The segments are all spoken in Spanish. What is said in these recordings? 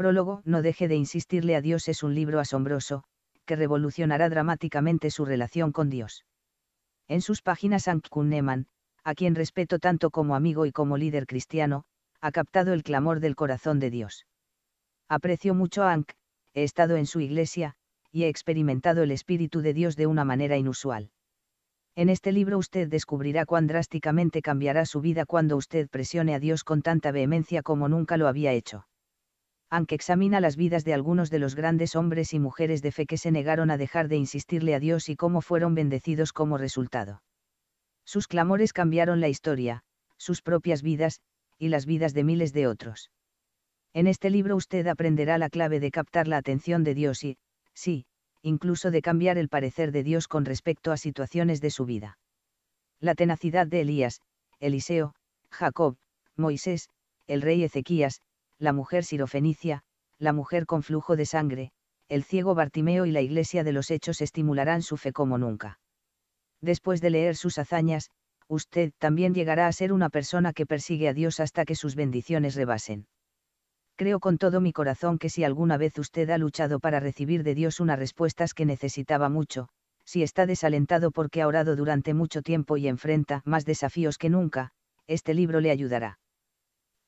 Prólogo, no deje de insistirle a Dios es un libro asombroso, que revolucionará dramáticamente su relación con Dios. En sus páginas Hank Kuhneman, a quien respeto tanto como amigo y como líder cristiano, ha captado el clamor del corazón de Dios. Aprecio mucho a Ank, he estado en su iglesia, y he experimentado el Espíritu de Dios de una manera inusual. En este libro usted descubrirá cuán drásticamente cambiará su vida cuando usted presione a Dios con tanta vehemencia como nunca lo había hecho aunque examina las vidas de algunos de los grandes hombres y mujeres de fe que se negaron a dejar de insistirle a Dios y cómo fueron bendecidos como resultado. Sus clamores cambiaron la historia, sus propias vidas, y las vidas de miles de otros. En este libro usted aprenderá la clave de captar la atención de Dios y, sí, incluso de cambiar el parecer de Dios con respecto a situaciones de su vida. La tenacidad de Elías, Eliseo, Jacob, Moisés, el rey Ezequías, la mujer sirofenicia, la mujer con flujo de sangre, el ciego Bartimeo y la Iglesia de los Hechos estimularán su fe como nunca. Después de leer sus hazañas, usted también llegará a ser una persona que persigue a Dios hasta que sus bendiciones rebasen. Creo con todo mi corazón que si alguna vez usted ha luchado para recibir de Dios unas respuestas que necesitaba mucho, si está desalentado porque ha orado durante mucho tiempo y enfrenta más desafíos que nunca, este libro le ayudará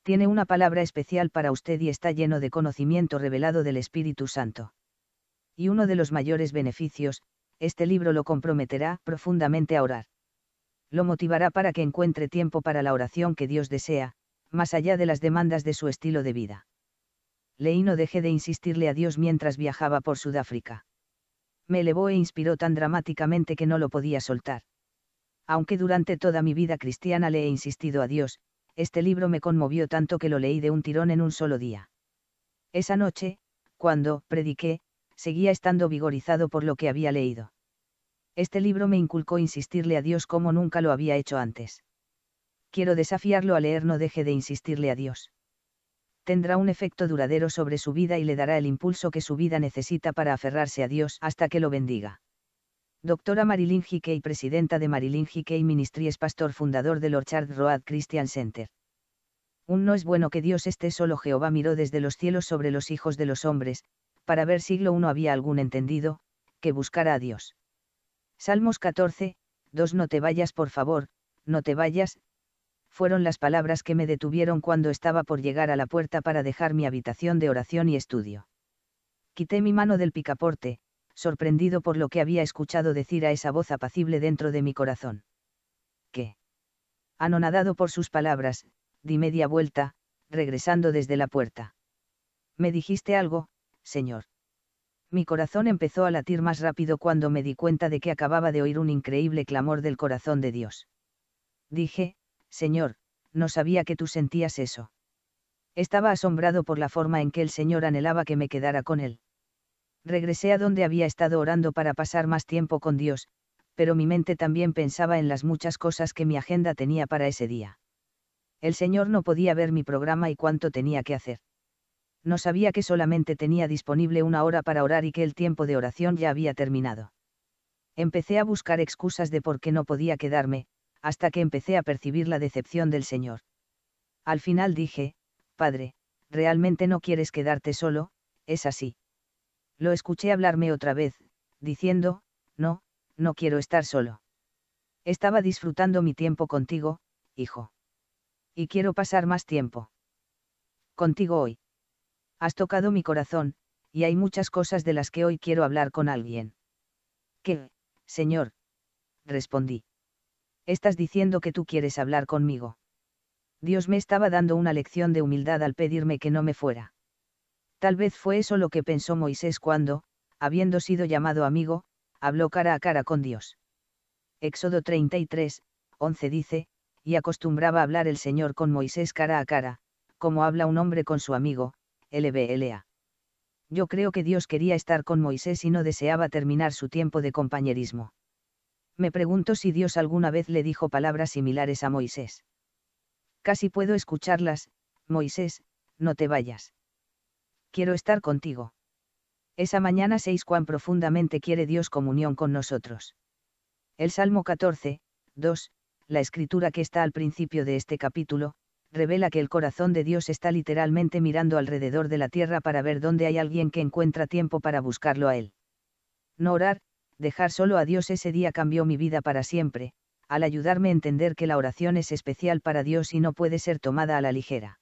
tiene una palabra especial para usted y está lleno de conocimiento revelado del Espíritu Santo. Y uno de los mayores beneficios, este libro lo comprometerá profundamente a orar. Lo motivará para que encuentre tiempo para la oración que Dios desea, más allá de las demandas de su estilo de vida. Leí no dejé de insistirle a Dios mientras viajaba por Sudáfrica. Me elevó e inspiró tan dramáticamente que no lo podía soltar. Aunque durante toda mi vida cristiana le he insistido a Dios, este libro me conmovió tanto que lo leí de un tirón en un solo día. Esa noche, cuando prediqué, seguía estando vigorizado por lo que había leído. Este libro me inculcó insistirle a Dios como nunca lo había hecho antes. Quiero desafiarlo a leer no deje de insistirle a Dios. Tendrá un efecto duradero sobre su vida y le dará el impulso que su vida necesita para aferrarse a Dios hasta que lo bendiga doctora Marilyn Hickey, presidenta de Marilyn Hickey Ministries, pastor fundador del Orchard Road Christian Center. Un no es bueno que Dios esté solo. Jehová miró desde los cielos sobre los hijos de los hombres, para ver siglo I había algún entendido, que buscara a Dios. Salmos 14, 2 No te vayas por favor, no te vayas, fueron las palabras que me detuvieron cuando estaba por llegar a la puerta para dejar mi habitación de oración y estudio. Quité mi mano del picaporte, sorprendido por lo que había escuchado decir a esa voz apacible dentro de mi corazón. ¿Qué? Anonadado por sus palabras, di media vuelta, regresando desde la puerta. Me dijiste algo, señor. Mi corazón empezó a latir más rápido cuando me di cuenta de que acababa de oír un increíble clamor del corazón de Dios. Dije, Señor, no sabía que tú sentías eso. Estaba asombrado por la forma en que el Señor anhelaba que me quedara con él. Regresé a donde había estado orando para pasar más tiempo con Dios, pero mi mente también pensaba en las muchas cosas que mi agenda tenía para ese día. El Señor no podía ver mi programa y cuánto tenía que hacer. No sabía que solamente tenía disponible una hora para orar y que el tiempo de oración ya había terminado. Empecé a buscar excusas de por qué no podía quedarme, hasta que empecé a percibir la decepción del Señor. Al final dije, Padre, realmente no quieres quedarte solo, es así. Lo escuché hablarme otra vez, diciendo, no, no quiero estar solo. Estaba disfrutando mi tiempo contigo, hijo. Y quiero pasar más tiempo. Contigo hoy. Has tocado mi corazón, y hay muchas cosas de las que hoy quiero hablar con alguien. ¿Qué, señor? Respondí. Estás diciendo que tú quieres hablar conmigo. Dios me estaba dando una lección de humildad al pedirme que no me fuera. Tal vez fue eso lo que pensó Moisés cuando, habiendo sido llamado amigo, habló cara a cara con Dios. Éxodo 33, 11 dice, y acostumbraba hablar el Señor con Moisés cara a cara, como habla un hombre con su amigo, LBLA. Yo creo que Dios quería estar con Moisés y no deseaba terminar su tiempo de compañerismo. Me pregunto si Dios alguna vez le dijo palabras similares a Moisés. Casi puedo escucharlas, Moisés, no te vayas quiero estar contigo. Esa mañana séis cuán profundamente quiere Dios comunión con nosotros. El Salmo 14, 2, la escritura que está al principio de este capítulo, revela que el corazón de Dios está literalmente mirando alrededor de la tierra para ver dónde hay alguien que encuentra tiempo para buscarlo a Él. No orar, dejar solo a Dios ese día cambió mi vida para siempre, al ayudarme a entender que la oración es especial para Dios y no puede ser tomada a la ligera.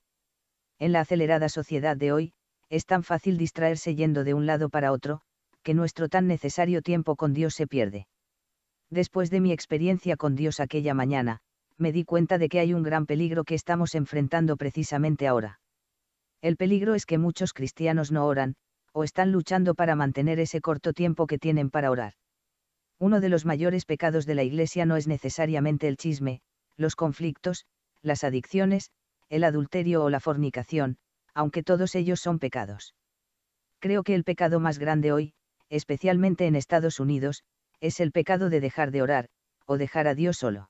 En la acelerada sociedad de hoy, es tan fácil distraerse yendo de un lado para otro, que nuestro tan necesario tiempo con Dios se pierde. Después de mi experiencia con Dios aquella mañana, me di cuenta de que hay un gran peligro que estamos enfrentando precisamente ahora. El peligro es que muchos cristianos no oran, o están luchando para mantener ese corto tiempo que tienen para orar. Uno de los mayores pecados de la Iglesia no es necesariamente el chisme, los conflictos, las adicciones, el adulterio o la fornicación, aunque todos ellos son pecados. Creo que el pecado más grande hoy, especialmente en Estados Unidos, es el pecado de dejar de orar, o dejar a Dios solo.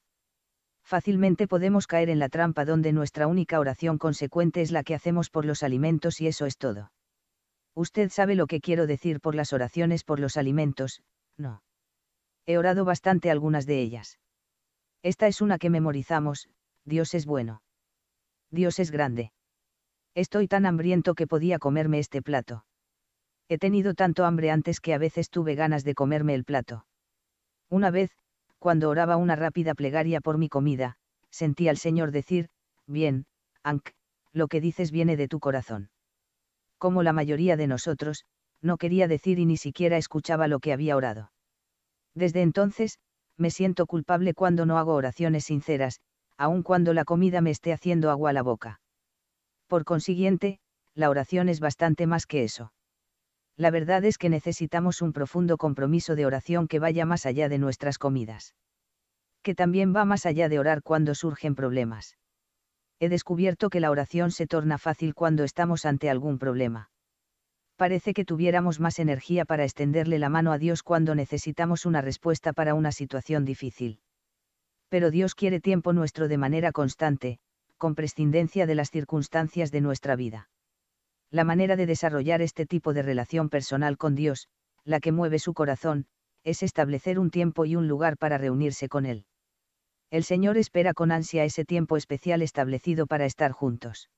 Fácilmente podemos caer en la trampa donde nuestra única oración consecuente es la que hacemos por los alimentos y eso es todo. Usted sabe lo que quiero decir por las oraciones por los alimentos, no. He orado bastante algunas de ellas. Esta es una que memorizamos, Dios es bueno. Dios es grande. Estoy tan hambriento que podía comerme este plato. He tenido tanto hambre antes que a veces tuve ganas de comerme el plato. Una vez, cuando oraba una rápida plegaria por mi comida, sentí al Señor decir, bien, Ank, lo que dices viene de tu corazón. Como la mayoría de nosotros, no quería decir y ni siquiera escuchaba lo que había orado. Desde entonces, me siento culpable cuando no hago oraciones sinceras, aun cuando la comida me esté haciendo agua a la boca. Por consiguiente, la oración es bastante más que eso. La verdad es que necesitamos un profundo compromiso de oración que vaya más allá de nuestras comidas. Que también va más allá de orar cuando surgen problemas. He descubierto que la oración se torna fácil cuando estamos ante algún problema. Parece que tuviéramos más energía para extenderle la mano a Dios cuando necesitamos una respuesta para una situación difícil. Pero Dios quiere tiempo nuestro de manera constante, con prescindencia de las circunstancias de nuestra vida. La manera de desarrollar este tipo de relación personal con Dios, la que mueve su corazón, es establecer un tiempo y un lugar para reunirse con Él. El Señor espera con ansia ese tiempo especial establecido para estar juntos.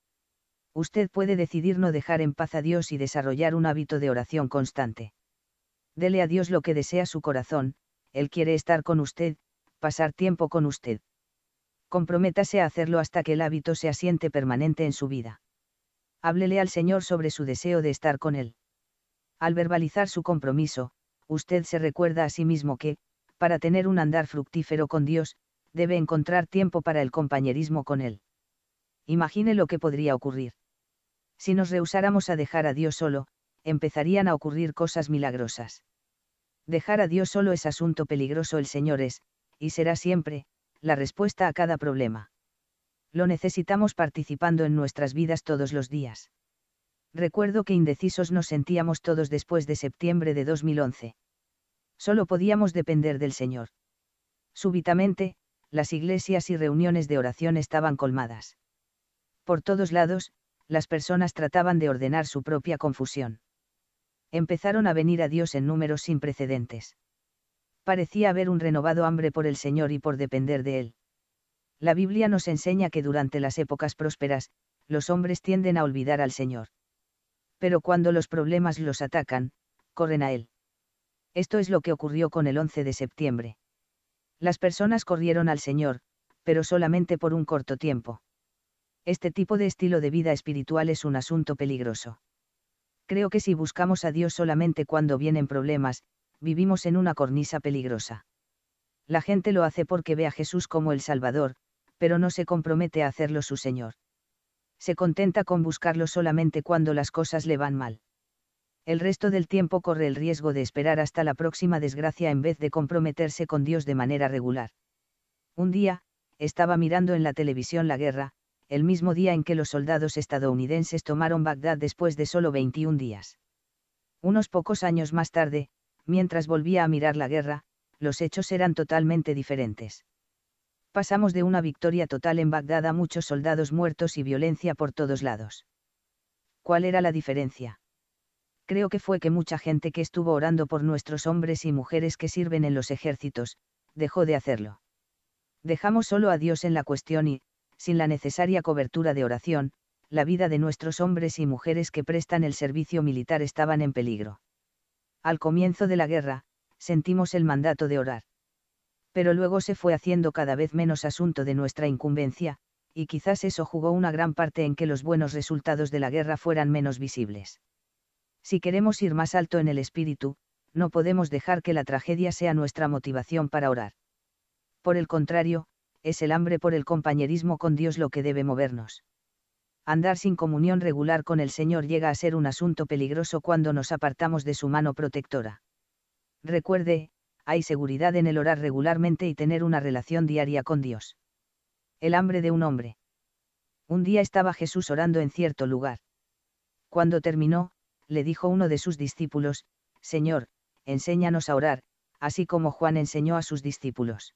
Usted puede decidir no dejar en paz a Dios y desarrollar un hábito de oración constante. Dele a Dios lo que desea su corazón, Él quiere estar con usted, pasar tiempo con usted comprométase a hacerlo hasta que el hábito se asiente permanente en su vida. Háblele al Señor sobre su deseo de estar con Él. Al verbalizar su compromiso, usted se recuerda a sí mismo que, para tener un andar fructífero con Dios, debe encontrar tiempo para el compañerismo con Él. Imagine lo que podría ocurrir. Si nos rehusáramos a dejar a Dios solo, empezarían a ocurrir cosas milagrosas. Dejar a Dios solo es asunto peligroso, el Señor es, y será siempre, la respuesta a cada problema. Lo necesitamos participando en nuestras vidas todos los días. Recuerdo que indecisos nos sentíamos todos después de septiembre de 2011. Solo podíamos depender del Señor. Súbitamente, las iglesias y reuniones de oración estaban colmadas. Por todos lados, las personas trataban de ordenar su propia confusión. Empezaron a venir a Dios en números sin precedentes parecía haber un renovado hambre por el Señor y por depender de Él. La Biblia nos enseña que durante las épocas prósperas, los hombres tienden a olvidar al Señor. Pero cuando los problemas los atacan, corren a Él. Esto es lo que ocurrió con el 11 de septiembre. Las personas corrieron al Señor, pero solamente por un corto tiempo. Este tipo de estilo de vida espiritual es un asunto peligroso. Creo que si buscamos a Dios solamente cuando vienen problemas, vivimos en una cornisa peligrosa. La gente lo hace porque ve a Jesús como el Salvador, pero no se compromete a hacerlo su Señor. Se contenta con buscarlo solamente cuando las cosas le van mal. El resto del tiempo corre el riesgo de esperar hasta la próxima desgracia en vez de comprometerse con Dios de manera regular. Un día, estaba mirando en la televisión la guerra, el mismo día en que los soldados estadounidenses tomaron Bagdad después de solo 21 días. Unos pocos años más tarde, mientras volvía a mirar la guerra, los hechos eran totalmente diferentes. Pasamos de una victoria total en Bagdad a muchos soldados muertos y violencia por todos lados. ¿Cuál era la diferencia? Creo que fue que mucha gente que estuvo orando por nuestros hombres y mujeres que sirven en los ejércitos, dejó de hacerlo. Dejamos solo a Dios en la cuestión y, sin la necesaria cobertura de oración, la vida de nuestros hombres y mujeres que prestan el servicio militar estaban en peligro al comienzo de la guerra, sentimos el mandato de orar. Pero luego se fue haciendo cada vez menos asunto de nuestra incumbencia, y quizás eso jugó una gran parte en que los buenos resultados de la guerra fueran menos visibles. Si queremos ir más alto en el espíritu, no podemos dejar que la tragedia sea nuestra motivación para orar. Por el contrario, es el hambre por el compañerismo con Dios lo que debe movernos andar sin comunión regular con el Señor llega a ser un asunto peligroso cuando nos apartamos de su mano protectora. Recuerde, hay seguridad en el orar regularmente y tener una relación diaria con Dios. El hambre de un hombre. Un día estaba Jesús orando en cierto lugar. Cuando terminó, le dijo uno de sus discípulos, Señor, enséñanos a orar, así como Juan enseñó a sus discípulos.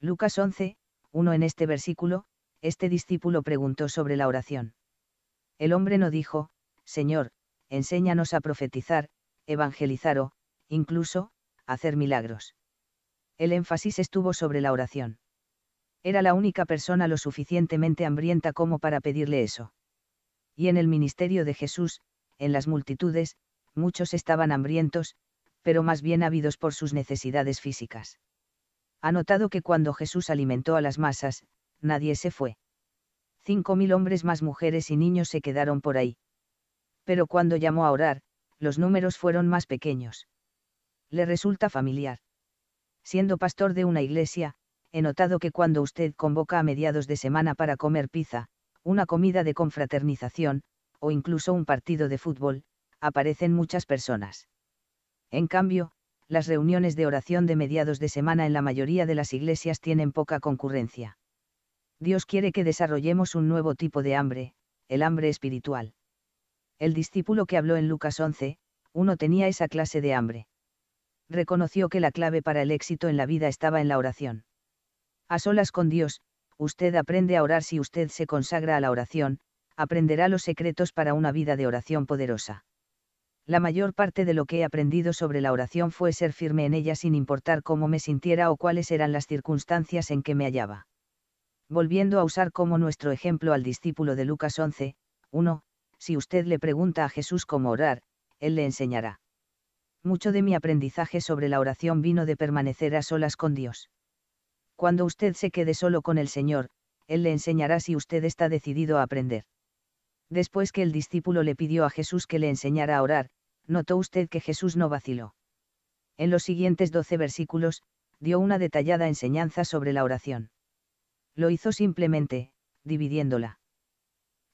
Lucas 11, 1 en este versículo, este discípulo preguntó sobre la oración. El hombre no dijo, Señor, enséñanos a profetizar, evangelizar o, incluso, hacer milagros. El énfasis estuvo sobre la oración. Era la única persona lo suficientemente hambrienta como para pedirle eso. Y en el ministerio de Jesús, en las multitudes, muchos estaban hambrientos, pero más bien habidos por sus necesidades físicas. Ha notado que cuando Jesús alimentó a las masas, nadie se fue. Cinco mil hombres más mujeres y niños se quedaron por ahí. Pero cuando llamó a orar, los números fueron más pequeños. Le resulta familiar. Siendo pastor de una iglesia, he notado que cuando usted convoca a mediados de semana para comer pizza, una comida de confraternización, o incluso un partido de fútbol, aparecen muchas personas. En cambio, las reuniones de oración de mediados de semana en la mayoría de las iglesias tienen poca concurrencia. Dios quiere que desarrollemos un nuevo tipo de hambre, el hambre espiritual. El discípulo que habló en Lucas 11, uno tenía esa clase de hambre. Reconoció que la clave para el éxito en la vida estaba en la oración. A solas con Dios, usted aprende a orar si usted se consagra a la oración, aprenderá los secretos para una vida de oración poderosa. La mayor parte de lo que he aprendido sobre la oración fue ser firme en ella sin importar cómo me sintiera o cuáles eran las circunstancias en que me hallaba volviendo a usar como nuestro ejemplo al discípulo de Lucas 11, 1, si usted le pregunta a Jesús cómo orar, Él le enseñará. Mucho de mi aprendizaje sobre la oración vino de permanecer a solas con Dios. Cuando usted se quede solo con el Señor, Él le enseñará si usted está decidido a aprender. Después que el discípulo le pidió a Jesús que le enseñara a orar, notó usted que Jesús no vaciló. En los siguientes doce versículos, dio una detallada enseñanza sobre la oración. Lo hizo simplemente, dividiéndola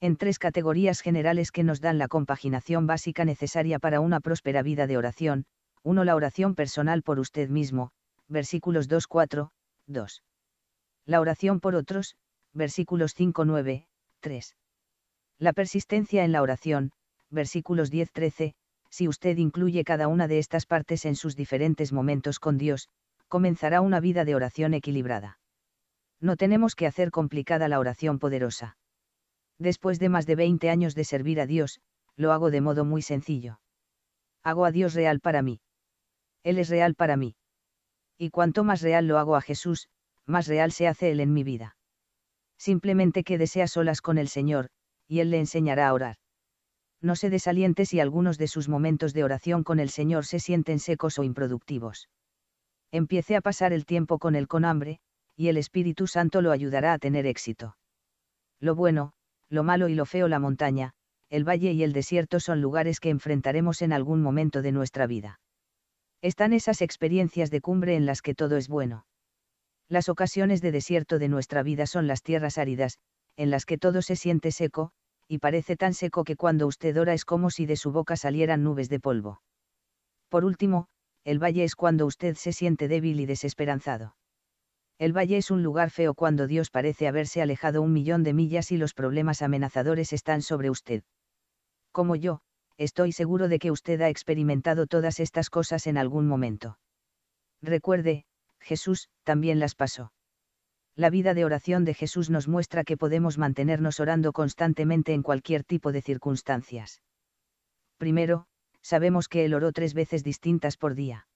en tres categorías generales que nos dan la compaginación básica necesaria para una próspera vida de oración. 1. La oración personal por usted mismo, versículos 2-4, 2. La oración por otros, versículos 5-9, 3. La persistencia en la oración, versículos 10-13, si usted incluye cada una de estas partes en sus diferentes momentos con Dios, comenzará una vida de oración equilibrada no tenemos que hacer complicada la oración poderosa. Después de más de 20 años de servir a Dios, lo hago de modo muy sencillo. Hago a Dios real para mí. Él es real para mí. Y cuanto más real lo hago a Jesús, más real se hace Él en mi vida. Simplemente que a solas con el Señor, y Él le enseñará a orar. No se desaliente si algunos de sus momentos de oración con el Señor se sienten secos o improductivos. Empiece a pasar el tiempo con Él con hambre, y el Espíritu Santo lo ayudará a tener éxito. Lo bueno, lo malo y lo feo la montaña, el valle y el desierto son lugares que enfrentaremos en algún momento de nuestra vida. Están esas experiencias de cumbre en las que todo es bueno. Las ocasiones de desierto de nuestra vida son las tierras áridas, en las que todo se siente seco, y parece tan seco que cuando usted ora es como si de su boca salieran nubes de polvo. Por último, el valle es cuando usted se siente débil y desesperanzado. El valle es un lugar feo cuando Dios parece haberse alejado un millón de millas y los problemas amenazadores están sobre usted. Como yo, estoy seguro de que usted ha experimentado todas estas cosas en algún momento. Recuerde, Jesús, también las pasó. La vida de oración de Jesús nos muestra que podemos mantenernos orando constantemente en cualquier tipo de circunstancias. Primero, sabemos que él oró tres veces distintas por día.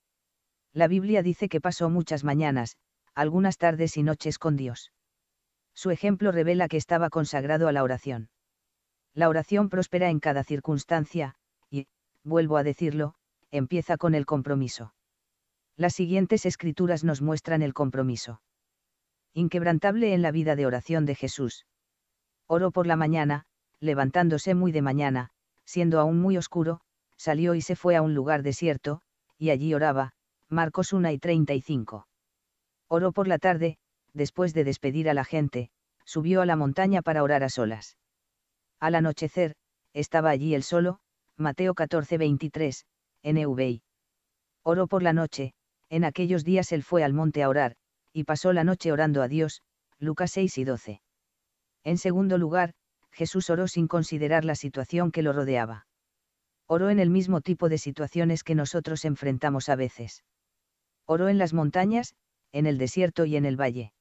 La Biblia dice que pasó muchas mañanas, algunas tardes y noches con Dios. Su ejemplo revela que estaba consagrado a la oración. La oración prospera en cada circunstancia, y, vuelvo a decirlo, empieza con el compromiso. Las siguientes escrituras nos muestran el compromiso. Inquebrantable en la vida de oración de Jesús. Oro por la mañana, levantándose muy de mañana, siendo aún muy oscuro, salió y se fue a un lugar desierto, y allí oraba, Marcos 1 y 35. Oró por la tarde, después de despedir a la gente, subió a la montaña para orar a solas. Al anochecer, estaba allí él solo, Mateo 14:23, NVI. Oro por la noche, en aquellos días él fue al monte a orar, y pasó la noche orando a Dios, Lucas 6 y 12. En segundo lugar, Jesús oró sin considerar la situación que lo rodeaba. Oró en el mismo tipo de situaciones que nosotros enfrentamos a veces. Oró en las montañas, en el desierto y en el valle.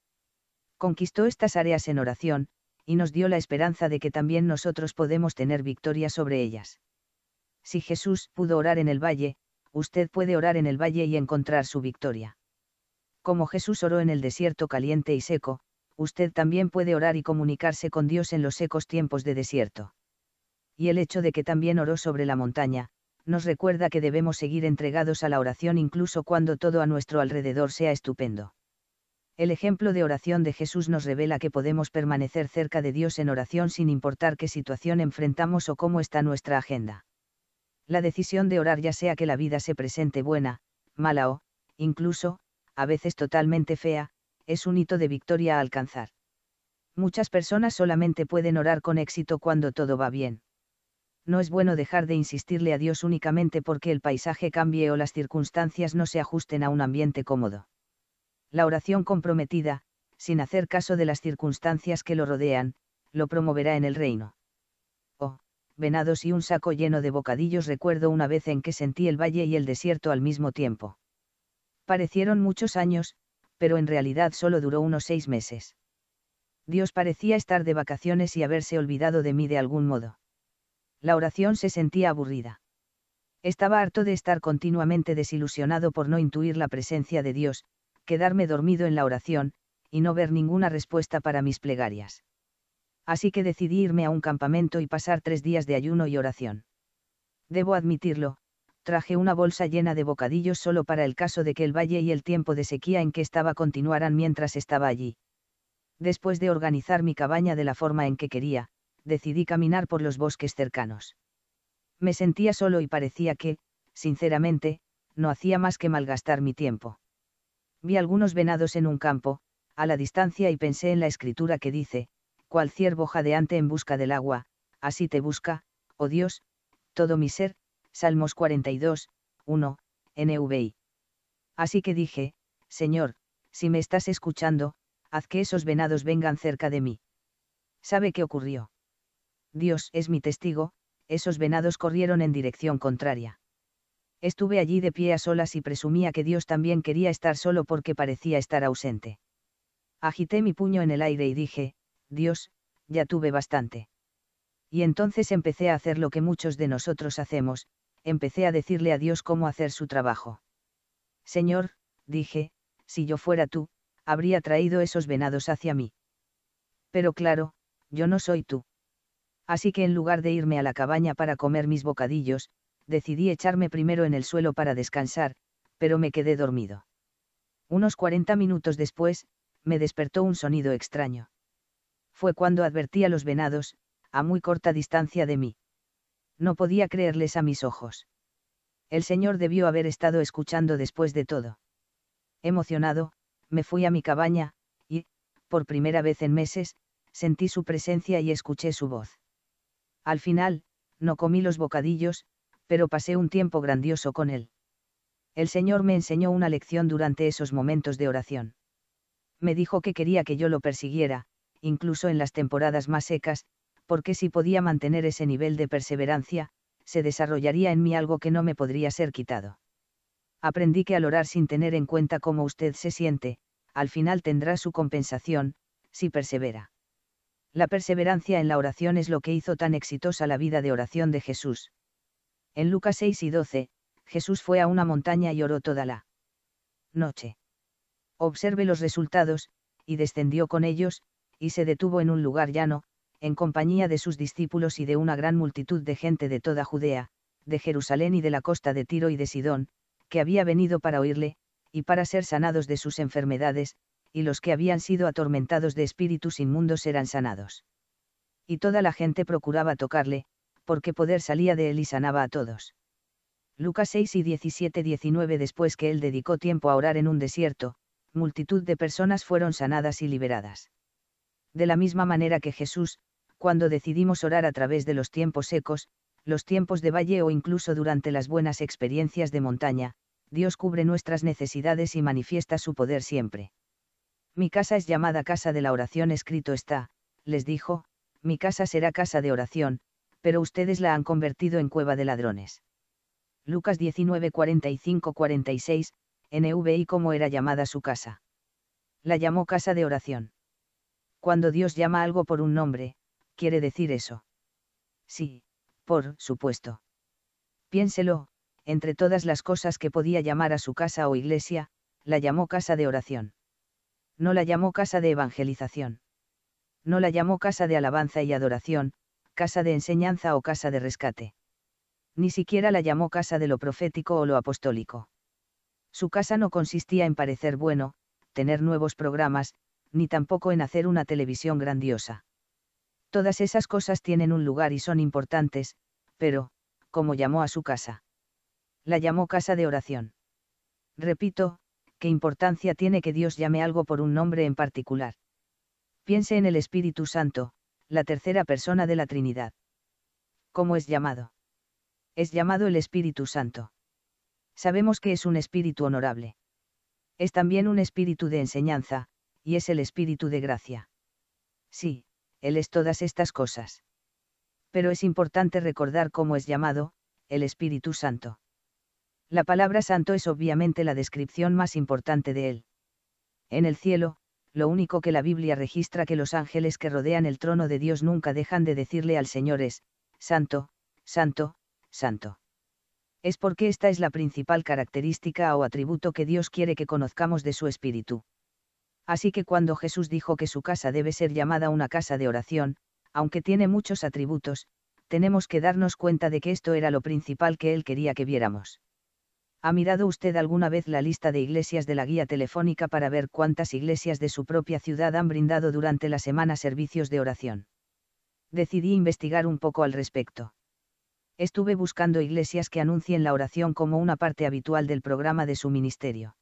Conquistó estas áreas en oración, y nos dio la esperanza de que también nosotros podemos tener victoria sobre ellas. Si Jesús pudo orar en el valle, usted puede orar en el valle y encontrar su victoria. Como Jesús oró en el desierto caliente y seco, usted también puede orar y comunicarse con Dios en los secos tiempos de desierto. Y el hecho de que también oró sobre la montaña, nos recuerda que debemos seguir entregados a la oración incluso cuando todo a nuestro alrededor sea estupendo. El ejemplo de oración de Jesús nos revela que podemos permanecer cerca de Dios en oración sin importar qué situación enfrentamos o cómo está nuestra agenda. La decisión de orar ya sea que la vida se presente buena, mala o, incluso, a veces totalmente fea, es un hito de victoria a alcanzar. Muchas personas solamente pueden orar con éxito cuando todo va bien no es bueno dejar de insistirle a Dios únicamente porque el paisaje cambie o las circunstancias no se ajusten a un ambiente cómodo. La oración comprometida, sin hacer caso de las circunstancias que lo rodean, lo promoverá en el reino. Oh, venados y un saco lleno de bocadillos recuerdo una vez en que sentí el valle y el desierto al mismo tiempo. Parecieron muchos años, pero en realidad solo duró unos seis meses. Dios parecía estar de vacaciones y haberse olvidado de mí de algún modo la oración se sentía aburrida. Estaba harto de estar continuamente desilusionado por no intuir la presencia de Dios, quedarme dormido en la oración, y no ver ninguna respuesta para mis plegarias. Así que decidí irme a un campamento y pasar tres días de ayuno y oración. Debo admitirlo, traje una bolsa llena de bocadillos solo para el caso de que el valle y el tiempo de sequía en que estaba continuaran mientras estaba allí. Después de organizar mi cabaña de la forma en que quería, decidí caminar por los bosques cercanos. Me sentía solo y parecía que, sinceramente, no hacía más que malgastar mi tiempo. Vi algunos venados en un campo, a la distancia y pensé en la escritura que dice, cual ciervo jadeante en busca del agua, así te busca, oh Dios, todo mi ser, Salmos 42, 1, NVI. Así que dije, Señor, si me estás escuchando, haz que esos venados vengan cerca de mí. ¿Sabe qué ocurrió? Dios es mi testigo, esos venados corrieron en dirección contraria. Estuve allí de pie a solas y presumía que Dios también quería estar solo porque parecía estar ausente. Agité mi puño en el aire y dije, Dios, ya tuve bastante. Y entonces empecé a hacer lo que muchos de nosotros hacemos, empecé a decirle a Dios cómo hacer su trabajo. Señor, dije, si yo fuera tú, habría traído esos venados hacia mí. Pero claro, yo no soy tú así que en lugar de irme a la cabaña para comer mis bocadillos, decidí echarme primero en el suelo para descansar, pero me quedé dormido. Unos 40 minutos después, me despertó un sonido extraño. Fue cuando advertí a los venados, a muy corta distancia de mí. No podía creerles a mis ojos. El señor debió haber estado escuchando después de todo. Emocionado, me fui a mi cabaña, y, por primera vez en meses, sentí su presencia y escuché su voz. Al final, no comí los bocadillos, pero pasé un tiempo grandioso con él. El Señor me enseñó una lección durante esos momentos de oración. Me dijo que quería que yo lo persiguiera, incluso en las temporadas más secas, porque si podía mantener ese nivel de perseverancia, se desarrollaría en mí algo que no me podría ser quitado. Aprendí que al orar sin tener en cuenta cómo usted se siente, al final tendrá su compensación, si persevera. La perseverancia en la oración es lo que hizo tan exitosa la vida de oración de Jesús. En Lucas 6 y 12, Jesús fue a una montaña y oró toda la noche. Observe los resultados, y descendió con ellos, y se detuvo en un lugar llano, en compañía de sus discípulos y de una gran multitud de gente de toda Judea, de Jerusalén y de la costa de Tiro y de Sidón, que había venido para oírle, y para ser sanados de sus enfermedades, y los que habían sido atormentados de espíritus inmundos eran sanados. Y toda la gente procuraba tocarle, porque poder salía de él y sanaba a todos. Lucas 6 y 17 19 Después que él dedicó tiempo a orar en un desierto, multitud de personas fueron sanadas y liberadas. De la misma manera que Jesús, cuando decidimos orar a través de los tiempos secos, los tiempos de valle o incluso durante las buenas experiencias de montaña, Dios cubre nuestras necesidades y manifiesta su poder siempre. Mi casa es llamada casa de la oración, escrito está, les dijo, mi casa será casa de oración, pero ustedes la han convertido en cueva de ladrones. Lucas 19, 45, 46, NVI cómo era llamada su casa. La llamó casa de oración. Cuando Dios llama algo por un nombre, quiere decir eso. Sí, por supuesto. Piénselo, entre todas las cosas que podía llamar a su casa o iglesia, la llamó casa de oración no la llamó casa de evangelización. No la llamó casa de alabanza y adoración, casa de enseñanza o casa de rescate. Ni siquiera la llamó casa de lo profético o lo apostólico. Su casa no consistía en parecer bueno, tener nuevos programas, ni tampoco en hacer una televisión grandiosa. Todas esas cosas tienen un lugar y son importantes, pero, como llamó a su casa? La llamó casa de oración. Repito, qué importancia tiene que Dios llame algo por un nombre en particular. Piense en el Espíritu Santo, la tercera persona de la Trinidad. ¿Cómo es llamado? Es llamado el Espíritu Santo. Sabemos que es un espíritu honorable. Es también un espíritu de enseñanza, y es el espíritu de gracia. Sí, Él es todas estas cosas. Pero es importante recordar cómo es llamado, el Espíritu Santo la palabra santo es obviamente la descripción más importante de él. En el cielo, lo único que la Biblia registra que los ángeles que rodean el trono de Dios nunca dejan de decirle al Señor es, Santo, Santo, Santo. Es porque esta es la principal característica o atributo que Dios quiere que conozcamos de su espíritu. Así que cuando Jesús dijo que su casa debe ser llamada una casa de oración, aunque tiene muchos atributos, tenemos que darnos cuenta de que esto era lo principal que él quería que viéramos. ¿Ha mirado usted alguna vez la lista de iglesias de la guía telefónica para ver cuántas iglesias de su propia ciudad han brindado durante la semana servicios de oración? Decidí investigar un poco al respecto. Estuve buscando iglesias que anuncien la oración como una parte habitual del programa de su ministerio.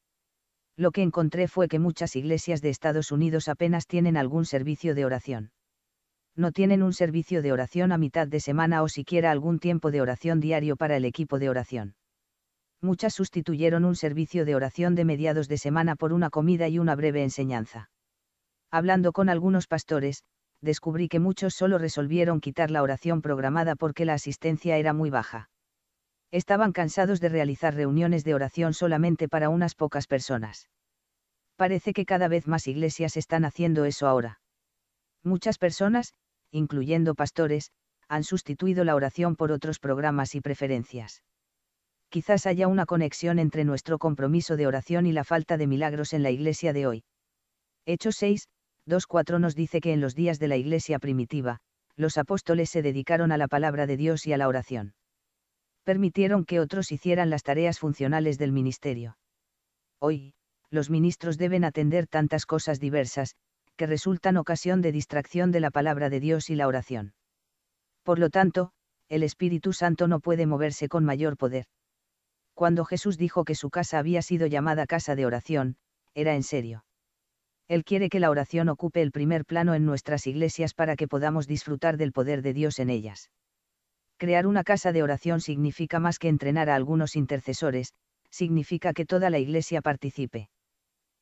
Lo que encontré fue que muchas iglesias de Estados Unidos apenas tienen algún servicio de oración. No tienen un servicio de oración a mitad de semana o siquiera algún tiempo de oración diario para el equipo de oración muchas sustituyeron un servicio de oración de mediados de semana por una comida y una breve enseñanza. Hablando con algunos pastores, descubrí que muchos solo resolvieron quitar la oración programada porque la asistencia era muy baja. Estaban cansados de realizar reuniones de oración solamente para unas pocas personas. Parece que cada vez más iglesias están haciendo eso ahora. Muchas personas, incluyendo pastores, han sustituido la oración por otros programas y preferencias quizás haya una conexión entre nuestro compromiso de oración y la falta de milagros en la iglesia de hoy. Hechos 6, 2.4 nos dice que en los días de la iglesia primitiva, los apóstoles se dedicaron a la palabra de Dios y a la oración. Permitieron que otros hicieran las tareas funcionales del ministerio. Hoy, los ministros deben atender tantas cosas diversas, que resultan ocasión de distracción de la palabra de Dios y la oración. Por lo tanto, el Espíritu Santo no puede moverse con mayor poder cuando Jesús dijo que su casa había sido llamada casa de oración, era en serio. Él quiere que la oración ocupe el primer plano en nuestras iglesias para que podamos disfrutar del poder de Dios en ellas. Crear una casa de oración significa más que entrenar a algunos intercesores, significa que toda la iglesia participe.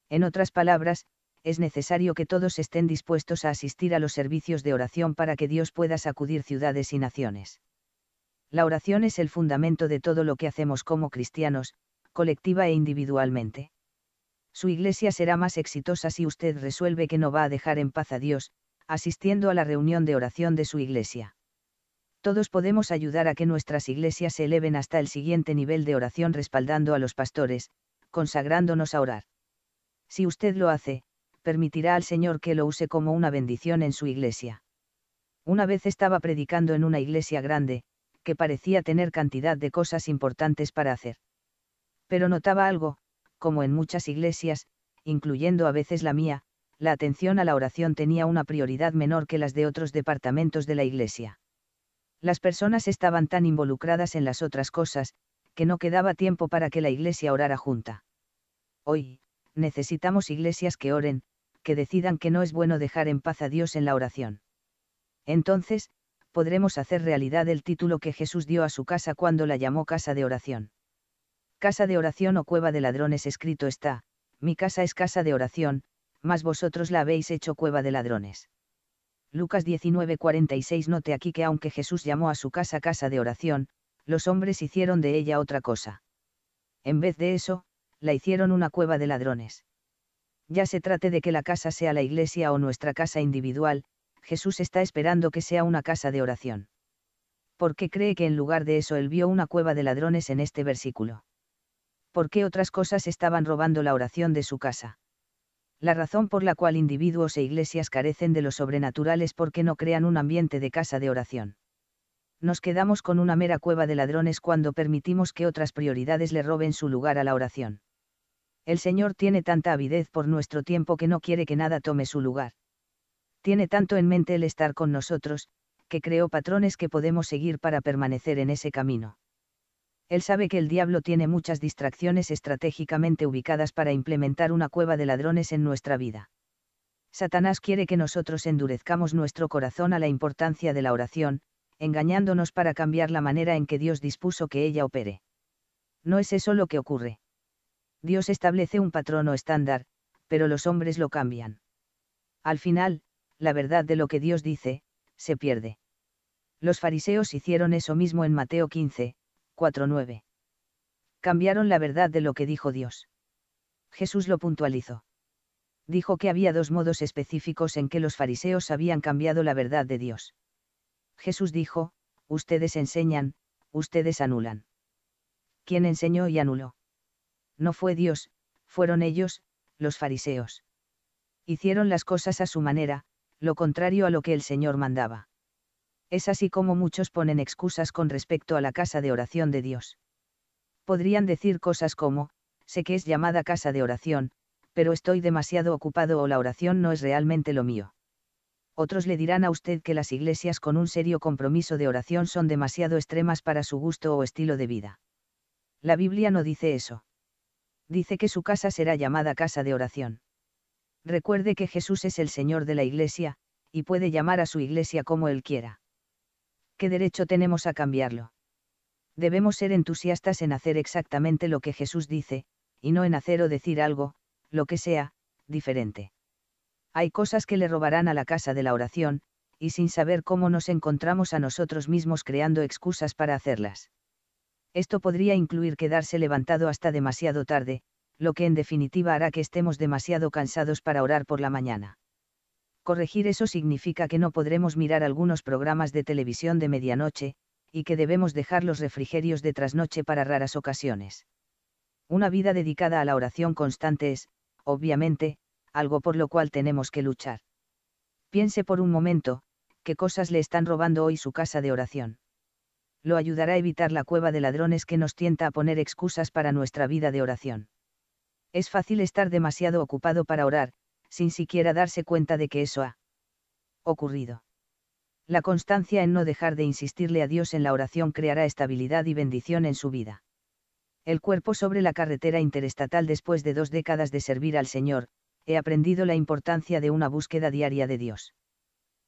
En otras palabras, es necesario que todos estén dispuestos a asistir a los servicios de oración para que Dios pueda sacudir ciudades y naciones. La oración es el fundamento de todo lo que hacemos como cristianos, colectiva e individualmente. Su iglesia será más exitosa si usted resuelve que no va a dejar en paz a Dios, asistiendo a la reunión de oración de su iglesia. Todos podemos ayudar a que nuestras iglesias se eleven hasta el siguiente nivel de oración respaldando a los pastores, consagrándonos a orar. Si usted lo hace, permitirá al Señor que lo use como una bendición en su iglesia. Una vez estaba predicando en una iglesia grande, que parecía tener cantidad de cosas importantes para hacer. Pero notaba algo, como en muchas iglesias, incluyendo a veces la mía, la atención a la oración tenía una prioridad menor que las de otros departamentos de la iglesia. Las personas estaban tan involucradas en las otras cosas, que no quedaba tiempo para que la iglesia orara junta. Hoy, necesitamos iglesias que oren, que decidan que no es bueno dejar en paz a Dios en la oración. Entonces, podremos hacer realidad el título que Jesús dio a su casa cuando la llamó casa de oración. Casa de oración o cueva de ladrones escrito está, mi casa es casa de oración, mas vosotros la habéis hecho cueva de ladrones. Lucas 19:46 Note aquí que aunque Jesús llamó a su casa casa de oración, los hombres hicieron de ella otra cosa. En vez de eso, la hicieron una cueva de ladrones. Ya se trate de que la casa sea la iglesia o nuestra casa individual, Jesús está esperando que sea una casa de oración. ¿Por qué cree que en lugar de eso él vio una cueva de ladrones en este versículo? ¿Por qué otras cosas estaban robando la oración de su casa? La razón por la cual individuos e iglesias carecen de lo sobrenatural es porque no crean un ambiente de casa de oración. Nos quedamos con una mera cueva de ladrones cuando permitimos que otras prioridades le roben su lugar a la oración. El Señor tiene tanta avidez por nuestro tiempo que no quiere que nada tome su lugar tiene tanto en mente el estar con nosotros, que creó patrones que podemos seguir para permanecer en ese camino. Él sabe que el diablo tiene muchas distracciones estratégicamente ubicadas para implementar una cueva de ladrones en nuestra vida. Satanás quiere que nosotros endurezcamos nuestro corazón a la importancia de la oración, engañándonos para cambiar la manera en que Dios dispuso que ella opere. No es eso lo que ocurre. Dios establece un patrón o estándar, pero los hombres lo cambian. Al final, la verdad de lo que Dios dice, se pierde. Los fariseos hicieron eso mismo en Mateo 15, 4-9. Cambiaron la verdad de lo que dijo Dios. Jesús lo puntualizó. Dijo que había dos modos específicos en que los fariseos habían cambiado la verdad de Dios. Jesús dijo, ustedes enseñan, ustedes anulan. ¿Quién enseñó y anuló? No fue Dios, fueron ellos, los fariseos. Hicieron las cosas a su manera, lo contrario a lo que el Señor mandaba. Es así como muchos ponen excusas con respecto a la casa de oración de Dios. Podrían decir cosas como, sé que es llamada casa de oración, pero estoy demasiado ocupado o la oración no es realmente lo mío. Otros le dirán a usted que las iglesias con un serio compromiso de oración son demasiado extremas para su gusto o estilo de vida. La Biblia no dice eso. Dice que su casa será llamada casa de oración. Recuerde que Jesús es el Señor de la Iglesia, y puede llamar a su Iglesia como Él quiera. ¿Qué derecho tenemos a cambiarlo? Debemos ser entusiastas en hacer exactamente lo que Jesús dice, y no en hacer o decir algo, lo que sea, diferente. Hay cosas que le robarán a la casa de la oración, y sin saber cómo nos encontramos a nosotros mismos creando excusas para hacerlas. Esto podría incluir quedarse levantado hasta demasiado tarde, lo que en definitiva hará que estemos demasiado cansados para orar por la mañana. Corregir eso significa que no podremos mirar algunos programas de televisión de medianoche, y que debemos dejar los refrigerios de trasnoche para raras ocasiones. Una vida dedicada a la oración constante es, obviamente, algo por lo cual tenemos que luchar. Piense por un momento, qué cosas le están robando hoy su casa de oración. Lo ayudará a evitar la cueva de ladrones que nos tienta a poner excusas para nuestra vida de oración. Es fácil estar demasiado ocupado para orar, sin siquiera darse cuenta de que eso ha ocurrido. La constancia en no dejar de insistirle a Dios en la oración creará estabilidad y bendición en su vida. El cuerpo sobre la carretera interestatal después de dos décadas de servir al Señor, he aprendido la importancia de una búsqueda diaria de Dios.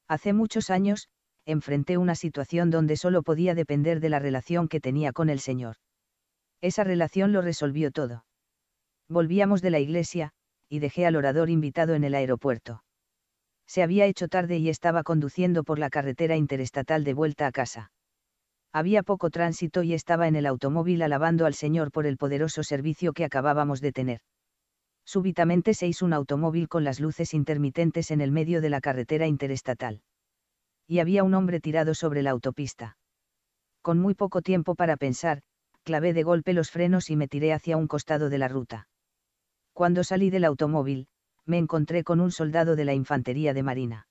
Hace muchos años, enfrenté una situación donde solo podía depender de la relación que tenía con el Señor. Esa relación lo resolvió todo. Volvíamos de la iglesia, y dejé al orador invitado en el aeropuerto. Se había hecho tarde y estaba conduciendo por la carretera interestatal de vuelta a casa. Había poco tránsito y estaba en el automóvil alabando al Señor por el poderoso servicio que acabábamos de tener. Súbitamente se hizo un automóvil con las luces intermitentes en el medio de la carretera interestatal. Y había un hombre tirado sobre la autopista. Con muy poco tiempo para pensar, clavé de golpe los frenos y me tiré hacia un costado de la ruta. Cuando salí del automóvil, me encontré con un soldado de la infantería de marina.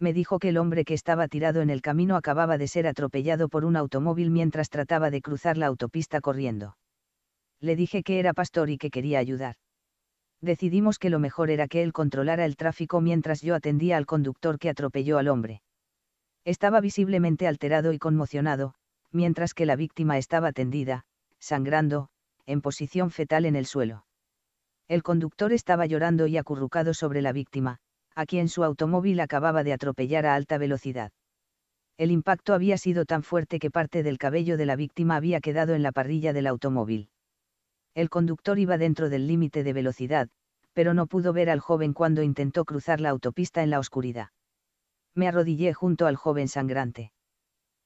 Me dijo que el hombre que estaba tirado en el camino acababa de ser atropellado por un automóvil mientras trataba de cruzar la autopista corriendo. Le dije que era pastor y que quería ayudar. Decidimos que lo mejor era que él controlara el tráfico mientras yo atendía al conductor que atropelló al hombre. Estaba visiblemente alterado y conmocionado, mientras que la víctima estaba tendida, sangrando, en posición fetal en el suelo el conductor estaba llorando y acurrucado sobre la víctima, a quien su automóvil acababa de atropellar a alta velocidad. El impacto había sido tan fuerte que parte del cabello de la víctima había quedado en la parrilla del automóvil. El conductor iba dentro del límite de velocidad, pero no pudo ver al joven cuando intentó cruzar la autopista en la oscuridad. Me arrodillé junto al joven sangrante.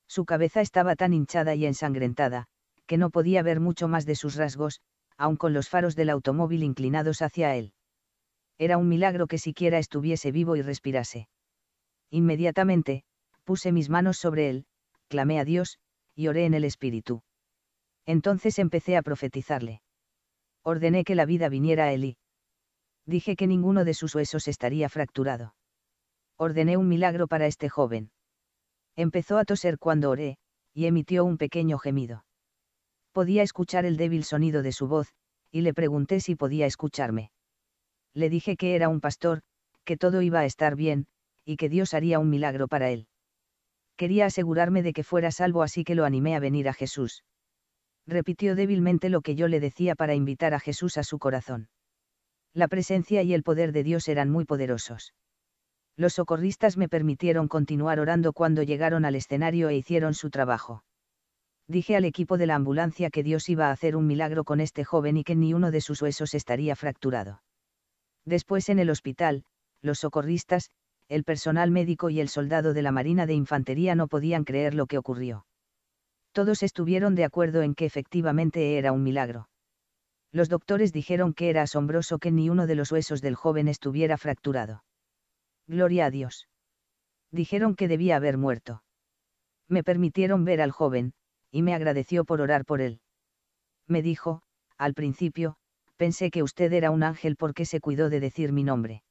Su cabeza estaba tan hinchada y ensangrentada, que no podía ver mucho más de sus rasgos, aun con los faros del automóvil inclinados hacia él. Era un milagro que siquiera estuviese vivo y respirase. Inmediatamente, puse mis manos sobre él, clamé a Dios, y oré en el Espíritu. Entonces empecé a profetizarle. Ordené que la vida viniera a él y dije que ninguno de sus huesos estaría fracturado. Ordené un milagro para este joven. Empezó a toser cuando oré, y emitió un pequeño gemido. Podía escuchar el débil sonido de su voz, y le pregunté si podía escucharme. Le dije que era un pastor, que todo iba a estar bien, y que Dios haría un milagro para él. Quería asegurarme de que fuera salvo así que lo animé a venir a Jesús. Repitió débilmente lo que yo le decía para invitar a Jesús a su corazón. La presencia y el poder de Dios eran muy poderosos. Los socorristas me permitieron continuar orando cuando llegaron al escenario e hicieron su trabajo. Dije al equipo de la ambulancia que Dios iba a hacer un milagro con este joven y que ni uno de sus huesos estaría fracturado. Después en el hospital, los socorristas, el personal médico y el soldado de la Marina de Infantería no podían creer lo que ocurrió. Todos estuvieron de acuerdo en que efectivamente era un milagro. Los doctores dijeron que era asombroso que ni uno de los huesos del joven estuviera fracturado. Gloria a Dios. Dijeron que debía haber muerto. Me permitieron ver al joven, y me agradeció por orar por él. Me dijo, al principio, pensé que usted era un ángel porque se cuidó de decir mi nombre.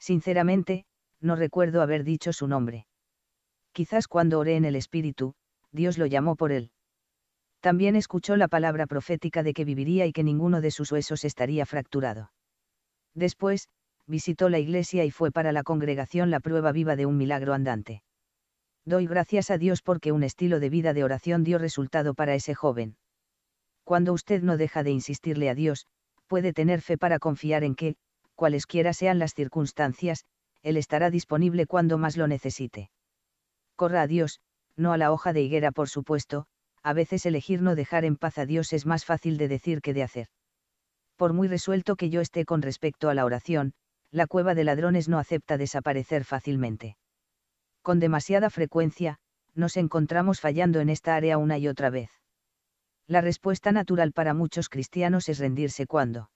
Sinceramente, no recuerdo haber dicho su nombre. Quizás cuando oré en el Espíritu, Dios lo llamó por él. También escuchó la palabra profética de que viviría y que ninguno de sus huesos estaría fracturado. Después, visitó la iglesia y fue para la congregación la prueba viva de un milagro andante. Doy gracias a Dios porque un estilo de vida de oración dio resultado para ese joven. Cuando usted no deja de insistirle a Dios, puede tener fe para confiar en que, cualesquiera sean las circunstancias, Él estará disponible cuando más lo necesite. Corra a Dios, no a la hoja de higuera por supuesto, a veces elegir no dejar en paz a Dios es más fácil de decir que de hacer. Por muy resuelto que yo esté con respecto a la oración, la cueva de ladrones no acepta desaparecer fácilmente con demasiada frecuencia, nos encontramos fallando en esta área una y otra vez. La respuesta natural para muchos cristianos es rendirse cuando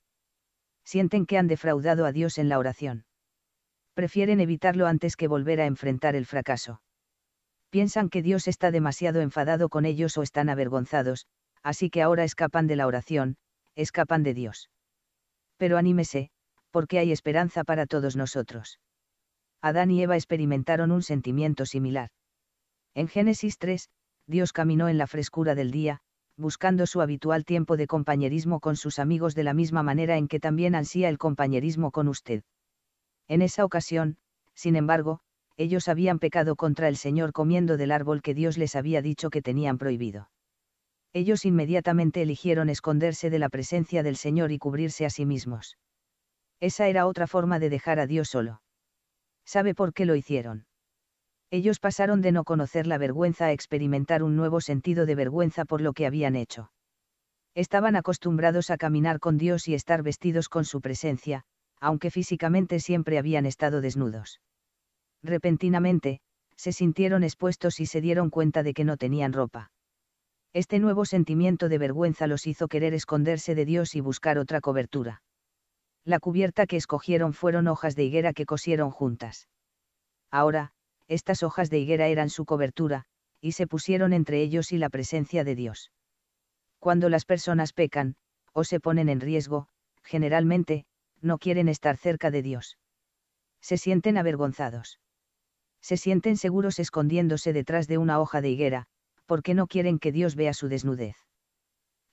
sienten que han defraudado a Dios en la oración. Prefieren evitarlo antes que volver a enfrentar el fracaso. Piensan que Dios está demasiado enfadado con ellos o están avergonzados, así que ahora escapan de la oración, escapan de Dios. Pero anímese, porque hay esperanza para todos nosotros. Adán y Eva experimentaron un sentimiento similar. En Génesis 3, Dios caminó en la frescura del día, buscando su habitual tiempo de compañerismo con sus amigos de la misma manera en que también ansía el compañerismo con usted. En esa ocasión, sin embargo, ellos habían pecado contra el Señor comiendo del árbol que Dios les había dicho que tenían prohibido. Ellos inmediatamente eligieron esconderse de la presencia del Señor y cubrirse a sí mismos. Esa era otra forma de dejar a Dios solo sabe por qué lo hicieron. Ellos pasaron de no conocer la vergüenza a experimentar un nuevo sentido de vergüenza por lo que habían hecho. Estaban acostumbrados a caminar con Dios y estar vestidos con su presencia, aunque físicamente siempre habían estado desnudos. Repentinamente, se sintieron expuestos y se dieron cuenta de que no tenían ropa. Este nuevo sentimiento de vergüenza los hizo querer esconderse de Dios y buscar otra cobertura. La cubierta que escogieron fueron hojas de higuera que cosieron juntas. Ahora, estas hojas de higuera eran su cobertura, y se pusieron entre ellos y la presencia de Dios. Cuando las personas pecan, o se ponen en riesgo, generalmente, no quieren estar cerca de Dios. Se sienten avergonzados. Se sienten seguros escondiéndose detrás de una hoja de higuera, porque no quieren que Dios vea su desnudez.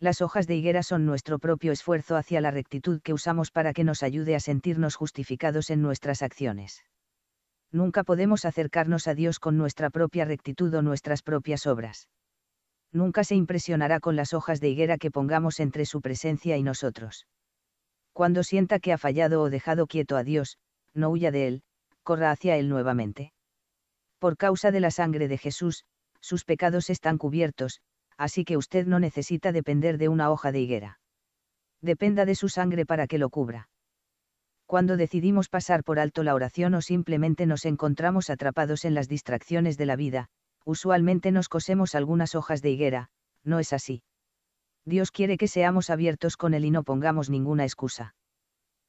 Las hojas de higuera son nuestro propio esfuerzo hacia la rectitud que usamos para que nos ayude a sentirnos justificados en nuestras acciones. Nunca podemos acercarnos a Dios con nuestra propia rectitud o nuestras propias obras. Nunca se impresionará con las hojas de higuera que pongamos entre su presencia y nosotros. Cuando sienta que ha fallado o dejado quieto a Dios, no huya de él, corra hacia él nuevamente. Por causa de la sangre de Jesús, sus pecados están cubiertos, así que usted no necesita depender de una hoja de higuera. Dependa de su sangre para que lo cubra. Cuando decidimos pasar por alto la oración o simplemente nos encontramos atrapados en las distracciones de la vida, usualmente nos cosemos algunas hojas de higuera, no es así. Dios quiere que seamos abiertos con Él y no pongamos ninguna excusa.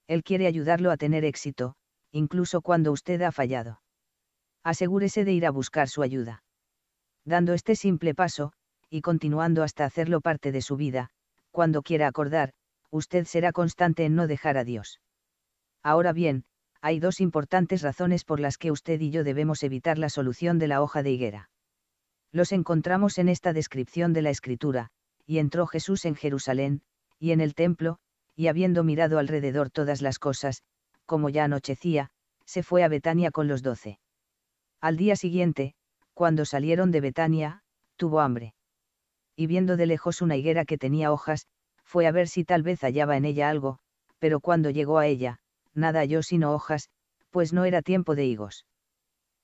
Él quiere ayudarlo a tener éxito, incluso cuando usted ha fallado. Asegúrese de ir a buscar su ayuda. Dando este simple paso, y continuando hasta hacerlo parte de su vida, cuando quiera acordar, usted será constante en no dejar a Dios. Ahora bien, hay dos importantes razones por las que usted y yo debemos evitar la solución de la hoja de higuera. Los encontramos en esta descripción de la Escritura, y entró Jesús en Jerusalén, y en el templo, y habiendo mirado alrededor todas las cosas, como ya anochecía, se fue a Betania con los doce. Al día siguiente, cuando salieron de Betania, tuvo hambre y viendo de lejos una higuera que tenía hojas, fue a ver si tal vez hallaba en ella algo, pero cuando llegó a ella, nada halló sino hojas, pues no era tiempo de higos.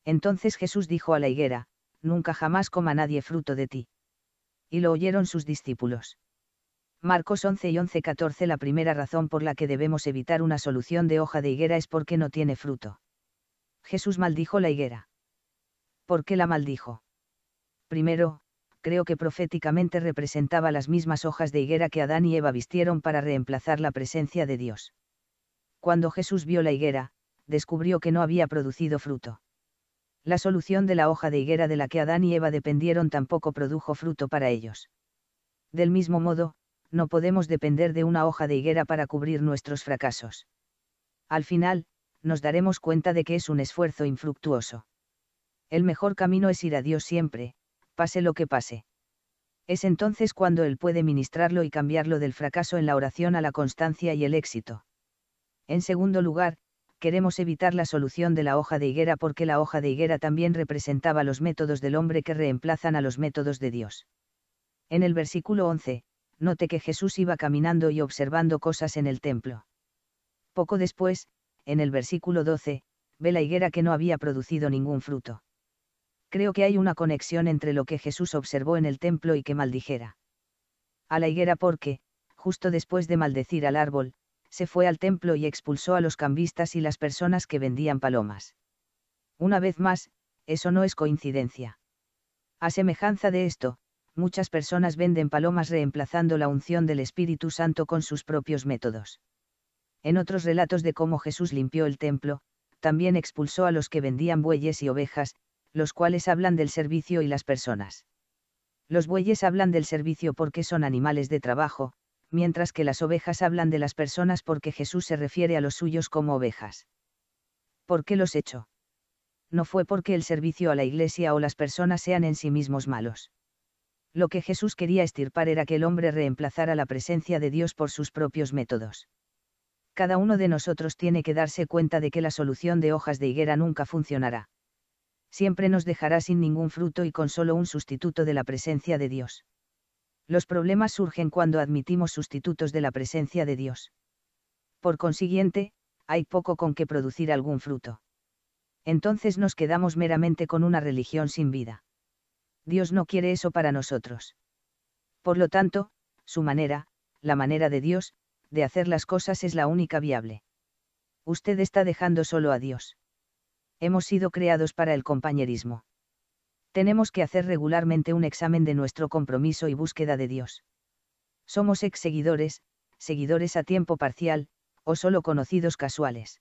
Entonces Jesús dijo a la higuera, Nunca jamás coma nadie fruto de ti. Y lo oyeron sus discípulos. Marcos 11 y 11:14 La primera razón por la que debemos evitar una solución de hoja de higuera es porque no tiene fruto. Jesús maldijo la higuera. ¿Por qué la maldijo? Primero, creo que proféticamente representaba las mismas hojas de higuera que Adán y Eva vistieron para reemplazar la presencia de Dios. Cuando Jesús vio la higuera, descubrió que no había producido fruto. La solución de la hoja de higuera de la que Adán y Eva dependieron tampoco produjo fruto para ellos. Del mismo modo, no podemos depender de una hoja de higuera para cubrir nuestros fracasos. Al final, nos daremos cuenta de que es un esfuerzo infructuoso. El mejor camino es ir a Dios siempre, pase lo que pase. Es entonces cuando Él puede ministrarlo y cambiarlo del fracaso en la oración a la constancia y el éxito. En segundo lugar, queremos evitar la solución de la hoja de higuera porque la hoja de higuera también representaba los métodos del hombre que reemplazan a los métodos de Dios. En el versículo 11, note que Jesús iba caminando y observando cosas en el templo. Poco después, en el versículo 12, ve la higuera que no había producido ningún fruto creo que hay una conexión entre lo que Jesús observó en el templo y que maldijera. A la higuera porque, justo después de maldecir al árbol, se fue al templo y expulsó a los cambistas y las personas que vendían palomas. Una vez más, eso no es coincidencia. A semejanza de esto, muchas personas venden palomas reemplazando la unción del Espíritu Santo con sus propios métodos. En otros relatos de cómo Jesús limpió el templo, también expulsó a los que vendían bueyes y ovejas, los cuales hablan del servicio y las personas. Los bueyes hablan del servicio porque son animales de trabajo, mientras que las ovejas hablan de las personas porque Jesús se refiere a los suyos como ovejas. ¿Por qué los hecho? No fue porque el servicio a la iglesia o las personas sean en sí mismos malos. Lo que Jesús quería estirpar era que el hombre reemplazara la presencia de Dios por sus propios métodos. Cada uno de nosotros tiene que darse cuenta de que la solución de hojas de higuera nunca funcionará siempre nos dejará sin ningún fruto y con solo un sustituto de la presencia de Dios. Los problemas surgen cuando admitimos sustitutos de la presencia de Dios. Por consiguiente, hay poco con que producir algún fruto. Entonces nos quedamos meramente con una religión sin vida. Dios no quiere eso para nosotros. Por lo tanto, su manera, la manera de Dios, de hacer las cosas es la única viable. Usted está dejando solo a Dios hemos sido creados para el compañerismo. Tenemos que hacer regularmente un examen de nuestro compromiso y búsqueda de Dios. Somos ex seguidores, seguidores a tiempo parcial, o solo conocidos casuales.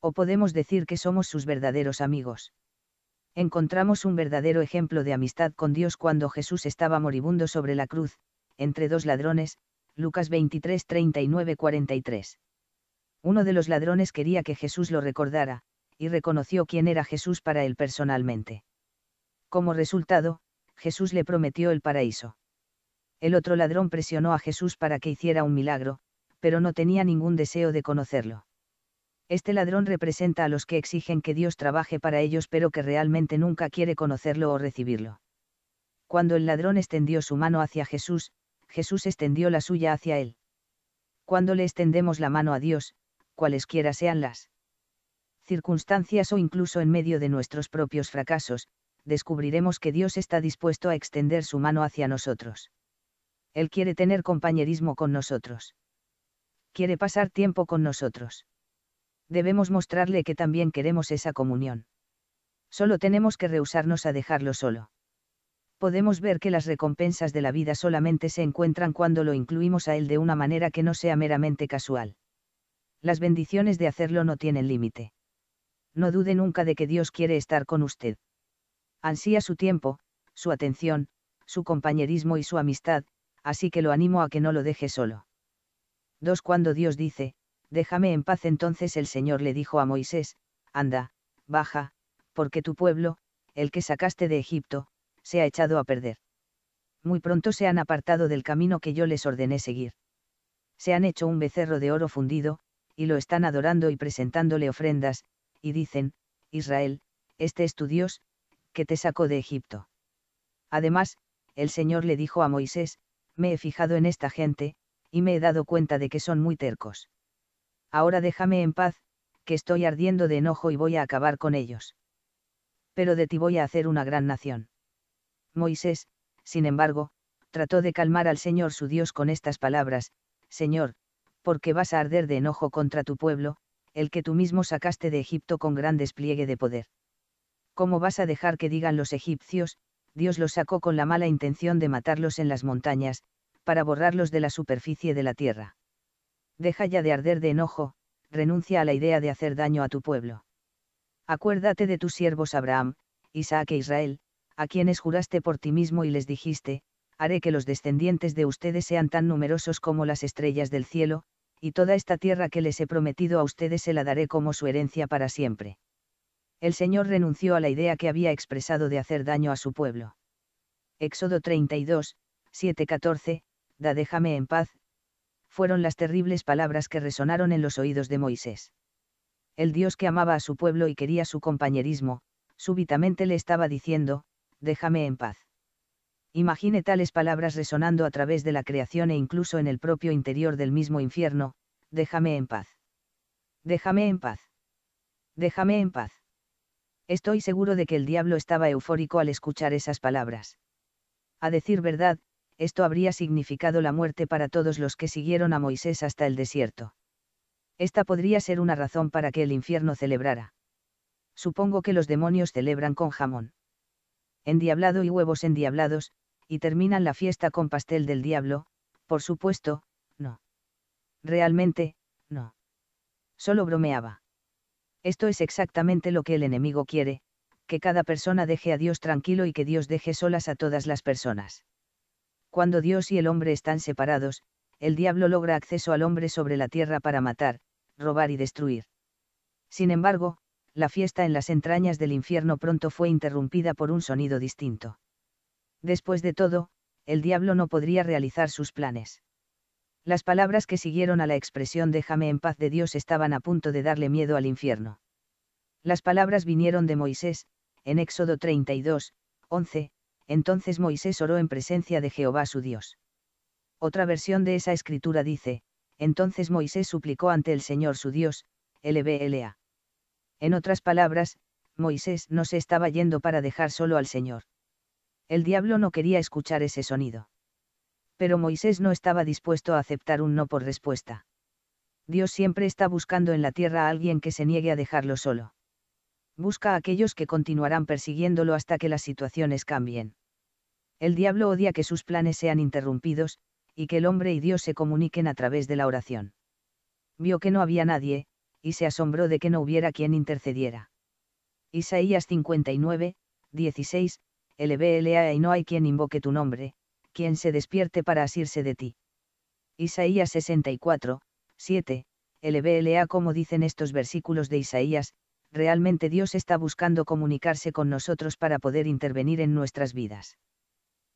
O podemos decir que somos sus verdaderos amigos. Encontramos un verdadero ejemplo de amistad con Dios cuando Jesús estaba moribundo sobre la cruz, entre dos ladrones, Lucas 23 39 43. Uno de los ladrones quería que Jesús lo recordara, y reconoció quién era Jesús para él personalmente. Como resultado, Jesús le prometió el paraíso. El otro ladrón presionó a Jesús para que hiciera un milagro, pero no tenía ningún deseo de conocerlo. Este ladrón representa a los que exigen que Dios trabaje para ellos pero que realmente nunca quiere conocerlo o recibirlo. Cuando el ladrón extendió su mano hacia Jesús, Jesús extendió la suya hacia él. Cuando le extendemos la mano a Dios, cualesquiera sean las circunstancias o incluso en medio de nuestros propios fracasos, descubriremos que Dios está dispuesto a extender su mano hacia nosotros. Él quiere tener compañerismo con nosotros. Quiere pasar tiempo con nosotros. Debemos mostrarle que también queremos esa comunión. Solo tenemos que rehusarnos a dejarlo solo. Podemos ver que las recompensas de la vida solamente se encuentran cuando lo incluimos a Él de una manera que no sea meramente casual. Las bendiciones de hacerlo no tienen límite no dude nunca de que Dios quiere estar con usted. Ansía su tiempo, su atención, su compañerismo y su amistad, así que lo animo a que no lo deje solo. 2. Cuando Dios dice, déjame en paz entonces el Señor le dijo a Moisés, anda, baja, porque tu pueblo, el que sacaste de Egipto, se ha echado a perder. Muy pronto se han apartado del camino que yo les ordené seguir. Se han hecho un becerro de oro fundido, y lo están adorando y presentándole ofrendas, y dicen, Israel, este es tu Dios, que te sacó de Egipto. Además, el Señor le dijo a Moisés, me he fijado en esta gente, y me he dado cuenta de que son muy tercos. Ahora déjame en paz, que estoy ardiendo de enojo y voy a acabar con ellos. Pero de ti voy a hacer una gran nación. Moisés, sin embargo, trató de calmar al Señor su Dios con estas palabras, Señor, porque vas a arder de enojo contra tu pueblo, el que tú mismo sacaste de Egipto con gran despliegue de poder. ¿Cómo vas a dejar que digan los egipcios, Dios los sacó con la mala intención de matarlos en las montañas, para borrarlos de la superficie de la tierra? Deja ya de arder de enojo, renuncia a la idea de hacer daño a tu pueblo. Acuérdate de tus siervos Abraham, Isaac e Israel, a quienes juraste por ti mismo y les dijiste, haré que los descendientes de ustedes sean tan numerosos como las estrellas del cielo, y toda esta tierra que les he prometido a ustedes se la daré como su herencia para siempre. El Señor renunció a la idea que había expresado de hacer daño a su pueblo. Éxodo 32, 7-14, da déjame en paz, fueron las terribles palabras que resonaron en los oídos de Moisés. El Dios que amaba a su pueblo y quería su compañerismo, súbitamente le estaba diciendo, déjame en paz. Imagine tales palabras resonando a través de la creación e incluso en el propio interior del mismo infierno, déjame en paz. Déjame en paz. Déjame en paz. Estoy seguro de que el diablo estaba eufórico al escuchar esas palabras. A decir verdad, esto habría significado la muerte para todos los que siguieron a Moisés hasta el desierto. Esta podría ser una razón para que el infierno celebrara. Supongo que los demonios celebran con jamón. Endiablado y huevos endiablados, y terminan la fiesta con pastel del diablo, por supuesto, no. Realmente, no. Solo bromeaba. Esto es exactamente lo que el enemigo quiere, que cada persona deje a Dios tranquilo y que Dios deje solas a todas las personas. Cuando Dios y el hombre están separados, el diablo logra acceso al hombre sobre la tierra para matar, robar y destruir. Sin embargo, la fiesta en las entrañas del infierno pronto fue interrumpida por un sonido distinto. Después de todo, el diablo no podría realizar sus planes. Las palabras que siguieron a la expresión déjame en paz de Dios estaban a punto de darle miedo al infierno. Las palabras vinieron de Moisés, en Éxodo 32, 11, entonces Moisés oró en presencia de Jehová su Dios. Otra versión de esa escritura dice, entonces Moisés suplicó ante el Señor su Dios, LBLA. En otras palabras, Moisés no se estaba yendo para dejar solo al Señor el diablo no quería escuchar ese sonido. Pero Moisés no estaba dispuesto a aceptar un no por respuesta. Dios siempre está buscando en la tierra a alguien que se niegue a dejarlo solo. Busca a aquellos que continuarán persiguiéndolo hasta que las situaciones cambien. El diablo odia que sus planes sean interrumpidos, y que el hombre y Dios se comuniquen a través de la oración. Vio que no había nadie, y se asombró de que no hubiera quien intercediera. Isaías 59, 16, LBLA y no hay quien invoque tu nombre, quien se despierte para asirse de ti. Isaías 64, 7, LBLA como dicen estos versículos de Isaías, realmente Dios está buscando comunicarse con nosotros para poder intervenir en nuestras vidas.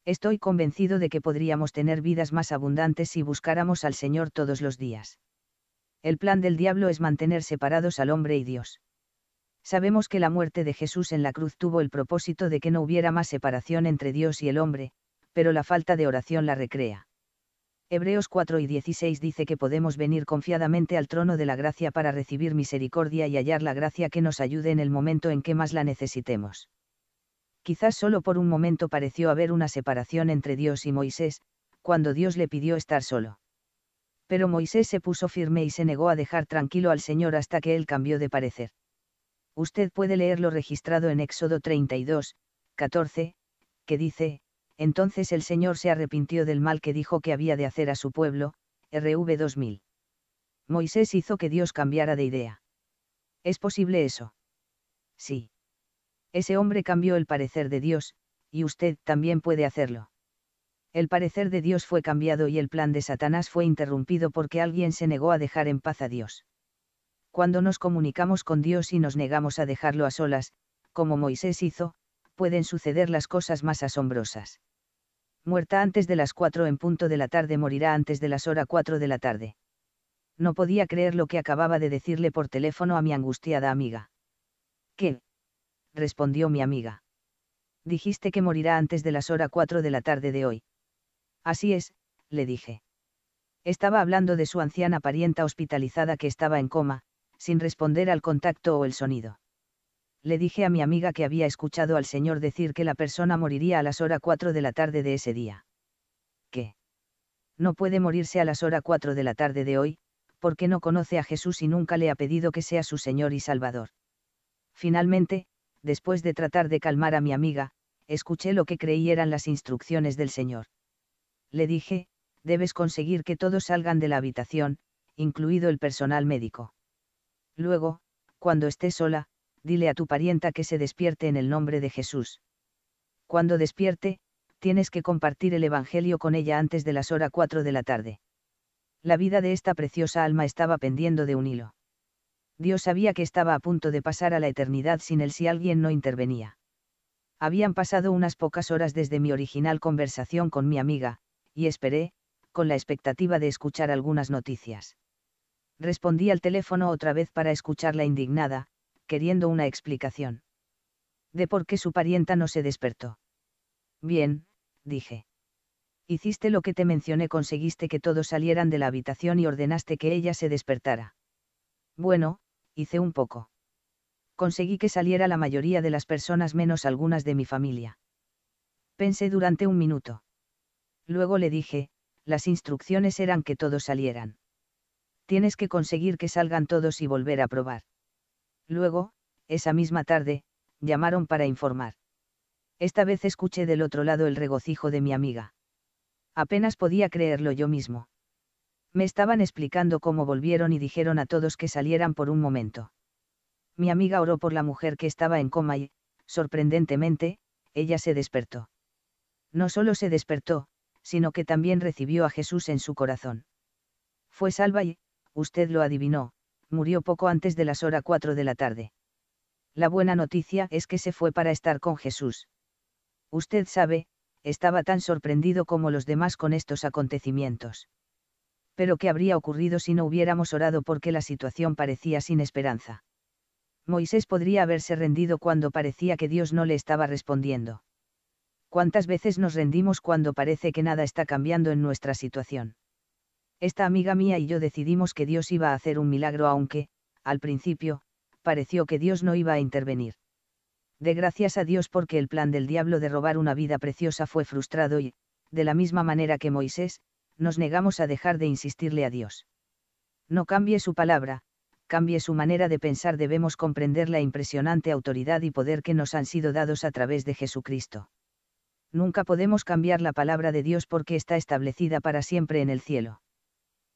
Estoy convencido de que podríamos tener vidas más abundantes si buscáramos al Señor todos los días. El plan del diablo es mantener separados al hombre y Dios sabemos que la muerte de Jesús en la cruz tuvo el propósito de que no hubiera más separación entre Dios y el hombre, pero la falta de oración la recrea. Hebreos 4 y 16 dice que podemos venir confiadamente al trono de la gracia para recibir misericordia y hallar la gracia que nos ayude en el momento en que más la necesitemos. Quizás solo por un momento pareció haber una separación entre Dios y Moisés, cuando Dios le pidió estar solo. Pero Moisés se puso firme y se negó a dejar tranquilo al Señor hasta que él cambió de parecer. Usted puede leer lo registrado en Éxodo 32, 14, que dice, entonces el Señor se arrepintió del mal que dijo que había de hacer a su pueblo, RV 2000. Moisés hizo que Dios cambiara de idea. ¿Es posible eso? Sí. Ese hombre cambió el parecer de Dios, y usted también puede hacerlo. El parecer de Dios fue cambiado y el plan de Satanás fue interrumpido porque alguien se negó a dejar en paz a Dios cuando nos comunicamos con Dios y nos negamos a dejarlo a solas, como Moisés hizo, pueden suceder las cosas más asombrosas. Muerta antes de las cuatro en punto de la tarde morirá antes de las hora cuatro de la tarde. No podía creer lo que acababa de decirle por teléfono a mi angustiada amiga. ¿Qué? respondió mi amiga. Dijiste que morirá antes de las hora cuatro de la tarde de hoy. Así es, le dije. Estaba hablando de su anciana parienta hospitalizada que estaba en coma, sin responder al contacto o el sonido. Le dije a mi amiga que había escuchado al señor decir que la persona moriría a las horas 4 de la tarde de ese día. ¿Qué? No puede morirse a las horas 4 de la tarde de hoy, porque no conoce a Jesús y nunca le ha pedido que sea su Señor y Salvador. Finalmente, después de tratar de calmar a mi amiga, escuché lo que creí eran las instrucciones del Señor. Le dije, debes conseguir que todos salgan de la habitación, incluido el personal médico. Luego, cuando esté sola, dile a tu parienta que se despierte en el nombre de Jesús. Cuando despierte, tienes que compartir el Evangelio con ella antes de las horas 4 de la tarde. La vida de esta preciosa alma estaba pendiendo de un hilo. Dios sabía que estaba a punto de pasar a la eternidad sin él si alguien no intervenía. Habían pasado unas pocas horas desde mi original conversación con mi amiga, y esperé, con la expectativa de escuchar algunas noticias. Respondí al teléfono otra vez para escucharla indignada, queriendo una explicación. De por qué su parienta no se despertó. Bien, dije. Hiciste lo que te mencioné, conseguiste que todos salieran de la habitación y ordenaste que ella se despertara. Bueno, hice un poco. Conseguí que saliera la mayoría de las personas menos algunas de mi familia. Pensé durante un minuto. Luego le dije, las instrucciones eran que todos salieran tienes que conseguir que salgan todos y volver a probar. Luego, esa misma tarde, llamaron para informar. Esta vez escuché del otro lado el regocijo de mi amiga. Apenas podía creerlo yo mismo. Me estaban explicando cómo volvieron y dijeron a todos que salieran por un momento. Mi amiga oró por la mujer que estaba en coma y, sorprendentemente, ella se despertó. No solo se despertó, sino que también recibió a Jesús en su corazón. Fue salva y, usted lo adivinó, murió poco antes de las horas 4 de la tarde. La buena noticia es que se fue para estar con Jesús. Usted sabe, estaba tan sorprendido como los demás con estos acontecimientos. Pero ¿qué habría ocurrido si no hubiéramos orado porque la situación parecía sin esperanza? Moisés podría haberse rendido cuando parecía que Dios no le estaba respondiendo. ¿Cuántas veces nos rendimos cuando parece que nada está cambiando en nuestra situación? Esta amiga mía y yo decidimos que Dios iba a hacer un milagro aunque, al principio, pareció que Dios no iba a intervenir. De gracias a Dios porque el plan del diablo de robar una vida preciosa fue frustrado y, de la misma manera que Moisés, nos negamos a dejar de insistirle a Dios. No cambie su palabra, cambie su manera de pensar debemos comprender la impresionante autoridad y poder que nos han sido dados a través de Jesucristo. Nunca podemos cambiar la palabra de Dios porque está establecida para siempre en el cielo.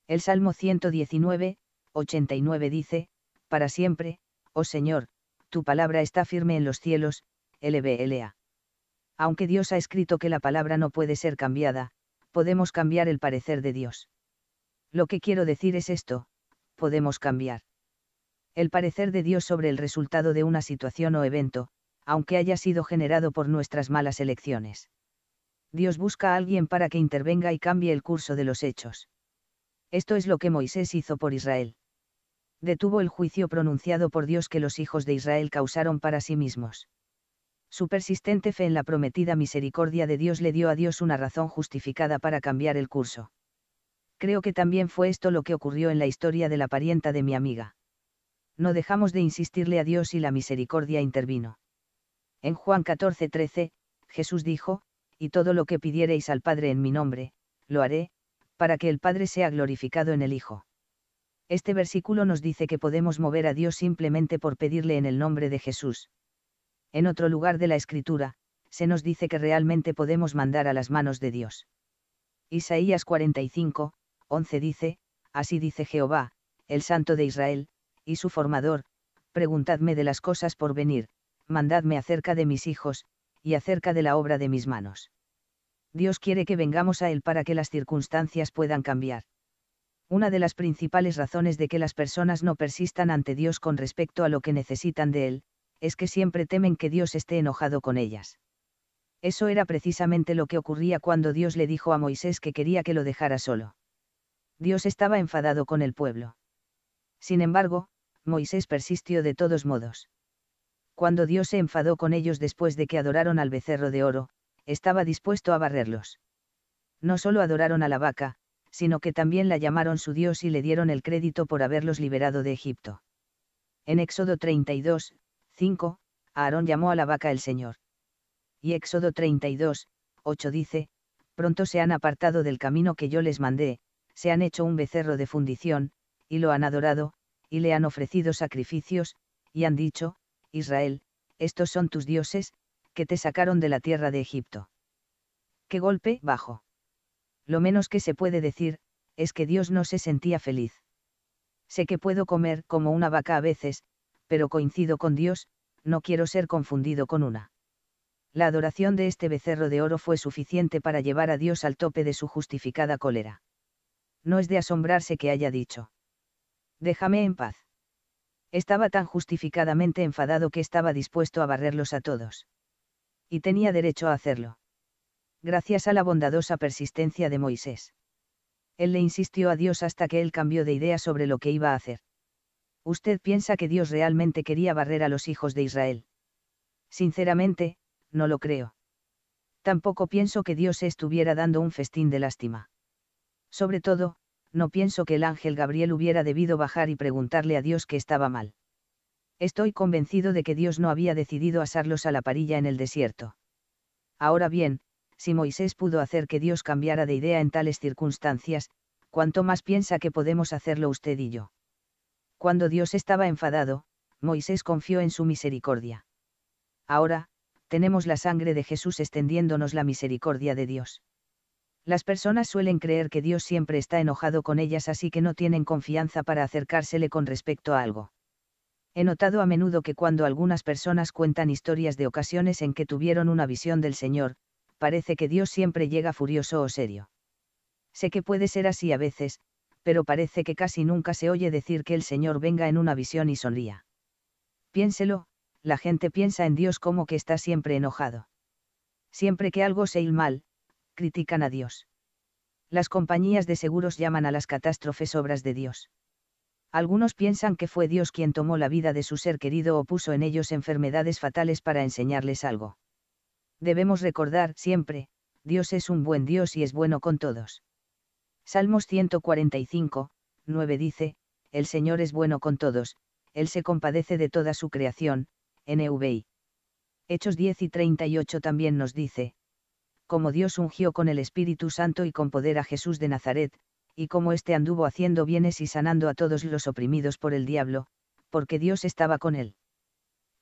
El Salmo 119, 89 dice, Para siempre, oh Señor, tu palabra está firme en los cielos, LBLA. Aunque Dios ha escrito que la palabra no puede ser cambiada, podemos cambiar el parecer de Dios. Lo que quiero decir es esto, podemos cambiar. El parecer de Dios sobre el resultado de una situación o evento, aunque haya sido generado por nuestras malas elecciones. Dios busca a alguien para que intervenga y cambie el curso de los hechos. Esto es lo que Moisés hizo por Israel. Detuvo el juicio pronunciado por Dios que los hijos de Israel causaron para sí mismos. Su persistente fe en la prometida misericordia de Dios le dio a Dios una razón justificada para cambiar el curso. Creo que también fue esto lo que ocurrió en la historia de la parienta de mi amiga. No dejamos de insistirle a Dios y la misericordia intervino. En Juan 14:13, Jesús dijo, y todo lo que pidiereis al Padre en mi nombre, lo haré, para que el Padre sea glorificado en el Hijo. Este versículo nos dice que podemos mover a Dios simplemente por pedirle en el nombre de Jesús. En otro lugar de la Escritura, se nos dice que realmente podemos mandar a las manos de Dios. Isaías 45, 11 dice, Así dice Jehová, el Santo de Israel, y su formador, preguntadme de las cosas por venir, mandadme acerca de mis hijos, y acerca de la obra de mis manos. Dios quiere que vengamos a Él para que las circunstancias puedan cambiar. Una de las principales razones de que las personas no persistan ante Dios con respecto a lo que necesitan de Él, es que siempre temen que Dios esté enojado con ellas. Eso era precisamente lo que ocurría cuando Dios le dijo a Moisés que quería que lo dejara solo. Dios estaba enfadado con el pueblo. Sin embargo, Moisés persistió de todos modos. Cuando Dios se enfadó con ellos después de que adoraron al becerro de oro, estaba dispuesto a barrerlos. No solo adoraron a la vaca, sino que también la llamaron su Dios y le dieron el crédito por haberlos liberado de Egipto. En Éxodo 32, 5, Aarón llamó a la vaca el Señor. Y Éxodo 32, 8 dice, Pronto se han apartado del camino que yo les mandé, se han hecho un becerro de fundición, y lo han adorado, y le han ofrecido sacrificios, y han dicho, Israel, estos son tus dioses, que te sacaron de la tierra de Egipto. ¡Qué golpe bajo! Lo menos que se puede decir, es que Dios no se sentía feliz. Sé que puedo comer como una vaca a veces, pero coincido con Dios, no quiero ser confundido con una. La adoración de este becerro de oro fue suficiente para llevar a Dios al tope de su justificada cólera. No es de asombrarse que haya dicho. Déjame en paz. Estaba tan justificadamente enfadado que estaba dispuesto a barrerlos a todos y tenía derecho a hacerlo. Gracias a la bondadosa persistencia de Moisés. Él le insistió a Dios hasta que él cambió de idea sobre lo que iba a hacer. ¿Usted piensa que Dios realmente quería barrer a los hijos de Israel? Sinceramente, no lo creo. Tampoco pienso que Dios estuviera dando un festín de lástima. Sobre todo, no pienso que el ángel Gabriel hubiera debido bajar y preguntarle a Dios que estaba mal estoy convencido de que Dios no había decidido asarlos a la parilla en el desierto. Ahora bien, si Moisés pudo hacer que Dios cambiara de idea en tales circunstancias, ¿cuánto más piensa que podemos hacerlo usted y yo. Cuando Dios estaba enfadado, Moisés confió en su misericordia. Ahora, tenemos la sangre de Jesús extendiéndonos la misericordia de Dios. Las personas suelen creer que Dios siempre está enojado con ellas así que no tienen confianza para acercársele con respecto a algo. He notado a menudo que cuando algunas personas cuentan historias de ocasiones en que tuvieron una visión del Señor, parece que Dios siempre llega furioso o serio. Sé que puede ser así a veces, pero parece que casi nunca se oye decir que el Señor venga en una visión y sonría. Piénselo, la gente piensa en Dios como que está siempre enojado. Siempre que algo se il mal, critican a Dios. Las compañías de seguros llaman a las catástrofes obras de Dios. Algunos piensan que fue Dios quien tomó la vida de su ser querido o puso en ellos enfermedades fatales para enseñarles algo. Debemos recordar, siempre, Dios es un buen Dios y es bueno con todos. Salmos 145, 9 dice, El Señor es bueno con todos, Él se compadece de toda su creación, NVI. Hechos 10 y 38 también nos dice, Como Dios ungió con el Espíritu Santo y con poder a Jesús de Nazaret, y como éste anduvo haciendo bienes y sanando a todos los oprimidos por el diablo, porque Dios estaba con él.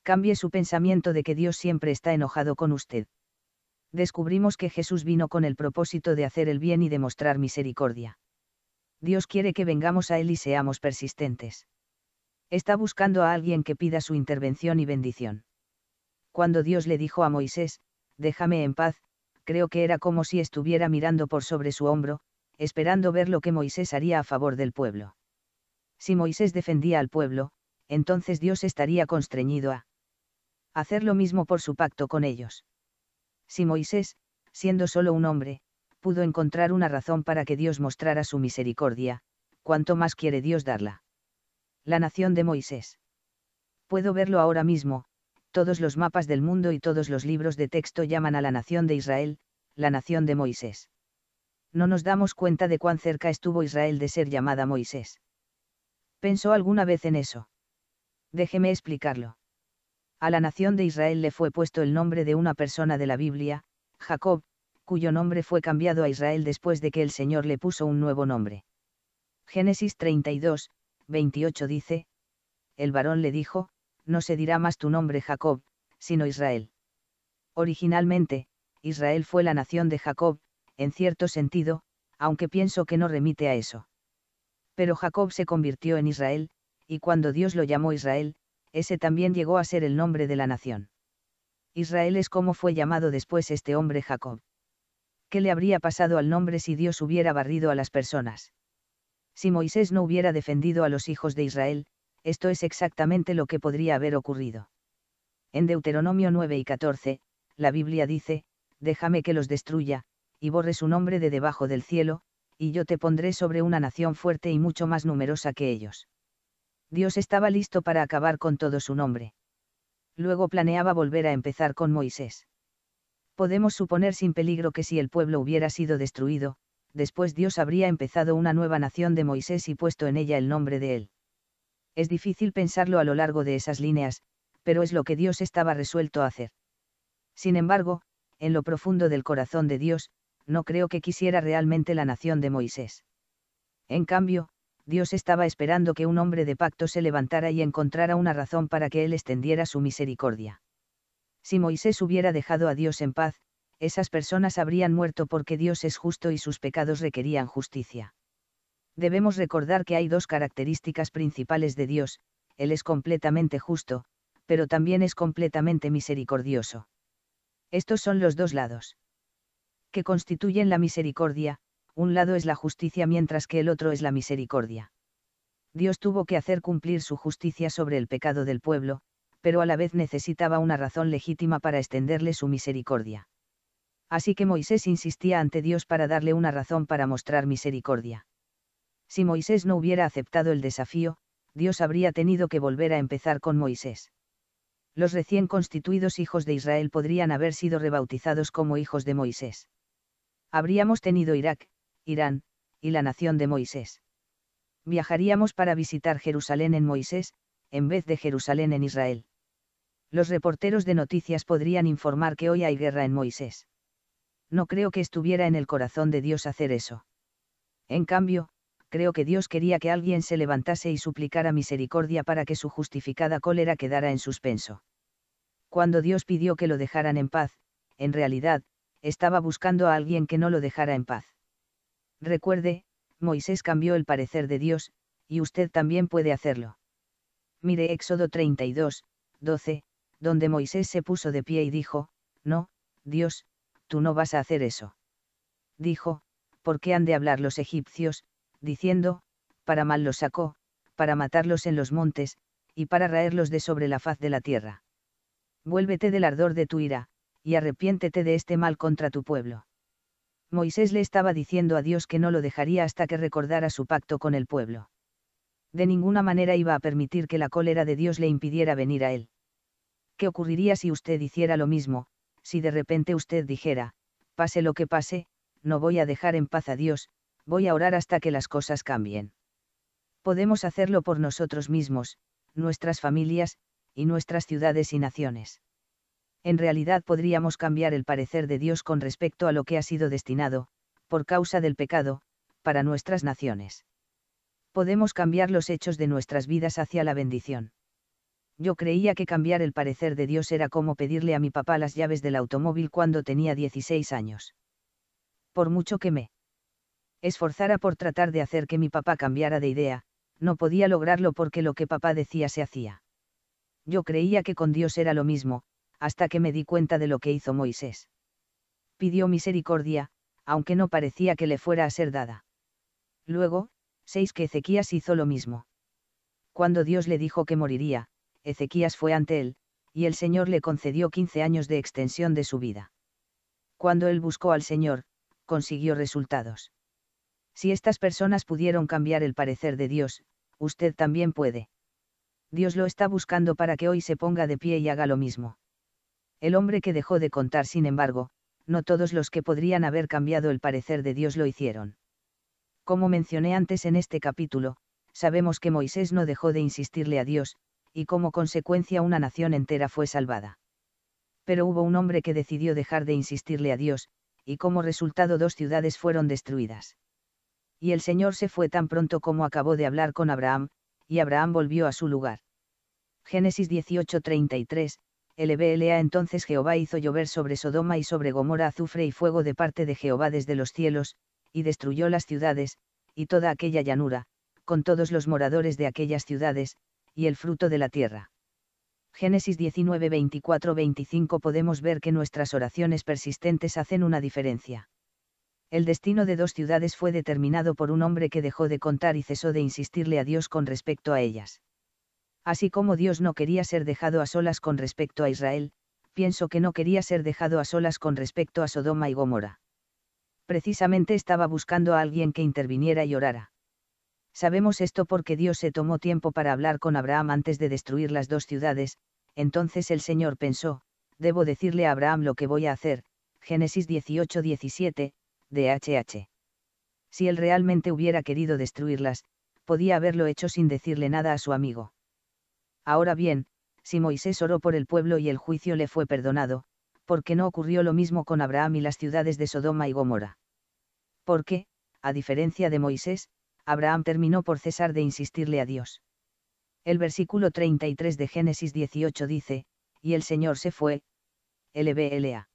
Cambie su pensamiento de que Dios siempre está enojado con usted. Descubrimos que Jesús vino con el propósito de hacer el bien y demostrar misericordia. Dios quiere que vengamos a Él y seamos persistentes. Está buscando a alguien que pida su intervención y bendición. Cuando Dios le dijo a Moisés, déjame en paz, creo que era como si estuviera mirando por sobre su hombro, esperando ver lo que Moisés haría a favor del pueblo. Si Moisés defendía al pueblo, entonces Dios estaría constreñido a hacer lo mismo por su pacto con ellos. Si Moisés, siendo solo un hombre, pudo encontrar una razón para que Dios mostrara su misericordia, cuanto más quiere Dios darla. La nación de Moisés. Puedo verlo ahora mismo, todos los mapas del mundo y todos los libros de texto llaman a la nación de Israel, la nación de Moisés no nos damos cuenta de cuán cerca estuvo Israel de ser llamada Moisés. ¿Pensó alguna vez en eso? Déjeme explicarlo. A la nación de Israel le fue puesto el nombre de una persona de la Biblia, Jacob, cuyo nombre fue cambiado a Israel después de que el Señor le puso un nuevo nombre. Génesis 32, 28 dice, El varón le dijo, No se dirá más tu nombre Jacob, sino Israel. Originalmente, Israel fue la nación de Jacob, en cierto sentido, aunque pienso que no remite a eso. Pero Jacob se convirtió en Israel, y cuando Dios lo llamó Israel, ese también llegó a ser el nombre de la nación. Israel es como fue llamado después este hombre Jacob. ¿Qué le habría pasado al nombre si Dios hubiera barrido a las personas? Si Moisés no hubiera defendido a los hijos de Israel, esto es exactamente lo que podría haber ocurrido. En Deuteronomio 9 y 14, la Biblia dice, déjame que los destruya, y borre su nombre de debajo del cielo, y yo te pondré sobre una nación fuerte y mucho más numerosa que ellos. Dios estaba listo para acabar con todo su nombre. Luego planeaba volver a empezar con Moisés. Podemos suponer sin peligro que si el pueblo hubiera sido destruido, después Dios habría empezado una nueva nación de Moisés y puesto en ella el nombre de él. Es difícil pensarlo a lo largo de esas líneas, pero es lo que Dios estaba resuelto a hacer. Sin embargo, en lo profundo del corazón de Dios, no creo que quisiera realmente la nación de Moisés. En cambio, Dios estaba esperando que un hombre de pacto se levantara y encontrara una razón para que él extendiera su misericordia. Si Moisés hubiera dejado a Dios en paz, esas personas habrían muerto porque Dios es justo y sus pecados requerían justicia. Debemos recordar que hay dos características principales de Dios, Él es completamente justo, pero también es completamente misericordioso. Estos son los dos lados que constituyen la misericordia, un lado es la justicia mientras que el otro es la misericordia. Dios tuvo que hacer cumplir su justicia sobre el pecado del pueblo, pero a la vez necesitaba una razón legítima para extenderle su misericordia. Así que Moisés insistía ante Dios para darle una razón para mostrar misericordia. Si Moisés no hubiera aceptado el desafío, Dios habría tenido que volver a empezar con Moisés. Los recién constituidos hijos de Israel podrían haber sido rebautizados como hijos de Moisés habríamos tenido Irak, Irán, y la nación de Moisés. Viajaríamos para visitar Jerusalén en Moisés, en vez de Jerusalén en Israel. Los reporteros de noticias podrían informar que hoy hay guerra en Moisés. No creo que estuviera en el corazón de Dios hacer eso. En cambio, creo que Dios quería que alguien se levantase y suplicara misericordia para que su justificada cólera quedara en suspenso. Cuando Dios pidió que lo dejaran en paz, en realidad, estaba buscando a alguien que no lo dejara en paz. Recuerde, Moisés cambió el parecer de Dios, y usted también puede hacerlo. Mire Éxodo 32, 12, donde Moisés se puso de pie y dijo, No, Dios, tú no vas a hacer eso. Dijo, ¿por qué han de hablar los egipcios? diciendo, para mal los sacó, para matarlos en los montes, y para raerlos de sobre la faz de la tierra. Vuélvete del ardor de tu ira, y arrepiéntete de este mal contra tu pueblo. Moisés le estaba diciendo a Dios que no lo dejaría hasta que recordara su pacto con el pueblo. De ninguna manera iba a permitir que la cólera de Dios le impidiera venir a él. ¿Qué ocurriría si usted hiciera lo mismo, si de repente usted dijera, pase lo que pase, no voy a dejar en paz a Dios, voy a orar hasta que las cosas cambien? Podemos hacerlo por nosotros mismos, nuestras familias, y nuestras ciudades y naciones en realidad podríamos cambiar el parecer de Dios con respecto a lo que ha sido destinado, por causa del pecado, para nuestras naciones. Podemos cambiar los hechos de nuestras vidas hacia la bendición. Yo creía que cambiar el parecer de Dios era como pedirle a mi papá las llaves del automóvil cuando tenía 16 años. Por mucho que me esforzara por tratar de hacer que mi papá cambiara de idea, no podía lograrlo porque lo que papá decía se hacía. Yo creía que con Dios era lo mismo, hasta que me di cuenta de lo que hizo Moisés. Pidió misericordia, aunque no parecía que le fuera a ser dada. Luego, seis que Ezequías hizo lo mismo. Cuando Dios le dijo que moriría, Ezequías fue ante él, y el Señor le concedió 15 años de extensión de su vida. Cuando él buscó al Señor, consiguió resultados. Si estas personas pudieron cambiar el parecer de Dios, usted también puede. Dios lo está buscando para que hoy se ponga de pie y haga lo mismo. El hombre que dejó de contar, sin embargo, no todos los que podrían haber cambiado el parecer de Dios lo hicieron. Como mencioné antes en este capítulo, sabemos que Moisés no dejó de insistirle a Dios, y como consecuencia una nación entera fue salvada. Pero hubo un hombre que decidió dejar de insistirle a Dios, y como resultado dos ciudades fueron destruidas. Y el Señor se fue tan pronto como acabó de hablar con Abraham, y Abraham volvió a su lugar. Génesis 18:33, LBLA entonces Jehová hizo llover sobre Sodoma y sobre Gomorra azufre y fuego de parte de Jehová desde los cielos, y destruyó las ciudades, y toda aquella llanura, con todos los moradores de aquellas ciudades, y el fruto de la tierra. Génesis 19, 24, 25 podemos ver que nuestras oraciones persistentes hacen una diferencia. El destino de dos ciudades fue determinado por un hombre que dejó de contar y cesó de insistirle a Dios con respecto a ellas así como Dios no quería ser dejado a solas con respecto a Israel, pienso que no quería ser dejado a solas con respecto a Sodoma y Gomorra. Precisamente estaba buscando a alguien que interviniera y orara. Sabemos esto porque Dios se tomó tiempo para hablar con Abraham antes de destruir las dos ciudades, entonces el Señor pensó, debo decirle a Abraham lo que voy a hacer, Génesis 18-17, DHH. Si él realmente hubiera querido destruirlas, podía haberlo hecho sin decirle nada a su amigo. Ahora bien, si Moisés oró por el pueblo y el juicio le fue perdonado, porque no ocurrió lo mismo con Abraham y las ciudades de Sodoma y Gomorra? Porque, a diferencia de Moisés, Abraham terminó por cesar de insistirle a Dios. El versículo 33 de Génesis 18 dice, y el Señor se fue. LBLA.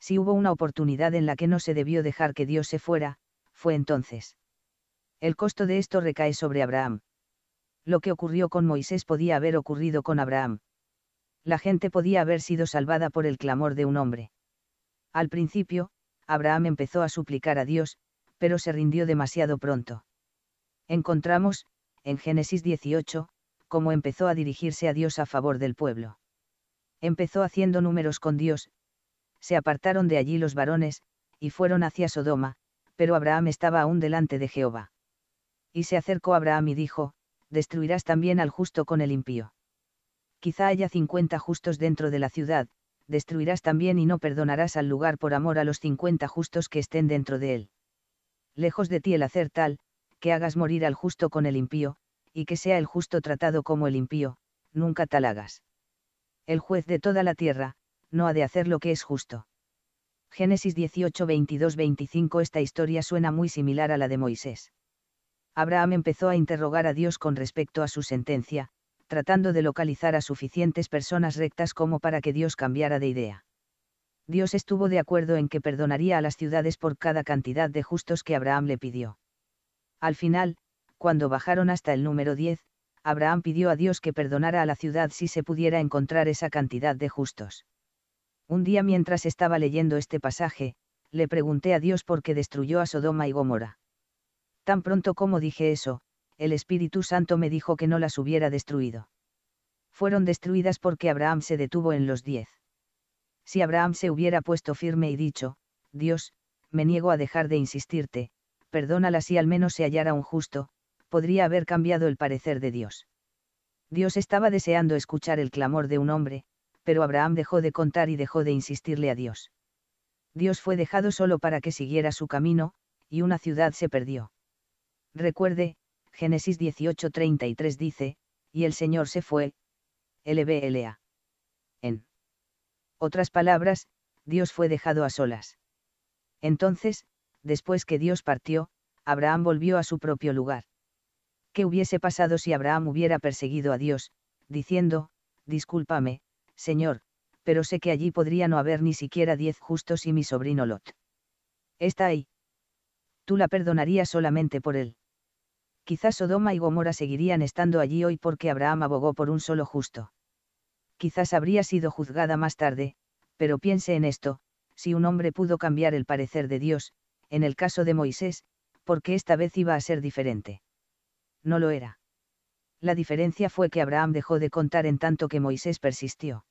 Si hubo una oportunidad en la que no se debió dejar que Dios se fuera, fue entonces. El costo de esto recae sobre Abraham lo que ocurrió con Moisés podía haber ocurrido con Abraham. La gente podía haber sido salvada por el clamor de un hombre. Al principio, Abraham empezó a suplicar a Dios, pero se rindió demasiado pronto. Encontramos, en Génesis 18, cómo empezó a dirigirse a Dios a favor del pueblo. Empezó haciendo números con Dios, se apartaron de allí los varones, y fueron hacia Sodoma, pero Abraham estaba aún delante de Jehová. Y se acercó Abraham y dijo, destruirás también al justo con el impío. Quizá haya cincuenta justos dentro de la ciudad, destruirás también y no perdonarás al lugar por amor a los cincuenta justos que estén dentro de él. Lejos de ti el hacer tal, que hagas morir al justo con el impío, y que sea el justo tratado como el impío, nunca tal hagas. El juez de toda la tierra, no ha de hacer lo que es justo. Génesis 18 22 25 Esta historia suena muy similar a la de Moisés. Abraham empezó a interrogar a Dios con respecto a su sentencia, tratando de localizar a suficientes personas rectas como para que Dios cambiara de idea. Dios estuvo de acuerdo en que perdonaría a las ciudades por cada cantidad de justos que Abraham le pidió. Al final, cuando bajaron hasta el número 10, Abraham pidió a Dios que perdonara a la ciudad si se pudiera encontrar esa cantidad de justos. Un día mientras estaba leyendo este pasaje, le pregunté a Dios por qué destruyó a Sodoma y Gomorra. Tan pronto como dije eso, el Espíritu Santo me dijo que no las hubiera destruido. Fueron destruidas porque Abraham se detuvo en los diez. Si Abraham se hubiera puesto firme y dicho, Dios, me niego a dejar de insistirte, perdónala si al menos se hallara un justo, podría haber cambiado el parecer de Dios. Dios estaba deseando escuchar el clamor de un hombre, pero Abraham dejó de contar y dejó de insistirle a Dios. Dios fue dejado solo para que siguiera su camino, y una ciudad se perdió. Recuerde, Génesis 18:33 dice, y el Señor se fue. LBLA. En otras palabras, Dios fue dejado a solas. Entonces, después que Dios partió, Abraham volvió a su propio lugar. ¿Qué hubiese pasado si Abraham hubiera perseguido a Dios, diciendo, Discúlpame, Señor, pero sé que allí podría no haber ni siquiera diez justos y mi sobrino Lot. Está ahí. Tú la perdonarías solamente por él. Quizás Sodoma y Gomorra seguirían estando allí hoy porque Abraham abogó por un solo justo. Quizás habría sido juzgada más tarde, pero piense en esto, si un hombre pudo cambiar el parecer de Dios, en el caso de Moisés, porque esta vez iba a ser diferente. No lo era. La diferencia fue que Abraham dejó de contar en tanto que Moisés persistió.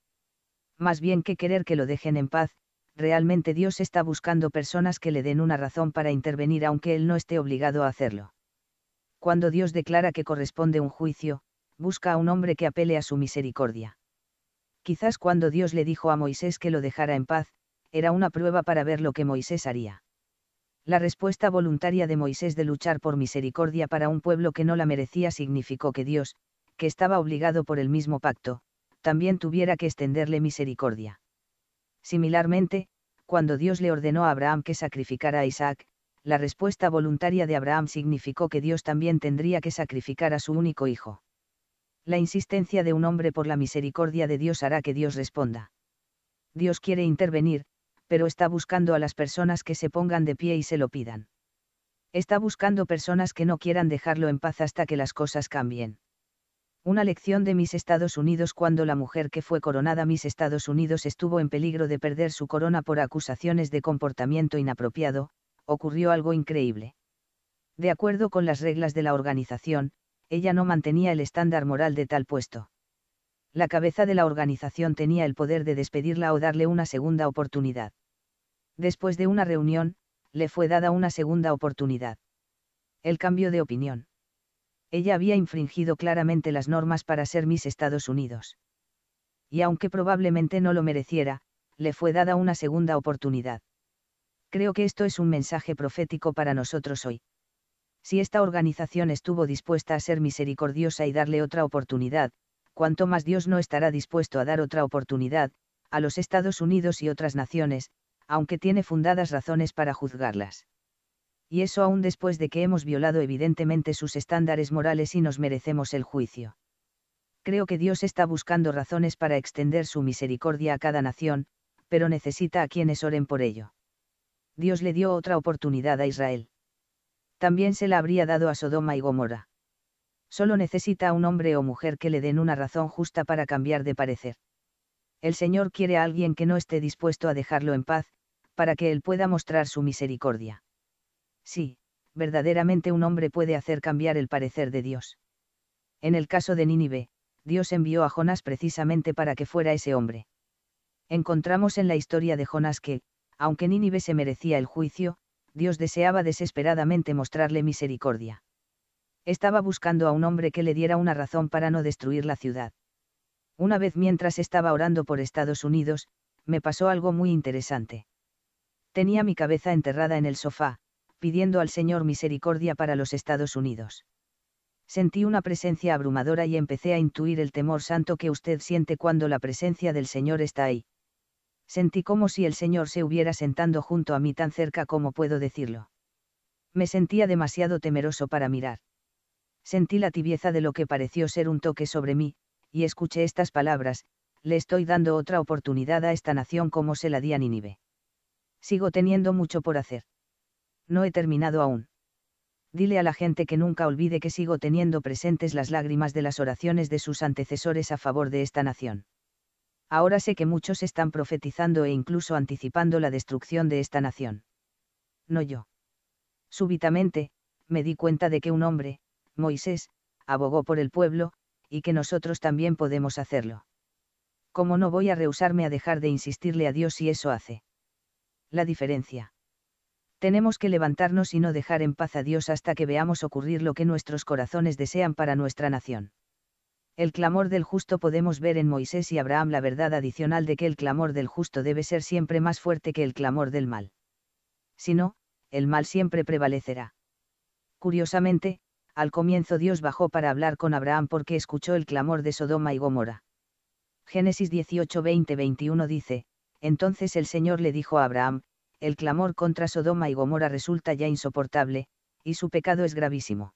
Más bien que querer que lo dejen en paz, realmente Dios está buscando personas que le den una razón para intervenir aunque él no esté obligado a hacerlo cuando Dios declara que corresponde un juicio, busca a un hombre que apele a su misericordia. Quizás cuando Dios le dijo a Moisés que lo dejara en paz, era una prueba para ver lo que Moisés haría. La respuesta voluntaria de Moisés de luchar por misericordia para un pueblo que no la merecía significó que Dios, que estaba obligado por el mismo pacto, también tuviera que extenderle misericordia. Similarmente, cuando Dios le ordenó a Abraham que sacrificara a Isaac, la respuesta voluntaria de Abraham significó que Dios también tendría que sacrificar a su único hijo. La insistencia de un hombre por la misericordia de Dios hará que Dios responda. Dios quiere intervenir, pero está buscando a las personas que se pongan de pie y se lo pidan. Está buscando personas que no quieran dejarlo en paz hasta que las cosas cambien. Una lección de mis Estados Unidos cuando la mujer que fue coronada mis Estados Unidos estuvo en peligro de perder su corona por acusaciones de comportamiento inapropiado, ocurrió algo increíble. De acuerdo con las reglas de la organización, ella no mantenía el estándar moral de tal puesto. La cabeza de la organización tenía el poder de despedirla o darle una segunda oportunidad. Después de una reunión, le fue dada una segunda oportunidad. El cambio de opinión. Ella había infringido claramente las normas para ser Miss Estados Unidos. Y aunque probablemente no lo mereciera, le fue dada una segunda oportunidad. Creo que esto es un mensaje profético para nosotros hoy. Si esta organización estuvo dispuesta a ser misericordiosa y darle otra oportunidad, cuanto más Dios no estará dispuesto a dar otra oportunidad, a los Estados Unidos y otras naciones, aunque tiene fundadas razones para juzgarlas. Y eso aún después de que hemos violado evidentemente sus estándares morales y nos merecemos el juicio. Creo que Dios está buscando razones para extender su misericordia a cada nación, pero necesita a quienes oren por ello. Dios le dio otra oportunidad a Israel. También se la habría dado a Sodoma y Gomorra. Solo necesita un hombre o mujer que le den una razón justa para cambiar de parecer. El Señor quiere a alguien que no esté dispuesto a dejarlo en paz, para que Él pueda mostrar su misericordia. Sí, verdaderamente un hombre puede hacer cambiar el parecer de Dios. En el caso de Nínive, Dios envió a Jonás precisamente para que fuera ese hombre. Encontramos en la historia de Jonás que, aunque Nínive se merecía el juicio, Dios deseaba desesperadamente mostrarle misericordia. Estaba buscando a un hombre que le diera una razón para no destruir la ciudad. Una vez mientras estaba orando por Estados Unidos, me pasó algo muy interesante. Tenía mi cabeza enterrada en el sofá, pidiendo al Señor misericordia para los Estados Unidos. Sentí una presencia abrumadora y empecé a intuir el temor santo que usted siente cuando la presencia del Señor está ahí sentí como si el Señor se hubiera sentado junto a mí tan cerca como puedo decirlo. Me sentía demasiado temeroso para mirar. Sentí la tibieza de lo que pareció ser un toque sobre mí, y escuché estas palabras, le estoy dando otra oportunidad a esta nación como se la di a Nínive. Sigo teniendo mucho por hacer. No he terminado aún. Dile a la gente que nunca olvide que sigo teniendo presentes las lágrimas de las oraciones de sus antecesores a favor de esta nación ahora sé que muchos están profetizando e incluso anticipando la destrucción de esta nación. No yo. Súbitamente, me di cuenta de que un hombre, Moisés, abogó por el pueblo, y que nosotros también podemos hacerlo. ¿Cómo no voy a rehusarme a dejar de insistirle a Dios si eso hace? La diferencia. Tenemos que levantarnos y no dejar en paz a Dios hasta que veamos ocurrir lo que nuestros corazones desean para nuestra nación el clamor del justo podemos ver en Moisés y Abraham la verdad adicional de que el clamor del justo debe ser siempre más fuerte que el clamor del mal. Si no, el mal siempre prevalecerá. Curiosamente, al comienzo Dios bajó para hablar con Abraham porque escuchó el clamor de Sodoma y Gomorra. Génesis 18 20 21 dice, entonces el Señor le dijo a Abraham, el clamor contra Sodoma y Gomorra resulta ya insoportable, y su pecado es gravísimo.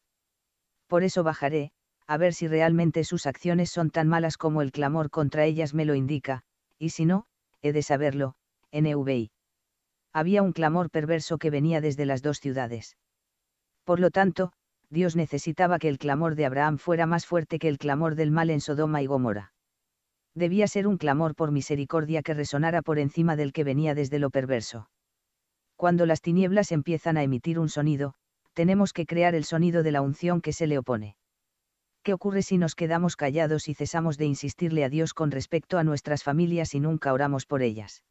Por eso bajaré, a ver si realmente sus acciones son tan malas como el clamor contra ellas me lo indica, y si no, he de saberlo, NVI. Había un clamor perverso que venía desde las dos ciudades. Por lo tanto, Dios necesitaba que el clamor de Abraham fuera más fuerte que el clamor del mal en Sodoma y Gomorra. Debía ser un clamor por misericordia que resonara por encima del que venía desde lo perverso. Cuando las tinieblas empiezan a emitir un sonido, tenemos que crear el sonido de la unción que se le opone. ¿Qué ocurre si nos quedamos callados y cesamos de insistirle a Dios con respecto a nuestras familias y nunca oramos por ellas?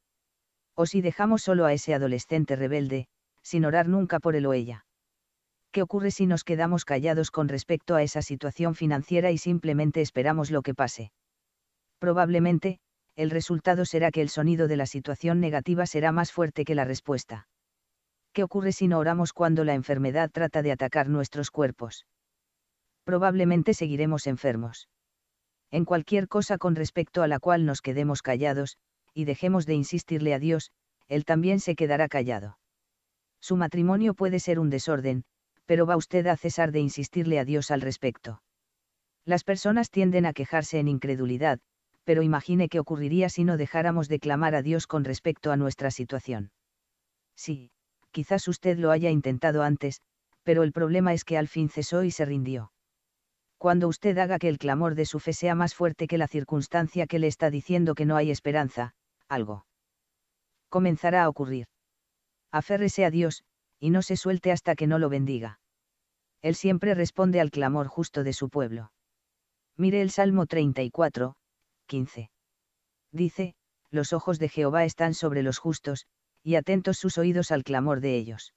O si dejamos solo a ese adolescente rebelde, sin orar nunca por él o ella. ¿Qué ocurre si nos quedamos callados con respecto a esa situación financiera y simplemente esperamos lo que pase? Probablemente, el resultado será que el sonido de la situación negativa será más fuerte que la respuesta. ¿Qué ocurre si no oramos cuando la enfermedad trata de atacar nuestros cuerpos? probablemente seguiremos enfermos. En cualquier cosa con respecto a la cual nos quedemos callados, y dejemos de insistirle a Dios, Él también se quedará callado. Su matrimonio puede ser un desorden, pero va usted a cesar de insistirle a Dios al respecto. Las personas tienden a quejarse en incredulidad, pero imagine qué ocurriría si no dejáramos de clamar a Dios con respecto a nuestra situación. Sí, quizás usted lo haya intentado antes, pero el problema es que al fin cesó y se rindió cuando usted haga que el clamor de su fe sea más fuerte que la circunstancia que le está diciendo que no hay esperanza, algo comenzará a ocurrir. Aférrese a Dios, y no se suelte hasta que no lo bendiga. Él siempre responde al clamor justo de su pueblo. Mire el Salmo 34, 15. Dice, los ojos de Jehová están sobre los justos, y atentos sus oídos al clamor de ellos.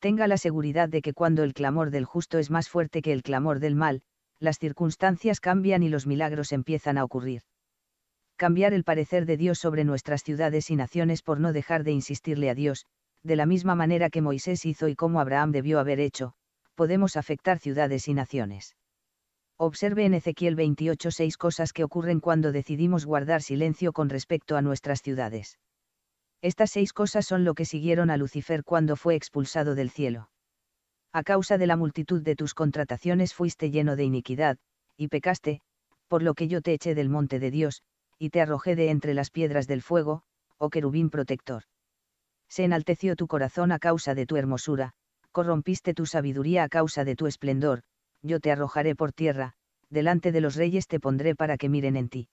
Tenga la seguridad de que cuando el clamor del justo es más fuerte que el clamor del mal, las circunstancias cambian y los milagros empiezan a ocurrir. Cambiar el parecer de Dios sobre nuestras ciudades y naciones por no dejar de insistirle a Dios, de la misma manera que Moisés hizo y como Abraham debió haber hecho, podemos afectar ciudades y naciones. Observe en Ezequiel 28 seis cosas que ocurren cuando decidimos guardar silencio con respecto a nuestras ciudades. Estas seis cosas son lo que siguieron a Lucifer cuando fue expulsado del cielo a causa de la multitud de tus contrataciones fuiste lleno de iniquidad, y pecaste, por lo que yo te eché del monte de Dios, y te arrojé de entre las piedras del fuego, oh querubín protector. Se enalteció tu corazón a causa de tu hermosura, corrompiste tu sabiduría a causa de tu esplendor, yo te arrojaré por tierra, delante de los reyes te pondré para que miren en ti.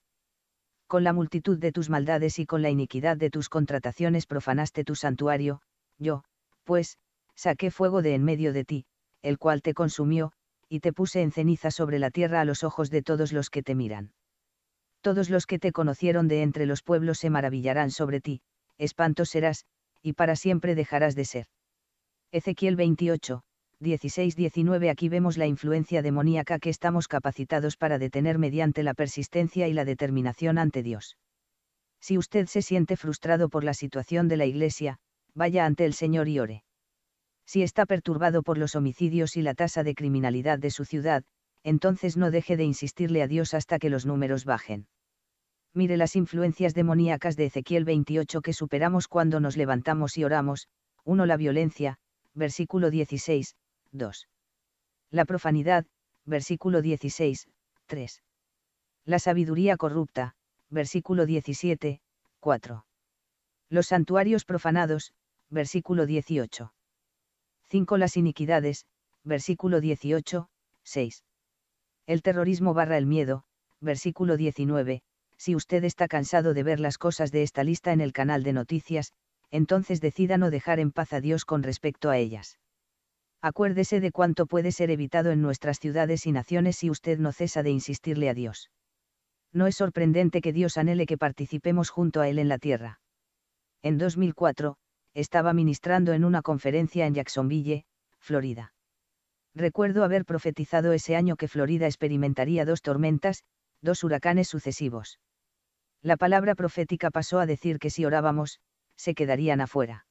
Con la multitud de tus maldades y con la iniquidad de tus contrataciones profanaste tu santuario, yo, pues, saqué fuego de en medio de ti, el cual te consumió, y te puse en ceniza sobre la tierra a los ojos de todos los que te miran. Todos los que te conocieron de entre los pueblos se maravillarán sobre ti, espanto serás, y para siempre dejarás de ser. Ezequiel 28, 16-19 Aquí vemos la influencia demoníaca que estamos capacitados para detener mediante la persistencia y la determinación ante Dios. Si usted se siente frustrado por la situación de la Iglesia, vaya ante el Señor y ore si está perturbado por los homicidios y la tasa de criminalidad de su ciudad, entonces no deje de insistirle a Dios hasta que los números bajen. Mire las influencias demoníacas de Ezequiel 28 que superamos cuando nos levantamos y oramos, 1 la violencia, versículo 16, 2. La profanidad, versículo 16, 3. La sabiduría corrupta, versículo 17, 4. Los santuarios profanados, versículo 18 5. Las iniquidades, versículo 18, 6. El terrorismo barra el miedo, versículo 19. Si usted está cansado de ver las cosas de esta lista en el canal de noticias, entonces decida no dejar en paz a Dios con respecto a ellas. Acuérdese de cuánto puede ser evitado en nuestras ciudades y naciones si usted no cesa de insistirle a Dios. No es sorprendente que Dios anhele que participemos junto a Él en la tierra. En 2004, estaba ministrando en una conferencia en Jacksonville, Florida. Recuerdo haber profetizado ese año que Florida experimentaría dos tormentas, dos huracanes sucesivos. La palabra profética pasó a decir que si orábamos, se quedarían afuera.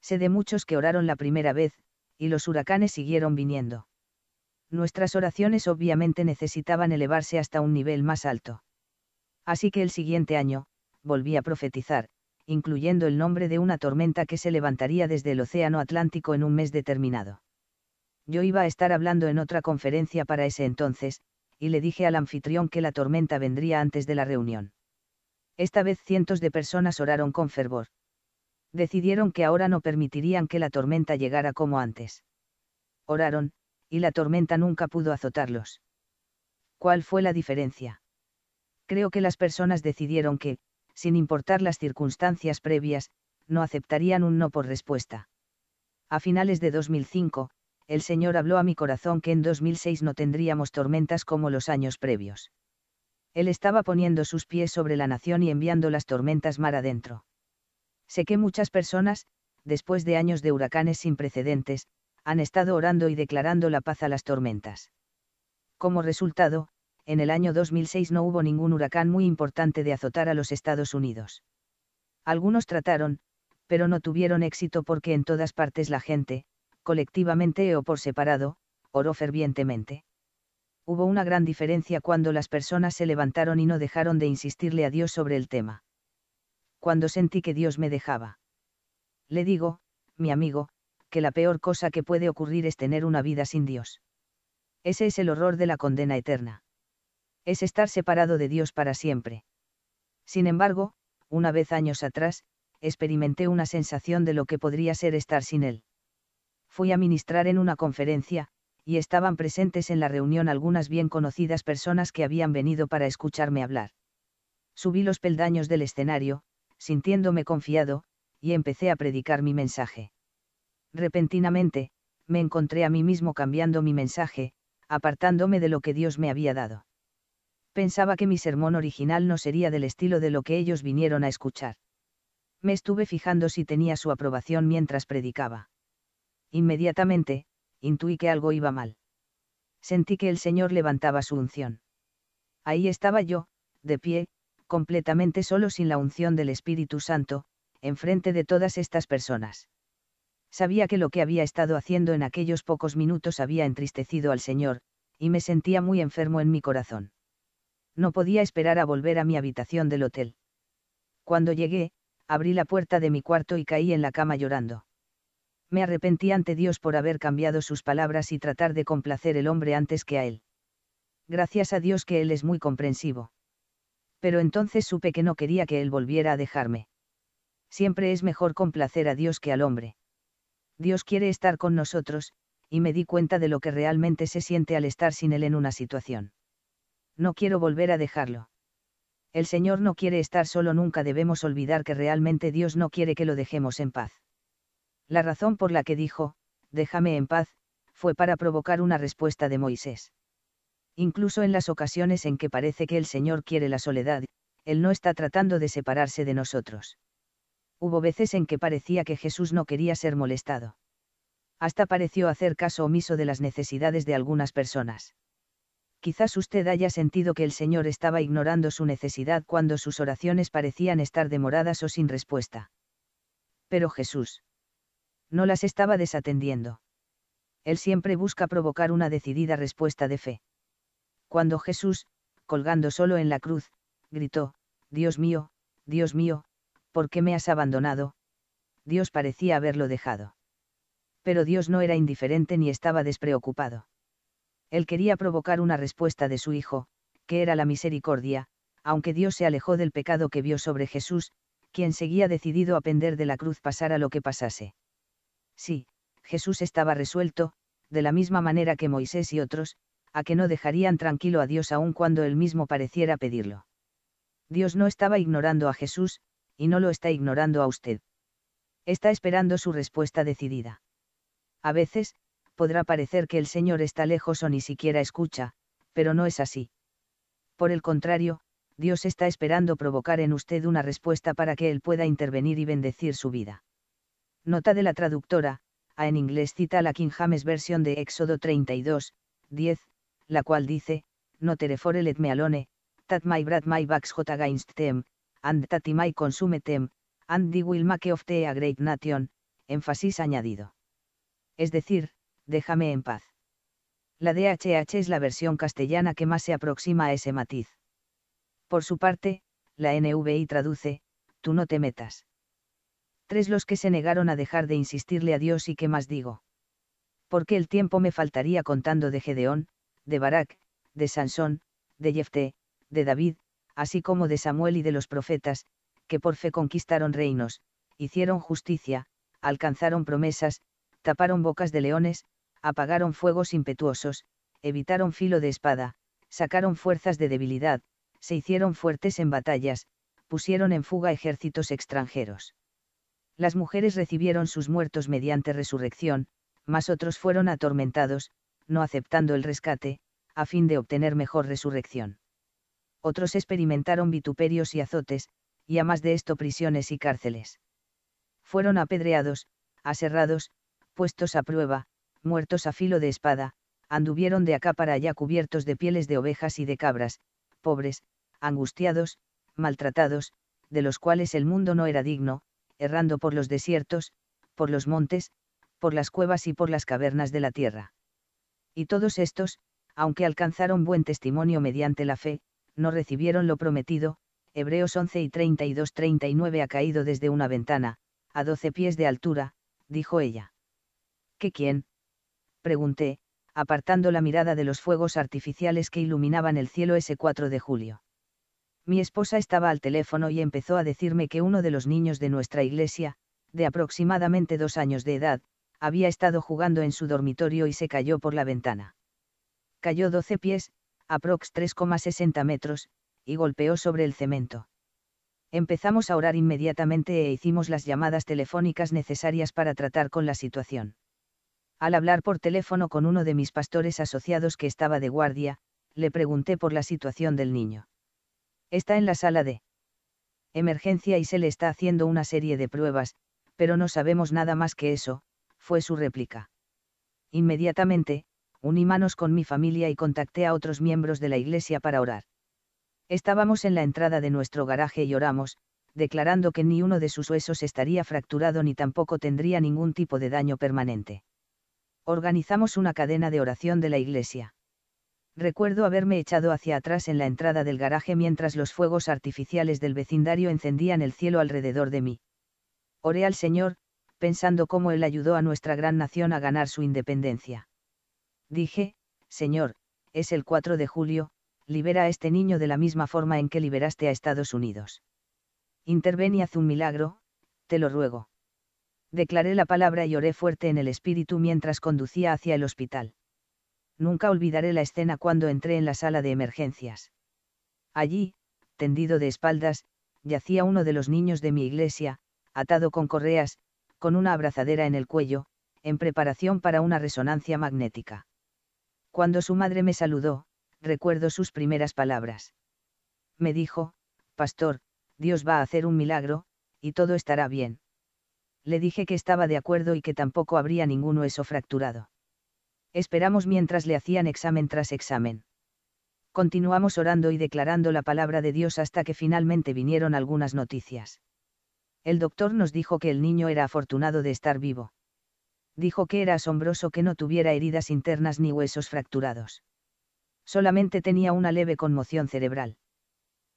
Sé de muchos que oraron la primera vez, y los huracanes siguieron viniendo. Nuestras oraciones obviamente necesitaban elevarse hasta un nivel más alto. Así que el siguiente año, volví a profetizar, incluyendo el nombre de una tormenta que se levantaría desde el Océano Atlántico en un mes determinado. Yo iba a estar hablando en otra conferencia para ese entonces, y le dije al anfitrión que la tormenta vendría antes de la reunión. Esta vez cientos de personas oraron con fervor. Decidieron que ahora no permitirían que la tormenta llegara como antes. Oraron, y la tormenta nunca pudo azotarlos. ¿Cuál fue la diferencia? Creo que las personas decidieron que, sin importar las circunstancias previas, no aceptarían un no por respuesta. A finales de 2005, el Señor habló a mi corazón que en 2006 no tendríamos tormentas como los años previos. Él estaba poniendo sus pies sobre la nación y enviando las tormentas mar adentro. Sé que muchas personas, después de años de huracanes sin precedentes, han estado orando y declarando la paz a las tormentas. Como resultado, en el año 2006 no hubo ningún huracán muy importante de azotar a los Estados Unidos. Algunos trataron, pero no tuvieron éxito porque en todas partes la gente, colectivamente o por separado, oró fervientemente. Hubo una gran diferencia cuando las personas se levantaron y no dejaron de insistirle a Dios sobre el tema. Cuando sentí que Dios me dejaba. Le digo, mi amigo, que la peor cosa que puede ocurrir es tener una vida sin Dios. Ese es el horror de la condena eterna es estar separado de Dios para siempre. Sin embargo, una vez años atrás, experimenté una sensación de lo que podría ser estar sin Él. Fui a ministrar en una conferencia, y estaban presentes en la reunión algunas bien conocidas personas que habían venido para escucharme hablar. Subí los peldaños del escenario, sintiéndome confiado, y empecé a predicar mi mensaje. Repentinamente, me encontré a mí mismo cambiando mi mensaje, apartándome de lo que Dios me había dado pensaba que mi sermón original no sería del estilo de lo que ellos vinieron a escuchar. Me estuve fijando si tenía su aprobación mientras predicaba. Inmediatamente, intuí que algo iba mal. Sentí que el Señor levantaba su unción. Ahí estaba yo, de pie, completamente solo sin la unción del Espíritu Santo, enfrente de todas estas personas. Sabía que lo que había estado haciendo en aquellos pocos minutos había entristecido al Señor, y me sentía muy enfermo en mi corazón no podía esperar a volver a mi habitación del hotel. Cuando llegué, abrí la puerta de mi cuarto y caí en la cama llorando. Me arrepentí ante Dios por haber cambiado sus palabras y tratar de complacer el hombre antes que a él. Gracias a Dios que él es muy comprensivo. Pero entonces supe que no quería que él volviera a dejarme. Siempre es mejor complacer a Dios que al hombre. Dios quiere estar con nosotros, y me di cuenta de lo que realmente se siente al estar sin él en una situación no quiero volver a dejarlo. El Señor no quiere estar solo, nunca debemos olvidar que realmente Dios no quiere que lo dejemos en paz. La razón por la que dijo, déjame en paz, fue para provocar una respuesta de Moisés. Incluso en las ocasiones en que parece que el Señor quiere la soledad, Él no está tratando de separarse de nosotros. Hubo veces en que parecía que Jesús no quería ser molestado. Hasta pareció hacer caso omiso de las necesidades de algunas personas quizás usted haya sentido que el Señor estaba ignorando su necesidad cuando sus oraciones parecían estar demoradas o sin respuesta. Pero Jesús no las estaba desatendiendo. Él siempre busca provocar una decidida respuesta de fe. Cuando Jesús, colgando solo en la cruz, gritó, Dios mío, Dios mío, ¿por qué me has abandonado? Dios parecía haberlo dejado. Pero Dios no era indiferente ni estaba despreocupado él quería provocar una respuesta de su Hijo, que era la misericordia, aunque Dios se alejó del pecado que vio sobre Jesús, quien seguía decidido a pender de la cruz pasara lo que pasase. Sí, Jesús estaba resuelto, de la misma manera que Moisés y otros, a que no dejarían tranquilo a Dios aun cuando él mismo pareciera pedirlo. Dios no estaba ignorando a Jesús, y no lo está ignorando a usted. Está esperando su respuesta decidida. A veces, podrá parecer que el Señor está lejos o ni siquiera escucha, pero no es así. Por el contrario, Dios está esperando provocar en usted una respuesta para que Él pueda intervenir y bendecir su vida. Nota de la traductora, a en inglés cita la King James versión de Éxodo 32, 10, la cual dice, No terefore let me alone, that my brat my vax hot against them, and that consume them, and will make of the a great nation, énfasis añadido. Es decir, déjame en paz. La DHH es la versión castellana que más se aproxima a ese matiz. Por su parte, la NVI traduce, tú no te metas. Tres los que se negaron a dejar de insistirle a Dios y qué más digo. Porque el tiempo me faltaría contando de Gedeón, de Barak, de Sansón, de Jefté, de David, así como de Samuel y de los profetas, que por fe conquistaron reinos, hicieron justicia, alcanzaron promesas, taparon bocas de leones, apagaron fuegos impetuosos, evitaron filo de espada, sacaron fuerzas de debilidad, se hicieron fuertes en batallas, pusieron en fuga ejércitos extranjeros. Las mujeres recibieron sus muertos mediante resurrección, mas otros fueron atormentados, no aceptando el rescate, a fin de obtener mejor resurrección. Otros experimentaron vituperios y azotes, y a más de esto prisiones y cárceles. Fueron apedreados, aserrados, puestos a prueba, muertos a filo de espada, anduvieron de acá para allá cubiertos de pieles de ovejas y de cabras, pobres, angustiados, maltratados, de los cuales el mundo no era digno, errando por los desiertos, por los montes, por las cuevas y por las cavernas de la tierra. Y todos estos, aunque alcanzaron buen testimonio mediante la fe, no recibieron lo prometido, Hebreos 11 y 32 39 ha caído desde una ventana, a doce pies de altura, dijo ella. ¿Qué quién, pregunté, apartando la mirada de los fuegos artificiales que iluminaban el cielo ese 4 de julio. Mi esposa estaba al teléfono y empezó a decirme que uno de los niños de nuestra iglesia, de aproximadamente dos años de edad, había estado jugando en su dormitorio y se cayó por la ventana. Cayó 12 pies, aprox 3,60 metros, y golpeó sobre el cemento. Empezamos a orar inmediatamente e hicimos las llamadas telefónicas necesarias para tratar con la situación. Al hablar por teléfono con uno de mis pastores asociados que estaba de guardia, le pregunté por la situación del niño. Está en la sala de emergencia y se le está haciendo una serie de pruebas, pero no sabemos nada más que eso, fue su réplica. Inmediatamente, uní manos con mi familia y contacté a otros miembros de la iglesia para orar. Estábamos en la entrada de nuestro garaje y oramos, declarando que ni uno de sus huesos estaría fracturado ni tampoco tendría ningún tipo de daño permanente organizamos una cadena de oración de la iglesia. Recuerdo haberme echado hacia atrás en la entrada del garaje mientras los fuegos artificiales del vecindario encendían el cielo alrededor de mí. Oré al Señor, pensando cómo Él ayudó a nuestra gran nación a ganar su independencia. Dije, Señor, es el 4 de julio, libera a este niño de la misma forma en que liberaste a Estados Unidos. Interven y haz un milagro, te lo ruego declaré la palabra y oré fuerte en el espíritu mientras conducía hacia el hospital. Nunca olvidaré la escena cuando entré en la sala de emergencias. Allí, tendido de espaldas, yacía uno de los niños de mi iglesia, atado con correas, con una abrazadera en el cuello, en preparación para una resonancia magnética. Cuando su madre me saludó, recuerdo sus primeras palabras. Me dijo, Pastor, Dios va a hacer un milagro, y todo estará bien le dije que estaba de acuerdo y que tampoco habría ningún hueso fracturado. Esperamos mientras le hacían examen tras examen. Continuamos orando y declarando la palabra de Dios hasta que finalmente vinieron algunas noticias. El doctor nos dijo que el niño era afortunado de estar vivo. Dijo que era asombroso que no tuviera heridas internas ni huesos fracturados. Solamente tenía una leve conmoción cerebral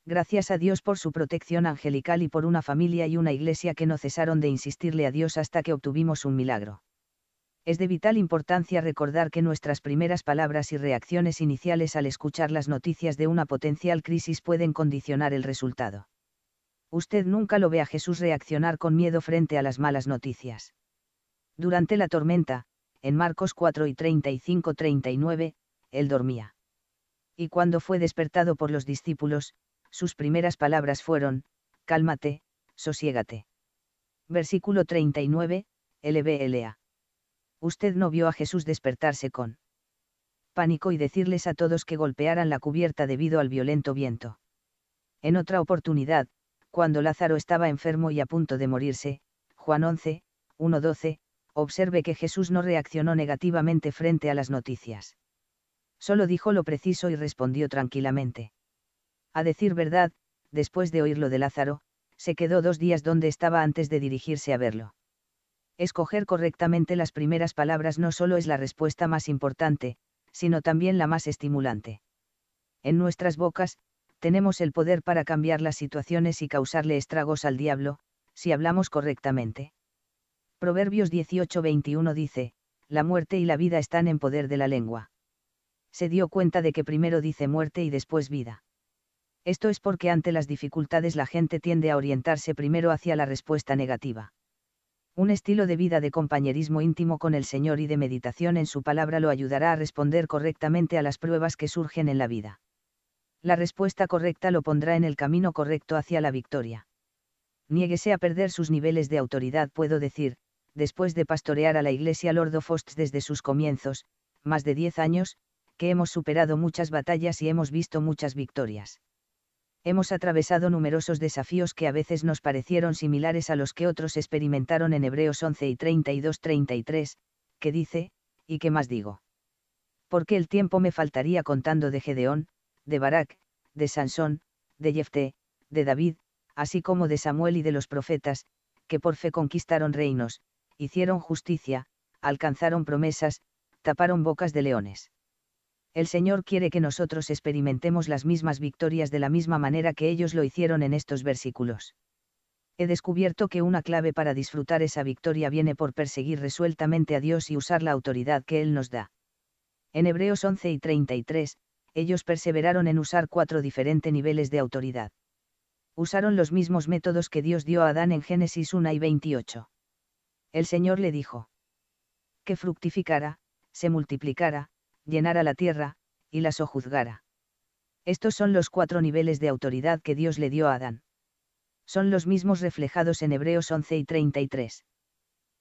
gracias a Dios por su protección angelical y por una familia y una iglesia que no cesaron de insistirle a Dios hasta que obtuvimos un milagro. Es de vital importancia recordar que nuestras primeras palabras y reacciones iniciales al escuchar las noticias de una potencial crisis pueden condicionar el resultado. Usted nunca lo ve a Jesús reaccionar con miedo frente a las malas noticias. Durante la tormenta, en Marcos 4 y 35-39, él dormía. Y cuando fue despertado por los discípulos, sus primeras palabras fueron, Cálmate, sosiégate. Versículo 39, LBLA. Usted no vio a Jesús despertarse con pánico y decirles a todos que golpearan la cubierta debido al violento viento. En otra oportunidad, cuando Lázaro estaba enfermo y a punto de morirse, Juan 11, 1 observe que Jesús no reaccionó negativamente frente a las noticias. Solo dijo lo preciso y respondió tranquilamente. A decir verdad, después de oírlo de Lázaro, se quedó dos días donde estaba antes de dirigirse a verlo. Escoger correctamente las primeras palabras no solo es la respuesta más importante, sino también la más estimulante. En nuestras bocas, tenemos el poder para cambiar las situaciones y causarle estragos al diablo, si hablamos correctamente. Proverbios 18:21 dice, La muerte y la vida están en poder de la lengua. Se dio cuenta de que primero dice muerte y después vida. Esto es porque ante las dificultades la gente tiende a orientarse primero hacia la respuesta negativa. Un estilo de vida de compañerismo íntimo con el Señor y de meditación en su palabra lo ayudará a responder correctamente a las pruebas que surgen en la vida. La respuesta correcta lo pondrá en el camino correcto hacia la victoria. Niéguese a perder sus niveles de autoridad, puedo decir, después de pastorear a la Iglesia Lordo Fost desde sus comienzos, más de diez años, que hemos superado muchas batallas y hemos visto muchas victorias hemos atravesado numerosos desafíos que a veces nos parecieron similares a los que otros experimentaron en Hebreos 11 y 32-33, que dice, ¿y qué más digo? Porque el tiempo me faltaría contando de Gedeón, de Barak, de Sansón, de Jefté, de David, así como de Samuel y de los profetas, que por fe conquistaron reinos, hicieron justicia, alcanzaron promesas, taparon bocas de leones el Señor quiere que nosotros experimentemos las mismas victorias de la misma manera que ellos lo hicieron en estos versículos. He descubierto que una clave para disfrutar esa victoria viene por perseguir resueltamente a Dios y usar la autoridad que Él nos da. En Hebreos 11 y 33, ellos perseveraron en usar cuatro diferentes niveles de autoridad. Usaron los mismos métodos que Dios dio a Adán en Génesis 1 y 28. El Señor le dijo. Que fructificara, se multiplicara, llenara la tierra, y las sojuzgara. Estos son los cuatro niveles de autoridad que Dios le dio a Adán. Son los mismos reflejados en Hebreos 11 y 33.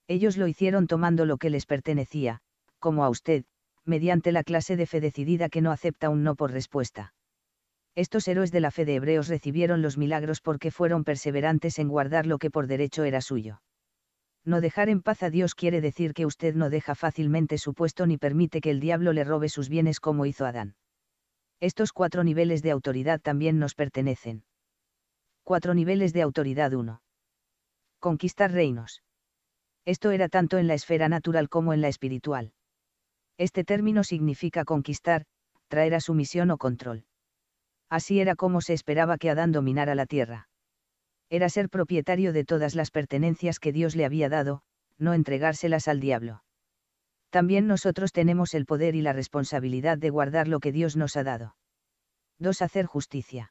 Ellos lo hicieron tomando lo que les pertenecía, como a usted, mediante la clase de fe decidida que no acepta un no por respuesta. Estos héroes de la fe de Hebreos recibieron los milagros porque fueron perseverantes en guardar lo que por derecho era suyo. No dejar en paz a Dios quiere decir que usted no deja fácilmente su puesto ni permite que el diablo le robe sus bienes como hizo Adán. Estos cuatro niveles de autoridad también nos pertenecen. Cuatro niveles de autoridad 1. Conquistar reinos. Esto era tanto en la esfera natural como en la espiritual. Este término significa conquistar, traer a sumisión o control. Así era como se esperaba que Adán dominara la tierra era ser propietario de todas las pertenencias que Dios le había dado, no entregárselas al diablo. También nosotros tenemos el poder y la responsabilidad de guardar lo que Dios nos ha dado. 2. Hacer justicia.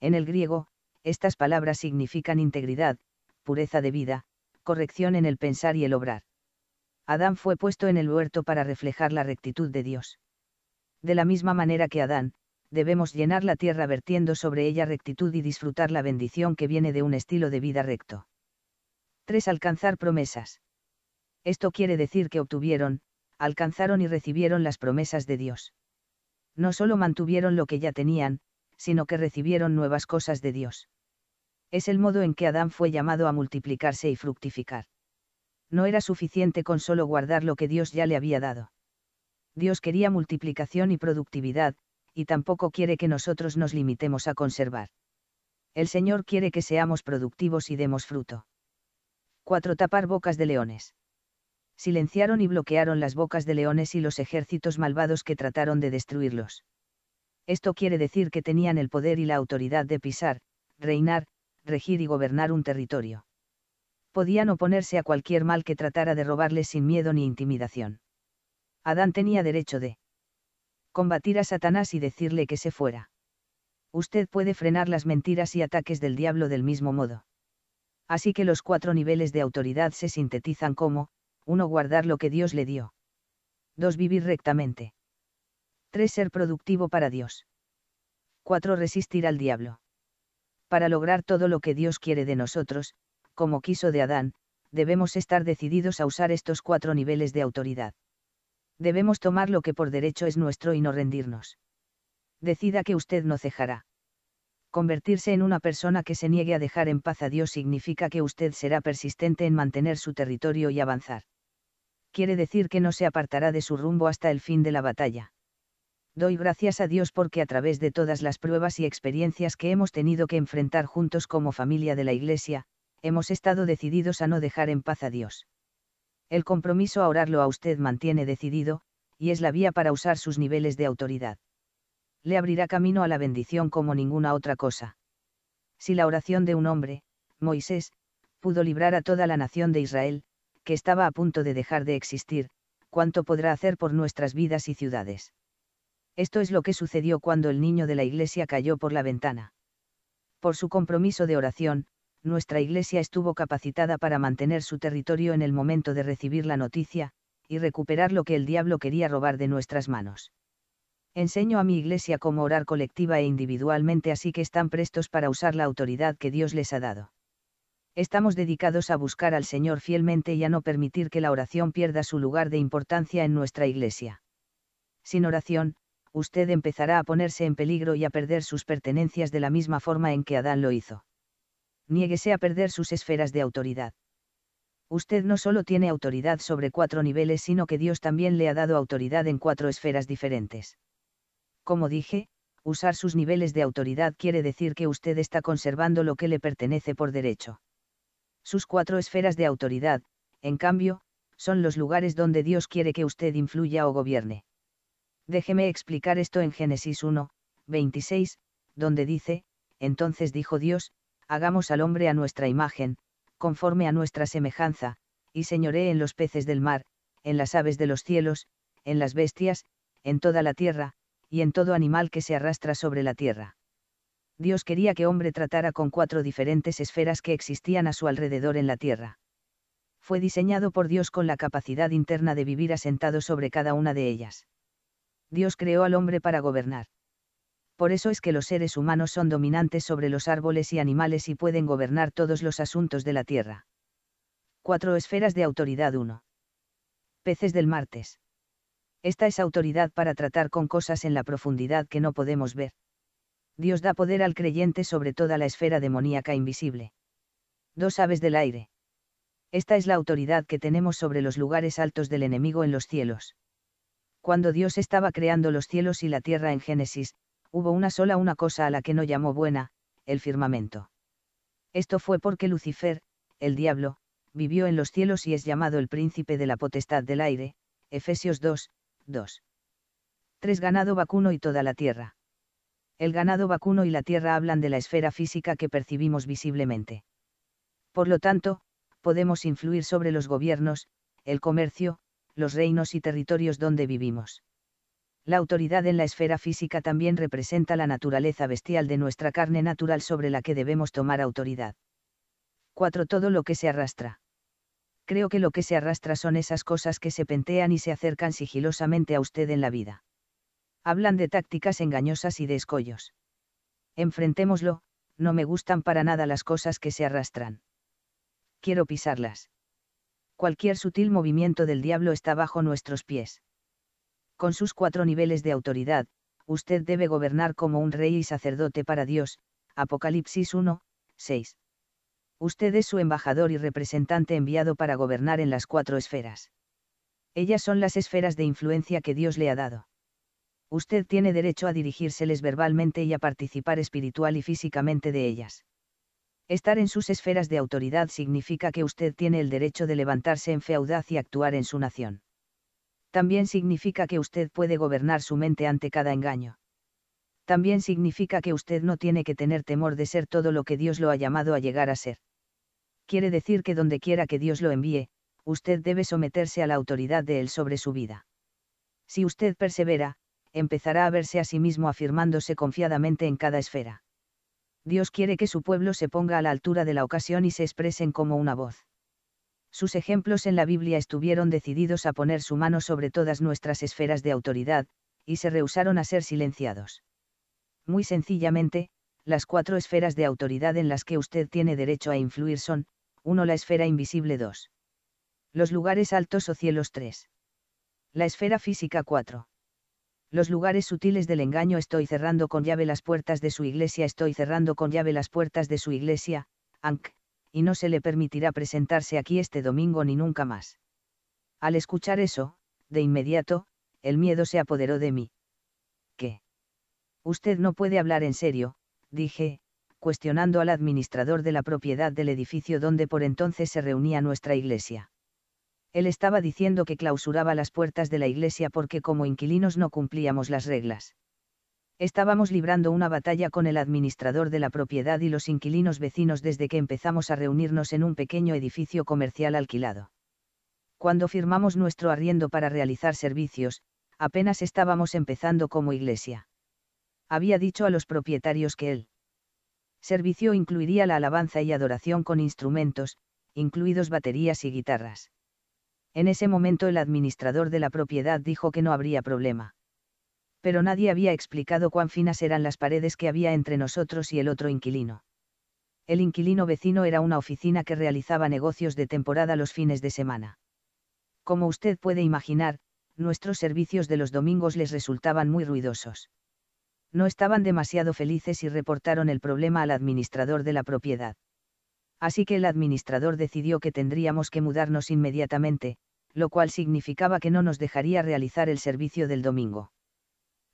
En el griego, estas palabras significan integridad, pureza de vida, corrección en el pensar y el obrar. Adán fue puesto en el huerto para reflejar la rectitud de Dios. De la misma manera que Adán, debemos llenar la tierra vertiendo sobre ella rectitud y disfrutar la bendición que viene de un estilo de vida recto. 3. Alcanzar promesas. Esto quiere decir que obtuvieron, alcanzaron y recibieron las promesas de Dios. No solo mantuvieron lo que ya tenían, sino que recibieron nuevas cosas de Dios. Es el modo en que Adán fue llamado a multiplicarse y fructificar. No era suficiente con solo guardar lo que Dios ya le había dado. Dios quería multiplicación y productividad, y tampoco quiere que nosotros nos limitemos a conservar. El Señor quiere que seamos productivos y demos fruto. 4. Tapar bocas de leones. Silenciaron y bloquearon las bocas de leones y los ejércitos malvados que trataron de destruirlos. Esto quiere decir que tenían el poder y la autoridad de pisar, reinar, regir y gobernar un territorio. Podían oponerse a cualquier mal que tratara de robarles sin miedo ni intimidación. Adán tenía derecho de combatir a Satanás y decirle que se fuera. Usted puede frenar las mentiras y ataques del diablo del mismo modo. Así que los cuatro niveles de autoridad se sintetizan como, 1. Guardar lo que Dios le dio. 2. Vivir rectamente. 3. Ser productivo para Dios. 4. Resistir al diablo. Para lograr todo lo que Dios quiere de nosotros, como quiso de Adán, debemos estar decididos a usar estos cuatro niveles de autoridad debemos tomar lo que por derecho es nuestro y no rendirnos. Decida que usted no cejará. Convertirse en una persona que se niegue a dejar en paz a Dios significa que usted será persistente en mantener su territorio y avanzar. Quiere decir que no se apartará de su rumbo hasta el fin de la batalla. Doy gracias a Dios porque a través de todas las pruebas y experiencias que hemos tenido que enfrentar juntos como familia de la Iglesia, hemos estado decididos a no dejar en paz a Dios. El compromiso a orarlo a usted mantiene decidido, y es la vía para usar sus niveles de autoridad. Le abrirá camino a la bendición como ninguna otra cosa. Si la oración de un hombre, Moisés, pudo librar a toda la nación de Israel, que estaba a punto de dejar de existir, cuánto podrá hacer por nuestras vidas y ciudades. Esto es lo que sucedió cuando el niño de la iglesia cayó por la ventana. Por su compromiso de oración, nuestra Iglesia estuvo capacitada para mantener su territorio en el momento de recibir la noticia, y recuperar lo que el diablo quería robar de nuestras manos. Enseño a mi Iglesia cómo orar colectiva e individualmente, así que están prestos para usar la autoridad que Dios les ha dado. Estamos dedicados a buscar al Señor fielmente y a no permitir que la oración pierda su lugar de importancia en nuestra Iglesia. Sin oración, usted empezará a ponerse en peligro y a perder sus pertenencias de la misma forma en que Adán lo hizo niéguese a perder sus esferas de autoridad. Usted no solo tiene autoridad sobre cuatro niveles, sino que Dios también le ha dado autoridad en cuatro esferas diferentes. Como dije, usar sus niveles de autoridad quiere decir que usted está conservando lo que le pertenece por derecho. Sus cuatro esferas de autoridad, en cambio, son los lugares donde Dios quiere que usted influya o gobierne. Déjeme explicar esto en Génesis 1, 26, donde dice, entonces dijo Dios, hagamos al hombre a nuestra imagen, conforme a nuestra semejanza, y señoree en los peces del mar, en las aves de los cielos, en las bestias, en toda la tierra, y en todo animal que se arrastra sobre la tierra. Dios quería que hombre tratara con cuatro diferentes esferas que existían a su alrededor en la tierra. Fue diseñado por Dios con la capacidad interna de vivir asentado sobre cada una de ellas. Dios creó al hombre para gobernar por eso es que los seres humanos son dominantes sobre los árboles y animales y pueden gobernar todos los asuntos de la Tierra. Cuatro esferas de autoridad 1. Peces del martes. Esta es autoridad para tratar con cosas en la profundidad que no podemos ver. Dios da poder al creyente sobre toda la esfera demoníaca invisible. Dos aves del aire. Esta es la autoridad que tenemos sobre los lugares altos del enemigo en los cielos. Cuando Dios estaba creando los cielos y la tierra en Génesis, hubo una sola una cosa a la que no llamó buena, el firmamento. Esto fue porque Lucifer, el diablo, vivió en los cielos y es llamado el príncipe de la potestad del aire, Efesios 2, 2. 3. Ganado vacuno y toda la tierra. El ganado vacuno y la tierra hablan de la esfera física que percibimos visiblemente. Por lo tanto, podemos influir sobre los gobiernos, el comercio, los reinos y territorios donde vivimos la autoridad en la esfera física también representa la naturaleza bestial de nuestra carne natural sobre la que debemos tomar autoridad. 4. Todo lo que se arrastra. Creo que lo que se arrastra son esas cosas que se pentean y se acercan sigilosamente a usted en la vida. Hablan de tácticas engañosas y de escollos. Enfrentémoslo, no me gustan para nada las cosas que se arrastran. Quiero pisarlas. Cualquier sutil movimiento del diablo está bajo nuestros pies con sus cuatro niveles de autoridad, usted debe gobernar como un rey y sacerdote para Dios, Apocalipsis 1, 6. Usted es su embajador y representante enviado para gobernar en las cuatro esferas. Ellas son las esferas de influencia que Dios le ha dado. Usted tiene derecho a dirigírseles verbalmente y a participar espiritual y físicamente de ellas. Estar en sus esferas de autoridad significa que usted tiene el derecho de levantarse en feudaz y actuar en su nación también significa que usted puede gobernar su mente ante cada engaño. También significa que usted no tiene que tener temor de ser todo lo que Dios lo ha llamado a llegar a ser. Quiere decir que donde quiera que Dios lo envíe, usted debe someterse a la autoridad de Él sobre su vida. Si usted persevera, empezará a verse a sí mismo afirmándose confiadamente en cada esfera. Dios quiere que su pueblo se ponga a la altura de la ocasión y se expresen como una voz sus ejemplos en la Biblia estuvieron decididos a poner su mano sobre todas nuestras esferas de autoridad, y se rehusaron a ser silenciados. Muy sencillamente, las cuatro esferas de autoridad en las que usted tiene derecho a influir son, 1. La esfera invisible 2. Los lugares altos o cielos 3. La esfera física 4. Los lugares sutiles del engaño estoy cerrando con llave las puertas de su iglesia estoy cerrando con llave las puertas de su iglesia, Anc, y no se le permitirá presentarse aquí este domingo ni nunca más. Al escuchar eso, de inmediato, el miedo se apoderó de mí. ¿Qué? Usted no puede hablar en serio, dije, cuestionando al administrador de la propiedad del edificio donde por entonces se reunía nuestra iglesia. Él estaba diciendo que clausuraba las puertas de la iglesia porque como inquilinos no cumplíamos las reglas. Estábamos librando una batalla con el administrador de la propiedad y los inquilinos vecinos desde que empezamos a reunirnos en un pequeño edificio comercial alquilado. Cuando firmamos nuestro arriendo para realizar servicios, apenas estábamos empezando como iglesia. Había dicho a los propietarios que el servicio incluiría la alabanza y adoración con instrumentos, incluidos baterías y guitarras. En ese momento el administrador de la propiedad dijo que no habría problema pero nadie había explicado cuán finas eran las paredes que había entre nosotros y el otro inquilino. El inquilino vecino era una oficina que realizaba negocios de temporada los fines de semana. Como usted puede imaginar, nuestros servicios de los domingos les resultaban muy ruidosos. No estaban demasiado felices y reportaron el problema al administrador de la propiedad. Así que el administrador decidió que tendríamos que mudarnos inmediatamente, lo cual significaba que no nos dejaría realizar el servicio del domingo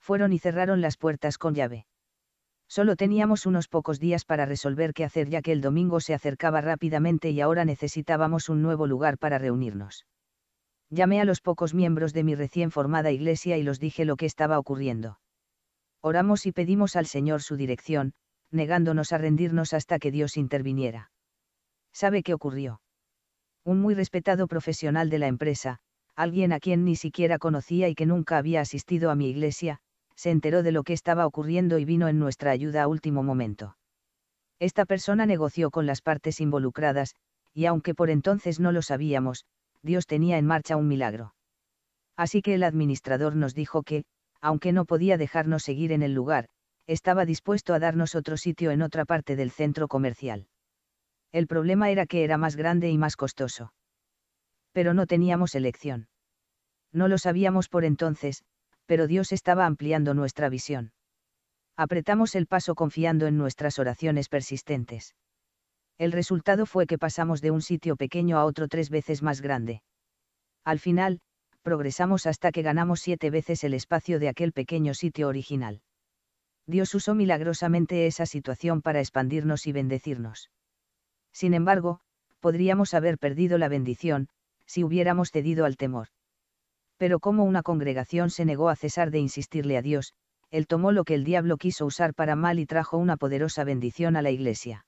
fueron y cerraron las puertas con llave. Solo teníamos unos pocos días para resolver qué hacer ya que el domingo se acercaba rápidamente y ahora necesitábamos un nuevo lugar para reunirnos. Llamé a los pocos miembros de mi recién formada iglesia y los dije lo que estaba ocurriendo. Oramos y pedimos al Señor su dirección, negándonos a rendirnos hasta que Dios interviniera. ¿Sabe qué ocurrió? Un muy respetado profesional de la empresa, alguien a quien ni siquiera conocía y que nunca había asistido a mi iglesia, se enteró de lo que estaba ocurriendo y vino en nuestra ayuda a último momento. Esta persona negoció con las partes involucradas, y aunque por entonces no lo sabíamos, Dios tenía en marcha un milagro. Así que el administrador nos dijo que, aunque no podía dejarnos seguir en el lugar, estaba dispuesto a darnos otro sitio en otra parte del centro comercial. El problema era que era más grande y más costoso. Pero no teníamos elección. No lo sabíamos por entonces, pero Dios estaba ampliando nuestra visión. Apretamos el paso confiando en nuestras oraciones persistentes. El resultado fue que pasamos de un sitio pequeño a otro tres veces más grande. Al final, progresamos hasta que ganamos siete veces el espacio de aquel pequeño sitio original. Dios usó milagrosamente esa situación para expandirnos y bendecirnos. Sin embargo, podríamos haber perdido la bendición, si hubiéramos cedido al temor pero como una congregación se negó a cesar de insistirle a Dios, él tomó lo que el diablo quiso usar para mal y trajo una poderosa bendición a la iglesia.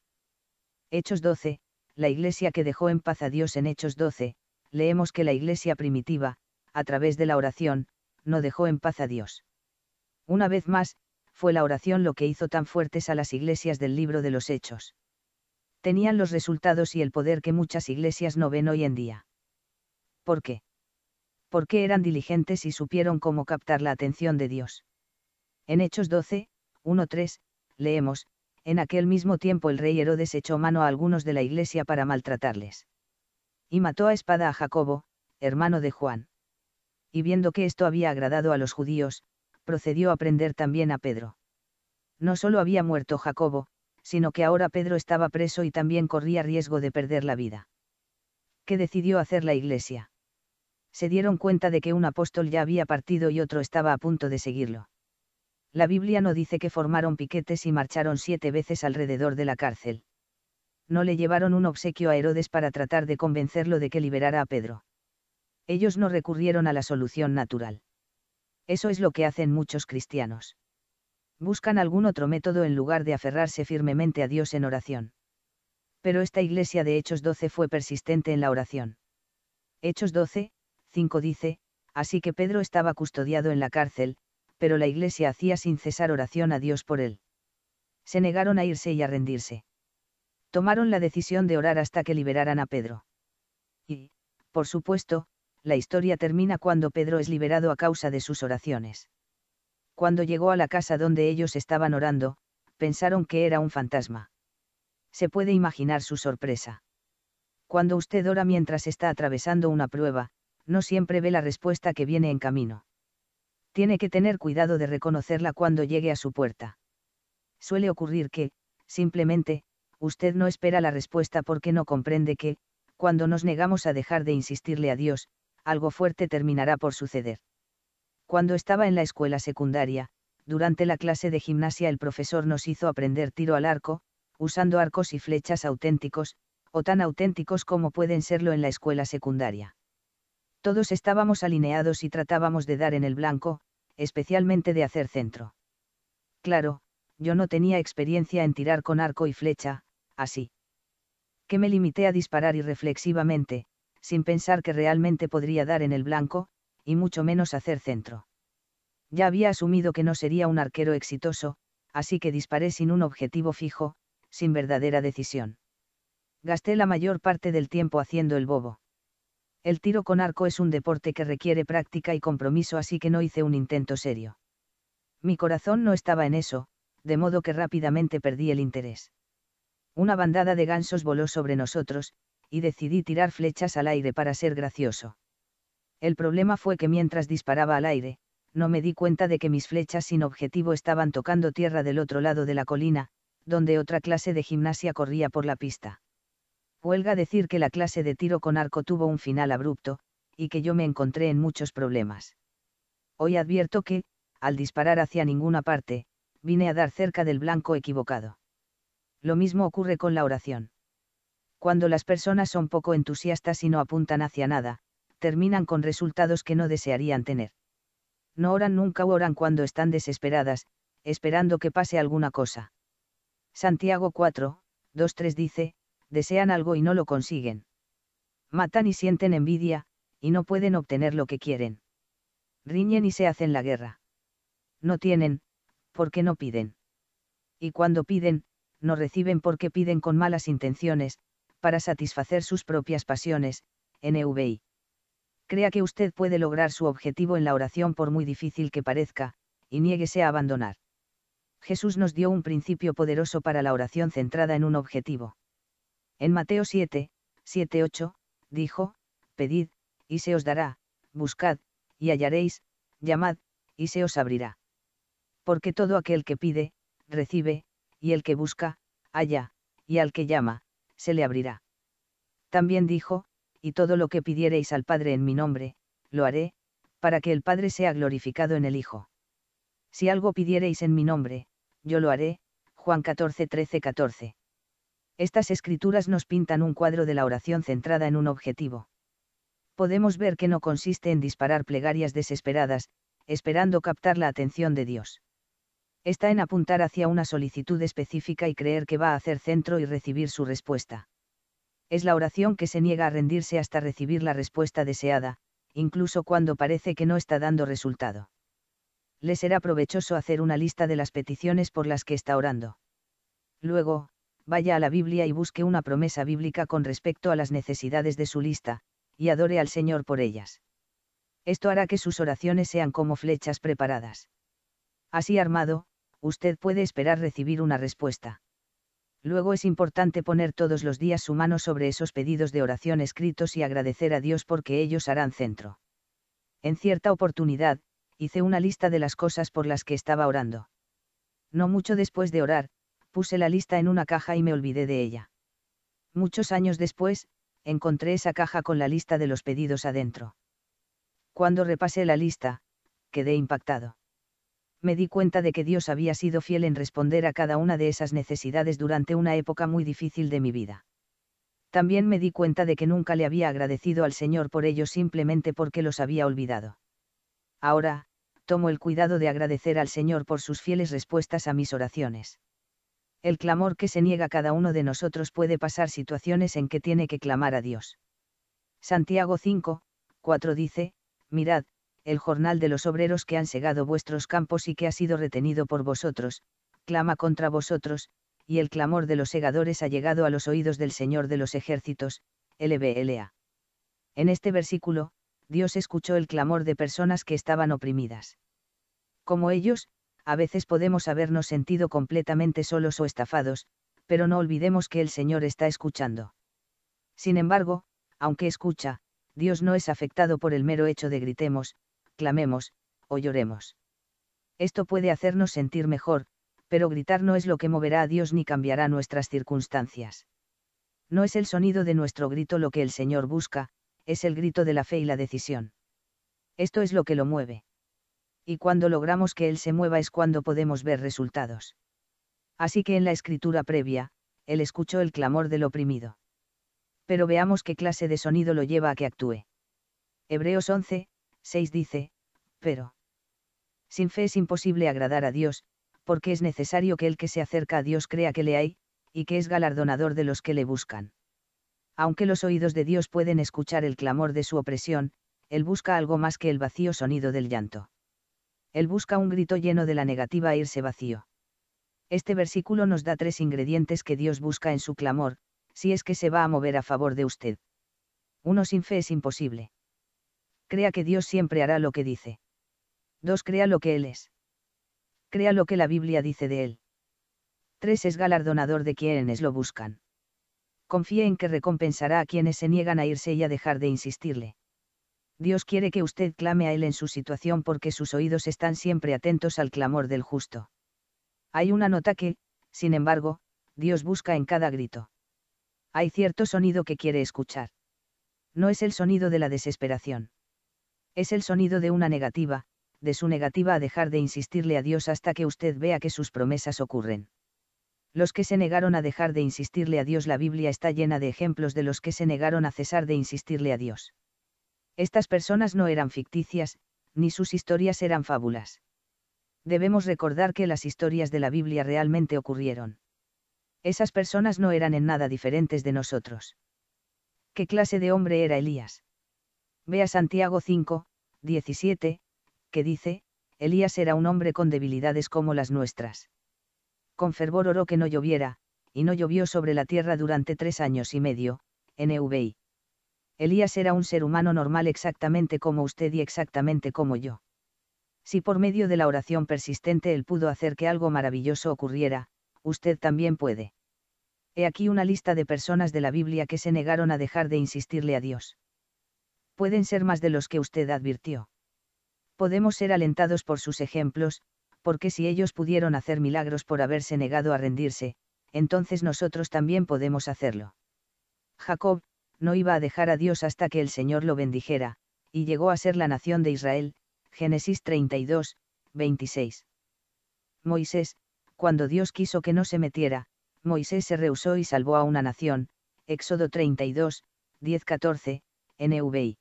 Hechos 12, la iglesia que dejó en paz a Dios en Hechos 12, leemos que la iglesia primitiva, a través de la oración, no dejó en paz a Dios. Una vez más, fue la oración lo que hizo tan fuertes a las iglesias del libro de los Hechos. Tenían los resultados y el poder que muchas iglesias no ven hoy en día. ¿Por qué? porque eran diligentes y supieron cómo captar la atención de Dios. En Hechos 12, 1-3, leemos, en aquel mismo tiempo el rey Herodes echó mano a algunos de la iglesia para maltratarles. Y mató a espada a Jacobo, hermano de Juan. Y viendo que esto había agradado a los judíos, procedió a prender también a Pedro. No solo había muerto Jacobo, sino que ahora Pedro estaba preso y también corría riesgo de perder la vida. ¿Qué decidió hacer la iglesia? se dieron cuenta de que un apóstol ya había partido y otro estaba a punto de seguirlo. La Biblia no dice que formaron piquetes y marcharon siete veces alrededor de la cárcel. No le llevaron un obsequio a Herodes para tratar de convencerlo de que liberara a Pedro. Ellos no recurrieron a la solución natural. Eso es lo que hacen muchos cristianos. Buscan algún otro método en lugar de aferrarse firmemente a Dios en oración. Pero esta iglesia de Hechos 12 fue persistente en la oración. Hechos 12, dice, así que Pedro estaba custodiado en la cárcel, pero la iglesia hacía sin cesar oración a Dios por él. Se negaron a irse y a rendirse. Tomaron la decisión de orar hasta que liberaran a Pedro. Y, por supuesto, la historia termina cuando Pedro es liberado a causa de sus oraciones. Cuando llegó a la casa donde ellos estaban orando, pensaron que era un fantasma. Se puede imaginar su sorpresa. Cuando usted ora mientras está atravesando una prueba, no siempre ve la respuesta que viene en camino. Tiene que tener cuidado de reconocerla cuando llegue a su puerta. Suele ocurrir que, simplemente, usted no espera la respuesta porque no comprende que, cuando nos negamos a dejar de insistirle a Dios, algo fuerte terminará por suceder. Cuando estaba en la escuela secundaria, durante la clase de gimnasia el profesor nos hizo aprender tiro al arco, usando arcos y flechas auténticos, o tan auténticos como pueden serlo en la escuela secundaria. Todos estábamos alineados y tratábamos de dar en el blanco, especialmente de hacer centro. Claro, yo no tenía experiencia en tirar con arco y flecha, así. Que me limité a disparar irreflexivamente, sin pensar que realmente podría dar en el blanco, y mucho menos hacer centro. Ya había asumido que no sería un arquero exitoso, así que disparé sin un objetivo fijo, sin verdadera decisión. Gasté la mayor parte del tiempo haciendo el bobo. El tiro con arco es un deporte que requiere práctica y compromiso, así que no hice un intento serio. Mi corazón no estaba en eso, de modo que rápidamente perdí el interés. Una bandada de gansos voló sobre nosotros, y decidí tirar flechas al aire para ser gracioso. El problema fue que mientras disparaba al aire, no me di cuenta de que mis flechas sin objetivo estaban tocando tierra del otro lado de la colina, donde otra clase de gimnasia corría por la pista. Huelga decir que la clase de tiro con arco tuvo un final abrupto, y que yo me encontré en muchos problemas. Hoy advierto que, al disparar hacia ninguna parte, vine a dar cerca del blanco equivocado. Lo mismo ocurre con la oración. Cuando las personas son poco entusiastas y no apuntan hacia nada, terminan con resultados que no desearían tener. No oran nunca o oran cuando están desesperadas, esperando que pase alguna cosa. Santiago 4, 2-3 dice, desean algo y no lo consiguen. Matan y sienten envidia, y no pueden obtener lo que quieren. Riñen y se hacen la guerra. No tienen, porque no piden. Y cuando piden, no reciben porque piden con malas intenciones, para satisfacer sus propias pasiones, NVI. Crea que usted puede lograr su objetivo en la oración por muy difícil que parezca, y niéguese a abandonar. Jesús nos dio un principio poderoso para la oración centrada en un objetivo. En Mateo 7, 7, 8, dijo, Pedid, y se os dará, buscad, y hallaréis, llamad, y se os abrirá. Porque todo aquel que pide, recibe, y el que busca, halla, y al que llama, se le abrirá. También dijo, y todo lo que pidiereis al Padre en mi nombre, lo haré, para que el Padre sea glorificado en el Hijo. Si algo pidiereis en mi nombre, yo lo haré, Juan 14, 13, 14 estas escrituras nos pintan un cuadro de la oración centrada en un objetivo. Podemos ver que no consiste en disparar plegarias desesperadas, esperando captar la atención de Dios. Está en apuntar hacia una solicitud específica y creer que va a hacer centro y recibir su respuesta. Es la oración que se niega a rendirse hasta recibir la respuesta deseada, incluso cuando parece que no está dando resultado. Le será provechoso hacer una lista de las peticiones por las que está orando. Luego, vaya a la Biblia y busque una promesa bíblica con respecto a las necesidades de su lista, y adore al Señor por ellas. Esto hará que sus oraciones sean como flechas preparadas. Así armado, usted puede esperar recibir una respuesta. Luego es importante poner todos los días su mano sobre esos pedidos de oración escritos y agradecer a Dios porque ellos harán centro. En cierta oportunidad, hice una lista de las cosas por las que estaba orando. No mucho después de orar, Puse la lista en una caja y me olvidé de ella. Muchos años después, encontré esa caja con la lista de los pedidos adentro. Cuando repasé la lista, quedé impactado. Me di cuenta de que Dios había sido fiel en responder a cada una de esas necesidades durante una época muy difícil de mi vida. También me di cuenta de que nunca le había agradecido al Señor por ello simplemente porque los había olvidado. Ahora, tomo el cuidado de agradecer al Señor por sus fieles respuestas a mis oraciones el clamor que se niega cada uno de nosotros puede pasar situaciones en que tiene que clamar a Dios. Santiago 5, 4 dice, Mirad, el jornal de los obreros que han segado vuestros campos y que ha sido retenido por vosotros, clama contra vosotros, y el clamor de los segadores ha llegado a los oídos del Señor de los ejércitos, LBLA. En este versículo, Dios escuchó el clamor de personas que estaban oprimidas. Como ellos, a veces podemos habernos sentido completamente solos o estafados, pero no olvidemos que el Señor está escuchando. Sin embargo, aunque escucha, Dios no es afectado por el mero hecho de gritemos, clamemos, o lloremos. Esto puede hacernos sentir mejor, pero gritar no es lo que moverá a Dios ni cambiará nuestras circunstancias. No es el sonido de nuestro grito lo que el Señor busca, es el grito de la fe y la decisión. Esto es lo que lo mueve y cuando logramos que Él se mueva es cuando podemos ver resultados. Así que en la escritura previa, Él escuchó el clamor del oprimido. Pero veamos qué clase de sonido lo lleva a que actúe. Hebreos 11, 6 dice, pero. Sin fe es imposible agradar a Dios, porque es necesario que el que se acerca a Dios crea que le hay, y que es galardonador de los que le buscan. Aunque los oídos de Dios pueden escuchar el clamor de su opresión, Él busca algo más que el vacío sonido del llanto él busca un grito lleno de la negativa a irse vacío. Este versículo nos da tres ingredientes que Dios busca en su clamor, si es que se va a mover a favor de usted. Uno sin fe es imposible. Crea que Dios siempre hará lo que dice. Dos Crea lo que Él es. Crea lo que la Biblia dice de Él. Tres Es galardonador de quienes lo buscan. Confíe en que recompensará a quienes se niegan a irse y a dejar de insistirle. Dios quiere que usted clame a Él en su situación porque sus oídos están siempre atentos al clamor del justo. Hay una nota que, sin embargo, Dios busca en cada grito. Hay cierto sonido que quiere escuchar. No es el sonido de la desesperación. Es el sonido de una negativa, de su negativa a dejar de insistirle a Dios hasta que usted vea que sus promesas ocurren. Los que se negaron a dejar de insistirle a Dios, la Biblia está llena de ejemplos de los que se negaron a cesar de insistirle a Dios. Estas personas no eran ficticias, ni sus historias eran fábulas. Debemos recordar que las historias de la Biblia realmente ocurrieron. Esas personas no eran en nada diferentes de nosotros. ¿Qué clase de hombre era Elías? Ve a Santiago 5, 17, que dice, Elías era un hombre con debilidades como las nuestras. Con fervor oró que no lloviera, y no llovió sobre la tierra durante tres años y medio, en NVI. Elías era un ser humano normal exactamente como usted y exactamente como yo. Si por medio de la oración persistente él pudo hacer que algo maravilloso ocurriera, usted también puede. He aquí una lista de personas de la Biblia que se negaron a dejar de insistirle a Dios. Pueden ser más de los que usted advirtió. Podemos ser alentados por sus ejemplos, porque si ellos pudieron hacer milagros por haberse negado a rendirse, entonces nosotros también podemos hacerlo. Jacob, no iba a dejar a Dios hasta que el Señor lo bendijera, y llegó a ser la nación de Israel, Génesis 32, 26. Moisés, cuando Dios quiso que no se metiera, Moisés se rehusó y salvó a una nación, Éxodo 32, 10-14, NVI.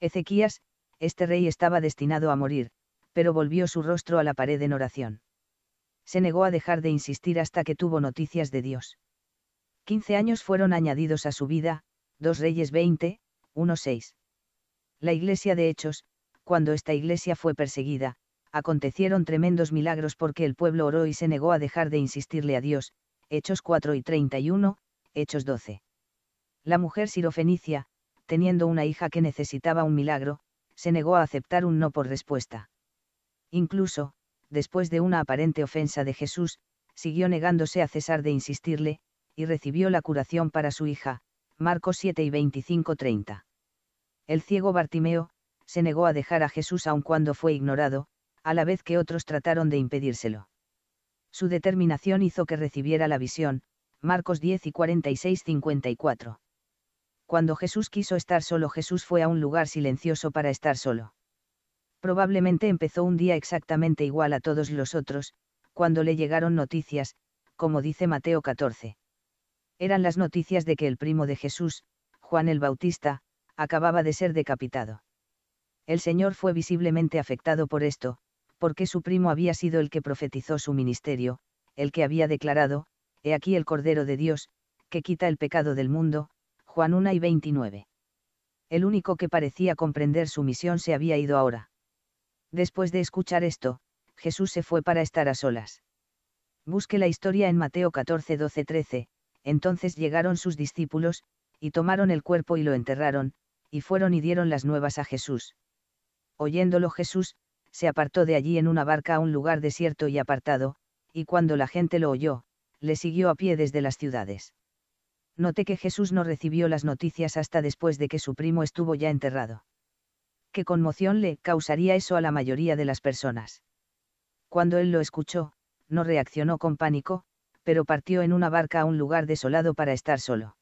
Ezequías, este rey estaba destinado a morir, pero volvió su rostro a la pared en oración. Se negó a dejar de insistir hasta que tuvo noticias de Dios. Quince años fueron añadidos a su vida, 2 Reyes 20, 1-6. La iglesia de Hechos, cuando esta iglesia fue perseguida, acontecieron tremendos milagros porque el pueblo oró y se negó a dejar de insistirle a Dios, Hechos 4 y 31, Hechos 12. La mujer sirofenicia, teniendo una hija que necesitaba un milagro, se negó a aceptar un no por respuesta. Incluso, después de una aparente ofensa de Jesús, siguió negándose a cesar de insistirle, y recibió la curación para su hija, Marcos 7 y 25-30. El ciego Bartimeo, se negó a dejar a Jesús aun cuando fue ignorado, a la vez que otros trataron de impedírselo. Su determinación hizo que recibiera la visión, Marcos 10 y 46-54. Cuando Jesús quiso estar solo, Jesús fue a un lugar silencioso para estar solo. Probablemente empezó un día exactamente igual a todos los otros, cuando le llegaron noticias, como dice Mateo 14 eran las noticias de que el primo de Jesús, Juan el Bautista, acababa de ser decapitado. El Señor fue visiblemente afectado por esto, porque su primo había sido el que profetizó su ministerio, el que había declarado, He aquí el Cordero de Dios, que quita el pecado del mundo, Juan 1 y 29. El único que parecía comprender su misión se había ido ahora. Después de escuchar esto, Jesús se fue para estar a solas. Busque la historia en Mateo 14, 12, 13, entonces llegaron sus discípulos, y tomaron el cuerpo y lo enterraron, y fueron y dieron las nuevas a Jesús. Oyéndolo Jesús, se apartó de allí en una barca a un lugar desierto y apartado, y cuando la gente lo oyó, le siguió a pie desde las ciudades. Noté que Jesús no recibió las noticias hasta después de que su primo estuvo ya enterrado. ¿Qué conmoción le causaría eso a la mayoría de las personas? Cuando él lo escuchó, no reaccionó con pánico, pero partió en una barca a un lugar desolado para estar solo.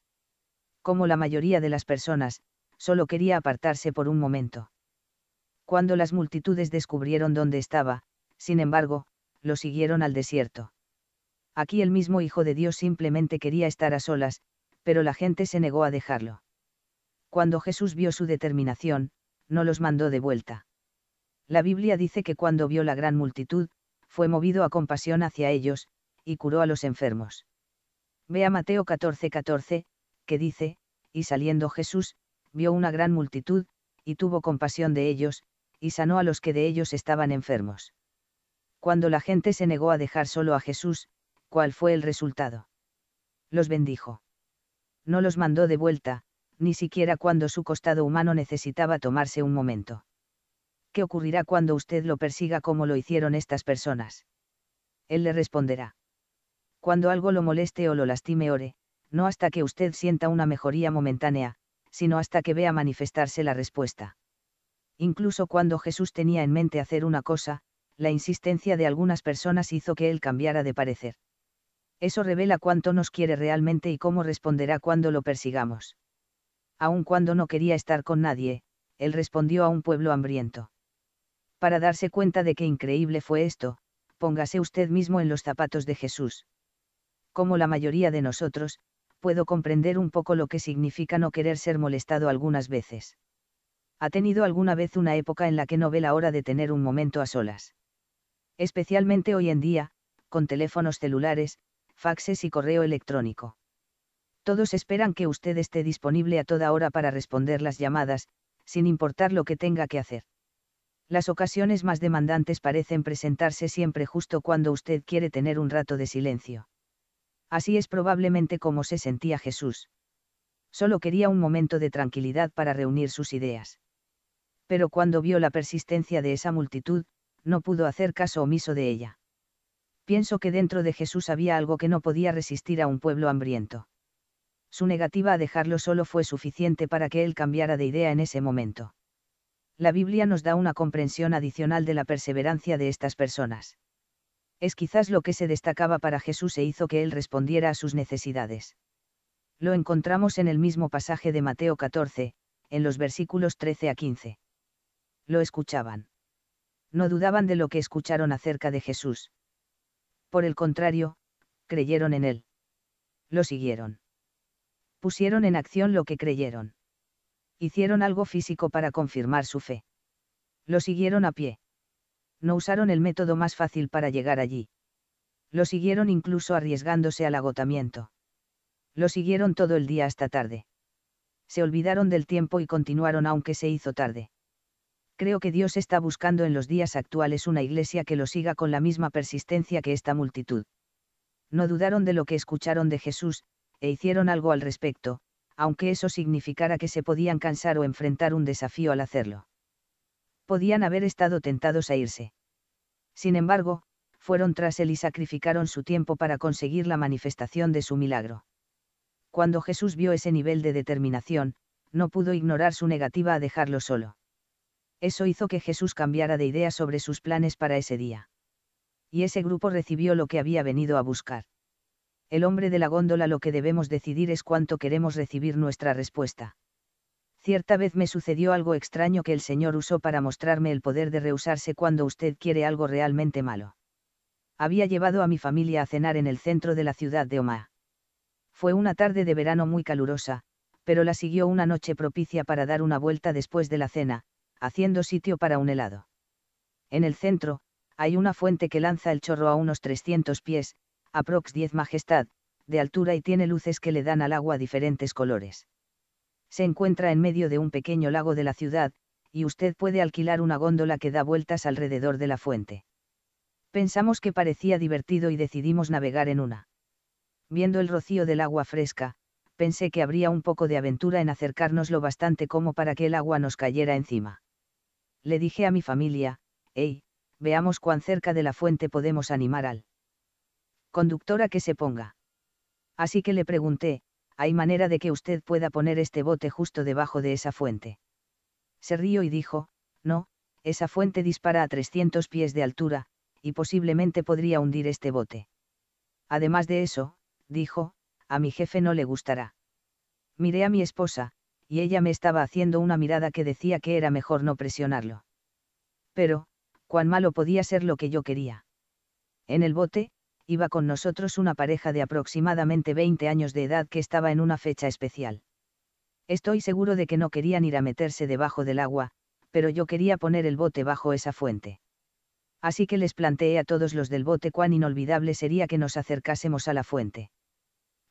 Como la mayoría de las personas, solo quería apartarse por un momento. Cuando las multitudes descubrieron dónde estaba, sin embargo, lo siguieron al desierto. Aquí el mismo Hijo de Dios simplemente quería estar a solas, pero la gente se negó a dejarlo. Cuando Jesús vio su determinación, no los mandó de vuelta. La Biblia dice que cuando vio la gran multitud, fue movido a compasión hacia ellos, y curó a los enfermos. Ve a Mateo 14:14, 14, que dice, y saliendo Jesús, vio una gran multitud, y tuvo compasión de ellos, y sanó a los que de ellos estaban enfermos. Cuando la gente se negó a dejar solo a Jesús, ¿cuál fue el resultado? Los bendijo. No los mandó de vuelta, ni siquiera cuando su costado humano necesitaba tomarse un momento. ¿Qué ocurrirá cuando usted lo persiga como lo hicieron estas personas? Él le responderá cuando algo lo moleste o lo lastime ore, no hasta que usted sienta una mejoría momentánea, sino hasta que vea manifestarse la respuesta. Incluso cuando Jesús tenía en mente hacer una cosa, la insistencia de algunas personas hizo que él cambiara de parecer. Eso revela cuánto nos quiere realmente y cómo responderá cuando lo persigamos. Aun cuando no quería estar con nadie, él respondió a un pueblo hambriento. Para darse cuenta de qué increíble fue esto, póngase usted mismo en los zapatos de Jesús como la mayoría de nosotros, puedo comprender un poco lo que significa no querer ser molestado algunas veces. ¿Ha tenido alguna vez una época en la que no ve la hora de tener un momento a solas? Especialmente hoy en día, con teléfonos celulares, faxes y correo electrónico. Todos esperan que usted esté disponible a toda hora para responder las llamadas, sin importar lo que tenga que hacer. Las ocasiones más demandantes parecen presentarse siempre justo cuando usted quiere tener un rato de silencio. Así es probablemente como se sentía Jesús. Solo quería un momento de tranquilidad para reunir sus ideas. Pero cuando vio la persistencia de esa multitud, no pudo hacer caso omiso de ella. Pienso que dentro de Jesús había algo que no podía resistir a un pueblo hambriento. Su negativa a dejarlo solo fue suficiente para que él cambiara de idea en ese momento. La Biblia nos da una comprensión adicional de la perseverancia de estas personas es quizás lo que se destacaba para Jesús e hizo que él respondiera a sus necesidades. Lo encontramos en el mismo pasaje de Mateo 14, en los versículos 13 a 15. Lo escuchaban. No dudaban de lo que escucharon acerca de Jesús. Por el contrario, creyeron en él. Lo siguieron. Pusieron en acción lo que creyeron. Hicieron algo físico para confirmar su fe. Lo siguieron a pie no usaron el método más fácil para llegar allí. Lo siguieron incluso arriesgándose al agotamiento. Lo siguieron todo el día hasta tarde. Se olvidaron del tiempo y continuaron aunque se hizo tarde. Creo que Dios está buscando en los días actuales una iglesia que lo siga con la misma persistencia que esta multitud. No dudaron de lo que escucharon de Jesús, e hicieron algo al respecto, aunque eso significara que se podían cansar o enfrentar un desafío al hacerlo. Podían haber estado tentados a irse. Sin embargo, fueron tras él y sacrificaron su tiempo para conseguir la manifestación de su milagro. Cuando Jesús vio ese nivel de determinación, no pudo ignorar su negativa a dejarlo solo. Eso hizo que Jesús cambiara de idea sobre sus planes para ese día. Y ese grupo recibió lo que había venido a buscar. El hombre de la góndola lo que debemos decidir es cuánto queremos recibir nuestra respuesta. Cierta vez me sucedió algo extraño que el Señor usó para mostrarme el poder de rehusarse cuando usted quiere algo realmente malo. Había llevado a mi familia a cenar en el centro de la ciudad de Omaha. Fue una tarde de verano muy calurosa, pero la siguió una noche propicia para dar una vuelta después de la cena, haciendo sitio para un helado. En el centro, hay una fuente que lanza el chorro a unos 300 pies, aprox 10 majestad, de altura y tiene luces que le dan al agua diferentes colores se encuentra en medio de un pequeño lago de la ciudad, y usted puede alquilar una góndola que da vueltas alrededor de la fuente. Pensamos que parecía divertido y decidimos navegar en una. Viendo el rocío del agua fresca, pensé que habría un poco de aventura en acercarnos lo bastante como para que el agua nos cayera encima. Le dije a mi familia, hey, veamos cuán cerca de la fuente podemos animar al conductor a que se ponga. Así que le pregunté, hay manera de que usted pueda poner este bote justo debajo de esa fuente. Se rió y dijo, no, esa fuente dispara a 300 pies de altura, y posiblemente podría hundir este bote. Además de eso, dijo, a mi jefe no le gustará. Miré a mi esposa, y ella me estaba haciendo una mirada que decía que era mejor no presionarlo. Pero, cuán malo podía ser lo que yo quería. En el bote, iba con nosotros una pareja de aproximadamente 20 años de edad que estaba en una fecha especial. Estoy seguro de que no querían ir a meterse debajo del agua, pero yo quería poner el bote bajo esa fuente. Así que les planteé a todos los del bote cuán inolvidable sería que nos acercásemos a la fuente.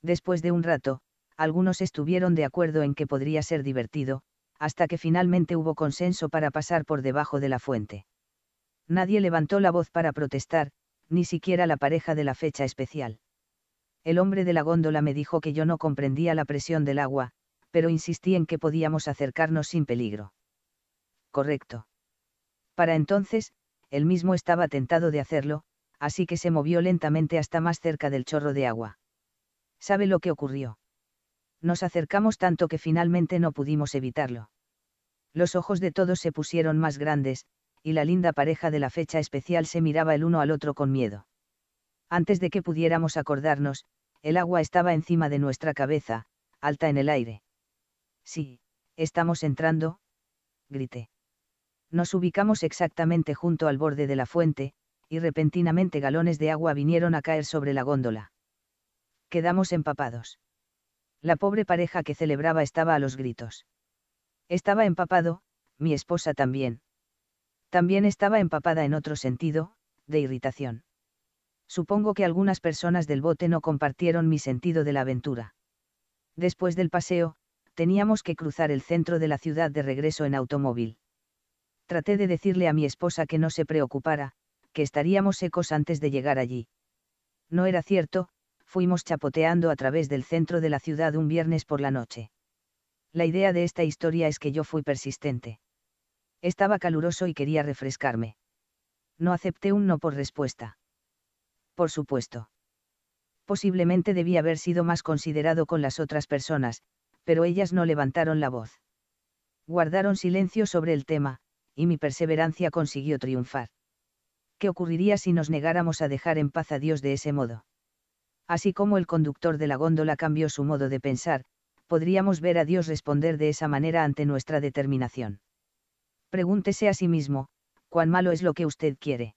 Después de un rato, algunos estuvieron de acuerdo en que podría ser divertido, hasta que finalmente hubo consenso para pasar por debajo de la fuente. Nadie levantó la voz para protestar, ni siquiera la pareja de la fecha especial. El hombre de la góndola me dijo que yo no comprendía la presión del agua, pero insistí en que podíamos acercarnos sin peligro. Correcto. Para entonces, él mismo estaba tentado de hacerlo, así que se movió lentamente hasta más cerca del chorro de agua. ¿Sabe lo que ocurrió? Nos acercamos tanto que finalmente no pudimos evitarlo. Los ojos de todos se pusieron más grandes, y la linda pareja de la fecha especial se miraba el uno al otro con miedo. Antes de que pudiéramos acordarnos, el agua estaba encima de nuestra cabeza, alta en el aire. Sí, estamos entrando, grité. Nos ubicamos exactamente junto al borde de la fuente, y repentinamente galones de agua vinieron a caer sobre la góndola. Quedamos empapados. La pobre pareja que celebraba estaba a los gritos. Estaba empapado, mi esposa también también estaba empapada en otro sentido, de irritación. Supongo que algunas personas del bote no compartieron mi sentido de la aventura. Después del paseo, teníamos que cruzar el centro de la ciudad de regreso en automóvil. Traté de decirle a mi esposa que no se preocupara, que estaríamos secos antes de llegar allí. No era cierto, fuimos chapoteando a través del centro de la ciudad un viernes por la noche. La idea de esta historia es que yo fui persistente. Estaba caluroso y quería refrescarme. No acepté un no por respuesta. Por supuesto. Posiblemente debía haber sido más considerado con las otras personas, pero ellas no levantaron la voz. Guardaron silencio sobre el tema, y mi perseverancia consiguió triunfar. ¿Qué ocurriría si nos negáramos a dejar en paz a Dios de ese modo? Así como el conductor de la góndola cambió su modo de pensar, podríamos ver a Dios responder de esa manera ante nuestra determinación. Pregúntese a sí mismo, ¿cuán malo es lo que usted quiere?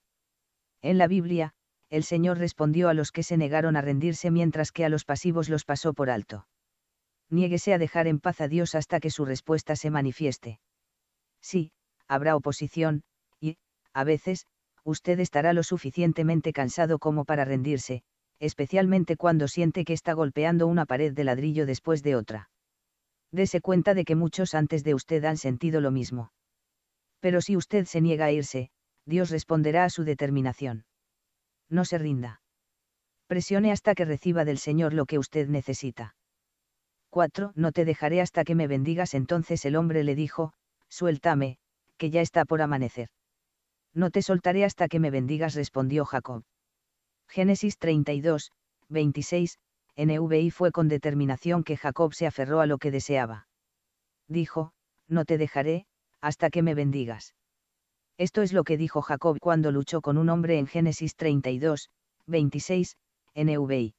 En la Biblia, el Señor respondió a los que se negaron a rendirse mientras que a los pasivos los pasó por alto. Niéguese a dejar en paz a Dios hasta que su respuesta se manifieste. Sí, habrá oposición, y, a veces, usted estará lo suficientemente cansado como para rendirse, especialmente cuando siente que está golpeando una pared de ladrillo después de otra. Dese cuenta de que muchos antes de usted han sentido lo mismo. Pero si usted se niega a irse, Dios responderá a su determinación. No se rinda. Presione hasta que reciba del Señor lo que usted necesita. 4. No te dejaré hasta que me bendigas. Entonces el hombre le dijo, Suéltame, que ya está por amanecer. No te soltaré hasta que me bendigas, respondió Jacob. Génesis 32, 26, NVI fue con determinación que Jacob se aferró a lo que deseaba. Dijo, No te dejaré, hasta que me bendigas. Esto es lo que dijo Jacob cuando luchó con un hombre en Génesis 32, 26, NVI.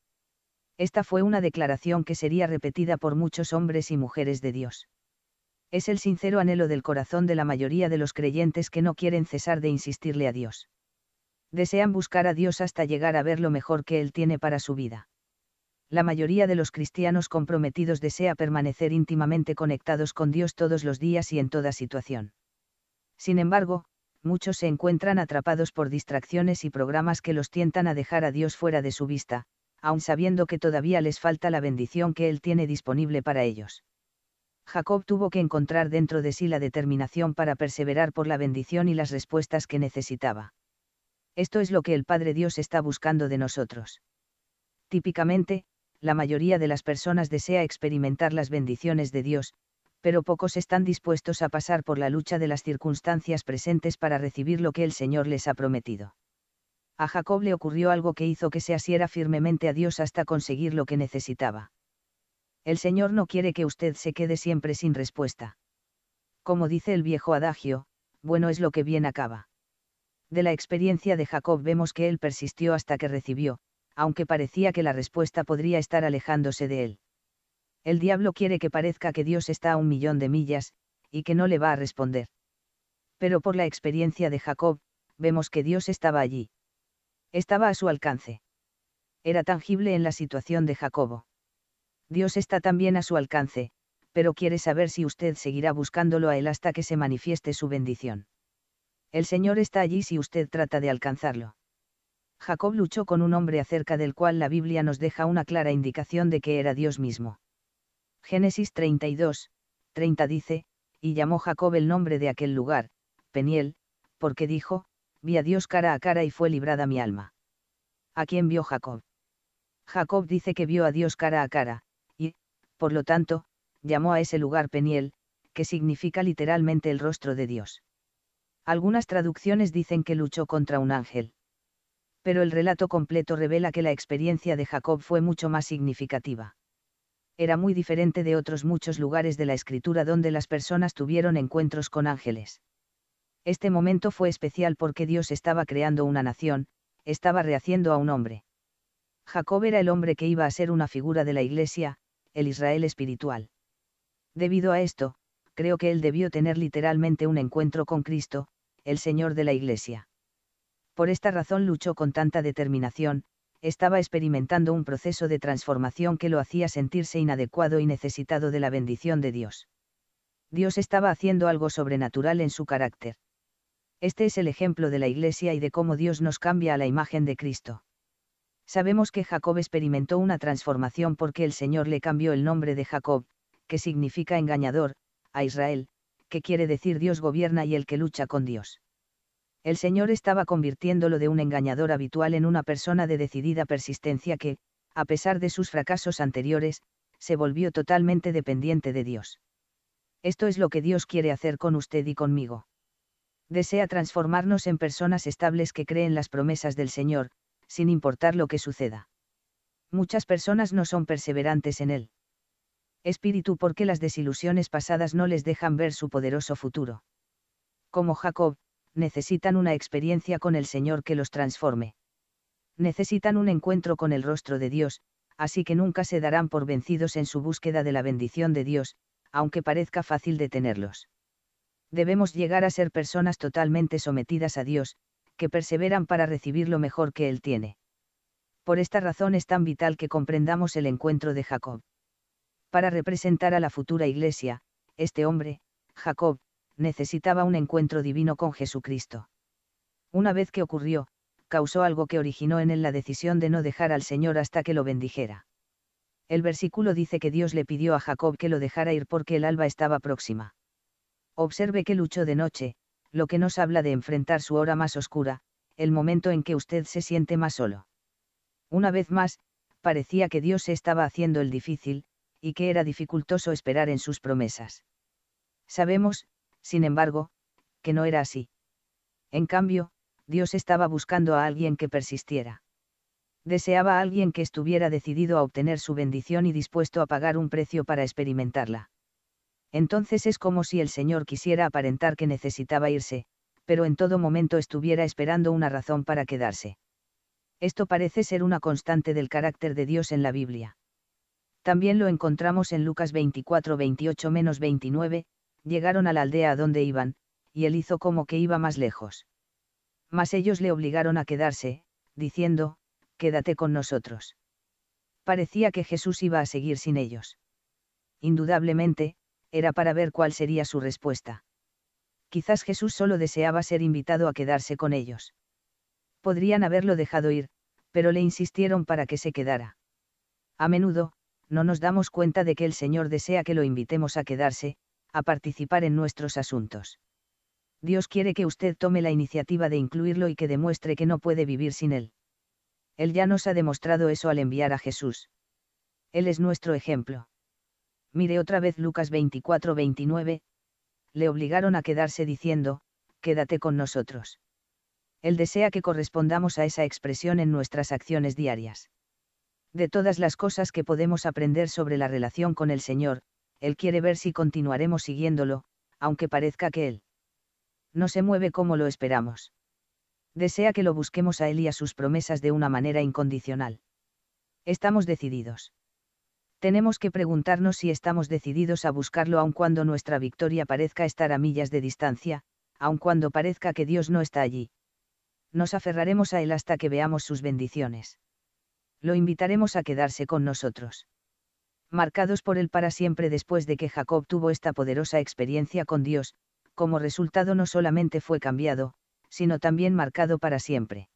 Esta fue una declaración que sería repetida por muchos hombres y mujeres de Dios. Es el sincero anhelo del corazón de la mayoría de los creyentes que no quieren cesar de insistirle a Dios. Desean buscar a Dios hasta llegar a ver lo mejor que Él tiene para su vida la mayoría de los cristianos comprometidos desea permanecer íntimamente conectados con Dios todos los días y en toda situación. Sin embargo, muchos se encuentran atrapados por distracciones y programas que los tientan a dejar a Dios fuera de su vista, aun sabiendo que todavía les falta la bendición que Él tiene disponible para ellos. Jacob tuvo que encontrar dentro de sí la determinación para perseverar por la bendición y las respuestas que necesitaba. Esto es lo que el Padre Dios está buscando de nosotros. Típicamente, la mayoría de las personas desea experimentar las bendiciones de Dios, pero pocos están dispuestos a pasar por la lucha de las circunstancias presentes para recibir lo que el Señor les ha prometido. A Jacob le ocurrió algo que hizo que se asiera firmemente a Dios hasta conseguir lo que necesitaba. El Señor no quiere que usted se quede siempre sin respuesta. Como dice el viejo adagio, bueno es lo que bien acaba. De la experiencia de Jacob vemos que él persistió hasta que recibió, aunque parecía que la respuesta podría estar alejándose de él. El diablo quiere que parezca que Dios está a un millón de millas, y que no le va a responder. Pero por la experiencia de Jacob, vemos que Dios estaba allí. Estaba a su alcance. Era tangible en la situación de Jacobo. Dios está también a su alcance, pero quiere saber si usted seguirá buscándolo a él hasta que se manifieste su bendición. El Señor está allí si usted trata de alcanzarlo. Jacob luchó con un hombre acerca del cual la Biblia nos deja una clara indicación de que era Dios mismo. Génesis 32, 30 dice, y llamó Jacob el nombre de aquel lugar, Peniel, porque dijo, vi a Dios cara a cara y fue librada mi alma. ¿A quién vio Jacob? Jacob dice que vio a Dios cara a cara, y, por lo tanto, llamó a ese lugar Peniel, que significa literalmente el rostro de Dios. Algunas traducciones dicen que luchó contra un ángel pero el relato completo revela que la experiencia de Jacob fue mucho más significativa. Era muy diferente de otros muchos lugares de la escritura donde las personas tuvieron encuentros con ángeles. Este momento fue especial porque Dios estaba creando una nación, estaba rehaciendo a un hombre. Jacob era el hombre que iba a ser una figura de la Iglesia, el Israel espiritual. Debido a esto, creo que él debió tener literalmente un encuentro con Cristo, el Señor de la Iglesia por esta razón luchó con tanta determinación, estaba experimentando un proceso de transformación que lo hacía sentirse inadecuado y necesitado de la bendición de Dios. Dios estaba haciendo algo sobrenatural en su carácter. Este es el ejemplo de la Iglesia y de cómo Dios nos cambia a la imagen de Cristo. Sabemos que Jacob experimentó una transformación porque el Señor le cambió el nombre de Jacob, que significa engañador, a Israel, que quiere decir Dios gobierna y el que lucha con Dios el Señor estaba convirtiéndolo de un engañador habitual en una persona de decidida persistencia que, a pesar de sus fracasos anteriores, se volvió totalmente dependiente de Dios. Esto es lo que Dios quiere hacer con usted y conmigo. Desea transformarnos en personas estables que creen las promesas del Señor, sin importar lo que suceda. Muchas personas no son perseverantes en Él. Espíritu porque las desilusiones pasadas no les dejan ver su poderoso futuro. Como Jacob, necesitan una experiencia con el Señor que los transforme. Necesitan un encuentro con el rostro de Dios, así que nunca se darán por vencidos en su búsqueda de la bendición de Dios, aunque parezca fácil detenerlos. Debemos llegar a ser personas totalmente sometidas a Dios, que perseveran para recibir lo mejor que Él tiene. Por esta razón es tan vital que comprendamos el encuentro de Jacob. Para representar a la futura iglesia, este hombre, Jacob, necesitaba un encuentro divino con Jesucristo. Una vez que ocurrió, causó algo que originó en él la decisión de no dejar al Señor hasta que lo bendijera. El versículo dice que Dios le pidió a Jacob que lo dejara ir porque el alba estaba próxima. Observe que luchó de noche, lo que nos habla de enfrentar su hora más oscura, el momento en que usted se siente más solo. Una vez más, parecía que Dios se estaba haciendo el difícil, y que era dificultoso esperar en sus promesas. Sabemos, sin embargo, que no era así. En cambio, Dios estaba buscando a alguien que persistiera. Deseaba a alguien que estuviera decidido a obtener su bendición y dispuesto a pagar un precio para experimentarla. Entonces es como si el Señor quisiera aparentar que necesitaba irse, pero en todo momento estuviera esperando una razón para quedarse. Esto parece ser una constante del carácter de Dios en la Biblia. También lo encontramos en Lucas 24-28-29, llegaron a la aldea a donde iban, y él hizo como que iba más lejos. Mas ellos le obligaron a quedarse, diciendo, Quédate con nosotros. Parecía que Jesús iba a seguir sin ellos. Indudablemente, era para ver cuál sería su respuesta. Quizás Jesús solo deseaba ser invitado a quedarse con ellos. Podrían haberlo dejado ir, pero le insistieron para que se quedara. A menudo, no nos damos cuenta de que el Señor desea que lo invitemos a quedarse, a participar en nuestros asuntos. Dios quiere que usted tome la iniciativa de incluirlo y que demuestre que no puede vivir sin Él. Él ya nos ha demostrado eso al enviar a Jesús. Él es nuestro ejemplo. Mire otra vez Lucas 24-29. Le obligaron a quedarse diciendo, quédate con nosotros. Él desea que correspondamos a esa expresión en nuestras acciones diarias. De todas las cosas que podemos aprender sobre la relación con el Señor, él quiere ver si continuaremos siguiéndolo, aunque parezca que él no se mueve como lo esperamos. Desea que lo busquemos a él y a sus promesas de una manera incondicional. Estamos decididos. Tenemos que preguntarnos si estamos decididos a buscarlo aun cuando nuestra victoria parezca estar a millas de distancia, aun cuando parezca que Dios no está allí. Nos aferraremos a él hasta que veamos sus bendiciones. Lo invitaremos a quedarse con nosotros marcados por él para siempre después de que Jacob tuvo esta poderosa experiencia con Dios, como resultado no solamente fue cambiado, sino también marcado para siempre.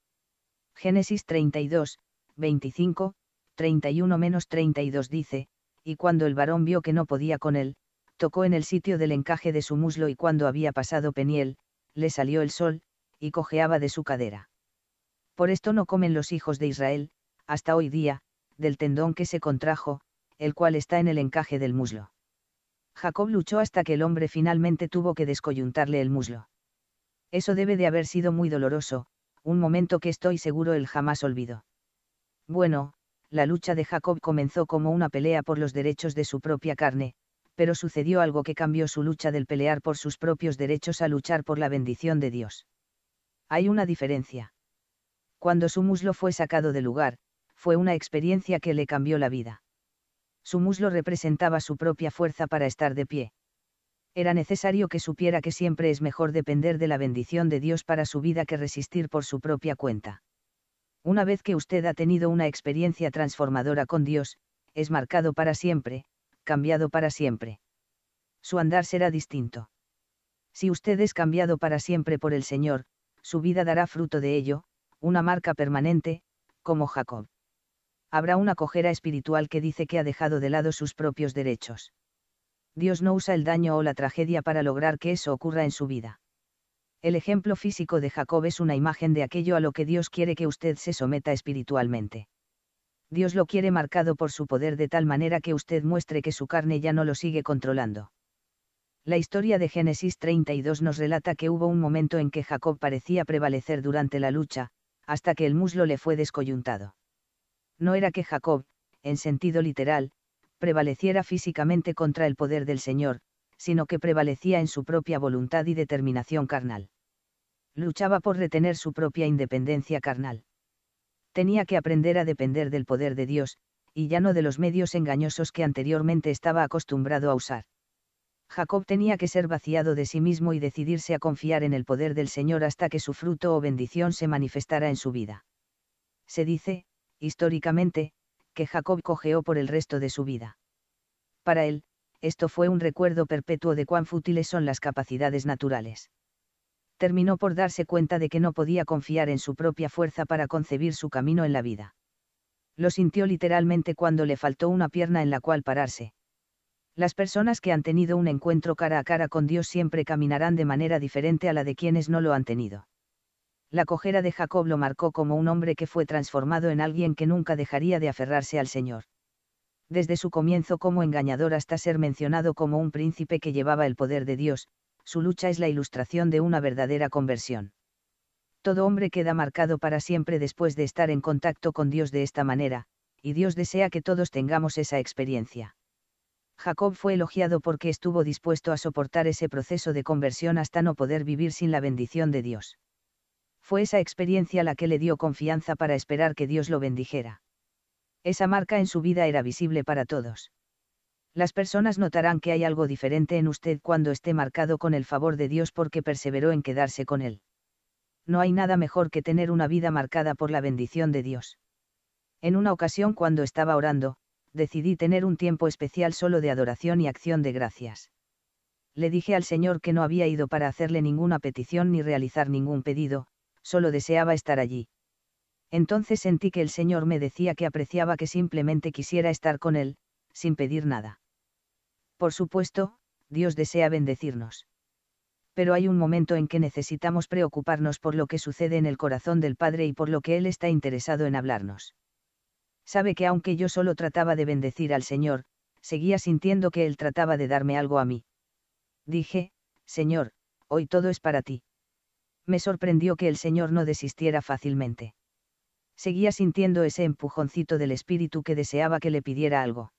Génesis 32, 25, 31-32 dice, y cuando el varón vio que no podía con él, tocó en el sitio del encaje de su muslo y cuando había pasado Peniel, le salió el sol, y cojeaba de su cadera. Por esto no comen los hijos de Israel, hasta hoy día, del tendón que se contrajo, el cual está en el encaje del muslo. Jacob luchó hasta que el hombre finalmente tuvo que descoyuntarle el muslo. Eso debe de haber sido muy doloroso, un momento que estoy seguro él jamás olvidó. Bueno, la lucha de Jacob comenzó como una pelea por los derechos de su propia carne, pero sucedió algo que cambió su lucha del pelear por sus propios derechos a luchar por la bendición de Dios. Hay una diferencia. Cuando su muslo fue sacado de lugar, fue una experiencia que le cambió la vida su muslo representaba su propia fuerza para estar de pie. Era necesario que supiera que siempre es mejor depender de la bendición de Dios para su vida que resistir por su propia cuenta. Una vez que usted ha tenido una experiencia transformadora con Dios, es marcado para siempre, cambiado para siempre. Su andar será distinto. Si usted es cambiado para siempre por el Señor, su vida dará fruto de ello, una marca permanente, como Jacob habrá una cojera espiritual que dice que ha dejado de lado sus propios derechos. Dios no usa el daño o la tragedia para lograr que eso ocurra en su vida. El ejemplo físico de Jacob es una imagen de aquello a lo que Dios quiere que usted se someta espiritualmente. Dios lo quiere marcado por su poder de tal manera que usted muestre que su carne ya no lo sigue controlando. La historia de Génesis 32 nos relata que hubo un momento en que Jacob parecía prevalecer durante la lucha, hasta que el muslo le fue descoyuntado no era que Jacob, en sentido literal, prevaleciera físicamente contra el poder del Señor, sino que prevalecía en su propia voluntad y determinación carnal. Luchaba por retener su propia independencia carnal. Tenía que aprender a depender del poder de Dios, y ya no de los medios engañosos que anteriormente estaba acostumbrado a usar. Jacob tenía que ser vaciado de sí mismo y decidirse a confiar en el poder del Señor hasta que su fruto o bendición se manifestara en su vida. Se dice, históricamente, que Jacob cojeó por el resto de su vida. Para él, esto fue un recuerdo perpetuo de cuán fútiles son las capacidades naturales. Terminó por darse cuenta de que no podía confiar en su propia fuerza para concebir su camino en la vida. Lo sintió literalmente cuando le faltó una pierna en la cual pararse. Las personas que han tenido un encuentro cara a cara con Dios siempre caminarán de manera diferente a la de quienes no lo han tenido la cojera de Jacob lo marcó como un hombre que fue transformado en alguien que nunca dejaría de aferrarse al Señor. Desde su comienzo como engañador hasta ser mencionado como un príncipe que llevaba el poder de Dios, su lucha es la ilustración de una verdadera conversión. Todo hombre queda marcado para siempre después de estar en contacto con Dios de esta manera, y Dios desea que todos tengamos esa experiencia. Jacob fue elogiado porque estuvo dispuesto a soportar ese proceso de conversión hasta no poder vivir sin la bendición de Dios fue esa experiencia la que le dio confianza para esperar que Dios lo bendijera. Esa marca en su vida era visible para todos. Las personas notarán que hay algo diferente en usted cuando esté marcado con el favor de Dios porque perseveró en quedarse con Él. No hay nada mejor que tener una vida marcada por la bendición de Dios. En una ocasión cuando estaba orando, decidí tener un tiempo especial solo de adoración y acción de gracias. Le dije al Señor que no había ido para hacerle ninguna petición ni realizar ningún pedido, solo deseaba estar allí. Entonces sentí que el Señor me decía que apreciaba que simplemente quisiera estar con Él, sin pedir nada. Por supuesto, Dios desea bendecirnos. Pero hay un momento en que necesitamos preocuparnos por lo que sucede en el corazón del Padre y por lo que Él está interesado en hablarnos. Sabe que aunque yo solo trataba de bendecir al Señor, seguía sintiendo que Él trataba de darme algo a mí. Dije, Señor, hoy todo es para ti me sorprendió que el Señor no desistiera fácilmente. Seguía sintiendo ese empujoncito del espíritu que deseaba que le pidiera algo.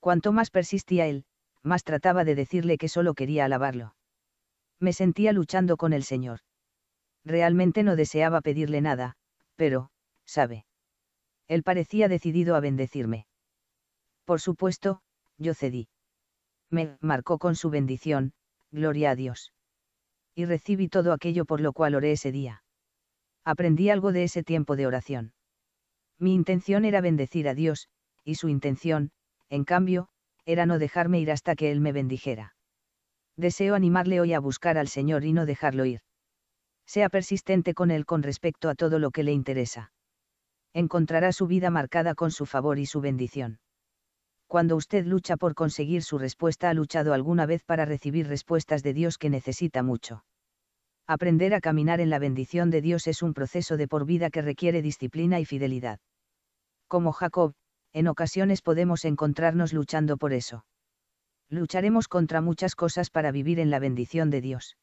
Cuanto más persistía él, más trataba de decirle que solo quería alabarlo. Me sentía luchando con el Señor. Realmente no deseaba pedirle nada, pero, sabe. Él parecía decidido a bendecirme. Por supuesto, yo cedí. Me marcó con su bendición, gloria a Dios y recibí todo aquello por lo cual oré ese día. Aprendí algo de ese tiempo de oración. Mi intención era bendecir a Dios, y su intención, en cambio, era no dejarme ir hasta que Él me bendijera. Deseo animarle hoy a buscar al Señor y no dejarlo ir. Sea persistente con Él con respecto a todo lo que le interesa. Encontrará su vida marcada con su favor y su bendición cuando usted lucha por conseguir su respuesta ha luchado alguna vez para recibir respuestas de Dios que necesita mucho. Aprender a caminar en la bendición de Dios es un proceso de por vida que requiere disciplina y fidelidad. Como Jacob, en ocasiones podemos encontrarnos luchando por eso. Lucharemos contra muchas cosas para vivir en la bendición de Dios.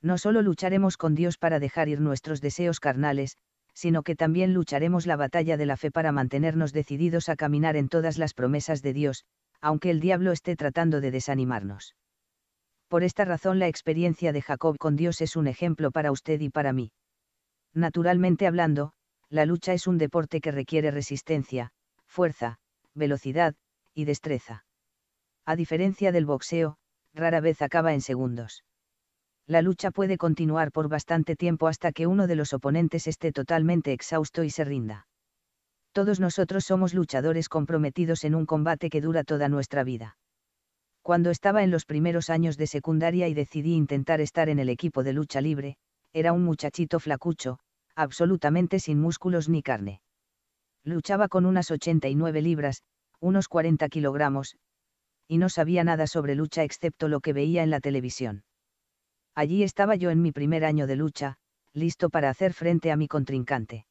No solo lucharemos con Dios para dejar ir nuestros deseos carnales, sino que también lucharemos la batalla de la fe para mantenernos decididos a caminar en todas las promesas de Dios, aunque el diablo esté tratando de desanimarnos. Por esta razón la experiencia de Jacob con Dios es un ejemplo para usted y para mí. Naturalmente hablando, la lucha es un deporte que requiere resistencia, fuerza, velocidad, y destreza. A diferencia del boxeo, rara vez acaba en segundos la lucha puede continuar por bastante tiempo hasta que uno de los oponentes esté totalmente exhausto y se rinda. Todos nosotros somos luchadores comprometidos en un combate que dura toda nuestra vida. Cuando estaba en los primeros años de secundaria y decidí intentar estar en el equipo de lucha libre, era un muchachito flacucho, absolutamente sin músculos ni carne. Luchaba con unas 89 libras, unos 40 kilogramos, y no sabía nada sobre lucha excepto lo que veía en la televisión Allí estaba yo en mi primer año de lucha, listo para hacer frente a mi contrincante.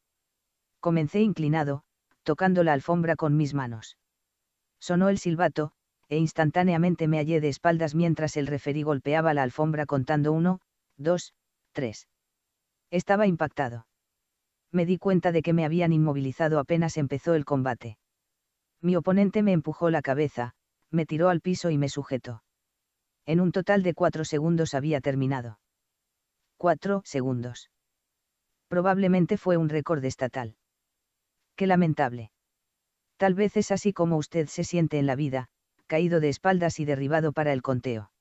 Comencé inclinado, tocando la alfombra con mis manos. Sonó el silbato, e instantáneamente me hallé de espaldas mientras el referí golpeaba la alfombra contando uno, dos, tres. Estaba impactado. Me di cuenta de que me habían inmovilizado apenas empezó el combate. Mi oponente me empujó la cabeza, me tiró al piso y me sujetó. En un total de cuatro segundos había terminado. Cuatro segundos. Probablemente fue un récord estatal. Qué lamentable. Tal vez es así como usted se siente en la vida, caído de espaldas y derribado para el conteo.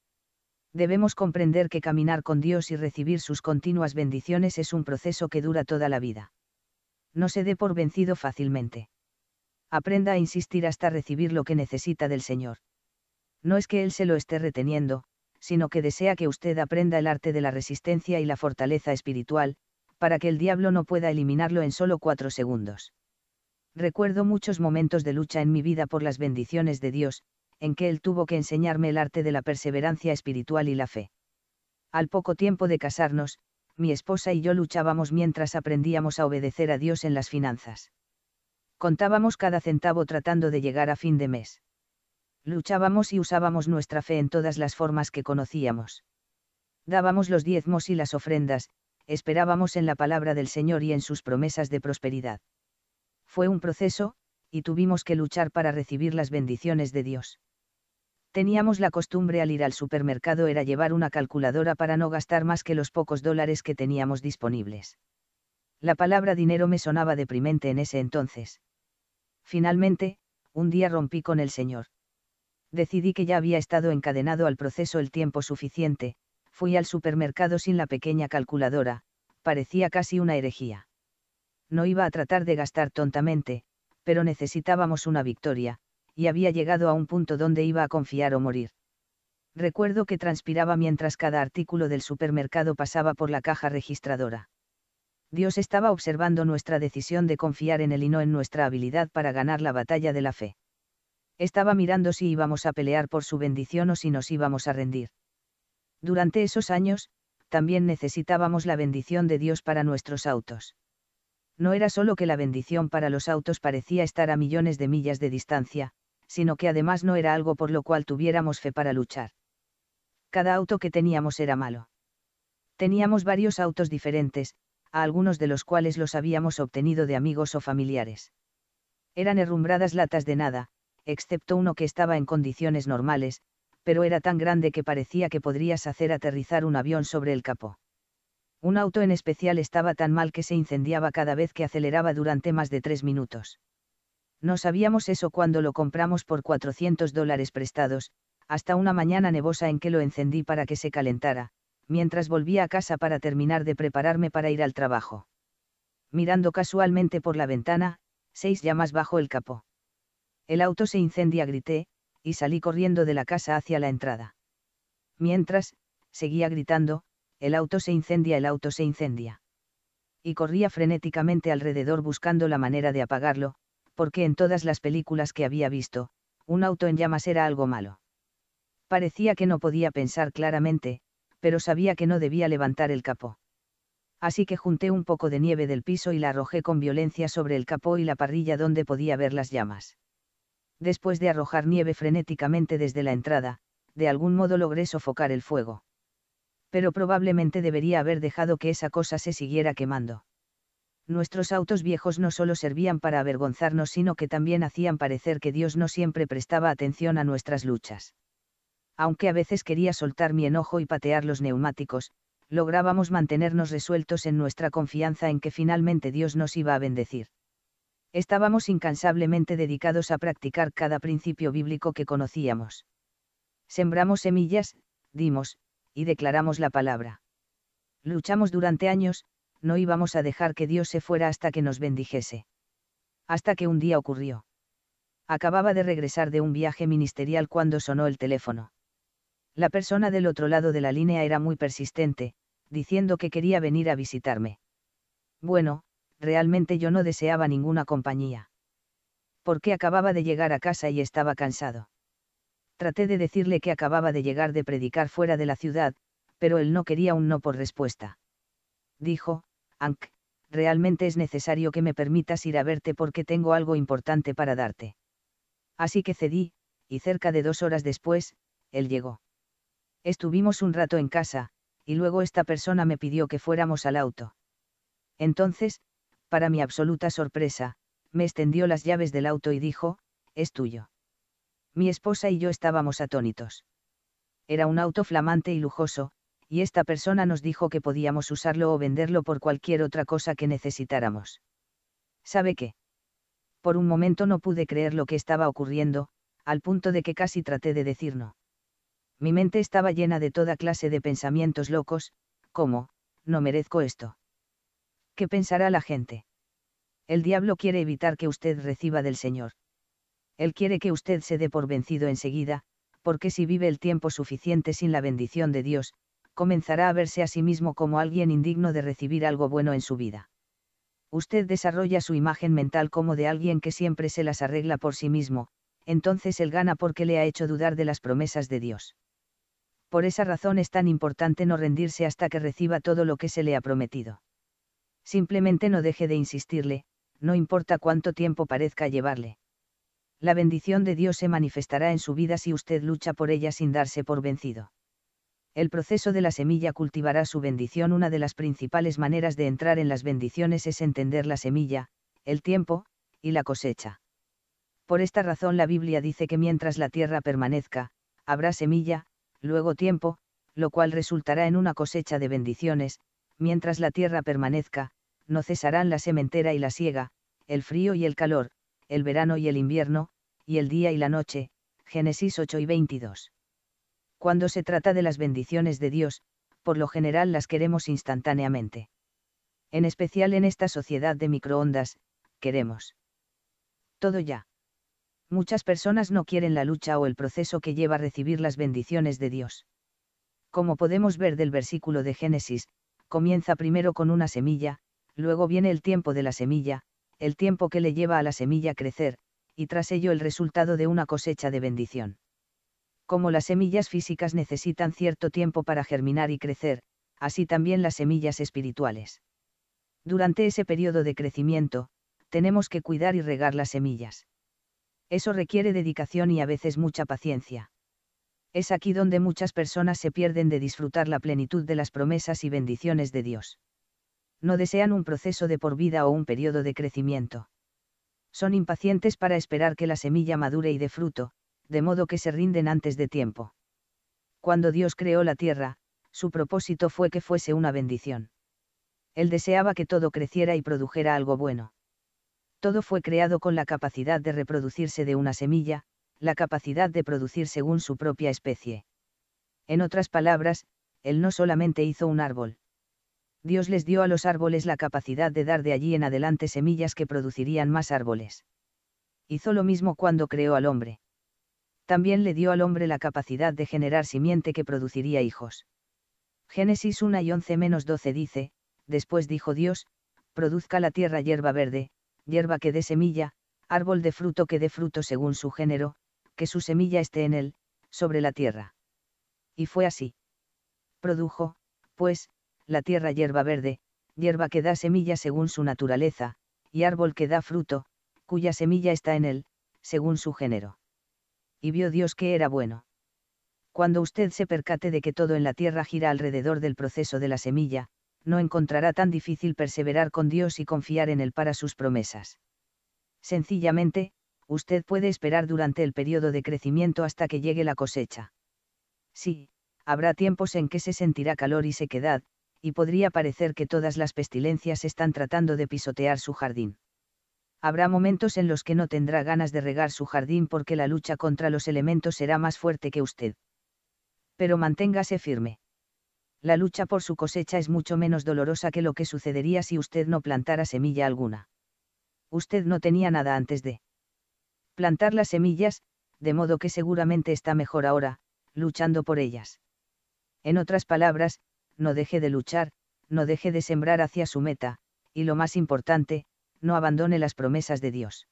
Debemos comprender que caminar con Dios y recibir sus continuas bendiciones es un proceso que dura toda la vida. No se dé por vencido fácilmente. Aprenda a insistir hasta recibir lo que necesita del Señor. No es que él se lo esté reteniendo, sino que desea que usted aprenda el arte de la resistencia y la fortaleza espiritual, para que el diablo no pueda eliminarlo en solo cuatro segundos. Recuerdo muchos momentos de lucha en mi vida por las bendiciones de Dios, en que Él tuvo que enseñarme el arte de la perseverancia espiritual y la fe. Al poco tiempo de casarnos, mi esposa y yo luchábamos mientras aprendíamos a obedecer a Dios en las finanzas. Contábamos cada centavo tratando de llegar a fin de mes. Luchábamos y usábamos nuestra fe en todas las formas que conocíamos. Dábamos los diezmos y las ofrendas, esperábamos en la palabra del Señor y en sus promesas de prosperidad. Fue un proceso, y tuvimos que luchar para recibir las bendiciones de Dios. Teníamos la costumbre al ir al supermercado era llevar una calculadora para no gastar más que los pocos dólares que teníamos disponibles. La palabra dinero me sonaba deprimente en ese entonces. Finalmente, un día rompí con el Señor decidí que ya había estado encadenado al proceso el tiempo suficiente, fui al supermercado sin la pequeña calculadora, parecía casi una herejía. No iba a tratar de gastar tontamente, pero necesitábamos una victoria, y había llegado a un punto donde iba a confiar o morir. Recuerdo que transpiraba mientras cada artículo del supermercado pasaba por la caja registradora. Dios estaba observando nuestra decisión de confiar en Él y no en nuestra habilidad para ganar la batalla de la fe estaba mirando si íbamos a pelear por su bendición o si nos íbamos a rendir. Durante esos años, también necesitábamos la bendición de Dios para nuestros autos. No era solo que la bendición para los autos parecía estar a millones de millas de distancia, sino que además no era algo por lo cual tuviéramos fe para luchar. Cada auto que teníamos era malo. Teníamos varios autos diferentes, a algunos de los cuales los habíamos obtenido de amigos o familiares. Eran herrumbradas latas de nada, excepto uno que estaba en condiciones normales, pero era tan grande que parecía que podrías hacer aterrizar un avión sobre el capó. Un auto en especial estaba tan mal que se incendiaba cada vez que aceleraba durante más de tres minutos. No sabíamos eso cuando lo compramos por 400 dólares prestados, hasta una mañana nevosa en que lo encendí para que se calentara, mientras volvía a casa para terminar de prepararme para ir al trabajo. Mirando casualmente por la ventana, seis llamas bajo el capó. El auto se incendia, grité, y salí corriendo de la casa hacia la entrada. Mientras, seguía gritando, el auto se incendia, el auto se incendia. Y corría frenéticamente alrededor buscando la manera de apagarlo, porque en todas las películas que había visto, un auto en llamas era algo malo. Parecía que no podía pensar claramente, pero sabía que no debía levantar el capó. Así que junté un poco de nieve del piso y la arrojé con violencia sobre el capó y la parrilla donde podía ver las llamas después de arrojar nieve frenéticamente desde la entrada, de algún modo logré sofocar el fuego. Pero probablemente debería haber dejado que esa cosa se siguiera quemando. Nuestros autos viejos no solo servían para avergonzarnos, sino que también hacían parecer que Dios no siempre prestaba atención a nuestras luchas. Aunque a veces quería soltar mi enojo y patear los neumáticos, lográbamos mantenernos resueltos en nuestra confianza en que finalmente Dios nos iba a bendecir estábamos incansablemente dedicados a practicar cada principio bíblico que conocíamos. Sembramos semillas, dimos, y declaramos la palabra. Luchamos durante años, no íbamos a dejar que Dios se fuera hasta que nos bendijese. Hasta que un día ocurrió. Acababa de regresar de un viaje ministerial cuando sonó el teléfono. La persona del otro lado de la línea era muy persistente, diciendo que quería venir a visitarme. Bueno, realmente yo no deseaba ninguna compañía. Porque acababa de llegar a casa y estaba cansado. Traté de decirle que acababa de llegar de predicar fuera de la ciudad, pero él no quería un no por respuesta. Dijo, Ank, realmente es necesario que me permitas ir a verte porque tengo algo importante para darte. Así que cedí, y cerca de dos horas después, él llegó. Estuvimos un rato en casa, y luego esta persona me pidió que fuéramos al auto. Entonces, para mi absoluta sorpresa, me extendió las llaves del auto y dijo, es tuyo. Mi esposa y yo estábamos atónitos. Era un auto flamante y lujoso, y esta persona nos dijo que podíamos usarlo o venderlo por cualquier otra cosa que necesitáramos. ¿Sabe qué? Por un momento no pude creer lo que estaba ocurriendo, al punto de que casi traté de decir no. Mi mente estaba llena de toda clase de pensamientos locos, como, no merezco esto. ¿Qué pensará la gente? El diablo quiere evitar que usted reciba del Señor. Él quiere que usted se dé por vencido enseguida, porque si vive el tiempo suficiente sin la bendición de Dios, comenzará a verse a sí mismo como alguien indigno de recibir algo bueno en su vida. Usted desarrolla su imagen mental como de alguien que siempre se las arregla por sí mismo, entonces él gana porque le ha hecho dudar de las promesas de Dios. Por esa razón es tan importante no rendirse hasta que reciba todo lo que se le ha prometido. Simplemente no deje de insistirle, no importa cuánto tiempo parezca llevarle. La bendición de Dios se manifestará en su vida si usted lucha por ella sin darse por vencido. El proceso de la semilla cultivará su bendición. Una de las principales maneras de entrar en las bendiciones es entender la semilla, el tiempo, y la cosecha. Por esta razón la Biblia dice que mientras la tierra permanezca, habrá semilla, luego tiempo, lo cual resultará en una cosecha de bendiciones, mientras la tierra permanezca, no cesarán la sementera y la siega, el frío y el calor, el verano y el invierno, y el día y la noche, Génesis 8 y 22. Cuando se trata de las bendiciones de Dios, por lo general las queremos instantáneamente. En especial en esta sociedad de microondas, queremos. Todo ya. Muchas personas no quieren la lucha o el proceso que lleva a recibir las bendiciones de Dios. Como podemos ver del versículo de Génesis, comienza primero con una semilla, Luego viene el tiempo de la semilla, el tiempo que le lleva a la semilla crecer, y tras ello el resultado de una cosecha de bendición. Como las semillas físicas necesitan cierto tiempo para germinar y crecer, así también las semillas espirituales. Durante ese periodo de crecimiento, tenemos que cuidar y regar las semillas. Eso requiere dedicación y a veces mucha paciencia. Es aquí donde muchas personas se pierden de disfrutar la plenitud de las promesas y bendiciones de Dios no desean un proceso de por vida o un periodo de crecimiento. Son impacientes para esperar que la semilla madure y dé fruto, de modo que se rinden antes de tiempo. Cuando Dios creó la tierra, su propósito fue que fuese una bendición. Él deseaba que todo creciera y produjera algo bueno. Todo fue creado con la capacidad de reproducirse de una semilla, la capacidad de producir según su propia especie. En otras palabras, Él no solamente hizo un árbol. Dios les dio a los árboles la capacidad de dar de allí en adelante semillas que producirían más árboles. Hizo lo mismo cuando creó al hombre. También le dio al hombre la capacidad de generar simiente que produciría hijos. Génesis 1 y 11-12 dice, después dijo Dios, produzca la tierra hierba verde, hierba que dé semilla, árbol de fruto que dé fruto según su género, que su semilla esté en él, sobre la tierra. Y fue así. Produjo, pues, la tierra hierba verde, hierba que da semilla según su naturaleza, y árbol que da fruto, cuya semilla está en él, según su género. Y vio Dios que era bueno. Cuando usted se percate de que todo en la tierra gira alrededor del proceso de la semilla, no encontrará tan difícil perseverar con Dios y confiar en Él para sus promesas. Sencillamente, usted puede esperar durante el periodo de crecimiento hasta que llegue la cosecha. Sí, habrá tiempos en que se sentirá calor y sequedad, y podría parecer que todas las pestilencias están tratando de pisotear su jardín. Habrá momentos en los que no tendrá ganas de regar su jardín porque la lucha contra los elementos será más fuerte que usted. Pero manténgase firme. La lucha por su cosecha es mucho menos dolorosa que lo que sucedería si usted no plantara semilla alguna. Usted no tenía nada antes de plantar las semillas, de modo que seguramente está mejor ahora, luchando por ellas. En otras palabras, no deje de luchar, no deje de sembrar hacia su meta, y lo más importante, no abandone las promesas de Dios.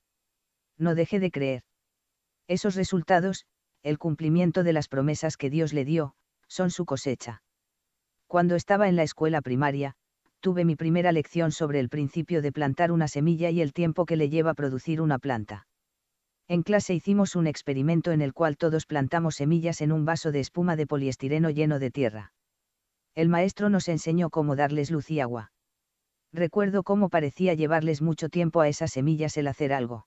No deje de creer. Esos resultados, el cumplimiento de las promesas que Dios le dio, son su cosecha. Cuando estaba en la escuela primaria, tuve mi primera lección sobre el principio de plantar una semilla y el tiempo que le lleva producir una planta. En clase hicimos un experimento en el cual todos plantamos semillas en un vaso de espuma de poliestireno lleno de tierra el maestro nos enseñó cómo darles luz y agua. Recuerdo cómo parecía llevarles mucho tiempo a esas semillas el hacer algo.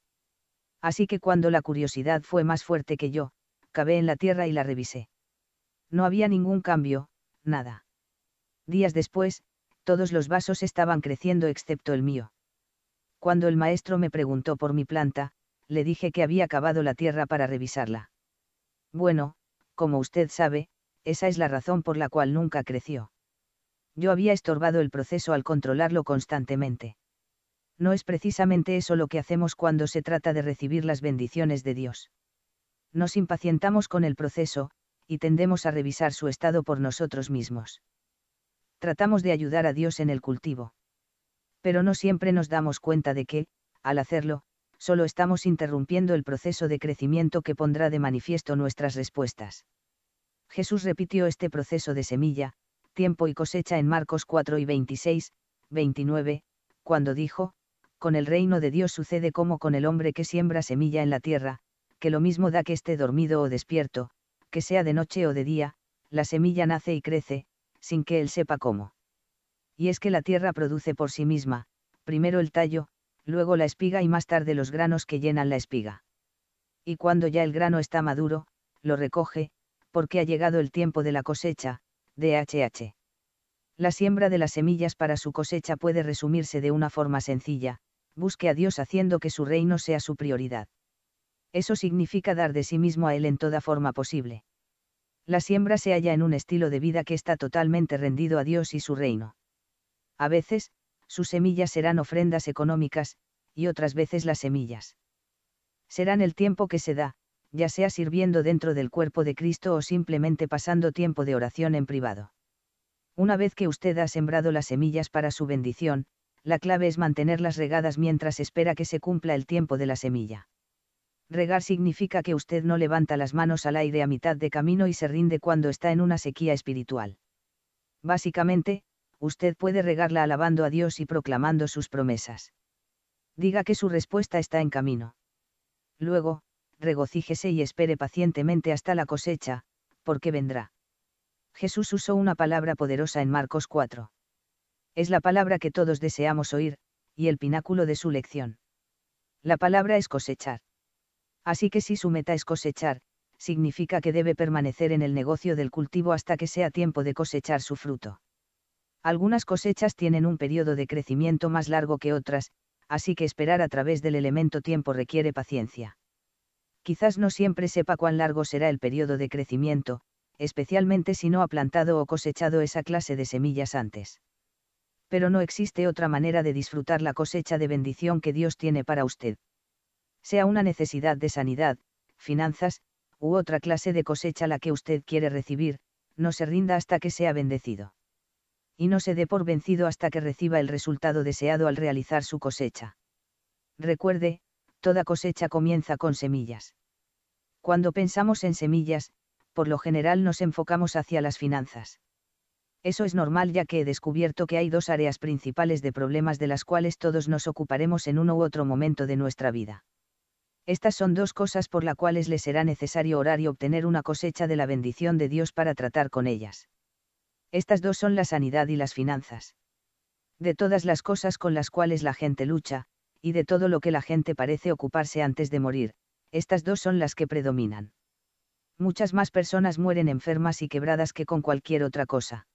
Así que cuando la curiosidad fue más fuerte que yo, cavé en la tierra y la revisé. No había ningún cambio, nada. Días después, todos los vasos estaban creciendo excepto el mío. Cuando el maestro me preguntó por mi planta, le dije que había cavado la tierra para revisarla. Bueno, como usted sabe, esa es la razón por la cual nunca creció. Yo había estorbado el proceso al controlarlo constantemente. No es precisamente eso lo que hacemos cuando se trata de recibir las bendiciones de Dios. Nos impacientamos con el proceso, y tendemos a revisar su estado por nosotros mismos. Tratamos de ayudar a Dios en el cultivo. Pero no siempre nos damos cuenta de que, al hacerlo, solo estamos interrumpiendo el proceso de crecimiento que pondrá de manifiesto nuestras respuestas. Jesús repitió este proceso de semilla, tiempo y cosecha en Marcos 4 y 26, 29, cuando dijo, con el reino de Dios sucede como con el hombre que siembra semilla en la tierra, que lo mismo da que esté dormido o despierto, que sea de noche o de día, la semilla nace y crece, sin que él sepa cómo. Y es que la tierra produce por sí misma, primero el tallo, luego la espiga y más tarde los granos que llenan la espiga. Y cuando ya el grano está maduro, lo recoge, porque ha llegado el tiempo de la cosecha, DHH. La siembra de las semillas para su cosecha puede resumirse de una forma sencilla, busque a Dios haciendo que su reino sea su prioridad. Eso significa dar de sí mismo a Él en toda forma posible. La siembra se halla en un estilo de vida que está totalmente rendido a Dios y su reino. A veces, sus semillas serán ofrendas económicas, y otras veces las semillas. Serán el tiempo que se da, ya sea sirviendo dentro del cuerpo de Cristo o simplemente pasando tiempo de oración en privado. Una vez que usted ha sembrado las semillas para su bendición, la clave es mantenerlas regadas mientras espera que se cumpla el tiempo de la semilla. Regar significa que usted no levanta las manos al aire a mitad de camino y se rinde cuando está en una sequía espiritual. Básicamente, usted puede regarla alabando a Dios y proclamando sus promesas. Diga que su respuesta está en camino. Luego, regocíjese y espere pacientemente hasta la cosecha, porque vendrá. Jesús usó una palabra poderosa en Marcos 4. Es la palabra que todos deseamos oír, y el pináculo de su lección. La palabra es cosechar. Así que si su meta es cosechar, significa que debe permanecer en el negocio del cultivo hasta que sea tiempo de cosechar su fruto. Algunas cosechas tienen un periodo de crecimiento más largo que otras, así que esperar a través del elemento tiempo requiere paciencia quizás no siempre sepa cuán largo será el periodo de crecimiento, especialmente si no ha plantado o cosechado esa clase de semillas antes. Pero no existe otra manera de disfrutar la cosecha de bendición que Dios tiene para usted. Sea una necesidad de sanidad, finanzas, u otra clase de cosecha la que usted quiere recibir, no se rinda hasta que sea bendecido. Y no se dé por vencido hasta que reciba el resultado deseado al realizar su cosecha. Recuerde, Toda cosecha comienza con semillas. Cuando pensamos en semillas, por lo general nos enfocamos hacia las finanzas. Eso es normal ya que he descubierto que hay dos áreas principales de problemas de las cuales todos nos ocuparemos en uno u otro momento de nuestra vida. Estas son dos cosas por las cuales le será necesario orar y obtener una cosecha de la bendición de Dios para tratar con ellas. Estas dos son la sanidad y las finanzas. De todas las cosas con las cuales la gente lucha, y de todo lo que la gente parece ocuparse antes de morir, estas dos son las que predominan. Muchas más personas mueren enfermas y quebradas que con cualquier otra cosa.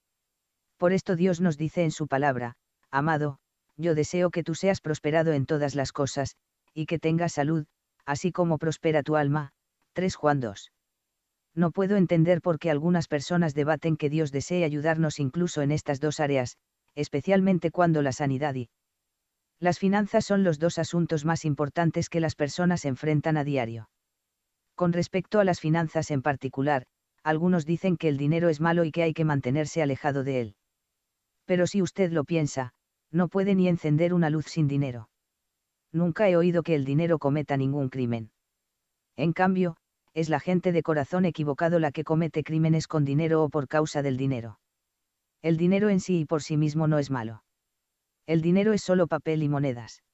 Por esto Dios nos dice en su palabra, Amado, yo deseo que tú seas prosperado en todas las cosas, y que tengas salud, así como prospera tu alma. 3 Juan 2. No puedo entender por qué algunas personas debaten que Dios desee ayudarnos incluso en estas dos áreas, especialmente cuando la sanidad y las finanzas son los dos asuntos más importantes que las personas enfrentan a diario. Con respecto a las finanzas en particular, algunos dicen que el dinero es malo y que hay que mantenerse alejado de él. Pero si usted lo piensa, no puede ni encender una luz sin dinero. Nunca he oído que el dinero cometa ningún crimen. En cambio, es la gente de corazón equivocado la que comete crímenes con dinero o por causa del dinero. El dinero en sí y por sí mismo no es malo. El dinero es solo papel y monedas.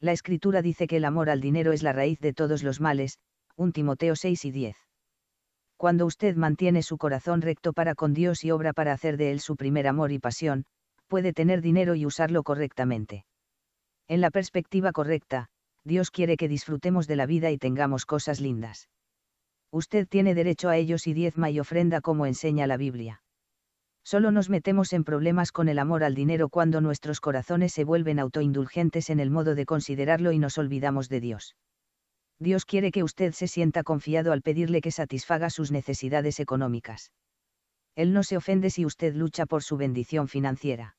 La escritura dice que el amor al dinero es la raíz de todos los males, 1 Timoteo 6 y 10. Cuando usted mantiene su corazón recto para con Dios y obra para hacer de él su primer amor y pasión, puede tener dinero y usarlo correctamente. En la perspectiva correcta, Dios quiere que disfrutemos de la vida y tengamos cosas lindas. Usted tiene derecho a ellos y diezma y ofrenda como enseña la Biblia. Solo nos metemos en problemas con el amor al dinero cuando nuestros corazones se vuelven autoindulgentes en el modo de considerarlo y nos olvidamos de Dios. Dios quiere que usted se sienta confiado al pedirle que satisfaga sus necesidades económicas. Él no se ofende si usted lucha por su bendición financiera.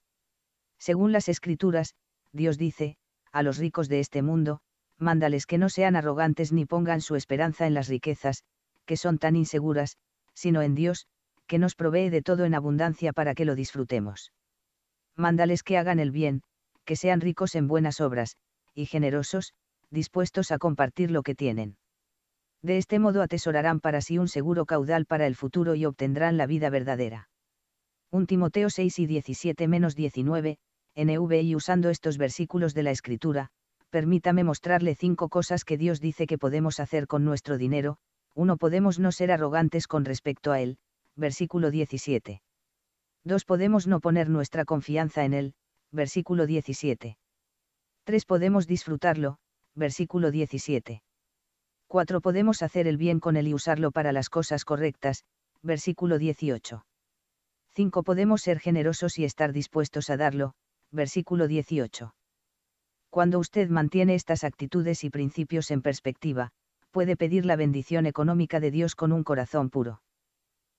Según las escrituras, Dios dice, a los ricos de este mundo, mándales que no sean arrogantes ni pongan su esperanza en las riquezas, que son tan inseguras, sino en Dios, que nos provee de todo en abundancia para que lo disfrutemos. Mándales que hagan el bien, que sean ricos en buenas obras, y generosos, dispuestos a compartir lo que tienen. De este modo atesorarán para sí un seguro caudal para el futuro y obtendrán la vida verdadera. Un Timoteo 6 y 17-19, Y usando estos versículos de la Escritura, permítame mostrarle cinco cosas que Dios dice que podemos hacer con nuestro dinero, Uno, Podemos no ser arrogantes con respecto a él, versículo 17. 2. Podemos no poner nuestra confianza en Él, versículo 17. 3. Podemos disfrutarlo, versículo 17. 4. Podemos hacer el bien con Él y usarlo para las cosas correctas, versículo 18. 5. Podemos ser generosos y estar dispuestos a darlo, versículo 18. Cuando usted mantiene estas actitudes y principios en perspectiva, puede pedir la bendición económica de Dios con un corazón puro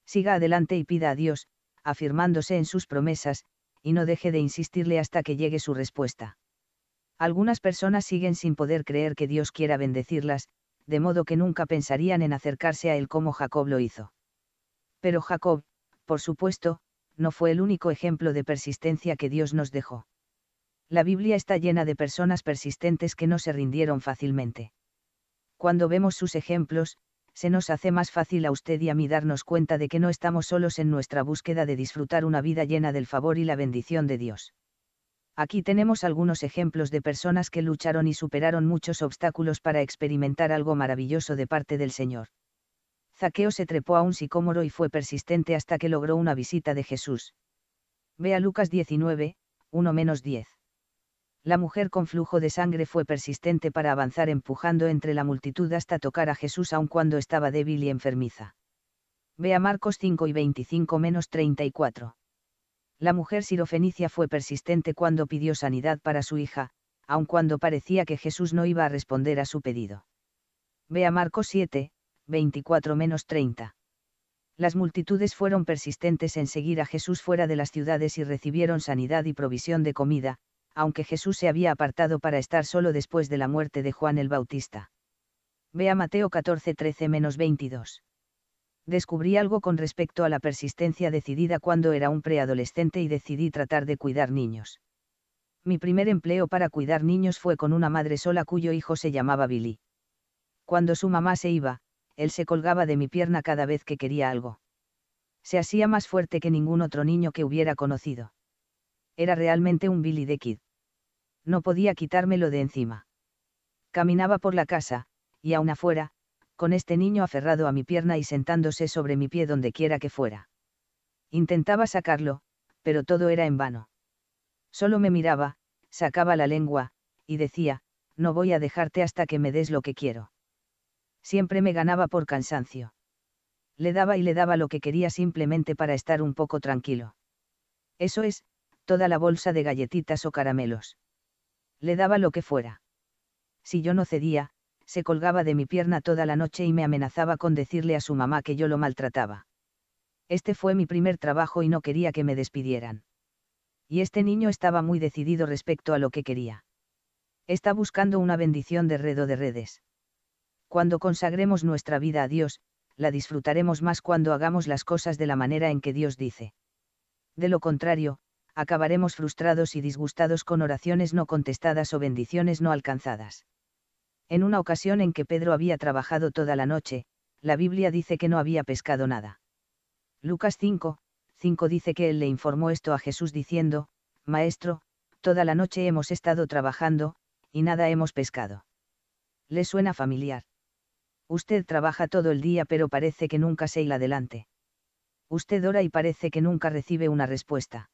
siga adelante y pida a Dios, afirmándose en sus promesas, y no deje de insistirle hasta que llegue su respuesta. Algunas personas siguen sin poder creer que Dios quiera bendecirlas, de modo que nunca pensarían en acercarse a Él como Jacob lo hizo. Pero Jacob, por supuesto, no fue el único ejemplo de persistencia que Dios nos dejó. La Biblia está llena de personas persistentes que no se rindieron fácilmente. Cuando vemos sus ejemplos, se nos hace más fácil a usted y a mí darnos cuenta de que no estamos solos en nuestra búsqueda de disfrutar una vida llena del favor y la bendición de Dios. Aquí tenemos algunos ejemplos de personas que lucharon y superaron muchos obstáculos para experimentar algo maravilloso de parte del Señor. Zaqueo se trepó a un sicómoro y fue persistente hasta que logró una visita de Jesús. Ve a Lucas 19, 1 10 la mujer con flujo de sangre fue persistente para avanzar empujando entre la multitud hasta tocar a Jesús aun cuando estaba débil y enfermiza. Vea Marcos 5 y 25 34. La mujer sirofenicia fue persistente cuando pidió sanidad para su hija, aun cuando parecía que Jesús no iba a responder a su pedido. Vea Marcos 7, 24 30. Las multitudes fueron persistentes en seguir a Jesús fuera de las ciudades y recibieron sanidad y provisión de comida, aunque Jesús se había apartado para estar solo después de la muerte de Juan el Bautista. Ve a Mateo 14 13 22. Descubrí algo con respecto a la persistencia decidida cuando era un preadolescente y decidí tratar de cuidar niños. Mi primer empleo para cuidar niños fue con una madre sola cuyo hijo se llamaba Billy. Cuando su mamá se iba, él se colgaba de mi pierna cada vez que quería algo. Se hacía más fuerte que ningún otro niño que hubiera conocido. Era realmente un Billy de Kid no podía quitármelo de encima. Caminaba por la casa, y aún afuera, con este niño aferrado a mi pierna y sentándose sobre mi pie donde quiera que fuera. Intentaba sacarlo, pero todo era en vano. Solo me miraba, sacaba la lengua, y decía, no voy a dejarte hasta que me des lo que quiero. Siempre me ganaba por cansancio. Le daba y le daba lo que quería simplemente para estar un poco tranquilo. Eso es, toda la bolsa de galletitas o caramelos. Le daba lo que fuera. Si yo no cedía, se colgaba de mi pierna toda la noche y me amenazaba con decirle a su mamá que yo lo maltrataba. Este fue mi primer trabajo y no quería que me despidieran. Y este niño estaba muy decidido respecto a lo que quería. Está buscando una bendición de redo de redes. Cuando consagremos nuestra vida a Dios, la disfrutaremos más cuando hagamos las cosas de la manera en que Dios dice. De lo contrario, acabaremos frustrados y disgustados con oraciones no contestadas o bendiciones no alcanzadas. En una ocasión en que Pedro había trabajado toda la noche, la Biblia dice que no había pescado nada. Lucas 5, 5 dice que él le informó esto a Jesús diciendo, Maestro, toda la noche hemos estado trabajando, y nada hemos pescado. Le suena familiar. Usted trabaja todo el día pero parece que nunca se hila adelante. Usted ora y parece que nunca recibe una respuesta.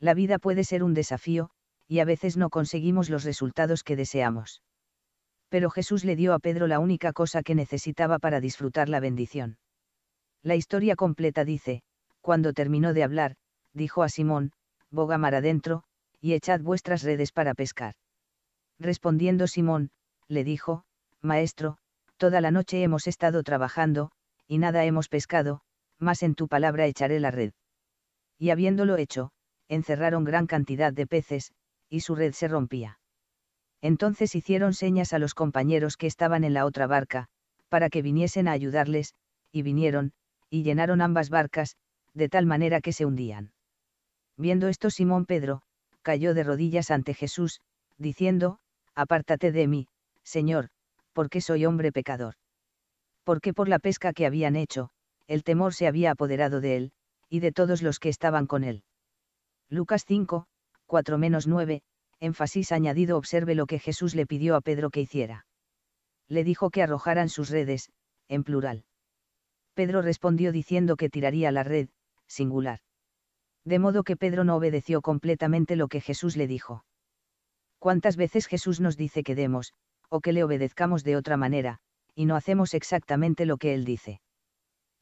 La vida puede ser un desafío, y a veces no conseguimos los resultados que deseamos. Pero Jesús le dio a Pedro la única cosa que necesitaba para disfrutar la bendición. La historia completa dice, cuando terminó de hablar, dijo a Simón, boga mar adentro, y echad vuestras redes para pescar. Respondiendo Simón, le dijo, Maestro, toda la noche hemos estado trabajando, y nada hemos pescado, mas en tu palabra echaré la red. Y habiéndolo hecho, encerraron gran cantidad de peces, y su red se rompía. Entonces hicieron señas a los compañeros que estaban en la otra barca, para que viniesen a ayudarles, y vinieron, y llenaron ambas barcas, de tal manera que se hundían. Viendo esto Simón Pedro, cayó de rodillas ante Jesús, diciendo, Apártate de mí, Señor, porque soy hombre pecador. Porque por la pesca que habían hecho, el temor se había apoderado de él, y de todos los que estaban con él. Lucas 5, 4 9, énfasis añadido observe lo que Jesús le pidió a Pedro que hiciera. Le dijo que arrojaran sus redes, en plural. Pedro respondió diciendo que tiraría la red, singular. De modo que Pedro no obedeció completamente lo que Jesús le dijo. ¿Cuántas veces Jesús nos dice que demos, o que le obedezcamos de otra manera, y no hacemos exactamente lo que él dice?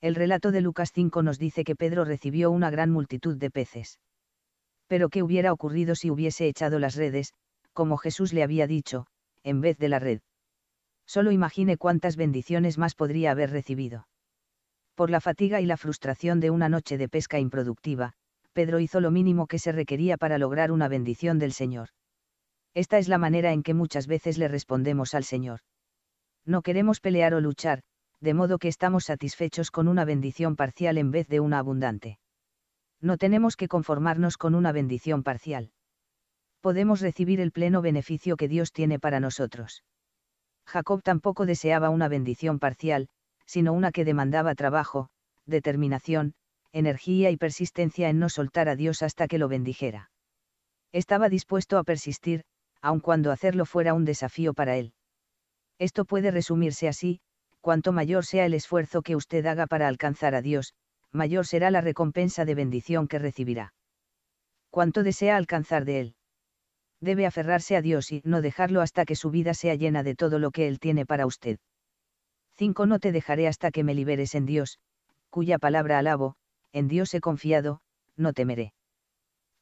El relato de Lucas 5 nos dice que Pedro recibió una gran multitud de peces. Pero ¿qué hubiera ocurrido si hubiese echado las redes, como Jesús le había dicho, en vez de la red? Solo imagine cuántas bendiciones más podría haber recibido. Por la fatiga y la frustración de una noche de pesca improductiva, Pedro hizo lo mínimo que se requería para lograr una bendición del Señor. Esta es la manera en que muchas veces le respondemos al Señor. No queremos pelear o luchar, de modo que estamos satisfechos con una bendición parcial en vez de una abundante no tenemos que conformarnos con una bendición parcial. Podemos recibir el pleno beneficio que Dios tiene para nosotros. Jacob tampoco deseaba una bendición parcial, sino una que demandaba trabajo, determinación, energía y persistencia en no soltar a Dios hasta que lo bendijera. Estaba dispuesto a persistir, aun cuando hacerlo fuera un desafío para él. Esto puede resumirse así, cuanto mayor sea el esfuerzo que usted haga para alcanzar a Dios, mayor será la recompensa de bendición que recibirá. Cuanto desea alcanzar de Él. Debe aferrarse a Dios y no dejarlo hasta que su vida sea llena de todo lo que Él tiene para usted. 5. No te dejaré hasta que me liberes en Dios, cuya palabra alabo, en Dios he confiado, no temeré.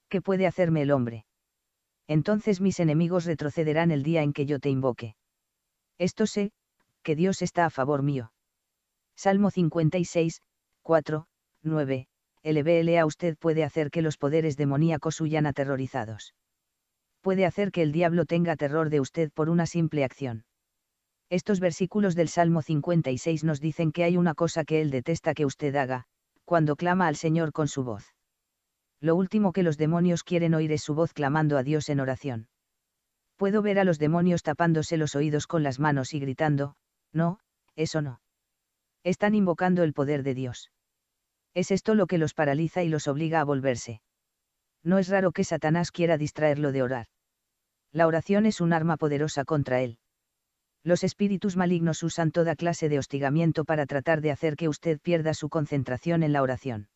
¿Qué puede hacerme el hombre? Entonces mis enemigos retrocederán el día en que yo te invoque. Esto sé, que Dios está a favor mío. Salmo 56, 4, 9. a usted puede hacer que los poderes demoníacos huyan aterrorizados. Puede hacer que el diablo tenga terror de usted por una simple acción. Estos versículos del Salmo 56 nos dicen que hay una cosa que él detesta que usted haga, cuando clama al Señor con su voz. Lo último que los demonios quieren oír es su voz clamando a Dios en oración. Puedo ver a los demonios tapándose los oídos con las manos y gritando, no, eso no. Están invocando el poder de Dios es esto lo que los paraliza y los obliga a volverse. No es raro que Satanás quiera distraerlo de orar. La oración es un arma poderosa contra él. Los espíritus malignos usan toda clase de hostigamiento para tratar de hacer que usted pierda su concentración en la oración.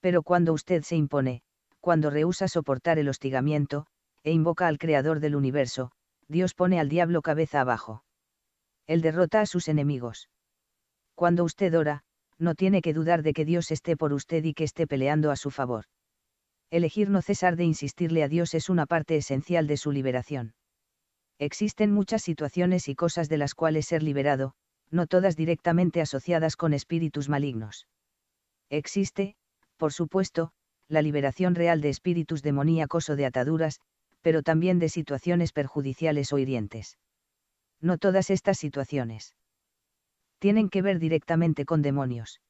Pero cuando usted se impone, cuando rehúsa soportar el hostigamiento, e invoca al Creador del universo, Dios pone al diablo cabeza abajo. Él derrota a sus enemigos. Cuando usted ora, no tiene que dudar de que Dios esté por usted y que esté peleando a su favor. Elegir no cesar de insistirle a Dios es una parte esencial de su liberación. Existen muchas situaciones y cosas de las cuales ser liberado, no todas directamente asociadas con espíritus malignos. Existe, por supuesto, la liberación real de espíritus demoníacos o de ataduras, pero también de situaciones perjudiciales o hirientes. No todas estas situaciones tienen que ver directamente con demonios.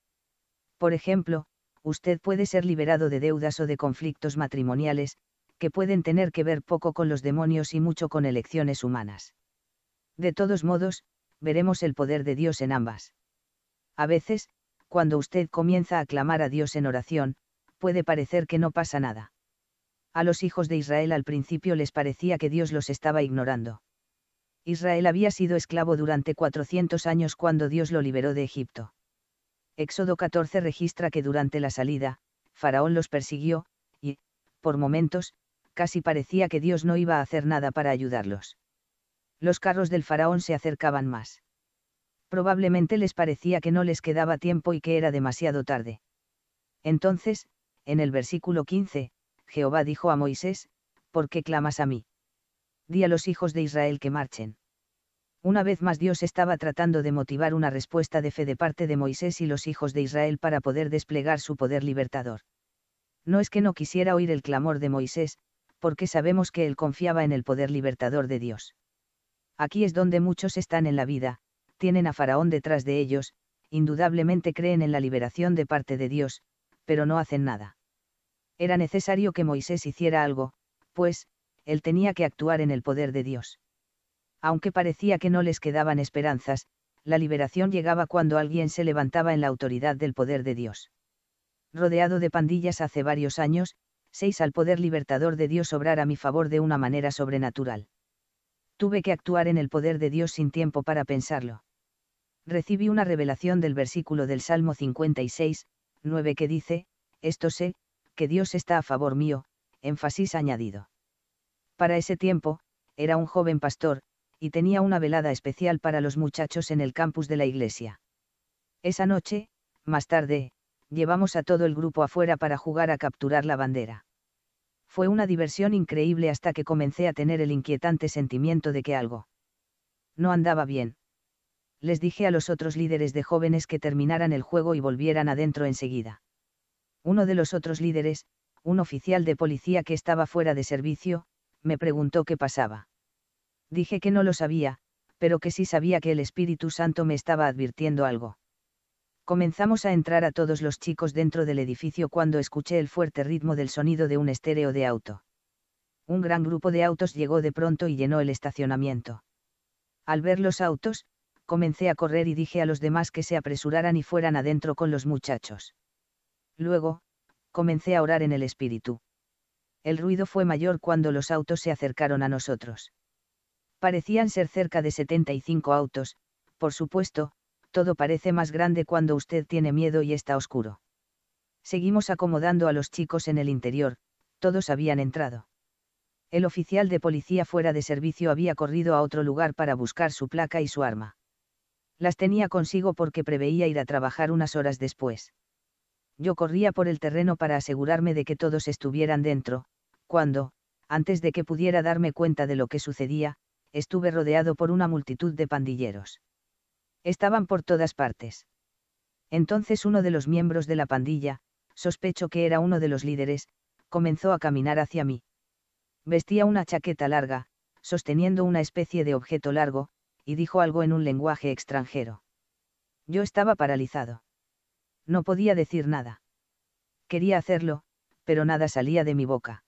Por ejemplo, usted puede ser liberado de deudas o de conflictos matrimoniales, que pueden tener que ver poco con los demonios y mucho con elecciones humanas. De todos modos, veremos el poder de Dios en ambas. A veces, cuando usted comienza a clamar a Dios en oración, puede parecer que no pasa nada. A los hijos de Israel al principio les parecía que Dios los estaba ignorando. Israel había sido esclavo durante 400 años cuando Dios lo liberó de Egipto. Éxodo 14 registra que durante la salida, Faraón los persiguió, y, por momentos, casi parecía que Dios no iba a hacer nada para ayudarlos. Los carros del Faraón se acercaban más. Probablemente les parecía que no les quedaba tiempo y que era demasiado tarde. Entonces, en el versículo 15, Jehová dijo a Moisés, ¿por qué clamas a mí? di a los hijos de Israel que marchen. Una vez más Dios estaba tratando de motivar una respuesta de fe de parte de Moisés y los hijos de Israel para poder desplegar su poder libertador. No es que no quisiera oír el clamor de Moisés, porque sabemos que él confiaba en el poder libertador de Dios. Aquí es donde muchos están en la vida, tienen a Faraón detrás de ellos, indudablemente creen en la liberación de parte de Dios, pero no hacen nada. Era necesario que Moisés hiciera algo, pues, él tenía que actuar en el poder de Dios. Aunque parecía que no les quedaban esperanzas, la liberación llegaba cuando alguien se levantaba en la autoridad del poder de Dios. Rodeado de pandillas hace varios años, seis al poder libertador de Dios obrar a mi favor de una manera sobrenatural. Tuve que actuar en el poder de Dios sin tiempo para pensarlo. Recibí una revelación del versículo del Salmo 56, 9 que dice, esto sé, que Dios está a favor mío, énfasis añadido. Para ese tiempo, era un joven pastor, y tenía una velada especial para los muchachos en el campus de la iglesia. Esa noche, más tarde, llevamos a todo el grupo afuera para jugar a capturar la bandera. Fue una diversión increíble hasta que comencé a tener el inquietante sentimiento de que algo no andaba bien. Les dije a los otros líderes de jóvenes que terminaran el juego y volvieran adentro enseguida. Uno de los otros líderes, un oficial de policía que estaba fuera de servicio, me preguntó qué pasaba. Dije que no lo sabía, pero que sí sabía que el Espíritu Santo me estaba advirtiendo algo. Comenzamos a entrar a todos los chicos dentro del edificio cuando escuché el fuerte ritmo del sonido de un estéreo de auto. Un gran grupo de autos llegó de pronto y llenó el estacionamiento. Al ver los autos, comencé a correr y dije a los demás que se apresuraran y fueran adentro con los muchachos. Luego, comencé a orar en el Espíritu el ruido fue mayor cuando los autos se acercaron a nosotros. Parecían ser cerca de 75 autos, por supuesto, todo parece más grande cuando usted tiene miedo y está oscuro. Seguimos acomodando a los chicos en el interior, todos habían entrado. El oficial de policía fuera de servicio había corrido a otro lugar para buscar su placa y su arma. Las tenía consigo porque preveía ir a trabajar unas horas después. Yo corría por el terreno para asegurarme de que todos estuvieran dentro, cuando, antes de que pudiera darme cuenta de lo que sucedía, estuve rodeado por una multitud de pandilleros. Estaban por todas partes. Entonces uno de los miembros de la pandilla, sospecho que era uno de los líderes, comenzó a caminar hacia mí. Vestía una chaqueta larga, sosteniendo una especie de objeto largo, y dijo algo en un lenguaje extranjero. Yo estaba paralizado. No podía decir nada. Quería hacerlo, pero nada salía de mi boca.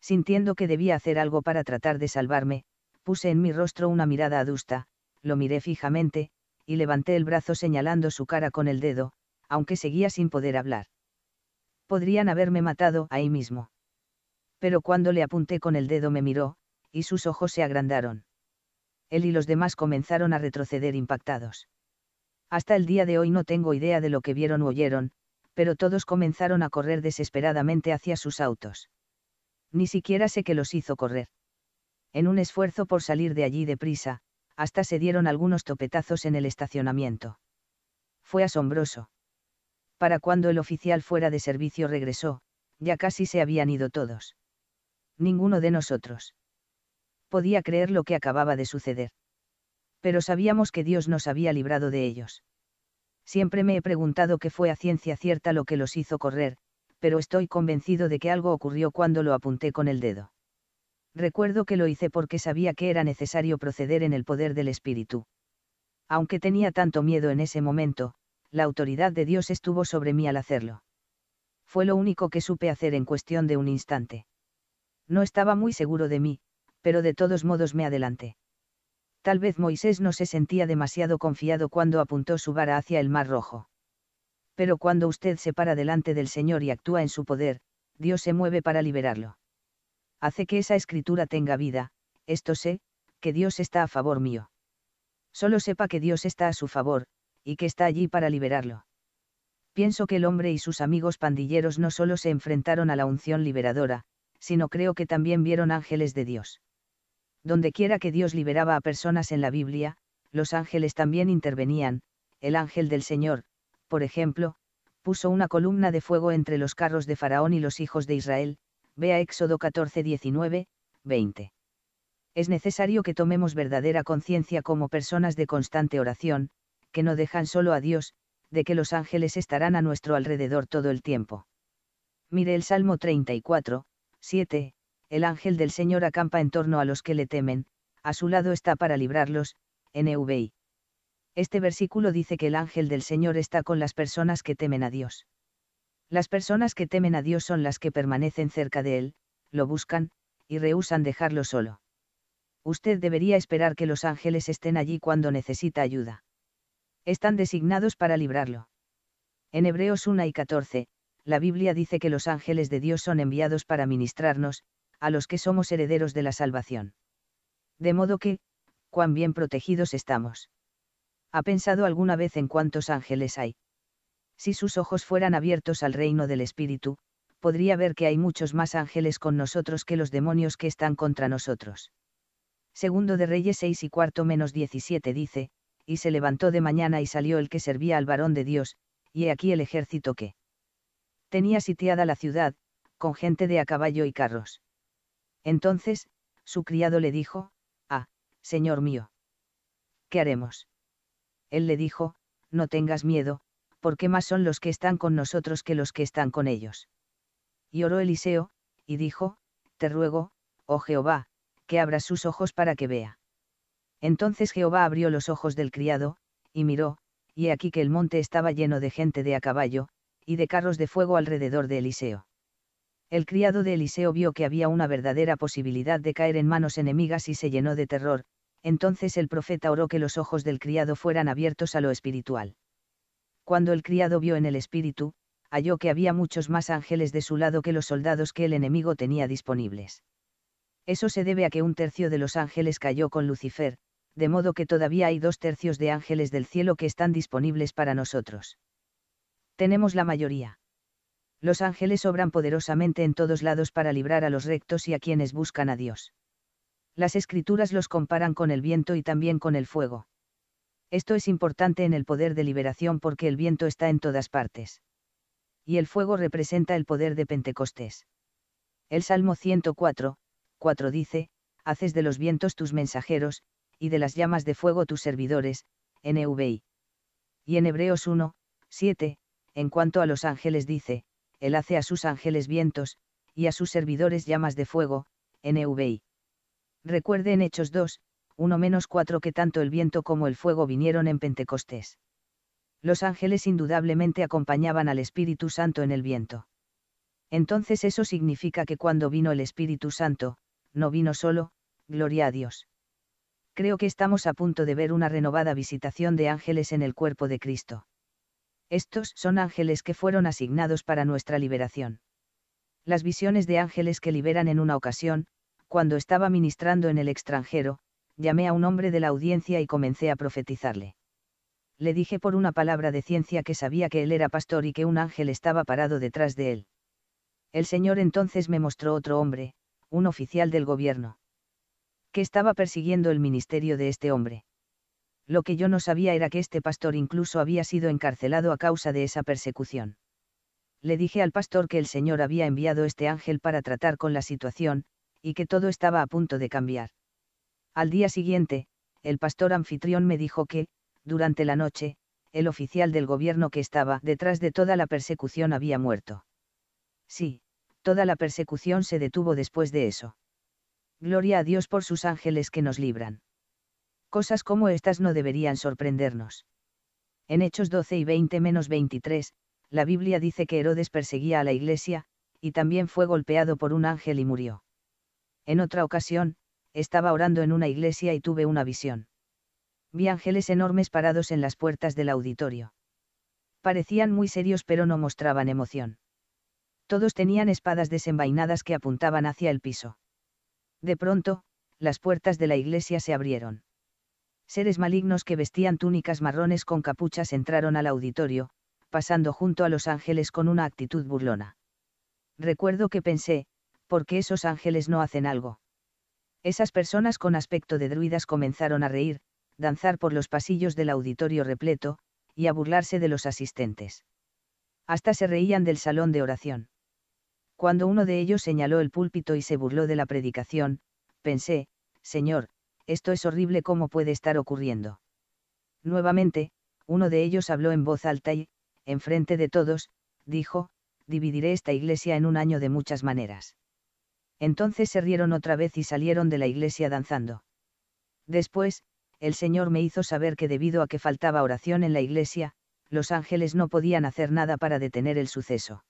Sintiendo que debía hacer algo para tratar de salvarme, puse en mi rostro una mirada adusta, lo miré fijamente, y levanté el brazo señalando su cara con el dedo, aunque seguía sin poder hablar. Podrían haberme matado ahí mismo. Pero cuando le apunté con el dedo me miró, y sus ojos se agrandaron. Él y los demás comenzaron a retroceder impactados. Hasta el día de hoy no tengo idea de lo que vieron o oyeron, pero todos comenzaron a correr desesperadamente hacia sus autos ni siquiera sé qué los hizo correr. En un esfuerzo por salir de allí deprisa, hasta se dieron algunos topetazos en el estacionamiento. Fue asombroso. Para cuando el oficial fuera de servicio regresó, ya casi se habían ido todos. Ninguno de nosotros. Podía creer lo que acababa de suceder. Pero sabíamos que Dios nos había librado de ellos. Siempre me he preguntado qué fue a ciencia cierta lo que los hizo correr, pero estoy convencido de que algo ocurrió cuando lo apunté con el dedo. Recuerdo que lo hice porque sabía que era necesario proceder en el poder del Espíritu. Aunque tenía tanto miedo en ese momento, la autoridad de Dios estuvo sobre mí al hacerlo. Fue lo único que supe hacer en cuestión de un instante. No estaba muy seguro de mí, pero de todos modos me adelanté. Tal vez Moisés no se sentía demasiado confiado cuando apuntó su vara hacia el mar rojo pero cuando usted se para delante del Señor y actúa en su poder, Dios se mueve para liberarlo. Hace que esa escritura tenga vida, esto sé, que Dios está a favor mío. Solo sepa que Dios está a su favor, y que está allí para liberarlo. Pienso que el hombre y sus amigos pandilleros no solo se enfrentaron a la unción liberadora, sino creo que también vieron ángeles de Dios. Donde quiera que Dios liberaba a personas en la Biblia, los ángeles también intervenían, el ángel del Señor, por ejemplo, puso una columna de fuego entre los carros de Faraón y los hijos de Israel, vea Éxodo 14, 19, 20. Es necesario que tomemos verdadera conciencia como personas de constante oración, que no dejan solo a Dios, de que los ángeles estarán a nuestro alrededor todo el tiempo. Mire el Salmo 34, 7, el ángel del Señor acampa en torno a los que le temen, a su lado está para librarlos, NVI este versículo dice que el ángel del Señor está con las personas que temen a Dios. Las personas que temen a Dios son las que permanecen cerca de Él, lo buscan, y rehusan dejarlo solo. Usted debería esperar que los ángeles estén allí cuando necesita ayuda. Están designados para librarlo. En Hebreos 1 y 14, la Biblia dice que los ángeles de Dios son enviados para ministrarnos, a los que somos herederos de la salvación. De modo que, cuán bien protegidos estamos. ¿Ha pensado alguna vez en cuántos ángeles hay? Si sus ojos fueran abiertos al reino del Espíritu, podría ver que hay muchos más ángeles con nosotros que los demonios que están contra nosotros. Segundo de Reyes 6 y cuarto menos 17 dice, y se levantó de mañana y salió el que servía al varón de Dios, y he aquí el ejército que tenía sitiada la ciudad, con gente de a caballo y carros. Entonces, su criado le dijo, Ah, señor mío. ¿Qué haremos? él le dijo, no tengas miedo, porque más son los que están con nosotros que los que están con ellos. Y oró Eliseo, y dijo, Te ruego, oh Jehová, que abras sus ojos para que vea. Entonces Jehová abrió los ojos del criado, y miró, y he aquí que el monte estaba lleno de gente de a caballo, y de carros de fuego alrededor de Eliseo. El criado de Eliseo vio que había una verdadera posibilidad de caer en manos enemigas y se llenó de terror, entonces el profeta oró que los ojos del criado fueran abiertos a lo espiritual. Cuando el criado vio en el espíritu, halló que había muchos más ángeles de su lado que los soldados que el enemigo tenía disponibles. Eso se debe a que un tercio de los ángeles cayó con Lucifer, de modo que todavía hay dos tercios de ángeles del cielo que están disponibles para nosotros. Tenemos la mayoría. Los ángeles obran poderosamente en todos lados para librar a los rectos y a quienes buscan a Dios las escrituras los comparan con el viento y también con el fuego. Esto es importante en el poder de liberación porque el viento está en todas partes. Y el fuego representa el poder de Pentecostés. El Salmo 104, 4 dice, Haces de los vientos tus mensajeros, y de las llamas de fuego tus servidores, NVI. Y en Hebreos 1, 7, en cuanto a los ángeles dice, Él hace a sus ángeles vientos, y a sus servidores llamas de fuego, NVI. Recuerde en Hechos 2, 1 menos 4 que tanto el viento como el fuego vinieron en Pentecostés. Los ángeles indudablemente acompañaban al Espíritu Santo en el viento. Entonces eso significa que cuando vino el Espíritu Santo, no vino solo, gloria a Dios. Creo que estamos a punto de ver una renovada visitación de ángeles en el cuerpo de Cristo. Estos son ángeles que fueron asignados para nuestra liberación. Las visiones de ángeles que liberan en una ocasión, cuando estaba ministrando en el extranjero, llamé a un hombre de la audiencia y comencé a profetizarle. Le dije por una palabra de ciencia que sabía que él era pastor y que un ángel estaba parado detrás de él. El Señor entonces me mostró otro hombre, un oficial del gobierno. Que estaba persiguiendo el ministerio de este hombre. Lo que yo no sabía era que este pastor incluso había sido encarcelado a causa de esa persecución. Le dije al pastor que el Señor había enviado este ángel para tratar con la situación, y que todo estaba a punto de cambiar. Al día siguiente, el pastor anfitrión me dijo que, durante la noche, el oficial del gobierno que estaba detrás de toda la persecución había muerto. Sí, toda la persecución se detuvo después de eso. Gloria a Dios por sus ángeles que nos libran. Cosas como estas no deberían sorprendernos. En Hechos 12 y 20 menos 23, la Biblia dice que Herodes perseguía a la iglesia, y también fue golpeado por un ángel y murió. En otra ocasión, estaba orando en una iglesia y tuve una visión. Vi ángeles enormes parados en las puertas del auditorio. Parecían muy serios pero no mostraban emoción. Todos tenían espadas desenvainadas que apuntaban hacia el piso. De pronto, las puertas de la iglesia se abrieron. Seres malignos que vestían túnicas marrones con capuchas entraron al auditorio, pasando junto a los ángeles con una actitud burlona. Recuerdo que pensé, porque esos ángeles no hacen algo. Esas personas con aspecto de druidas comenzaron a reír, danzar por los pasillos del auditorio repleto, y a burlarse de los asistentes. Hasta se reían del salón de oración. Cuando uno de ellos señaló el púlpito y se burló de la predicación, pensé, Señor, esto es horrible cómo puede estar ocurriendo. Nuevamente, uno de ellos habló en voz alta y, enfrente de todos, dijo, dividiré esta iglesia en un año de muchas maneras. Entonces se rieron otra vez y salieron de la iglesia danzando. Después, el Señor me hizo saber que debido a que faltaba oración en la iglesia, los ángeles no podían hacer nada para detener el suceso.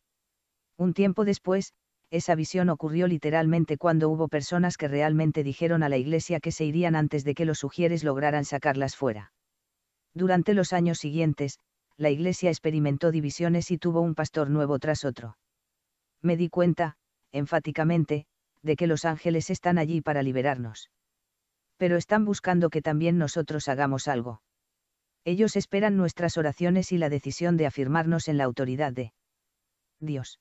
Un tiempo después, esa visión ocurrió literalmente cuando hubo personas que realmente dijeron a la iglesia que se irían antes de que los sugieres lograran sacarlas fuera. Durante los años siguientes, la iglesia experimentó divisiones y tuvo un pastor nuevo tras otro. Me di cuenta, enfáticamente, de que los ángeles están allí para liberarnos. Pero están buscando que también nosotros hagamos algo. Ellos esperan nuestras oraciones y la decisión de afirmarnos en la autoridad de Dios.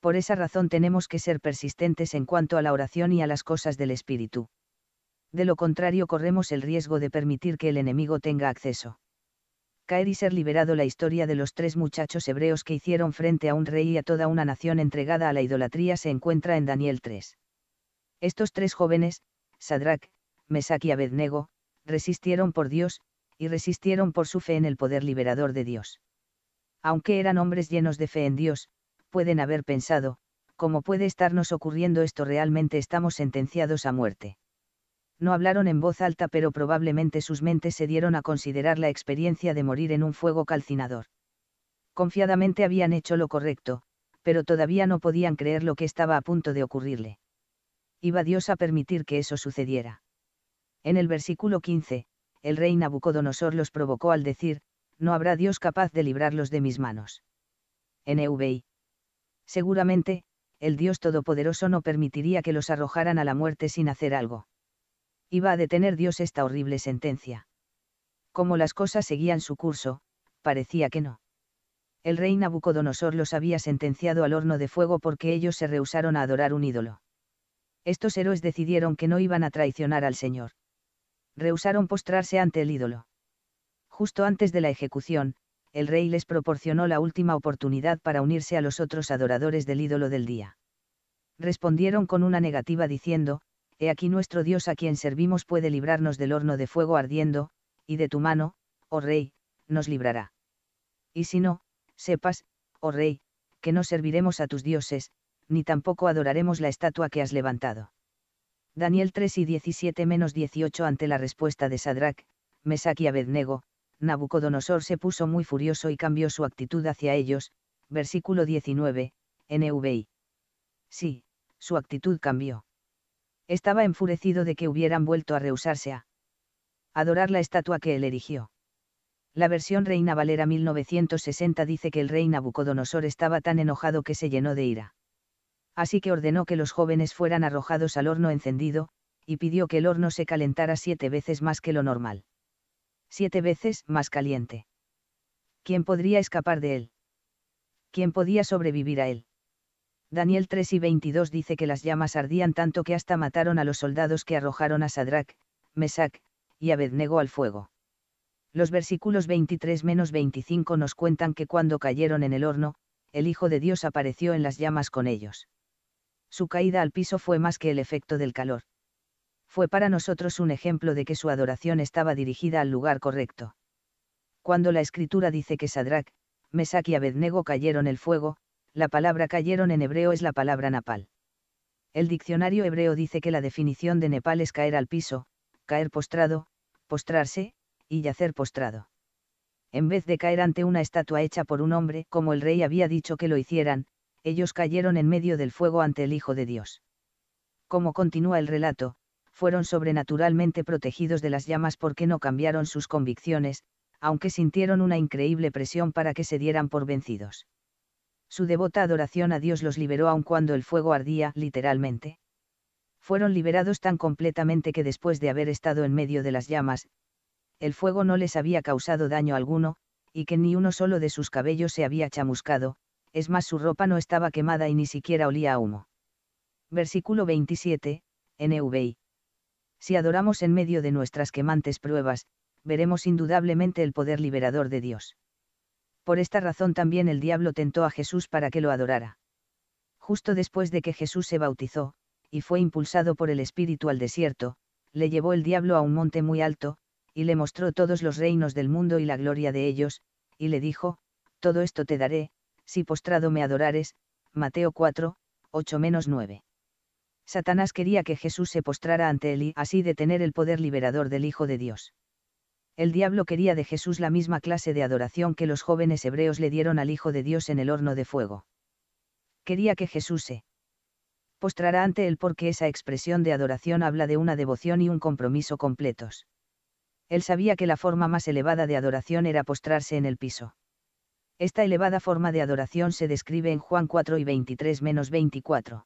Por esa razón tenemos que ser persistentes en cuanto a la oración y a las cosas del Espíritu. De lo contrario corremos el riesgo de permitir que el enemigo tenga acceso caer y ser liberado la historia de los tres muchachos hebreos que hicieron frente a un rey y a toda una nación entregada a la idolatría se encuentra en Daniel 3. Estos tres jóvenes, Sadrach, Mesach y Abednego, resistieron por Dios, y resistieron por su fe en el poder liberador de Dios. Aunque eran hombres llenos de fe en Dios, pueden haber pensado, ¿cómo puede estarnos ocurriendo esto realmente estamos sentenciados a muerte? no hablaron en voz alta pero probablemente sus mentes se dieron a considerar la experiencia de morir en un fuego calcinador. Confiadamente habían hecho lo correcto, pero todavía no podían creer lo que estaba a punto de ocurrirle. Iba Dios a permitir que eso sucediera. En el versículo 15, el rey Nabucodonosor los provocó al decir, no habrá Dios capaz de librarlos de mis manos. NVI. Seguramente, el Dios Todopoderoso no permitiría que los arrojaran a la muerte sin hacer algo iba a detener Dios esta horrible sentencia. Como las cosas seguían su curso, parecía que no. El rey Nabucodonosor los había sentenciado al horno de fuego porque ellos se rehusaron a adorar un ídolo. Estos héroes decidieron que no iban a traicionar al Señor. Rehusaron postrarse ante el ídolo. Justo antes de la ejecución, el rey les proporcionó la última oportunidad para unirse a los otros adoradores del ídolo del día. Respondieron con una negativa diciendo, He aquí nuestro Dios a quien servimos puede librarnos del horno de fuego ardiendo, y de tu mano, oh rey, nos librará. Y si no, sepas, oh rey, que no serviremos a tus dioses, ni tampoco adoraremos la estatua que has levantado. Daniel 3 y 17-18 Ante la respuesta de Sadrach, Mesach y Abednego, Nabucodonosor se puso muy furioso y cambió su actitud hacia ellos, versículo 19, NVI. Sí, su actitud cambió. Estaba enfurecido de que hubieran vuelto a rehusarse a adorar la estatua que él erigió. La versión Reina Valera 1960 dice que el rey Nabucodonosor estaba tan enojado que se llenó de ira. Así que ordenó que los jóvenes fueran arrojados al horno encendido, y pidió que el horno se calentara siete veces más que lo normal. Siete veces más caliente. ¿Quién podría escapar de él? ¿Quién podía sobrevivir a él? Daniel 3 y 22 dice que las llamas ardían tanto que hasta mataron a los soldados que arrojaron a Sadrach, Mesac, y Abednego al fuego. Los versículos 23-25 nos cuentan que cuando cayeron en el horno, el Hijo de Dios apareció en las llamas con ellos. Su caída al piso fue más que el efecto del calor. Fue para nosotros un ejemplo de que su adoración estaba dirigida al lugar correcto. Cuando la Escritura dice que Sadrach, Mesac y Abednego cayeron el fuego, la palabra cayeron en hebreo es la palabra napal. El diccionario hebreo dice que la definición de Nepal es caer al piso, caer postrado, postrarse, y yacer postrado. En vez de caer ante una estatua hecha por un hombre, como el rey había dicho que lo hicieran, ellos cayeron en medio del fuego ante el Hijo de Dios. Como continúa el relato, fueron sobrenaturalmente protegidos de las llamas porque no cambiaron sus convicciones, aunque sintieron una increíble presión para que se dieran por vencidos su devota adoración a Dios los liberó aun cuando el fuego ardía, literalmente. Fueron liberados tan completamente que después de haber estado en medio de las llamas, el fuego no les había causado daño alguno, y que ni uno solo de sus cabellos se había chamuscado, es más su ropa no estaba quemada y ni siquiera olía a humo. Versículo 27, NVI. Si adoramos en medio de nuestras quemantes pruebas, veremos indudablemente el poder liberador de Dios. Por esta razón también el diablo tentó a Jesús para que lo adorara. Justo después de que Jesús se bautizó, y fue impulsado por el Espíritu al desierto, le llevó el diablo a un monte muy alto, y le mostró todos los reinos del mundo y la gloria de ellos, y le dijo, Todo esto te daré, si postrado me adorares, Mateo 4, 8-9. Satanás quería que Jesús se postrara ante él y así tener el poder liberador del Hijo de Dios el diablo quería de Jesús la misma clase de adoración que los jóvenes hebreos le dieron al Hijo de Dios en el horno de fuego. Quería que Jesús se postrara ante él porque esa expresión de adoración habla de una devoción y un compromiso completos. Él sabía que la forma más elevada de adoración era postrarse en el piso. Esta elevada forma de adoración se describe en Juan 4 y 23-24.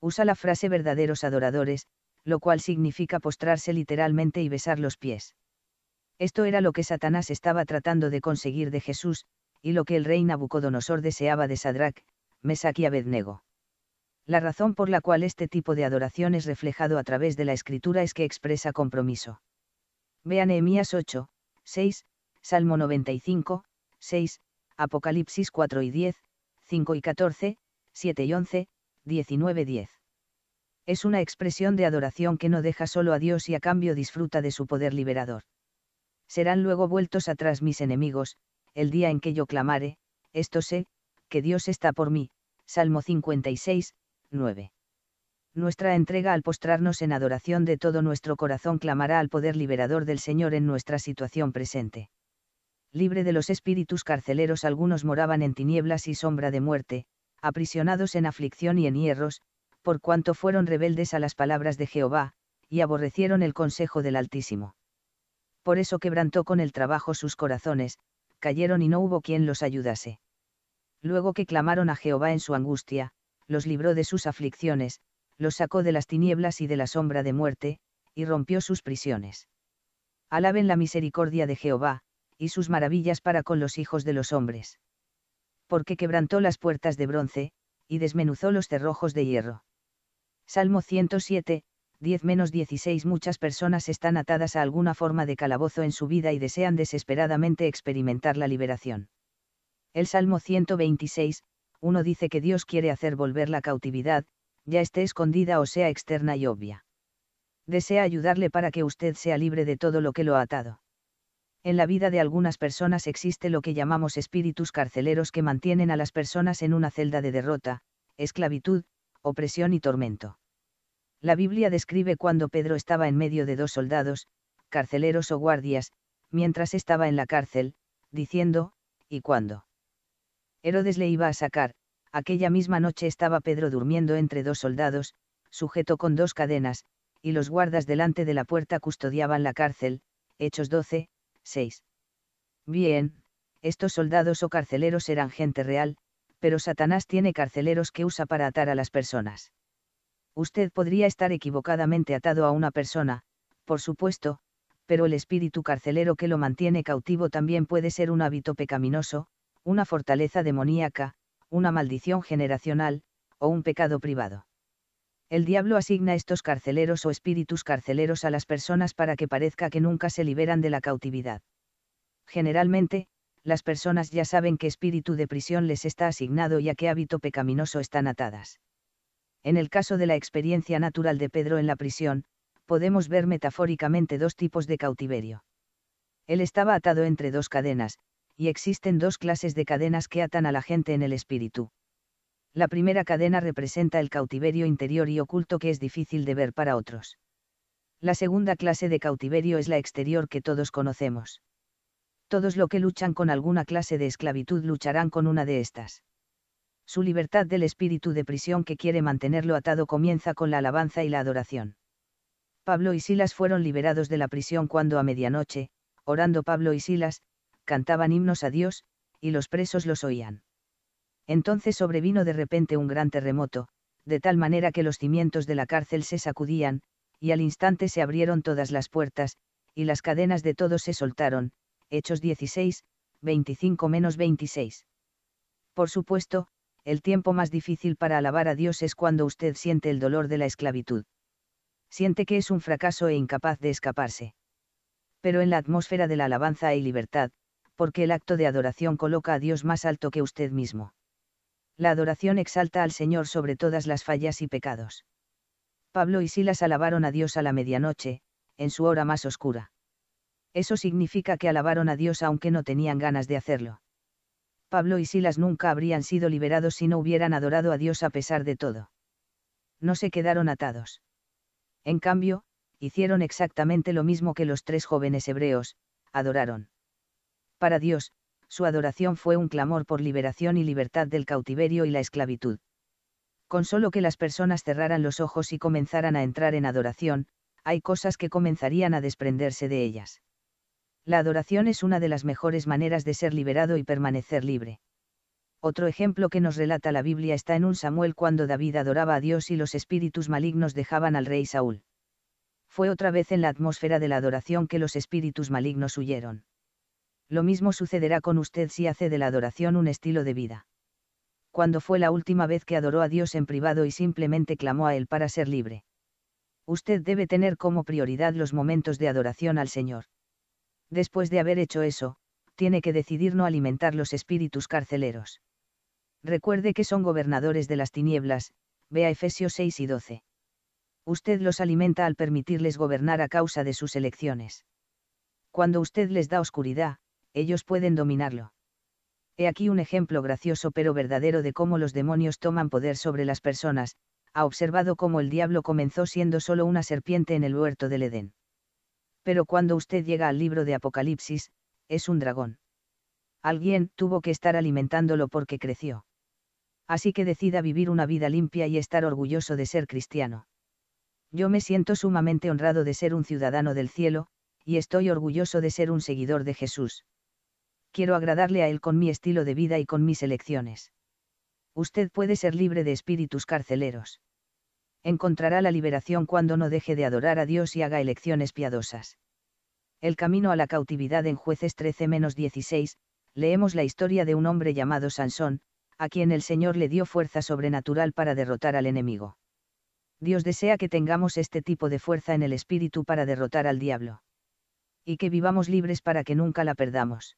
Usa la frase verdaderos adoradores, lo cual significa postrarse literalmente y besar los pies. Esto era lo que Satanás estaba tratando de conseguir de Jesús, y lo que el rey Nabucodonosor deseaba de Sadrach, Mesach y Abednego. La razón por la cual este tipo de adoración es reflejado a través de la escritura es que expresa compromiso. Vean Nehemías 8, 6, Salmo 95, 6, Apocalipsis 4 y 10, 5 y 14, 7 y 11, 19 10. Es una expresión de adoración que no deja solo a Dios y a cambio disfruta de su poder liberador serán luego vueltos atrás mis enemigos, el día en que yo clamare, esto sé, que Dios está por mí. Salmo 56, 9. Nuestra entrega al postrarnos en adoración de todo nuestro corazón clamará al poder liberador del Señor en nuestra situación presente. Libre de los espíritus carceleros algunos moraban en tinieblas y sombra de muerte, aprisionados en aflicción y en hierros, por cuanto fueron rebeldes a las palabras de Jehová, y aborrecieron el consejo del Altísimo por eso quebrantó con el trabajo sus corazones, cayeron y no hubo quien los ayudase. Luego que clamaron a Jehová en su angustia, los libró de sus aflicciones, los sacó de las tinieblas y de la sombra de muerte, y rompió sus prisiones. Alaben la misericordia de Jehová, y sus maravillas para con los hijos de los hombres. Porque quebrantó las puertas de bronce, y desmenuzó los cerrojos de hierro. Salmo 107, 10 menos 16 Muchas personas están atadas a alguna forma de calabozo en su vida y desean desesperadamente experimentar la liberación. El Salmo 126, 1 dice que Dios quiere hacer volver la cautividad, ya esté escondida o sea externa y obvia. Desea ayudarle para que usted sea libre de todo lo que lo ha atado. En la vida de algunas personas existe lo que llamamos espíritus carceleros que mantienen a las personas en una celda de derrota, esclavitud, opresión y tormento. La Biblia describe cuando Pedro estaba en medio de dos soldados, carceleros o guardias, mientras estaba en la cárcel, diciendo, ¿y cuándo? Herodes le iba a sacar, aquella misma noche estaba Pedro durmiendo entre dos soldados, sujeto con dos cadenas, y los guardas delante de la puerta custodiaban la cárcel, Hechos 12, 6. Bien, estos soldados o carceleros eran gente real, pero Satanás tiene carceleros que usa para atar a las personas usted podría estar equivocadamente atado a una persona, por supuesto, pero el espíritu carcelero que lo mantiene cautivo también puede ser un hábito pecaminoso, una fortaleza demoníaca, una maldición generacional, o un pecado privado. El diablo asigna estos carceleros o espíritus carceleros a las personas para que parezca que nunca se liberan de la cautividad. Generalmente, las personas ya saben qué espíritu de prisión les está asignado y a qué hábito pecaminoso están atadas. En el caso de la experiencia natural de Pedro en la prisión, podemos ver metafóricamente dos tipos de cautiverio. Él estaba atado entre dos cadenas, y existen dos clases de cadenas que atan a la gente en el espíritu. La primera cadena representa el cautiverio interior y oculto que es difícil de ver para otros. La segunda clase de cautiverio es la exterior que todos conocemos. Todos los que luchan con alguna clase de esclavitud lucharán con una de estas su libertad del espíritu de prisión que quiere mantenerlo atado comienza con la alabanza y la adoración. Pablo y Silas fueron liberados de la prisión cuando a medianoche, orando Pablo y Silas, cantaban himnos a Dios, y los presos los oían. Entonces sobrevino de repente un gran terremoto, de tal manera que los cimientos de la cárcel se sacudían, y al instante se abrieron todas las puertas, y las cadenas de todos se soltaron, Hechos 16, 25-26. Por supuesto, el tiempo más difícil para alabar a Dios es cuando usted siente el dolor de la esclavitud. Siente que es un fracaso e incapaz de escaparse. Pero en la atmósfera de la alabanza hay libertad, porque el acto de adoración coloca a Dios más alto que usted mismo. La adoración exalta al Señor sobre todas las fallas y pecados. Pablo y Silas alabaron a Dios a la medianoche, en su hora más oscura. Eso significa que alabaron a Dios aunque no tenían ganas de hacerlo. Pablo y Silas nunca habrían sido liberados si no hubieran adorado a Dios a pesar de todo. No se quedaron atados. En cambio, hicieron exactamente lo mismo que los tres jóvenes hebreos, adoraron. Para Dios, su adoración fue un clamor por liberación y libertad del cautiverio y la esclavitud. Con solo que las personas cerraran los ojos y comenzaran a entrar en adoración, hay cosas que comenzarían a desprenderse de ellas. La adoración es una de las mejores maneras de ser liberado y permanecer libre. Otro ejemplo que nos relata la Biblia está en un Samuel cuando David adoraba a Dios y los espíritus malignos dejaban al rey Saúl. Fue otra vez en la atmósfera de la adoración que los espíritus malignos huyeron. Lo mismo sucederá con usted si hace de la adoración un estilo de vida. Cuando fue la última vez que adoró a Dios en privado y simplemente clamó a Él para ser libre? Usted debe tener como prioridad los momentos de adoración al Señor. Después de haber hecho eso, tiene que decidir no alimentar los espíritus carceleros. Recuerde que son gobernadores de las tinieblas, vea Efesios 6 y 12. Usted los alimenta al permitirles gobernar a causa de sus elecciones. Cuando usted les da oscuridad, ellos pueden dominarlo. He aquí un ejemplo gracioso pero verdadero de cómo los demonios toman poder sobre las personas, ha observado cómo el diablo comenzó siendo solo una serpiente en el huerto del Edén. Pero cuando usted llega al libro de Apocalipsis, es un dragón. Alguien tuvo que estar alimentándolo porque creció. Así que decida vivir una vida limpia y estar orgulloso de ser cristiano. Yo me siento sumamente honrado de ser un ciudadano del cielo, y estoy orgulloso de ser un seguidor de Jesús. Quiero agradarle a Él con mi estilo de vida y con mis elecciones. Usted puede ser libre de espíritus carceleros encontrará la liberación cuando no deje de adorar a Dios y haga elecciones piadosas. El camino a la cautividad en jueces 13-16, leemos la historia de un hombre llamado Sansón, a quien el Señor le dio fuerza sobrenatural para derrotar al enemigo. Dios desea que tengamos este tipo de fuerza en el espíritu para derrotar al diablo. Y que vivamos libres para que nunca la perdamos.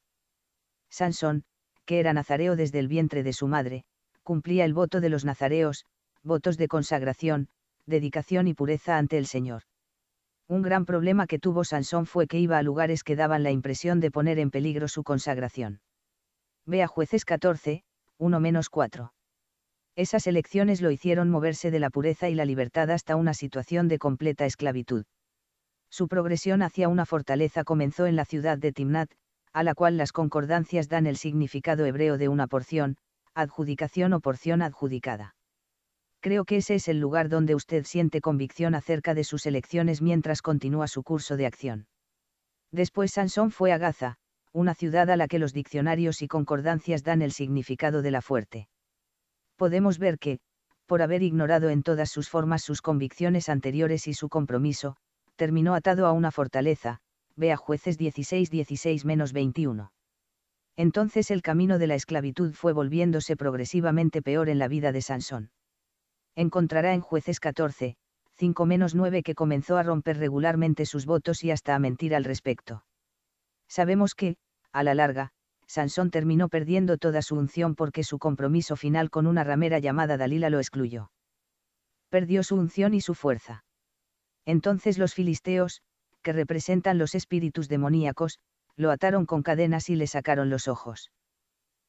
Sansón, que era nazareo desde el vientre de su madre, cumplía el voto de los nazareos, votos de consagración, dedicación y pureza ante el Señor. Un gran problema que tuvo Sansón fue que iba a lugares que daban la impresión de poner en peligro su consagración. Ve a jueces 14, 1 4. Esas elecciones lo hicieron moverse de la pureza y la libertad hasta una situación de completa esclavitud. Su progresión hacia una fortaleza comenzó en la ciudad de Timnat, a la cual las concordancias dan el significado hebreo de una porción, adjudicación o porción adjudicada creo que ese es el lugar donde usted siente convicción acerca de sus elecciones mientras continúa su curso de acción. Después Sansón fue a Gaza, una ciudad a la que los diccionarios y concordancias dan el significado de la fuerte. Podemos ver que, por haber ignorado en todas sus formas sus convicciones anteriores y su compromiso, terminó atado a una fortaleza, vea jueces 16-16-21. Entonces el camino de la esclavitud fue volviéndose progresivamente peor en la vida de Sansón encontrará en jueces 14, 5 9 que comenzó a romper regularmente sus votos y hasta a mentir al respecto. Sabemos que, a la larga, Sansón terminó perdiendo toda su unción porque su compromiso final con una ramera llamada Dalila lo excluyó. Perdió su unción y su fuerza. Entonces los filisteos, que representan los espíritus demoníacos, lo ataron con cadenas y le sacaron los ojos.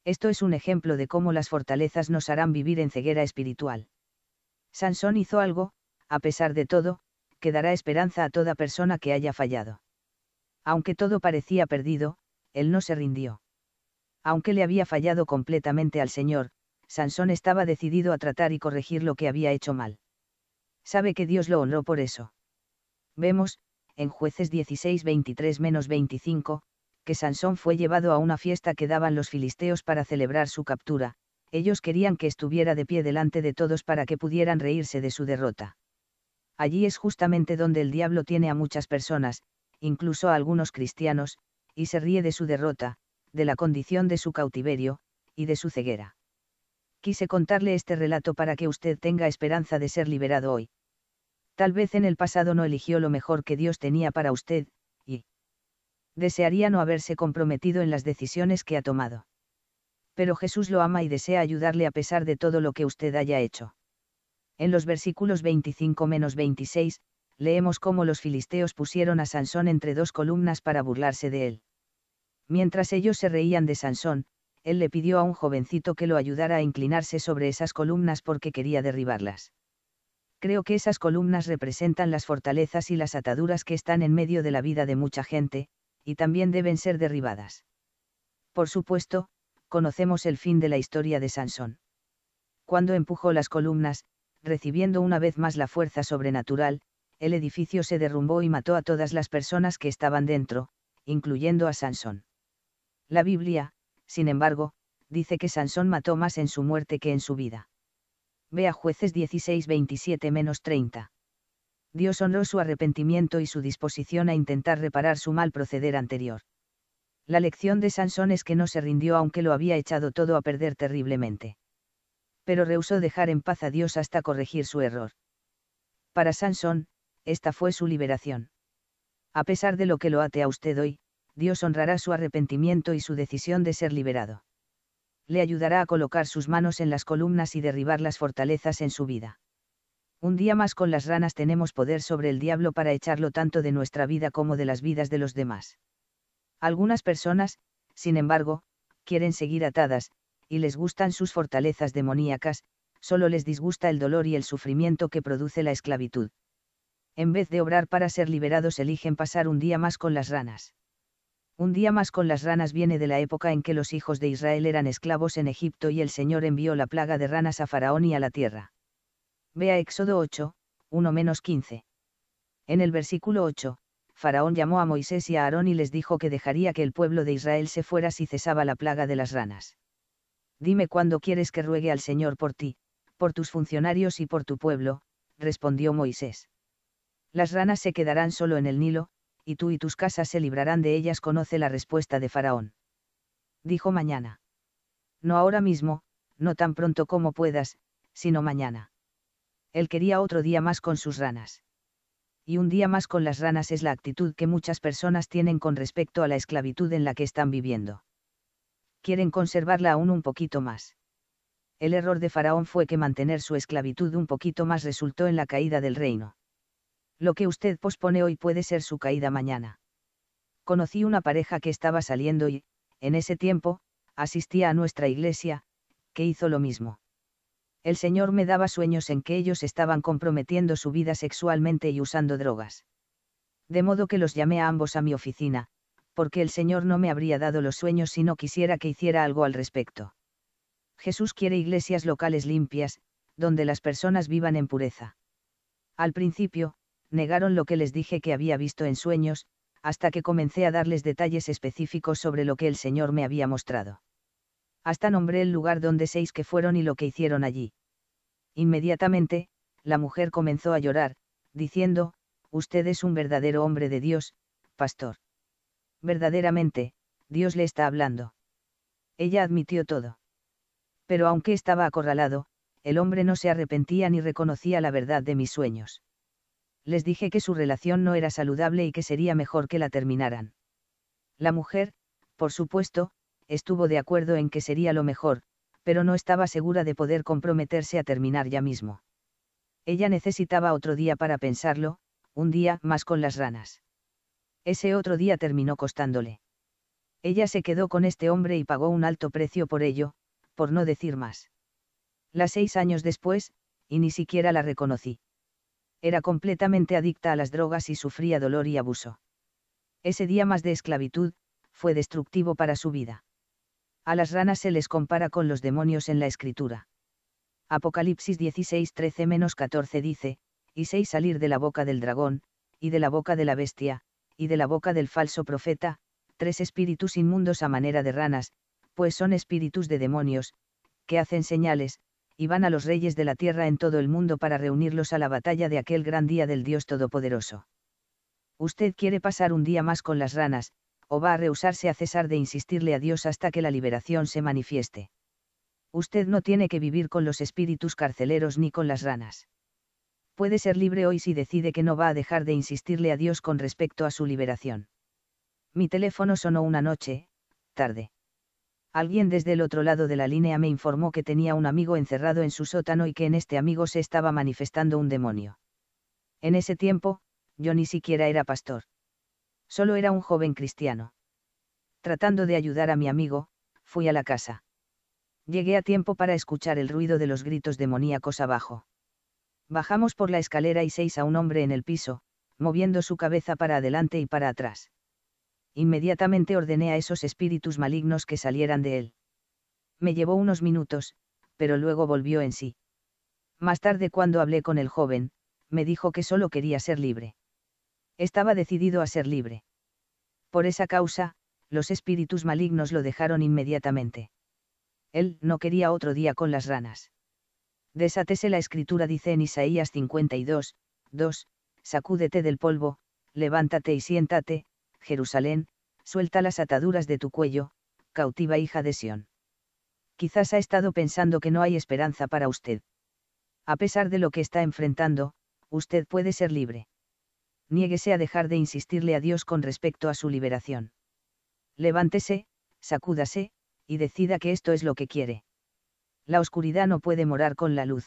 Esto es un ejemplo de cómo las fortalezas nos harán vivir en ceguera espiritual. Sansón hizo algo, a pesar de todo, que dará esperanza a toda persona que haya fallado. Aunque todo parecía perdido, él no se rindió. Aunque le había fallado completamente al Señor, Sansón estaba decidido a tratar y corregir lo que había hecho mal. Sabe que Dios lo honró por eso. Vemos, en jueces 16 23-25, que Sansón fue llevado a una fiesta que daban los filisteos para celebrar su captura, ellos querían que estuviera de pie delante de todos para que pudieran reírse de su derrota. Allí es justamente donde el diablo tiene a muchas personas, incluso a algunos cristianos, y se ríe de su derrota, de la condición de su cautiverio, y de su ceguera. Quise contarle este relato para que usted tenga esperanza de ser liberado hoy. Tal vez en el pasado no eligió lo mejor que Dios tenía para usted, y desearía no haberse comprometido en las decisiones que ha tomado pero Jesús lo ama y desea ayudarle a pesar de todo lo que usted haya hecho. En los versículos 25-26, leemos cómo los filisteos pusieron a Sansón entre dos columnas para burlarse de él. Mientras ellos se reían de Sansón, él le pidió a un jovencito que lo ayudara a inclinarse sobre esas columnas porque quería derribarlas. Creo que esas columnas representan las fortalezas y las ataduras que están en medio de la vida de mucha gente, y también deben ser derribadas. Por supuesto, conocemos el fin de la historia de Sansón. Cuando empujó las columnas, recibiendo una vez más la fuerza sobrenatural, el edificio se derrumbó y mató a todas las personas que estaban dentro, incluyendo a Sansón. La Biblia, sin embargo, dice que Sansón mató más en su muerte que en su vida. Ve a jueces 16 27-30. Dios honró su arrepentimiento y su disposición a intentar reparar su mal proceder anterior. La lección de Sansón es que no se rindió aunque lo había echado todo a perder terriblemente. Pero rehusó dejar en paz a Dios hasta corregir su error. Para Sansón, esta fue su liberación. A pesar de lo que lo ate a usted hoy, Dios honrará su arrepentimiento y su decisión de ser liberado. Le ayudará a colocar sus manos en las columnas y derribar las fortalezas en su vida. Un día más con las ranas tenemos poder sobre el diablo para echarlo tanto de nuestra vida como de las vidas de los demás. Algunas personas, sin embargo, quieren seguir atadas, y les gustan sus fortalezas demoníacas, solo les disgusta el dolor y el sufrimiento que produce la esclavitud. En vez de obrar para ser liberados, eligen pasar un día más con las ranas. Un día más con las ranas viene de la época en que los hijos de Israel eran esclavos en Egipto y el Señor envió la plaga de ranas a Faraón y a la tierra. Vea Éxodo 8, 1 15. En el versículo 8, Faraón llamó a Moisés y a Aarón y les dijo que dejaría que el pueblo de Israel se fuera si cesaba la plaga de las ranas. Dime cuándo quieres que ruegue al Señor por ti, por tus funcionarios y por tu pueblo, respondió Moisés. Las ranas se quedarán solo en el Nilo, y tú y tus casas se librarán de ellas, conoce la respuesta de Faraón. Dijo mañana. No ahora mismo, no tan pronto como puedas, sino mañana. Él quería otro día más con sus ranas y un día más con las ranas es la actitud que muchas personas tienen con respecto a la esclavitud en la que están viviendo. Quieren conservarla aún un poquito más. El error de Faraón fue que mantener su esclavitud un poquito más resultó en la caída del reino. Lo que usted pospone hoy puede ser su caída mañana. Conocí una pareja que estaba saliendo y, en ese tiempo, asistía a nuestra iglesia, que hizo lo mismo el Señor me daba sueños en que ellos estaban comprometiendo su vida sexualmente y usando drogas. De modo que los llamé a ambos a mi oficina, porque el Señor no me habría dado los sueños si no quisiera que hiciera algo al respecto. Jesús quiere iglesias locales limpias, donde las personas vivan en pureza. Al principio, negaron lo que les dije que había visto en sueños, hasta que comencé a darles detalles específicos sobre lo que el Señor me había mostrado hasta nombré el lugar donde seis que fueron y lo que hicieron allí. Inmediatamente, la mujer comenzó a llorar, diciendo, Usted es un verdadero hombre de Dios, pastor. Verdaderamente, Dios le está hablando. Ella admitió todo. Pero aunque estaba acorralado, el hombre no se arrepentía ni reconocía la verdad de mis sueños. Les dije que su relación no era saludable y que sería mejor que la terminaran. La mujer, por supuesto, estuvo de acuerdo en que sería lo mejor, pero no estaba segura de poder comprometerse a terminar ya mismo. Ella necesitaba otro día para pensarlo, un día más con las ranas. Ese otro día terminó costándole. Ella se quedó con este hombre y pagó un alto precio por ello, por no decir más. Las seis años después, y ni siquiera la reconocí. Era completamente adicta a las drogas y sufría dolor y abuso. Ese día más de esclavitud, fue destructivo para su vida. A las ranas se les compara con los demonios en la escritura. Apocalipsis 16 13-14 dice, y seis salir de la boca del dragón, y de la boca de la bestia, y de la boca del falso profeta, tres espíritus inmundos a manera de ranas, pues son espíritus de demonios, que hacen señales, y van a los reyes de la tierra en todo el mundo para reunirlos a la batalla de aquel gran día del Dios Todopoderoso. Usted quiere pasar un día más con las ranas, o va a rehusarse a cesar de insistirle a Dios hasta que la liberación se manifieste. Usted no tiene que vivir con los espíritus carceleros ni con las ranas. Puede ser libre hoy si decide que no va a dejar de insistirle a Dios con respecto a su liberación. Mi teléfono sonó una noche, tarde. Alguien desde el otro lado de la línea me informó que tenía un amigo encerrado en su sótano y que en este amigo se estaba manifestando un demonio. En ese tiempo, yo ni siquiera era pastor. Solo era un joven cristiano. Tratando de ayudar a mi amigo, fui a la casa. Llegué a tiempo para escuchar el ruido de los gritos demoníacos abajo. Bajamos por la escalera y seis a un hombre en el piso, moviendo su cabeza para adelante y para atrás. Inmediatamente ordené a esos espíritus malignos que salieran de él. Me llevó unos minutos, pero luego volvió en sí. Más tarde cuando hablé con el joven, me dijo que solo quería ser libre estaba decidido a ser libre. Por esa causa, los espíritus malignos lo dejaron inmediatamente. Él no quería otro día con las ranas. Desátese la escritura dice en Isaías 52, 2, sacúdete del polvo, levántate y siéntate, Jerusalén, suelta las ataduras de tu cuello, cautiva hija de Sión. Quizás ha estado pensando que no hay esperanza para usted. A pesar de lo que está enfrentando, usted puede ser libre niéguese a dejar de insistirle a Dios con respecto a su liberación. Levántese, sacúdase, y decida que esto es lo que quiere. La oscuridad no puede morar con la luz.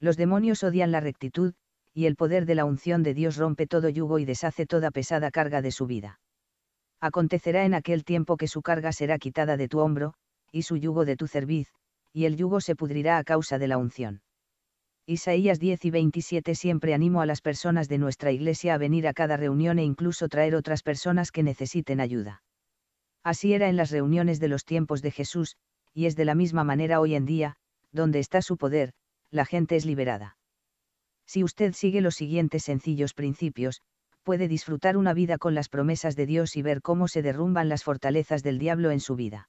Los demonios odian la rectitud, y el poder de la unción de Dios rompe todo yugo y deshace toda pesada carga de su vida. Acontecerá en aquel tiempo que su carga será quitada de tu hombro, y su yugo de tu cerviz, y el yugo se pudrirá a causa de la unción. Isaías 10 y 27 siempre animo a las personas de nuestra iglesia a venir a cada reunión e incluso traer otras personas que necesiten ayuda. Así era en las reuniones de los tiempos de Jesús, y es de la misma manera hoy en día, donde está su poder, la gente es liberada. Si usted sigue los siguientes sencillos principios, puede disfrutar una vida con las promesas de Dios y ver cómo se derrumban las fortalezas del diablo en su vida.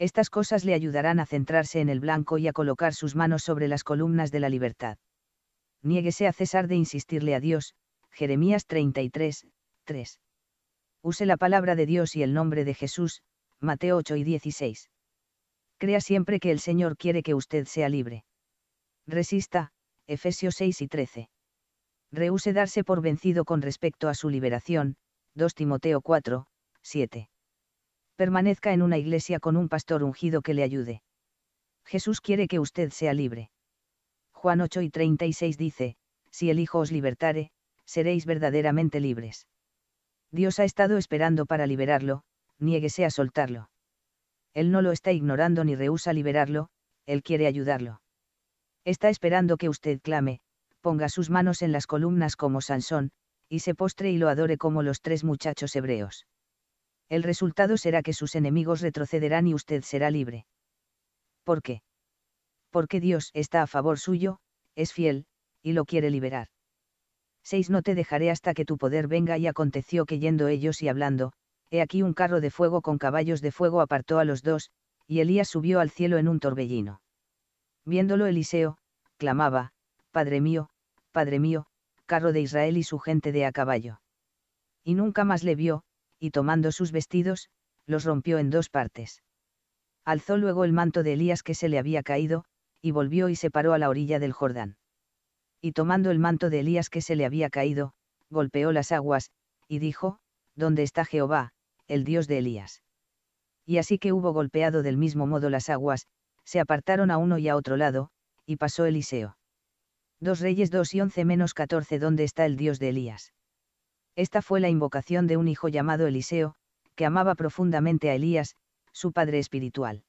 Estas cosas le ayudarán a centrarse en el blanco y a colocar sus manos sobre las columnas de la libertad. Niéguese a cesar de insistirle a Dios, Jeremías 33, 3. Use la palabra de Dios y el nombre de Jesús, Mateo 8 y 16. Crea siempre que el Señor quiere que usted sea libre. Resista, Efesios 6 y 13. Rehúse darse por vencido con respecto a su liberación, 2 Timoteo 4, 7 permanezca en una iglesia con un pastor ungido que le ayude. Jesús quiere que usted sea libre. Juan 8 y 36 dice, Si el Hijo os libertare, seréis verdaderamente libres. Dios ha estado esperando para liberarlo, niéguese a soltarlo. Él no lo está ignorando ni rehúsa liberarlo, Él quiere ayudarlo. Está esperando que usted clame, ponga sus manos en las columnas como Sansón, y se postre y lo adore como los tres muchachos hebreos el resultado será que sus enemigos retrocederán y usted será libre. ¿Por qué? Porque Dios está a favor suyo, es fiel, y lo quiere liberar. 6. No te dejaré hasta que tu poder venga y aconteció que yendo ellos y hablando, he aquí un carro de fuego con caballos de fuego apartó a los dos, y Elías subió al cielo en un torbellino. Viéndolo Eliseo, clamaba, Padre mío, Padre mío, carro de Israel y su gente de a caballo. Y nunca más le vio, y tomando sus vestidos, los rompió en dos partes. Alzó luego el manto de Elías que se le había caído, y volvió y se paró a la orilla del Jordán. Y tomando el manto de Elías que se le había caído, golpeó las aguas, y dijo, ¿Dónde está Jehová, el Dios de Elías? Y así que hubo golpeado del mismo modo las aguas, se apartaron a uno y a otro lado, y pasó Eliseo. Dos Reyes dos y once menos 14 ¿Dónde está el Dios de Elías? Esta fue la invocación de un hijo llamado Eliseo, que amaba profundamente a Elías, su padre espiritual.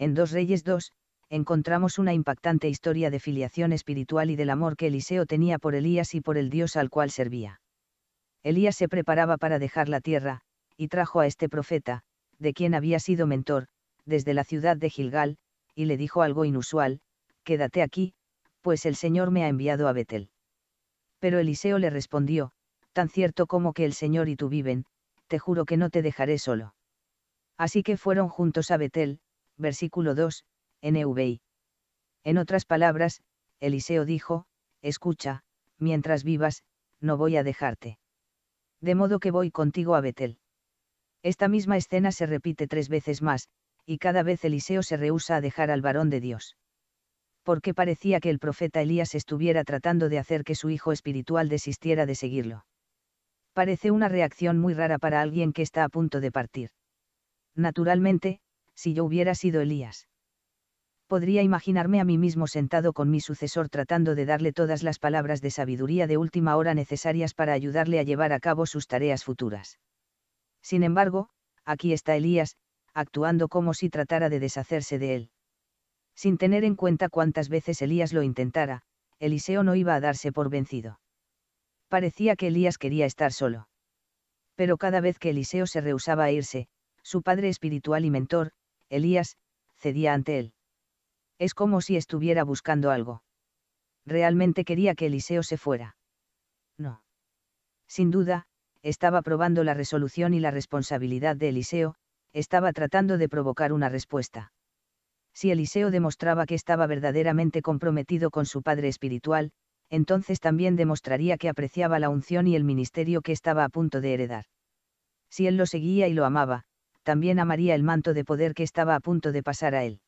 En Dos Reyes 2, encontramos una impactante historia de filiación espiritual y del amor que Eliseo tenía por Elías y por el Dios al cual servía. Elías se preparaba para dejar la tierra, y trajo a este profeta, de quien había sido mentor, desde la ciudad de Gilgal, y le dijo algo inusual, quédate aquí, pues el Señor me ha enviado a Betel. Pero Eliseo le respondió, cierto como que el Señor y tú viven, te juro que no te dejaré solo. Así que fueron juntos a Betel, versículo 2, NVI. En otras palabras, Eliseo dijo, escucha, mientras vivas, no voy a dejarte. De modo que voy contigo a Betel. Esta misma escena se repite tres veces más, y cada vez Eliseo se rehúsa a dejar al varón de Dios. Porque parecía que el profeta Elías estuviera tratando de hacer que su hijo espiritual desistiera de seguirlo parece una reacción muy rara para alguien que está a punto de partir. Naturalmente, si yo hubiera sido Elías. Podría imaginarme a mí mismo sentado con mi sucesor tratando de darle todas las palabras de sabiduría de última hora necesarias para ayudarle a llevar a cabo sus tareas futuras. Sin embargo, aquí está Elías, actuando como si tratara de deshacerse de él. Sin tener en cuenta cuántas veces Elías lo intentara, Eliseo no iba a darse por vencido. Parecía que Elías quería estar solo. Pero cada vez que Eliseo se rehusaba a irse, su padre espiritual y mentor, Elías, cedía ante él. Es como si estuviera buscando algo. Realmente quería que Eliseo se fuera. No. Sin duda, estaba probando la resolución y la responsabilidad de Eliseo, estaba tratando de provocar una respuesta. Si Eliseo demostraba que estaba verdaderamente comprometido con su padre espiritual, entonces también demostraría que apreciaba la unción y el ministerio que estaba a punto de heredar. Si él lo seguía y lo amaba, también amaría el manto de poder que estaba a punto de pasar a él.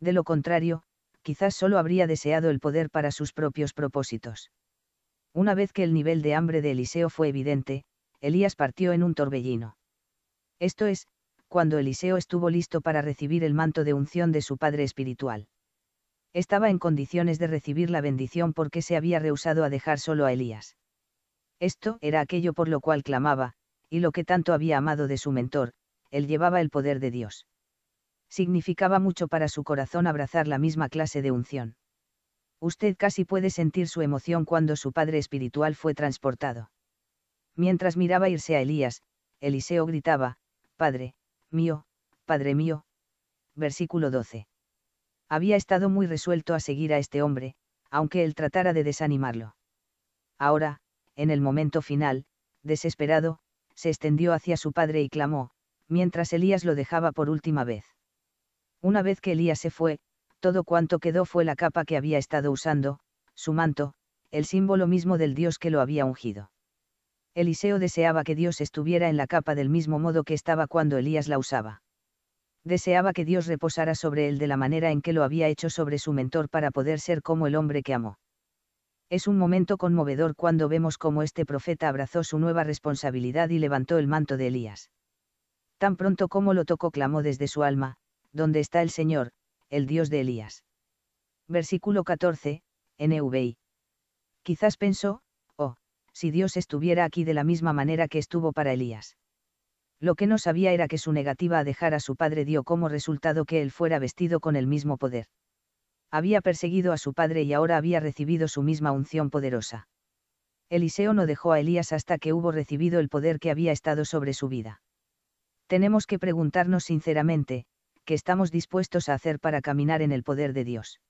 De lo contrario, quizás solo habría deseado el poder para sus propios propósitos. Una vez que el nivel de hambre de Eliseo fue evidente, Elías partió en un torbellino. Esto es, cuando Eliseo estuvo listo para recibir el manto de unción de su Padre Espiritual estaba en condiciones de recibir la bendición porque se había rehusado a dejar solo a Elías. Esto era aquello por lo cual clamaba, y lo que tanto había amado de su mentor, él llevaba el poder de Dios. Significaba mucho para su corazón abrazar la misma clase de unción. Usted casi puede sentir su emoción cuando su padre espiritual fue transportado. Mientras miraba irse a Elías, Eliseo gritaba, Padre, mío, Padre mío. Versículo 12 había estado muy resuelto a seguir a este hombre, aunque él tratara de desanimarlo. Ahora, en el momento final, desesperado, se extendió hacia su padre y clamó, mientras Elías lo dejaba por última vez. Una vez que Elías se fue, todo cuanto quedó fue la capa que había estado usando, su manto, el símbolo mismo del Dios que lo había ungido. Eliseo deseaba que Dios estuviera en la capa del mismo modo que estaba cuando Elías la usaba deseaba que Dios reposara sobre él de la manera en que lo había hecho sobre su mentor para poder ser como el hombre que amó. Es un momento conmovedor cuando vemos cómo este profeta abrazó su nueva responsabilidad y levantó el manto de Elías. Tan pronto como lo tocó clamó desde su alma, ¿Dónde está el Señor, el Dios de Elías? Versículo 14, NVI. Quizás pensó, oh, si Dios estuviera aquí de la misma manera que estuvo para Elías. Lo que no sabía era que su negativa a dejar a su padre dio como resultado que él fuera vestido con el mismo poder. Había perseguido a su padre y ahora había recibido su misma unción poderosa. Eliseo no dejó a Elías hasta que hubo recibido el poder que había estado sobre su vida. Tenemos que preguntarnos sinceramente, ¿qué estamos dispuestos a hacer para caminar en el poder de Dios?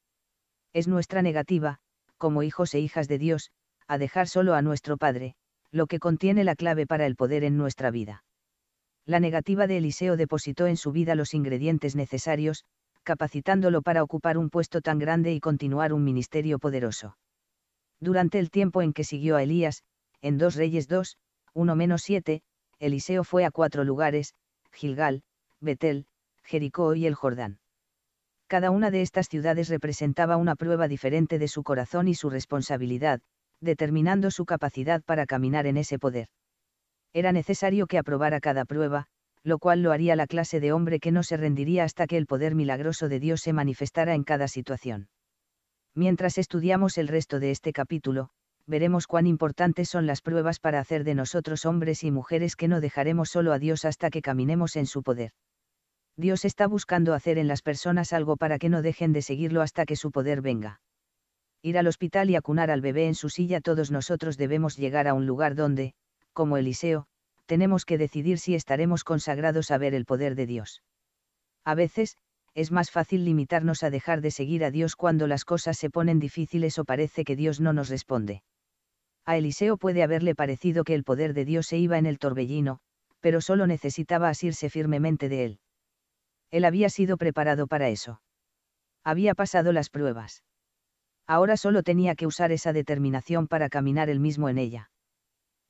Es nuestra negativa, como hijos e hijas de Dios, a dejar solo a nuestro Padre, lo que contiene la clave para el poder en nuestra vida la negativa de Eliseo depositó en su vida los ingredientes necesarios, capacitándolo para ocupar un puesto tan grande y continuar un ministerio poderoso. Durante el tiempo en que siguió a Elías, en 2 Reyes 2, 1 7, Eliseo fue a cuatro lugares, Gilgal, Betel, Jericó y el Jordán. Cada una de estas ciudades representaba una prueba diferente de su corazón y su responsabilidad, determinando su capacidad para caminar en ese poder era necesario que aprobara cada prueba, lo cual lo haría la clase de hombre que no se rendiría hasta que el poder milagroso de Dios se manifestara en cada situación. Mientras estudiamos el resto de este capítulo, veremos cuán importantes son las pruebas para hacer de nosotros hombres y mujeres que no dejaremos solo a Dios hasta que caminemos en su poder. Dios está buscando hacer en las personas algo para que no dejen de seguirlo hasta que su poder venga. Ir al hospital y acunar al bebé en su silla todos nosotros debemos llegar a un lugar donde, como Eliseo, tenemos que decidir si estaremos consagrados a ver el poder de Dios. A veces, es más fácil limitarnos a dejar de seguir a Dios cuando las cosas se ponen difíciles o parece que Dios no nos responde. A Eliseo puede haberle parecido que el poder de Dios se iba en el torbellino, pero solo necesitaba asirse firmemente de él. Él había sido preparado para eso. Había pasado las pruebas. Ahora solo tenía que usar esa determinación para caminar él mismo en ella.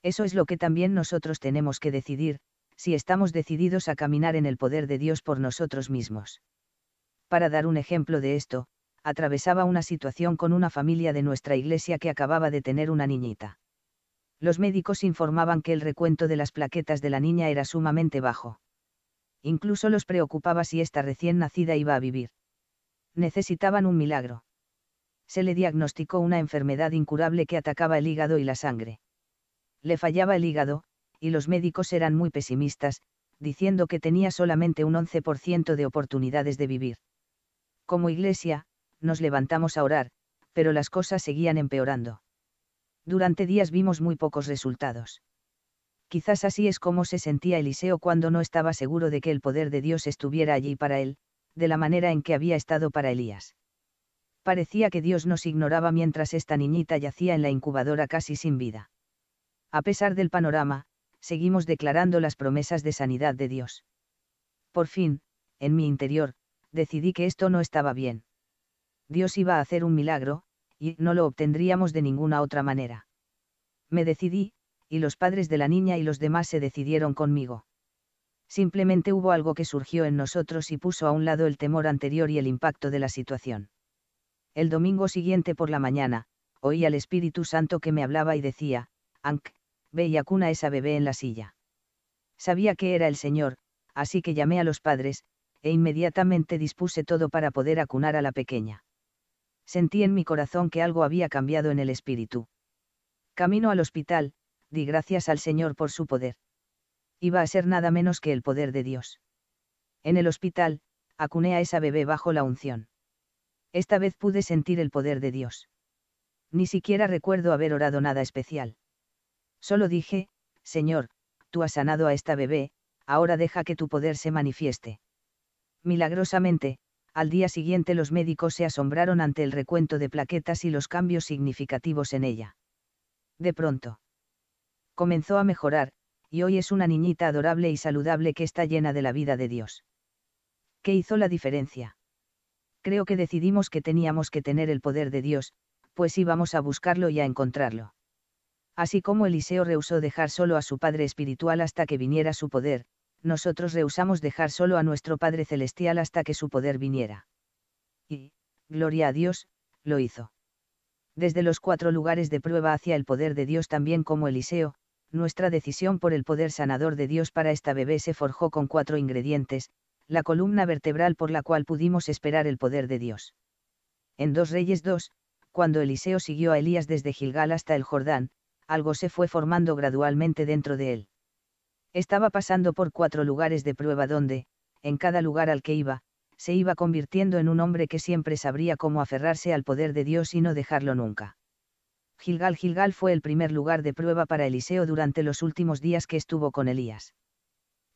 Eso es lo que también nosotros tenemos que decidir, si estamos decididos a caminar en el poder de Dios por nosotros mismos. Para dar un ejemplo de esto, atravesaba una situación con una familia de nuestra iglesia que acababa de tener una niñita. Los médicos informaban que el recuento de las plaquetas de la niña era sumamente bajo. Incluso los preocupaba si esta recién nacida iba a vivir. Necesitaban un milagro. Se le diagnosticó una enfermedad incurable que atacaba el hígado y la sangre. Le fallaba el hígado, y los médicos eran muy pesimistas, diciendo que tenía solamente un 11% de oportunidades de vivir. Como iglesia, nos levantamos a orar, pero las cosas seguían empeorando. Durante días vimos muy pocos resultados. Quizás así es como se sentía Eliseo cuando no estaba seguro de que el poder de Dios estuviera allí para él, de la manera en que había estado para Elías. Parecía que Dios nos ignoraba mientras esta niñita yacía en la incubadora casi sin vida. A pesar del panorama, seguimos declarando las promesas de sanidad de Dios. Por fin, en mi interior, decidí que esto no estaba bien. Dios iba a hacer un milagro, y no lo obtendríamos de ninguna otra manera. Me decidí, y los padres de la niña y los demás se decidieron conmigo. Simplemente hubo algo que surgió en nosotros y puso a un lado el temor anterior y el impacto de la situación. El domingo siguiente por la mañana, oí al Espíritu Santo que me hablaba y decía, Ank, ve y acuna esa bebé en la silla. Sabía que era el Señor, así que llamé a los padres, e inmediatamente dispuse todo para poder acunar a la pequeña. Sentí en mi corazón que algo había cambiado en el espíritu. Camino al hospital, di gracias al Señor por su poder. Iba a ser nada menos que el poder de Dios. En el hospital, acuné a esa bebé bajo la unción. Esta vez pude sentir el poder de Dios. Ni siquiera recuerdo haber orado nada especial. Solo dije, Señor, tú has sanado a esta bebé, ahora deja que tu poder se manifieste. Milagrosamente, al día siguiente los médicos se asombraron ante el recuento de plaquetas y los cambios significativos en ella. De pronto. Comenzó a mejorar, y hoy es una niñita adorable y saludable que está llena de la vida de Dios. ¿Qué hizo la diferencia? Creo que decidimos que teníamos que tener el poder de Dios, pues íbamos a buscarlo y a encontrarlo así como Eliseo rehusó dejar solo a su Padre Espiritual hasta que viniera su poder, nosotros rehusamos dejar solo a nuestro Padre Celestial hasta que su poder viniera. Y, gloria a Dios, lo hizo. Desde los cuatro lugares de prueba hacia el poder de Dios también como Eliseo, nuestra decisión por el poder sanador de Dios para esta bebé se forjó con cuatro ingredientes, la columna vertebral por la cual pudimos esperar el poder de Dios. En Dos Reyes 2, cuando Eliseo siguió a Elías desde Gilgal hasta el Jordán, algo se fue formando gradualmente dentro de él. Estaba pasando por cuatro lugares de prueba donde, en cada lugar al que iba, se iba convirtiendo en un hombre que siempre sabría cómo aferrarse al poder de Dios y no dejarlo nunca. Gilgal Gilgal fue el primer lugar de prueba para Eliseo durante los últimos días que estuvo con Elías.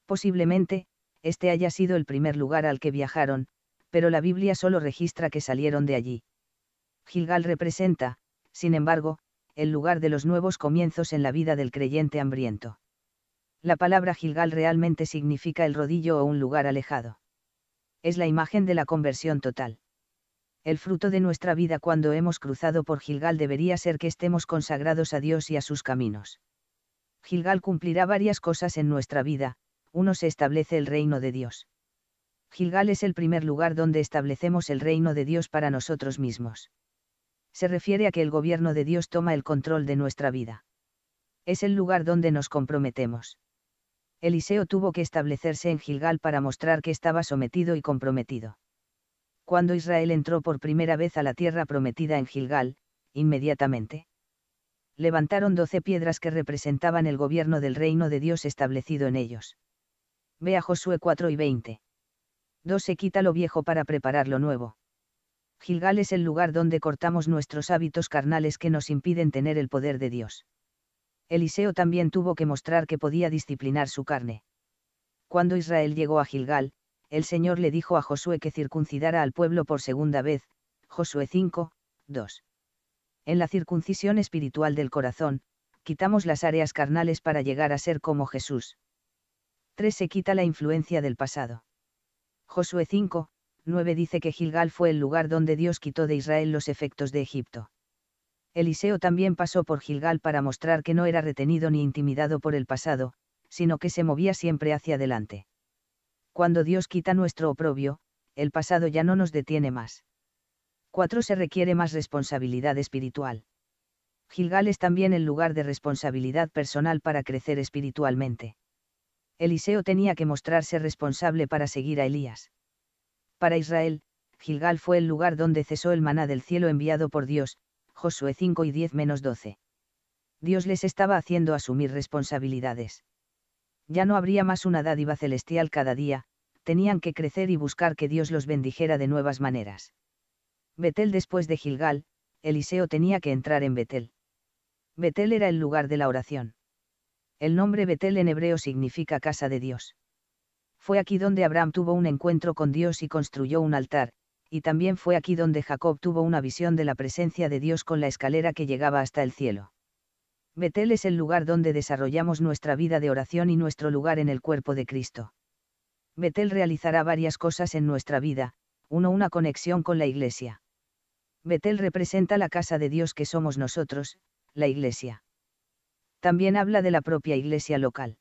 Posiblemente, este haya sido el primer lugar al que viajaron, pero la Biblia solo registra que salieron de allí. Gilgal representa, sin embargo, el lugar de los nuevos comienzos en la vida del creyente hambriento. La palabra Gilgal realmente significa el rodillo o un lugar alejado. Es la imagen de la conversión total. El fruto de nuestra vida cuando hemos cruzado por Gilgal debería ser que estemos consagrados a Dios y a sus caminos. Gilgal cumplirá varias cosas en nuestra vida, uno se establece el reino de Dios. Gilgal es el primer lugar donde establecemos el reino de Dios para nosotros mismos se refiere a que el gobierno de Dios toma el control de nuestra vida. Es el lugar donde nos comprometemos. Eliseo tuvo que establecerse en Gilgal para mostrar que estaba sometido y comprometido. Cuando Israel entró por primera vez a la tierra prometida en Gilgal, inmediatamente. Levantaron doce piedras que representaban el gobierno del reino de Dios establecido en ellos. Ve a Josué 4 y 20. 2. Se quita lo viejo para preparar lo nuevo. Gilgal es el lugar donde cortamos nuestros hábitos carnales que nos impiden tener el poder de Dios. Eliseo también tuvo que mostrar que podía disciplinar su carne. Cuando Israel llegó a Gilgal, el Señor le dijo a Josué que circuncidara al pueblo por segunda vez, Josué 5, 2. En la circuncisión espiritual del corazón, quitamos las áreas carnales para llegar a ser como Jesús. 3. Se quita la influencia del pasado. Josué 5, 9 dice que Gilgal fue el lugar donde Dios quitó de Israel los efectos de Egipto. Eliseo también pasó por Gilgal para mostrar que no era retenido ni intimidado por el pasado, sino que se movía siempre hacia adelante. Cuando Dios quita nuestro oprobio, el pasado ya no nos detiene más. 4. Se requiere más responsabilidad espiritual. Gilgal es también el lugar de responsabilidad personal para crecer espiritualmente. Eliseo tenía que mostrarse responsable para seguir a Elías. Para Israel, Gilgal fue el lugar donde cesó el maná del cielo enviado por Dios, Josué 5 y 10-12. Dios les estaba haciendo asumir responsabilidades. Ya no habría más una dádiva celestial cada día, tenían que crecer y buscar que Dios los bendijera de nuevas maneras. Betel después de Gilgal, Eliseo tenía que entrar en Betel. Betel era el lugar de la oración. El nombre Betel en hebreo significa casa de Dios. Fue aquí donde Abraham tuvo un encuentro con Dios y construyó un altar, y también fue aquí donde Jacob tuvo una visión de la presencia de Dios con la escalera que llegaba hasta el cielo. Betel es el lugar donde desarrollamos nuestra vida de oración y nuestro lugar en el cuerpo de Cristo. Betel realizará varias cosas en nuestra vida, uno una conexión con la Iglesia. Betel representa la casa de Dios que somos nosotros, la Iglesia. También habla de la propia Iglesia local.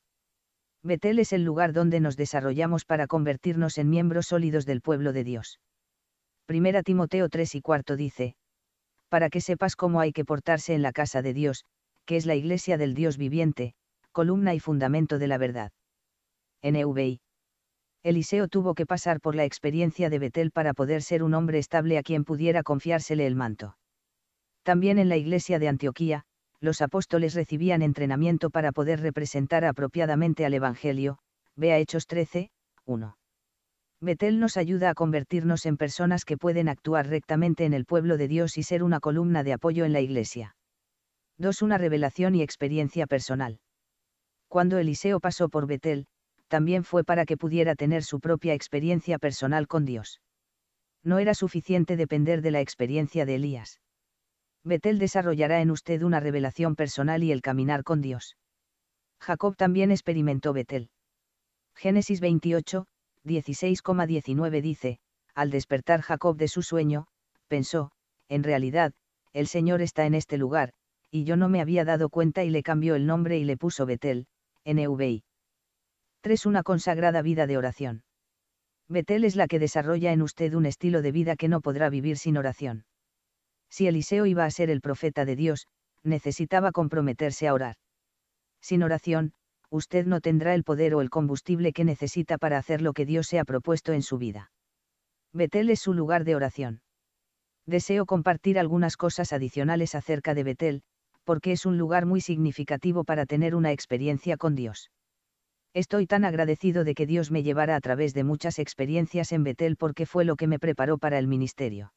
Betel es el lugar donde nos desarrollamos para convertirnos en miembros sólidos del pueblo de Dios. Primera Timoteo 3 y 4 dice, para que sepas cómo hay que portarse en la casa de Dios, que es la iglesia del Dios viviente, columna y fundamento de la verdad. NVI. Eliseo tuvo que pasar por la experiencia de Betel para poder ser un hombre estable a quien pudiera confiársele el manto. También en la iglesia de Antioquía, los apóstoles recibían entrenamiento para poder representar apropiadamente al Evangelio, vea Hechos 13, 1. Betel nos ayuda a convertirnos en personas que pueden actuar rectamente en el pueblo de Dios y ser una columna de apoyo en la Iglesia. 2. Una revelación y experiencia personal. Cuando Eliseo pasó por Betel, también fue para que pudiera tener su propia experiencia personal con Dios. No era suficiente depender de la experiencia de Elías. Betel desarrollará en usted una revelación personal y el caminar con Dios. Jacob también experimentó Betel. Génesis 28, 16,19 dice, al despertar Jacob de su sueño, pensó, en realidad, el Señor está en este lugar, y yo no me había dado cuenta y le cambió el nombre y le puso Betel, NVI. 3. Una consagrada vida de oración. Betel es la que desarrolla en usted un estilo de vida que no podrá vivir sin oración. Si Eliseo iba a ser el profeta de Dios, necesitaba comprometerse a orar. Sin oración, usted no tendrá el poder o el combustible que necesita para hacer lo que Dios se ha propuesto en su vida. Betel es su lugar de oración. Deseo compartir algunas cosas adicionales acerca de Betel, porque es un lugar muy significativo para tener una experiencia con Dios. Estoy tan agradecido de que Dios me llevara a través de muchas experiencias en Betel porque fue lo que me preparó para el ministerio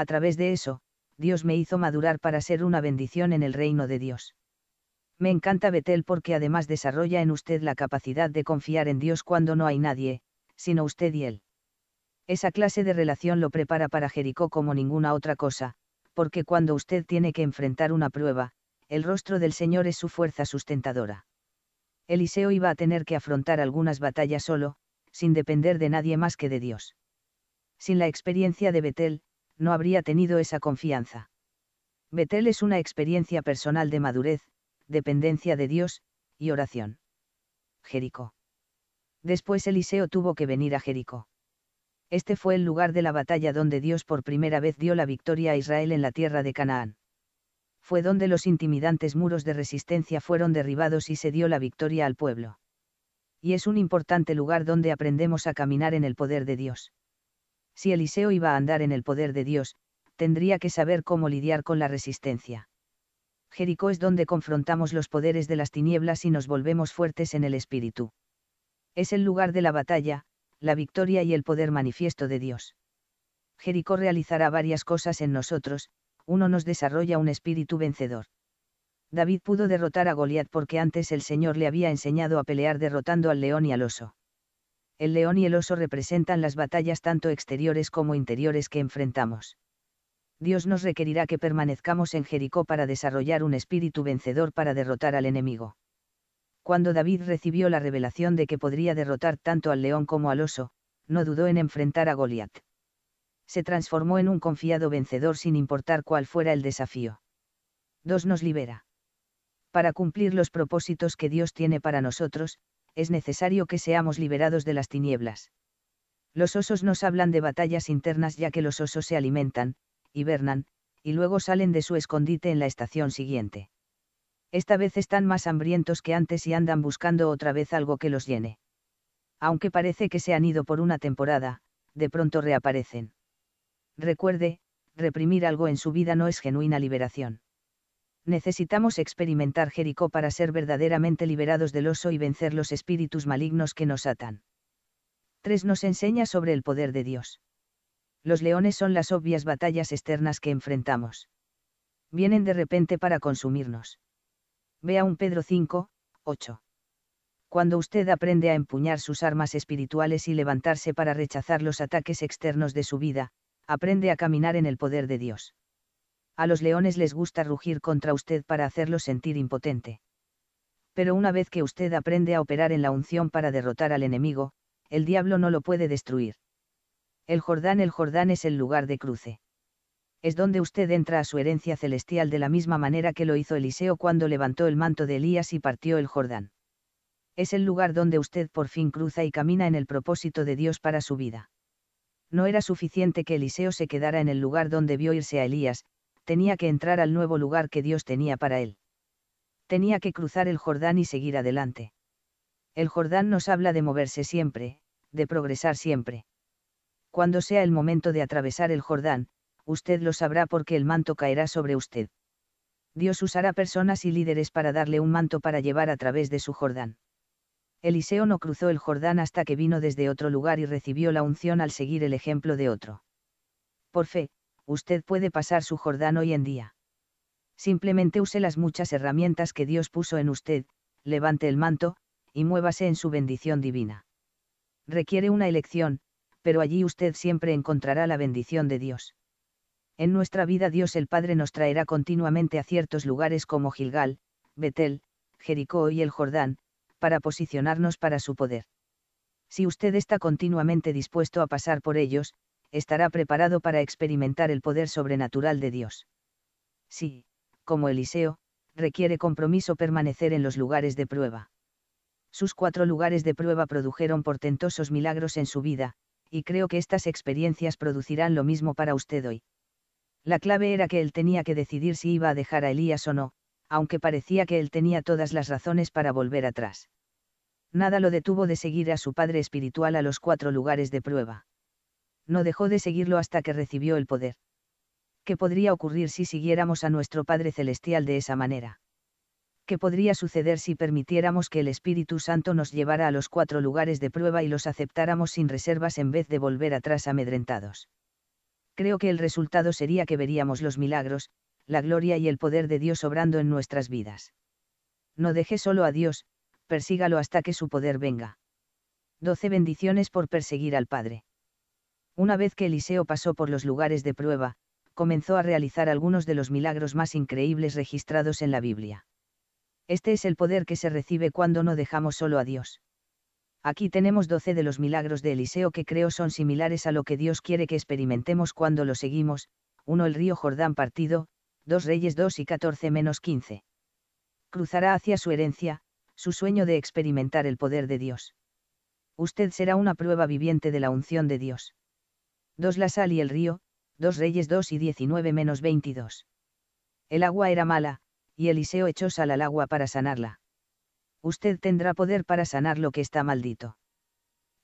a través de eso, Dios me hizo madurar para ser una bendición en el reino de Dios. Me encanta Betel porque además desarrolla en usted la capacidad de confiar en Dios cuando no hay nadie, sino usted y Él. Esa clase de relación lo prepara para Jericó como ninguna otra cosa, porque cuando usted tiene que enfrentar una prueba, el rostro del Señor es su fuerza sustentadora. Eliseo iba a tener que afrontar algunas batallas solo, sin depender de nadie más que de Dios. Sin la experiencia de Betel, no habría tenido esa confianza. Betel es una experiencia personal de madurez, dependencia de Dios, y oración. Jericó. Después Eliseo tuvo que venir a Jericó. Este fue el lugar de la batalla donde Dios por primera vez dio la victoria a Israel en la tierra de Canaán. Fue donde los intimidantes muros de resistencia fueron derribados y se dio la victoria al pueblo. Y es un importante lugar donde aprendemos a caminar en el poder de Dios. Si Eliseo iba a andar en el poder de Dios, tendría que saber cómo lidiar con la resistencia. Jericó es donde confrontamos los poderes de las tinieblas y nos volvemos fuertes en el espíritu. Es el lugar de la batalla, la victoria y el poder manifiesto de Dios. Jericó realizará varias cosas en nosotros, uno nos desarrolla un espíritu vencedor. David pudo derrotar a Goliat porque antes el Señor le había enseñado a pelear derrotando al león y al oso el león y el oso representan las batallas tanto exteriores como interiores que enfrentamos. Dios nos requerirá que permanezcamos en Jericó para desarrollar un espíritu vencedor para derrotar al enemigo. Cuando David recibió la revelación de que podría derrotar tanto al león como al oso, no dudó en enfrentar a Goliat. Se transformó en un confiado vencedor sin importar cuál fuera el desafío. 2 nos libera. Para cumplir los propósitos que Dios tiene para nosotros, es necesario que seamos liberados de las tinieblas. Los osos nos hablan de batallas internas ya que los osos se alimentan, hibernan, y luego salen de su escondite en la estación siguiente. Esta vez están más hambrientos que antes y andan buscando otra vez algo que los llene. Aunque parece que se han ido por una temporada, de pronto reaparecen. Recuerde, reprimir algo en su vida no es genuina liberación necesitamos experimentar Jericó para ser verdaderamente liberados del oso y vencer los espíritus malignos que nos atan. 3. Nos enseña sobre el poder de Dios. Los leones son las obvias batallas externas que enfrentamos. Vienen de repente para consumirnos. Vea un Pedro 5, 8. Cuando usted aprende a empuñar sus armas espirituales y levantarse para rechazar los ataques externos de su vida, aprende a caminar en el poder de Dios a los leones les gusta rugir contra usted para hacerlo sentir impotente. Pero una vez que usted aprende a operar en la unción para derrotar al enemigo, el diablo no lo puede destruir. El Jordán, el Jordán es el lugar de cruce. Es donde usted entra a su herencia celestial de la misma manera que lo hizo Eliseo cuando levantó el manto de Elías y partió el Jordán. Es el lugar donde usted por fin cruza y camina en el propósito de Dios para su vida. No era suficiente que Eliseo se quedara en el lugar donde vio irse a Elías, tenía que entrar al nuevo lugar que Dios tenía para él. Tenía que cruzar el Jordán y seguir adelante. El Jordán nos habla de moverse siempre, de progresar siempre. Cuando sea el momento de atravesar el Jordán, usted lo sabrá porque el manto caerá sobre usted. Dios usará personas y líderes para darle un manto para llevar a través de su Jordán. Eliseo no cruzó el Jordán hasta que vino desde otro lugar y recibió la unción al seguir el ejemplo de otro. Por fe, usted puede pasar su Jordán hoy en día. Simplemente use las muchas herramientas que Dios puso en usted, levante el manto, y muévase en su bendición divina. Requiere una elección, pero allí usted siempre encontrará la bendición de Dios. En nuestra vida Dios el Padre nos traerá continuamente a ciertos lugares como Gilgal, Betel, Jericó y el Jordán, para posicionarnos para su poder. Si usted está continuamente dispuesto a pasar por ellos, estará preparado para experimentar el poder sobrenatural de Dios. Sí, como Eliseo, requiere compromiso permanecer en los lugares de prueba. Sus cuatro lugares de prueba produjeron portentosos milagros en su vida, y creo que estas experiencias producirán lo mismo para usted hoy. La clave era que él tenía que decidir si iba a dejar a Elías o no, aunque parecía que él tenía todas las razones para volver atrás. Nada lo detuvo de seguir a su padre espiritual a los cuatro lugares de prueba no dejó de seguirlo hasta que recibió el poder. ¿Qué podría ocurrir si siguiéramos a nuestro Padre Celestial de esa manera? ¿Qué podría suceder si permitiéramos que el Espíritu Santo nos llevara a los cuatro lugares de prueba y los aceptáramos sin reservas en vez de volver atrás amedrentados? Creo que el resultado sería que veríamos los milagros, la gloria y el poder de Dios obrando en nuestras vidas. No deje solo a Dios, persígalo hasta que su poder venga. 12 bendiciones por perseguir al Padre. Una vez que Eliseo pasó por los lugares de prueba, comenzó a realizar algunos de los milagros más increíbles registrados en la Biblia. Este es el poder que se recibe cuando no dejamos solo a Dios. Aquí tenemos doce de los milagros de Eliseo que creo son similares a lo que Dios quiere que experimentemos cuando lo seguimos, uno, el río Jordán partido, dos, Reyes 2 y 14 menos 15. Cruzará hacia su herencia, su sueño de experimentar el poder de Dios. Usted será una prueba viviente de la unción de Dios. 2 la sal y el río, 2 reyes 2 y 19 menos 22. El agua era mala, y Eliseo echó sal al agua para sanarla. Usted tendrá poder para sanar lo que está maldito.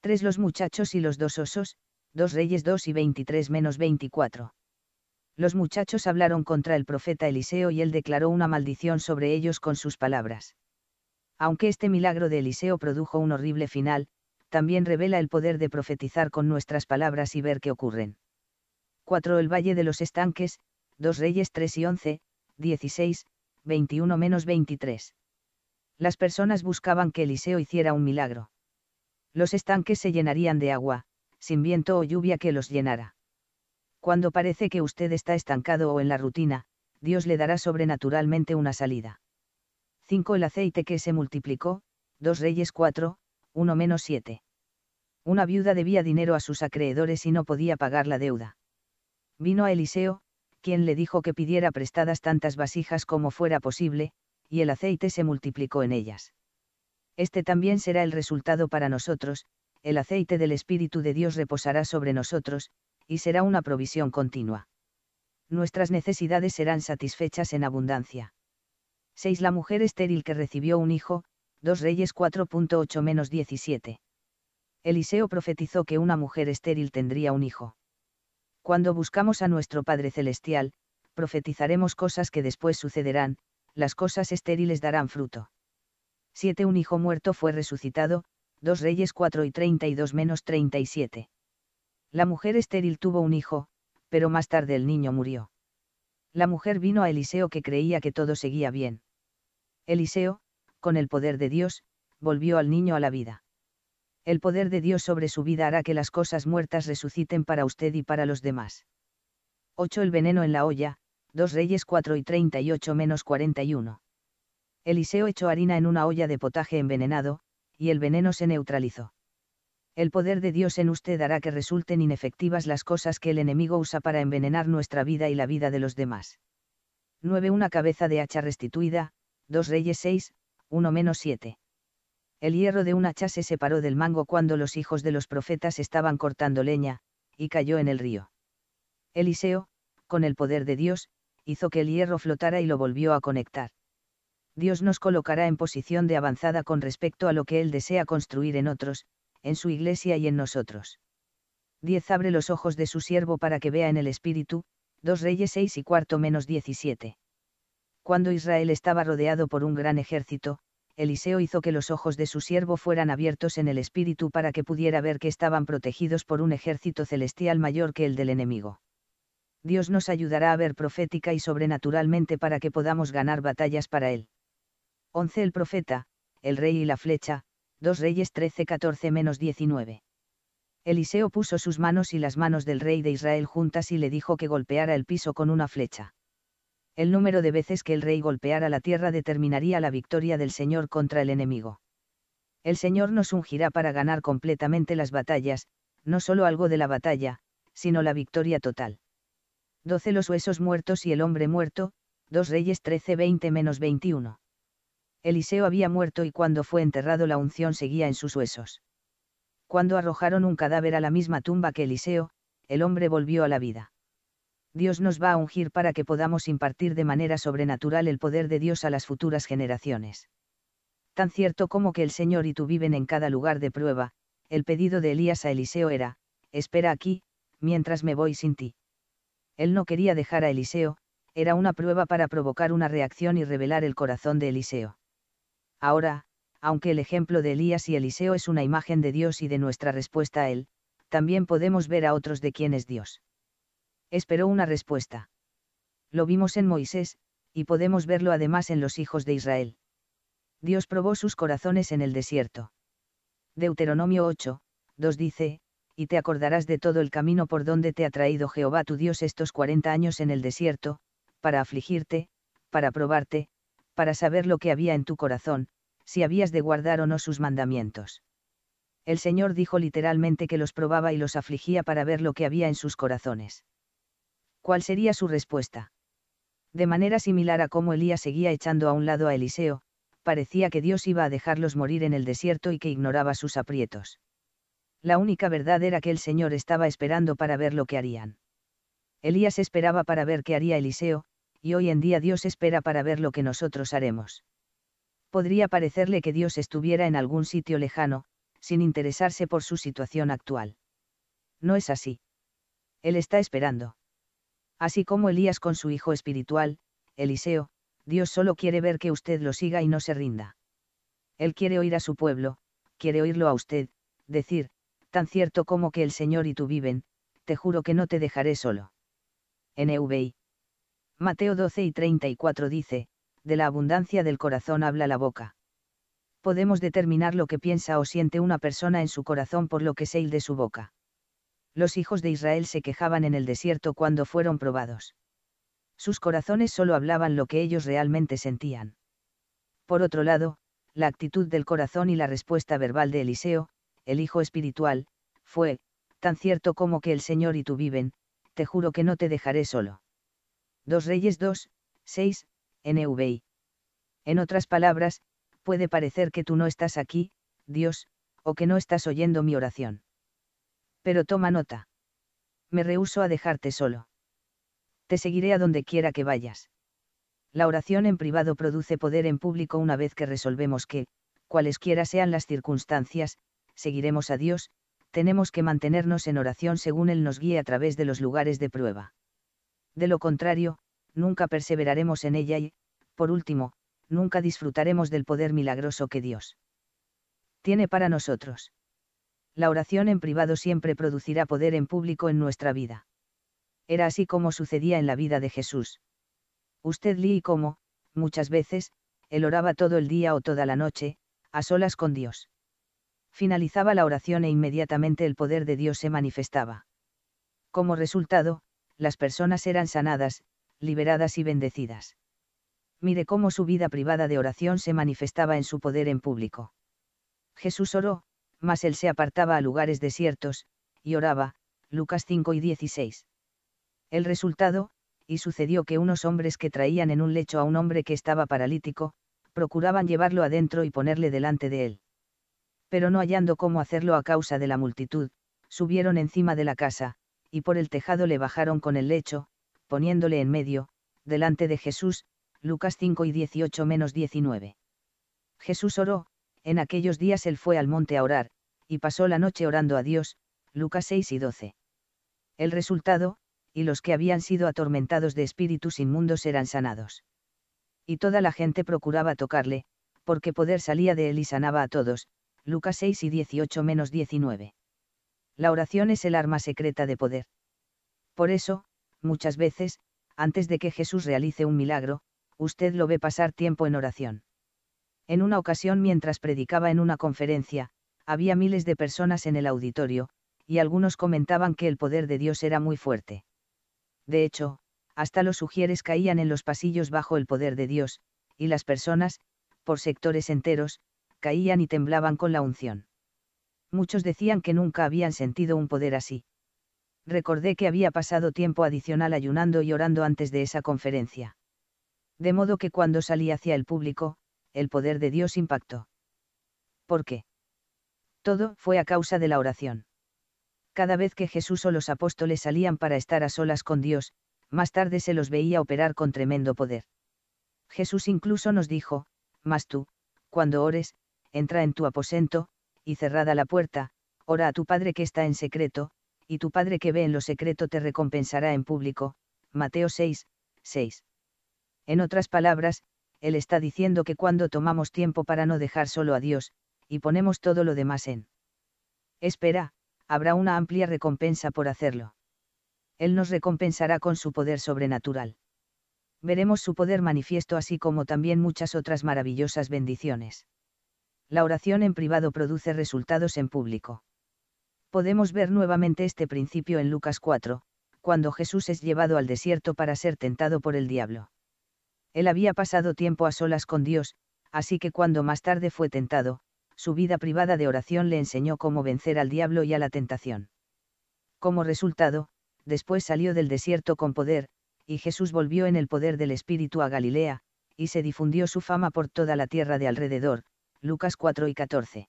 3 los muchachos y los dos osos, 2 reyes 2 y 23 menos 24. Los muchachos hablaron contra el profeta Eliseo y él declaró una maldición sobre ellos con sus palabras. Aunque este milagro de Eliseo produjo un horrible final, también revela el poder de profetizar con nuestras palabras y ver qué ocurren. 4. El Valle de los Estanques, 2 Reyes 3 y 11, 16, 21-23. Las personas buscaban que Eliseo hiciera un milagro. Los estanques se llenarían de agua, sin viento o lluvia que los llenara. Cuando parece que usted está estancado o en la rutina, Dios le dará sobrenaturalmente una salida. 5. El aceite que se multiplicó, 2 Reyes 4, 1-7. Una viuda debía dinero a sus acreedores y no podía pagar la deuda. Vino a Eliseo, quien le dijo que pidiera prestadas tantas vasijas como fuera posible, y el aceite se multiplicó en ellas. Este también será el resultado para nosotros, el aceite del Espíritu de Dios reposará sobre nosotros, y será una provisión continua. Nuestras necesidades serán satisfechas en abundancia. 6. La mujer estéril que recibió un hijo, 2 Reyes 4.8-17. Eliseo profetizó que una mujer estéril tendría un hijo. Cuando buscamos a nuestro Padre Celestial, profetizaremos cosas que después sucederán, las cosas estériles darán fruto. 7. Un hijo muerto fue resucitado, dos Reyes 4 y 32 menos 37. La mujer estéril tuvo un hijo, pero más tarde el niño murió. La mujer vino a Eliseo que creía que todo seguía bien. Eliseo, con el poder de Dios, volvió al niño a la vida el poder de Dios sobre su vida hará que las cosas muertas resuciten para usted y para los demás. 8. El veneno en la olla, 2 Reyes 4 y 38 menos 41. Eliseo echó harina en una olla de potaje envenenado, y el veneno se neutralizó. El poder de Dios en usted hará que resulten inefectivas las cosas que el enemigo usa para envenenar nuestra vida y la vida de los demás. 9. Una cabeza de hacha restituida, 2 Reyes 6, 1 menos 7. El hierro de un hacha se separó del mango cuando los hijos de los profetas estaban cortando leña, y cayó en el río. Eliseo, con el poder de Dios, hizo que el hierro flotara y lo volvió a conectar. Dios nos colocará en posición de avanzada con respecto a lo que Él desea construir en otros, en su iglesia y en nosotros. 10. Abre los ojos de su siervo para que vea en el Espíritu, 2 Reyes 6 y cuarto menos 17. Cuando Israel estaba rodeado por un gran ejército, Eliseo hizo que los ojos de su siervo fueran abiertos en el espíritu para que pudiera ver que estaban protegidos por un ejército celestial mayor que el del enemigo. Dios nos ayudará a ver profética y sobrenaturalmente para que podamos ganar batallas para Él. 11. El profeta, el rey y la flecha, 2 Reyes 13-14-19. Eliseo puso sus manos y las manos del rey de Israel juntas y le dijo que golpeara el piso con una flecha el número de veces que el rey golpeara la tierra determinaría la victoria del Señor contra el enemigo. El Señor nos ungirá para ganar completamente las batallas, no solo algo de la batalla, sino la victoria total. 12 Los huesos muertos y el hombre muerto, 2 Reyes 13 20 21. Eliseo había muerto y cuando fue enterrado la unción seguía en sus huesos. Cuando arrojaron un cadáver a la misma tumba que Eliseo, el hombre volvió a la vida. Dios nos va a ungir para que podamos impartir de manera sobrenatural el poder de Dios a las futuras generaciones. Tan cierto como que el Señor y tú viven en cada lugar de prueba, el pedido de Elías a Eliseo era, espera aquí, mientras me voy sin ti. Él no quería dejar a Eliseo, era una prueba para provocar una reacción y revelar el corazón de Eliseo. Ahora, aunque el ejemplo de Elías y Eliseo es una imagen de Dios y de nuestra respuesta a él, también podemos ver a otros de quién es Dios esperó una respuesta. Lo vimos en Moisés, y podemos verlo además en los hijos de Israel. Dios probó sus corazones en el desierto. Deuteronomio 8, 2 dice, y te acordarás de todo el camino por donde te ha traído Jehová tu Dios estos cuarenta años en el desierto, para afligirte, para probarte, para saber lo que había en tu corazón, si habías de guardar o no sus mandamientos. El Señor dijo literalmente que los probaba y los afligía para ver lo que había en sus corazones. ¿cuál sería su respuesta? De manera similar a cómo Elías seguía echando a un lado a Eliseo, parecía que Dios iba a dejarlos morir en el desierto y que ignoraba sus aprietos. La única verdad era que el Señor estaba esperando para ver lo que harían. Elías esperaba para ver qué haría Eliseo, y hoy en día Dios espera para ver lo que nosotros haremos. Podría parecerle que Dios estuviera en algún sitio lejano, sin interesarse por su situación actual. No es así. Él está esperando así como Elías con su hijo espiritual, Eliseo, Dios solo quiere ver que usted lo siga y no se rinda. Él quiere oír a su pueblo, quiere oírlo a usted, decir, tan cierto como que el Señor y tú viven, te juro que no te dejaré solo. NVI. Mateo 12 y 34 dice, de la abundancia del corazón habla la boca. Podemos determinar lo que piensa o siente una persona en su corazón por lo que se de su boca los hijos de Israel se quejaban en el desierto cuando fueron probados. Sus corazones solo hablaban lo que ellos realmente sentían. Por otro lado, la actitud del corazón y la respuesta verbal de Eliseo, el hijo espiritual, fue, tan cierto como que el Señor y tú viven, te juro que no te dejaré solo. 2 Reyes 2, 6, NVI. En otras palabras, puede parecer que tú no estás aquí, Dios, o que no estás oyendo mi oración. Pero toma nota. Me rehuso a dejarte solo. Te seguiré a donde quiera que vayas. La oración en privado produce poder en público una vez que resolvemos que, cualesquiera sean las circunstancias, seguiremos a Dios, tenemos que mantenernos en oración según Él nos guíe a través de los lugares de prueba. De lo contrario, nunca perseveraremos en ella y, por último, nunca disfrutaremos del poder milagroso que Dios tiene para nosotros la oración en privado siempre producirá poder en público en nuestra vida. Era así como sucedía en la vida de Jesús. Usted lee cómo, muchas veces, él oraba todo el día o toda la noche, a solas con Dios. Finalizaba la oración e inmediatamente el poder de Dios se manifestaba. Como resultado, las personas eran sanadas, liberadas y bendecidas. Mire cómo su vida privada de oración se manifestaba en su poder en público. Jesús oró, mas él se apartaba a lugares desiertos, y oraba, Lucas 5 y 16. El resultado, y sucedió que unos hombres que traían en un lecho a un hombre que estaba paralítico, procuraban llevarlo adentro y ponerle delante de él. Pero no hallando cómo hacerlo a causa de la multitud, subieron encima de la casa, y por el tejado le bajaron con el lecho, poniéndole en medio, delante de Jesús, Lucas 5 y 18 menos 19. Jesús oró, en aquellos días él fue al monte a orar, y pasó la noche orando a Dios, Lucas 6 y 12. El resultado, y los que habían sido atormentados de espíritus inmundos eran sanados. Y toda la gente procuraba tocarle, porque poder salía de él y sanaba a todos, Lucas 6 y 18 menos 19. La oración es el arma secreta de poder. Por eso, muchas veces, antes de que Jesús realice un milagro, usted lo ve pasar tiempo en oración. En una ocasión mientras predicaba en una conferencia, había miles de personas en el auditorio, y algunos comentaban que el poder de Dios era muy fuerte. De hecho, hasta los sugieres caían en los pasillos bajo el poder de Dios, y las personas, por sectores enteros, caían y temblaban con la unción. Muchos decían que nunca habían sentido un poder así. Recordé que había pasado tiempo adicional ayunando y orando antes de esa conferencia. De modo que cuando salí hacia el público, el poder de Dios impactó. ¿Por qué? Todo fue a causa de la oración. Cada vez que Jesús o los apóstoles salían para estar a solas con Dios, más tarde se los veía operar con tremendo poder. Jesús incluso nos dijo, Mas tú, cuando ores, entra en tu aposento, y cerrada la puerta, ora a tu Padre que está en secreto, y tu Padre que ve en lo secreto te recompensará en público. Mateo 6, 6. En otras palabras, él está diciendo que cuando tomamos tiempo para no dejar solo a Dios, y ponemos todo lo demás en espera, habrá una amplia recompensa por hacerlo. Él nos recompensará con su poder sobrenatural. Veremos su poder manifiesto así como también muchas otras maravillosas bendiciones. La oración en privado produce resultados en público. Podemos ver nuevamente este principio en Lucas 4, cuando Jesús es llevado al desierto para ser tentado por el diablo. Él había pasado tiempo a solas con Dios, así que cuando más tarde fue tentado, su vida privada de oración le enseñó cómo vencer al diablo y a la tentación. Como resultado, después salió del desierto con poder, y Jesús volvió en el poder del Espíritu a Galilea, y se difundió su fama por toda la tierra de alrededor, Lucas 4 y 14.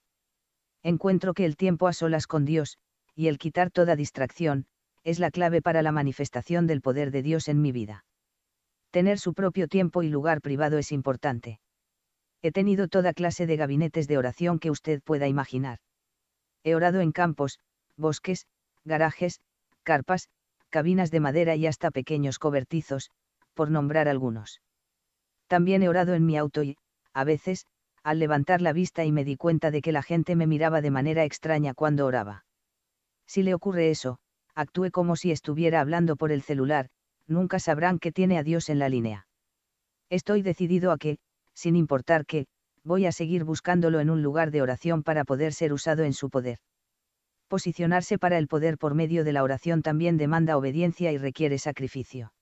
Encuentro que el tiempo a solas con Dios, y el quitar toda distracción, es la clave para la manifestación del poder de Dios en mi vida. Tener su propio tiempo y lugar privado es importante. He tenido toda clase de gabinetes de oración que usted pueda imaginar. He orado en campos, bosques, garajes, carpas, cabinas de madera y hasta pequeños cobertizos, por nombrar algunos. También he orado en mi auto y, a veces, al levantar la vista y me di cuenta de que la gente me miraba de manera extraña cuando oraba. Si le ocurre eso, actúe como si estuviera hablando por el celular, nunca sabrán que tiene a Dios en la línea. Estoy decidido a que, sin importar qué, voy a seguir buscándolo en un lugar de oración para poder ser usado en su poder. Posicionarse para el poder por medio de la oración también demanda obediencia y requiere sacrificio.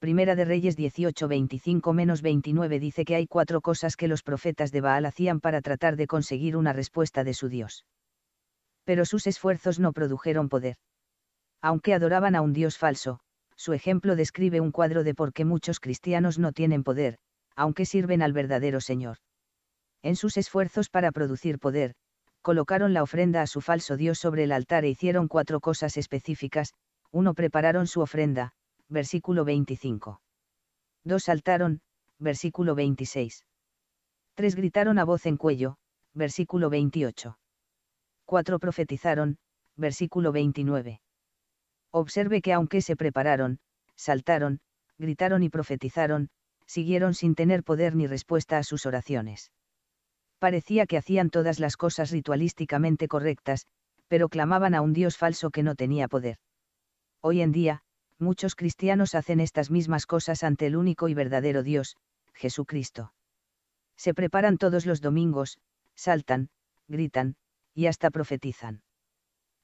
Primera de Reyes 18:25-29 dice que hay cuatro cosas que los profetas de Baal hacían para tratar de conseguir una respuesta de su Dios. Pero sus esfuerzos no produjeron poder. Aunque adoraban a un Dios falso, su ejemplo describe un cuadro de por qué muchos cristianos no tienen poder, aunque sirven al verdadero Señor. En sus esfuerzos para producir poder, colocaron la ofrenda a su falso Dios sobre el altar e hicieron cuatro cosas específicas, uno Prepararon su ofrenda, versículo 25. Dos Saltaron, versículo 26. Tres Gritaron a voz en cuello, versículo 28. 4. Profetizaron, versículo 29. Observe que aunque se prepararon, saltaron, gritaron y profetizaron, siguieron sin tener poder ni respuesta a sus oraciones. Parecía que hacían todas las cosas ritualísticamente correctas, pero clamaban a un Dios falso que no tenía poder. Hoy en día, muchos cristianos hacen estas mismas cosas ante el único y verdadero Dios, Jesucristo. Se preparan todos los domingos, saltan, gritan, y hasta profetizan.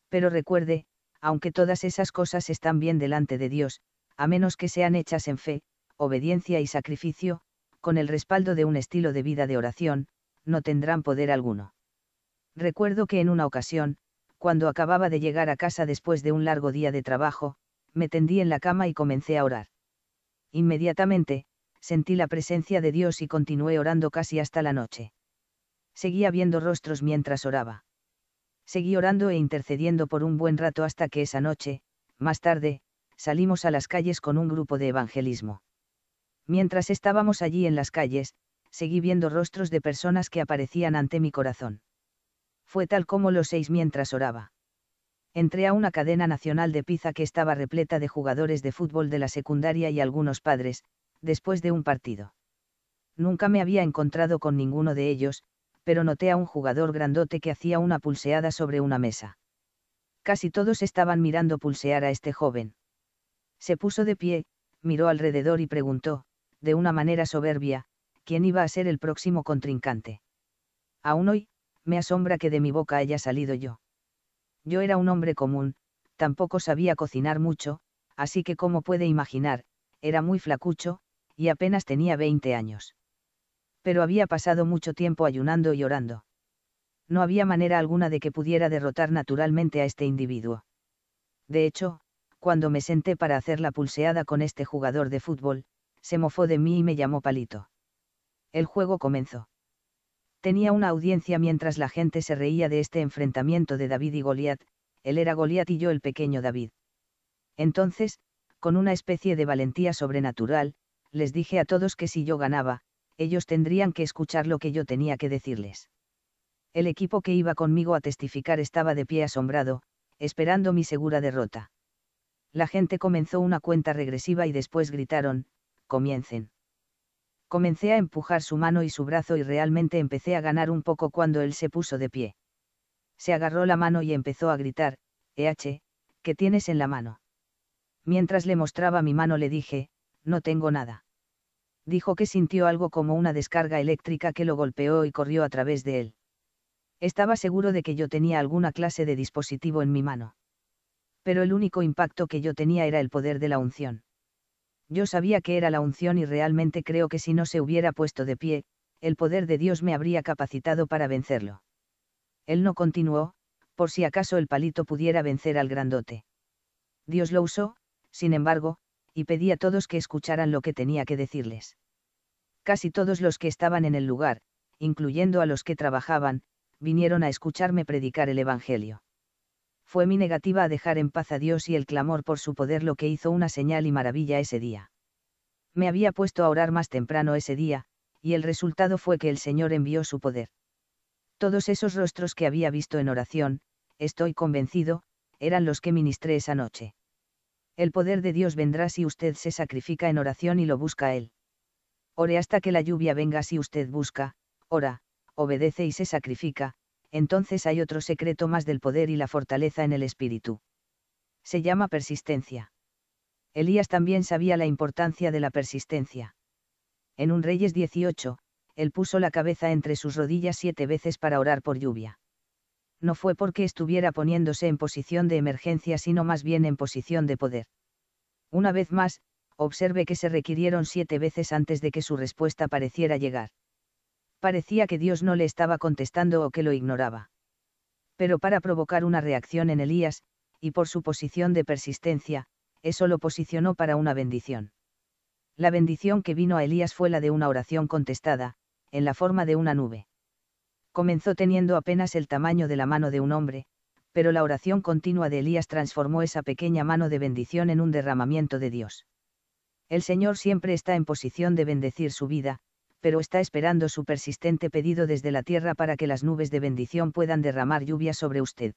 Pero recuerde, aunque todas esas cosas están bien delante de Dios, a menos que sean hechas en fe, obediencia y sacrificio, con el respaldo de un estilo de vida de oración, no tendrán poder alguno. Recuerdo que en una ocasión, cuando acababa de llegar a casa después de un largo día de trabajo, me tendí en la cama y comencé a orar. Inmediatamente, sentí la presencia de Dios y continué orando casi hasta la noche. Seguía viendo rostros mientras oraba. Seguí orando e intercediendo por un buen rato hasta que esa noche, más tarde, salimos a las calles con un grupo de evangelismo. Mientras estábamos allí en las calles, seguí viendo rostros de personas que aparecían ante mi corazón. Fue tal como los seis mientras oraba. Entré a una cadena nacional de pizza que estaba repleta de jugadores de fútbol de la secundaria y algunos padres, después de un partido. Nunca me había encontrado con ninguno de ellos, pero noté a un jugador grandote que hacía una pulseada sobre una mesa. Casi todos estaban mirando pulsear a este joven. Se puso de pie, miró alrededor y preguntó, de una manera soberbia, quién iba a ser el próximo contrincante. Aún hoy, me asombra que de mi boca haya salido yo. Yo era un hombre común, tampoco sabía cocinar mucho, así que como puede imaginar, era muy flacucho, y apenas tenía 20 años pero había pasado mucho tiempo ayunando y orando. No había manera alguna de que pudiera derrotar naturalmente a este individuo. De hecho, cuando me senté para hacer la pulseada con este jugador de fútbol, se mofó de mí y me llamó palito. El juego comenzó. Tenía una audiencia mientras la gente se reía de este enfrentamiento de David y Goliat, él era Goliat y yo el pequeño David. Entonces, con una especie de valentía sobrenatural, les dije a todos que si yo ganaba, ellos tendrían que escuchar lo que yo tenía que decirles. El equipo que iba conmigo a testificar estaba de pie asombrado, esperando mi segura derrota. La gente comenzó una cuenta regresiva y después gritaron, comiencen. Comencé a empujar su mano y su brazo y realmente empecé a ganar un poco cuando él se puso de pie. Se agarró la mano y empezó a gritar, EH, ¿qué tienes en la mano? Mientras le mostraba mi mano le dije, no tengo nada dijo que sintió algo como una descarga eléctrica que lo golpeó y corrió a través de él. Estaba seguro de que yo tenía alguna clase de dispositivo en mi mano. Pero el único impacto que yo tenía era el poder de la unción. Yo sabía que era la unción y realmente creo que si no se hubiera puesto de pie, el poder de Dios me habría capacitado para vencerlo. Él no continuó, por si acaso el palito pudiera vencer al grandote. Dios lo usó, sin embargo, y pedí a todos que escucharan lo que tenía que decirles. Casi todos los que estaban en el lugar, incluyendo a los que trabajaban, vinieron a escucharme predicar el Evangelio. Fue mi negativa a dejar en paz a Dios y el clamor por su poder lo que hizo una señal y maravilla ese día. Me había puesto a orar más temprano ese día, y el resultado fue que el Señor envió su poder. Todos esos rostros que había visto en oración, estoy convencido, eran los que ministré esa noche el poder de Dios vendrá si usted se sacrifica en oración y lo busca Él. Ore hasta que la lluvia venga si usted busca, ora, obedece y se sacrifica, entonces hay otro secreto más del poder y la fortaleza en el espíritu. Se llama persistencia. Elías también sabía la importancia de la persistencia. En un Reyes 18, él puso la cabeza entre sus rodillas siete veces para orar por lluvia no fue porque estuviera poniéndose en posición de emergencia, sino más bien en posición de poder. Una vez más, observe que se requirieron siete veces antes de que su respuesta pareciera llegar. Parecía que Dios no le estaba contestando o que lo ignoraba. Pero para provocar una reacción en Elías, y por su posición de persistencia, eso lo posicionó para una bendición. La bendición que vino a Elías fue la de una oración contestada, en la forma de una nube comenzó teniendo apenas el tamaño de la mano de un hombre, pero la oración continua de Elías transformó esa pequeña mano de bendición en un derramamiento de Dios. El Señor siempre está en posición de bendecir su vida, pero está esperando su persistente pedido desde la tierra para que las nubes de bendición puedan derramar lluvia sobre usted.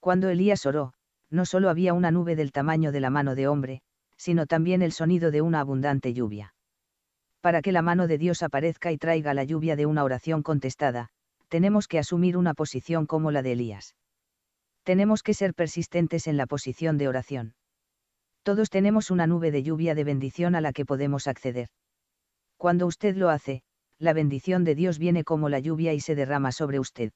Cuando Elías oró, no solo había una nube del tamaño de la mano de hombre, sino también el sonido de una abundante lluvia para que la mano de Dios aparezca y traiga la lluvia de una oración contestada, tenemos que asumir una posición como la de Elías. Tenemos que ser persistentes en la posición de oración. Todos tenemos una nube de lluvia de bendición a la que podemos acceder. Cuando usted lo hace, la bendición de Dios viene como la lluvia y se derrama sobre usted.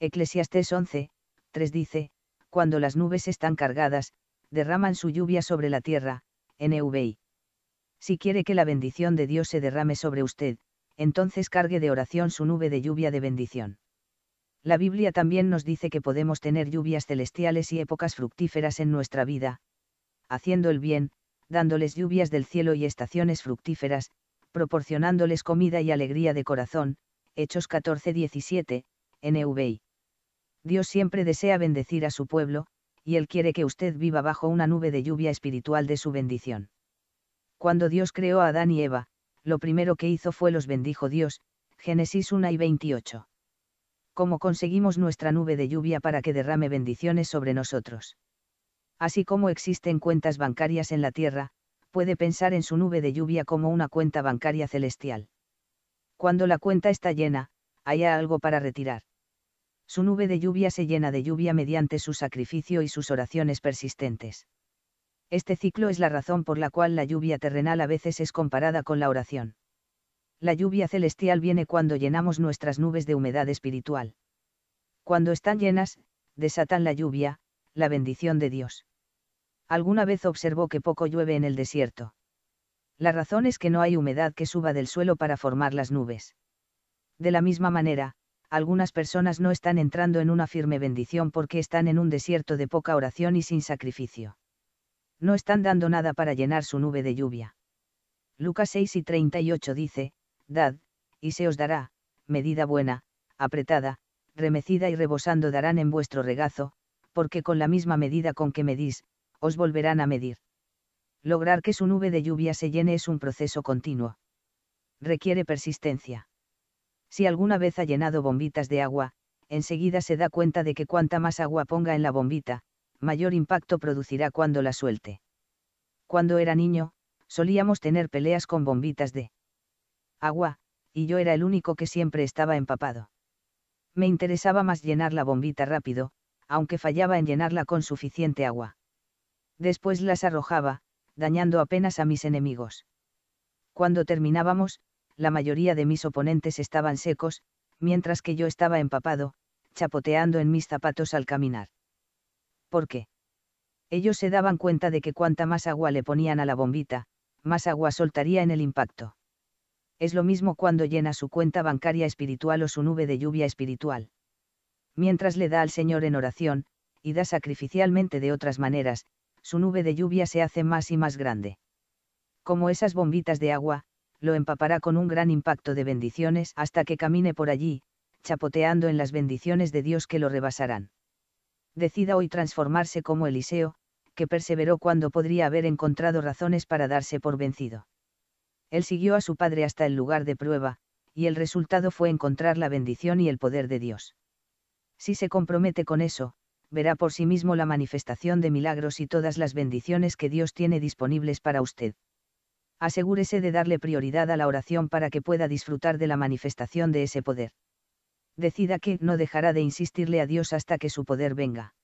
Eclesiastes 11, 3 dice, cuando las nubes están cargadas, derraman su lluvia sobre la tierra, NVI. Si quiere que la bendición de Dios se derrame sobre usted, entonces cargue de oración su nube de lluvia de bendición. La Biblia también nos dice que podemos tener lluvias celestiales y épocas fructíferas en nuestra vida, haciendo el bien, dándoles lluvias del cielo y estaciones fructíferas, proporcionándoles comida y alegría de corazón, Hechos 14:17, NVI. Dios siempre desea bendecir a su pueblo, y Él quiere que usted viva bajo una nube de lluvia espiritual de su bendición. Cuando Dios creó a Adán y Eva, lo primero que hizo fue los bendijo Dios, Génesis 1 y 28. ¿Cómo conseguimos nuestra nube de lluvia para que derrame bendiciones sobre nosotros? Así como existen cuentas bancarias en la tierra, puede pensar en su nube de lluvia como una cuenta bancaria celestial. Cuando la cuenta está llena, hay algo para retirar. Su nube de lluvia se llena de lluvia mediante su sacrificio y sus oraciones persistentes. Este ciclo es la razón por la cual la lluvia terrenal a veces es comparada con la oración. La lluvia celestial viene cuando llenamos nuestras nubes de humedad espiritual. Cuando están llenas, desatan la lluvia, la bendición de Dios. Alguna vez observó que poco llueve en el desierto. La razón es que no hay humedad que suba del suelo para formar las nubes. De la misma manera, algunas personas no están entrando en una firme bendición porque están en un desierto de poca oración y sin sacrificio. No están dando nada para llenar su nube de lluvia. Lucas 6 y 38 dice, Dad, y se os dará, medida buena, apretada, remecida y rebosando darán en vuestro regazo, porque con la misma medida con que medís, os volverán a medir. Lograr que su nube de lluvia se llene es un proceso continuo. Requiere persistencia. Si alguna vez ha llenado bombitas de agua, enseguida se da cuenta de que cuanta más agua ponga en la bombita, mayor impacto producirá cuando la suelte. Cuando era niño, solíamos tener peleas con bombitas de agua, y yo era el único que siempre estaba empapado. Me interesaba más llenar la bombita rápido, aunque fallaba en llenarla con suficiente agua. Después las arrojaba, dañando apenas a mis enemigos. Cuando terminábamos, la mayoría de mis oponentes estaban secos, mientras que yo estaba empapado, chapoteando en mis zapatos al caminar porque ellos se daban cuenta de que cuanta más agua le ponían a la bombita, más agua soltaría en el impacto. Es lo mismo cuando llena su cuenta bancaria espiritual o su nube de lluvia espiritual. Mientras le da al Señor en oración, y da sacrificialmente de otras maneras, su nube de lluvia se hace más y más grande. Como esas bombitas de agua, lo empapará con un gran impacto de bendiciones hasta que camine por allí, chapoteando en las bendiciones de Dios que lo rebasarán decida hoy transformarse como Eliseo, que perseveró cuando podría haber encontrado razones para darse por vencido. Él siguió a su padre hasta el lugar de prueba, y el resultado fue encontrar la bendición y el poder de Dios. Si se compromete con eso, verá por sí mismo la manifestación de milagros y todas las bendiciones que Dios tiene disponibles para usted. Asegúrese de darle prioridad a la oración para que pueda disfrutar de la manifestación de ese poder decida que no dejará de insistirle a Dios hasta que su poder venga.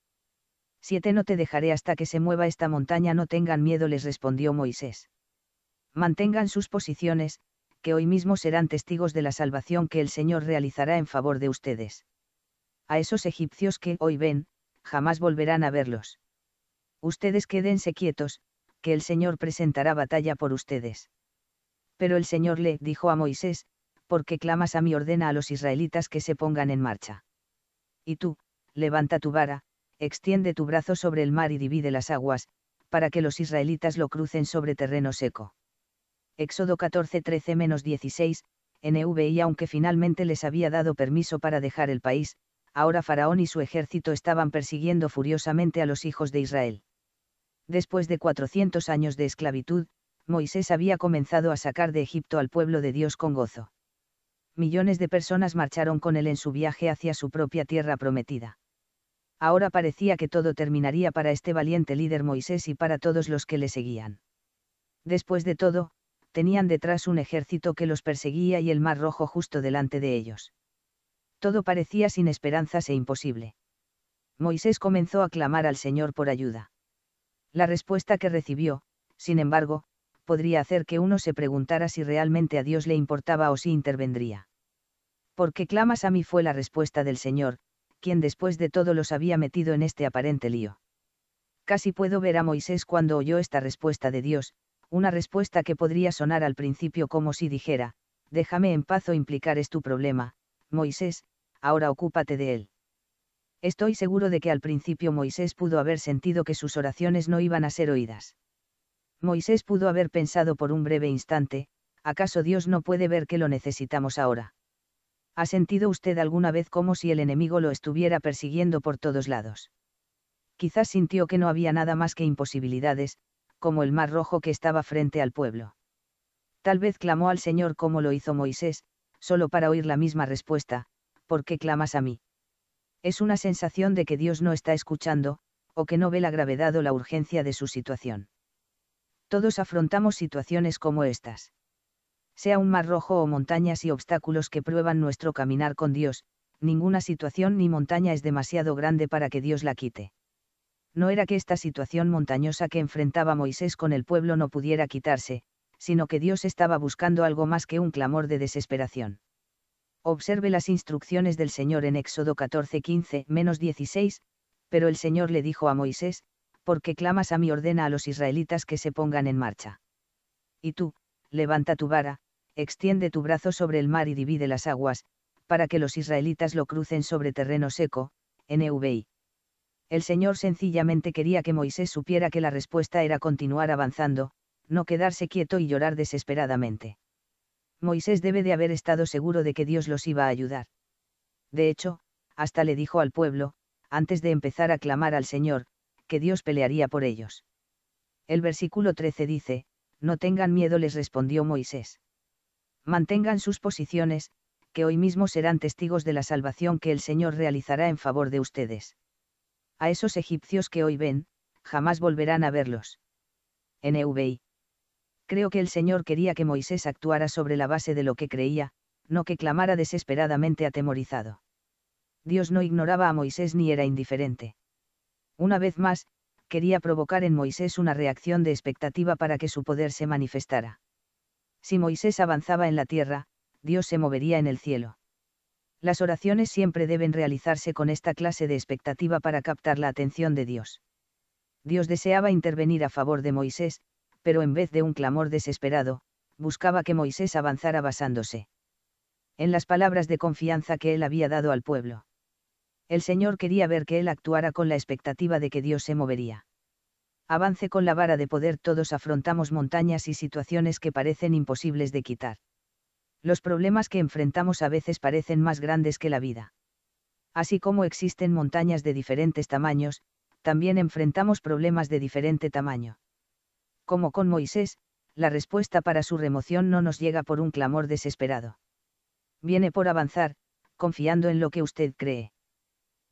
Siete no te dejaré hasta que se mueva esta montaña, no tengan miedo, les respondió Moisés. Mantengan sus posiciones, que hoy mismo serán testigos de la salvación que el Señor realizará en favor de ustedes. A esos egipcios que hoy ven, jamás volverán a verlos. Ustedes quédense quietos, que el Señor presentará batalla por ustedes. Pero el Señor le dijo a Moisés, porque clamas a mi ordena a los israelitas que se pongan en marcha. Y tú, levanta tu vara, extiende tu brazo sobre el mar y divide las aguas, para que los israelitas lo crucen sobre terreno seco. Éxodo 14 13-16, NVI aunque finalmente les había dado permiso para dejar el país, ahora Faraón y su ejército estaban persiguiendo furiosamente a los hijos de Israel. Después de 400 años de esclavitud, Moisés había comenzado a sacar de Egipto al pueblo de Dios con gozo millones de personas marcharon con él en su viaje hacia su propia tierra prometida. Ahora parecía que todo terminaría para este valiente líder Moisés y para todos los que le seguían. Después de todo, tenían detrás un ejército que los perseguía y el mar rojo justo delante de ellos. Todo parecía sin esperanzas e imposible. Moisés comenzó a clamar al Señor por ayuda. La respuesta que recibió, sin embargo, podría hacer que uno se preguntara si realmente a Dios le importaba o si intervendría. Porque clamas a mí fue la respuesta del Señor, quien después de todo los había metido en este aparente lío. Casi puedo ver a Moisés cuando oyó esta respuesta de Dios, una respuesta que podría sonar al principio como si dijera, déjame en paz o implicar es tu problema, Moisés, ahora ocúpate de él. Estoy seguro de que al principio Moisés pudo haber sentido que sus oraciones no iban a ser oídas. Moisés pudo haber pensado por un breve instante, ¿acaso Dios no puede ver que lo necesitamos ahora? ¿Ha sentido usted alguna vez como si el enemigo lo estuviera persiguiendo por todos lados? Quizás sintió que no había nada más que imposibilidades, como el mar rojo que estaba frente al pueblo. Tal vez clamó al Señor como lo hizo Moisés, solo para oír la misma respuesta, ¿por qué clamas a mí? Es una sensación de que Dios no está escuchando, o que no ve la gravedad o la urgencia de su situación todos afrontamos situaciones como estas. Sea un mar rojo o montañas y obstáculos que prueban nuestro caminar con Dios, ninguna situación ni montaña es demasiado grande para que Dios la quite. No era que esta situación montañosa que enfrentaba Moisés con el pueblo no pudiera quitarse, sino que Dios estaba buscando algo más que un clamor de desesperación. Observe las instrucciones del Señor en Éxodo 14:15-16, pero el Señor le dijo a Moisés, porque clamas a mí ordena a los israelitas que se pongan en marcha. Y tú, levanta tu vara, extiende tu brazo sobre el mar y divide las aguas, para que los israelitas lo crucen sobre terreno seco, NVI. El Señor sencillamente quería que Moisés supiera que la respuesta era continuar avanzando, no quedarse quieto y llorar desesperadamente. Moisés debe de haber estado seguro de que Dios los iba a ayudar. De hecho, hasta le dijo al pueblo, antes de empezar a clamar al Señor, que Dios pelearía por ellos. El versículo 13 dice, No tengan miedo les respondió Moisés. Mantengan sus posiciones, que hoy mismo serán testigos de la salvación que el Señor realizará en favor de ustedes. A esos egipcios que hoy ven, jamás volverán a verlos. NVI. Creo que el Señor quería que Moisés actuara sobre la base de lo que creía, no que clamara desesperadamente atemorizado. Dios no ignoraba a Moisés ni era indiferente. Una vez más, quería provocar en Moisés una reacción de expectativa para que su poder se manifestara. Si Moisés avanzaba en la tierra, Dios se movería en el cielo. Las oraciones siempre deben realizarse con esta clase de expectativa para captar la atención de Dios. Dios deseaba intervenir a favor de Moisés, pero en vez de un clamor desesperado, buscaba que Moisés avanzara basándose en las palabras de confianza que él había dado al pueblo el Señor quería ver que él actuara con la expectativa de que Dios se movería. Avance con la vara de poder todos afrontamos montañas y situaciones que parecen imposibles de quitar. Los problemas que enfrentamos a veces parecen más grandes que la vida. Así como existen montañas de diferentes tamaños, también enfrentamos problemas de diferente tamaño. Como con Moisés, la respuesta para su remoción no nos llega por un clamor desesperado. Viene por avanzar, confiando en lo que usted cree.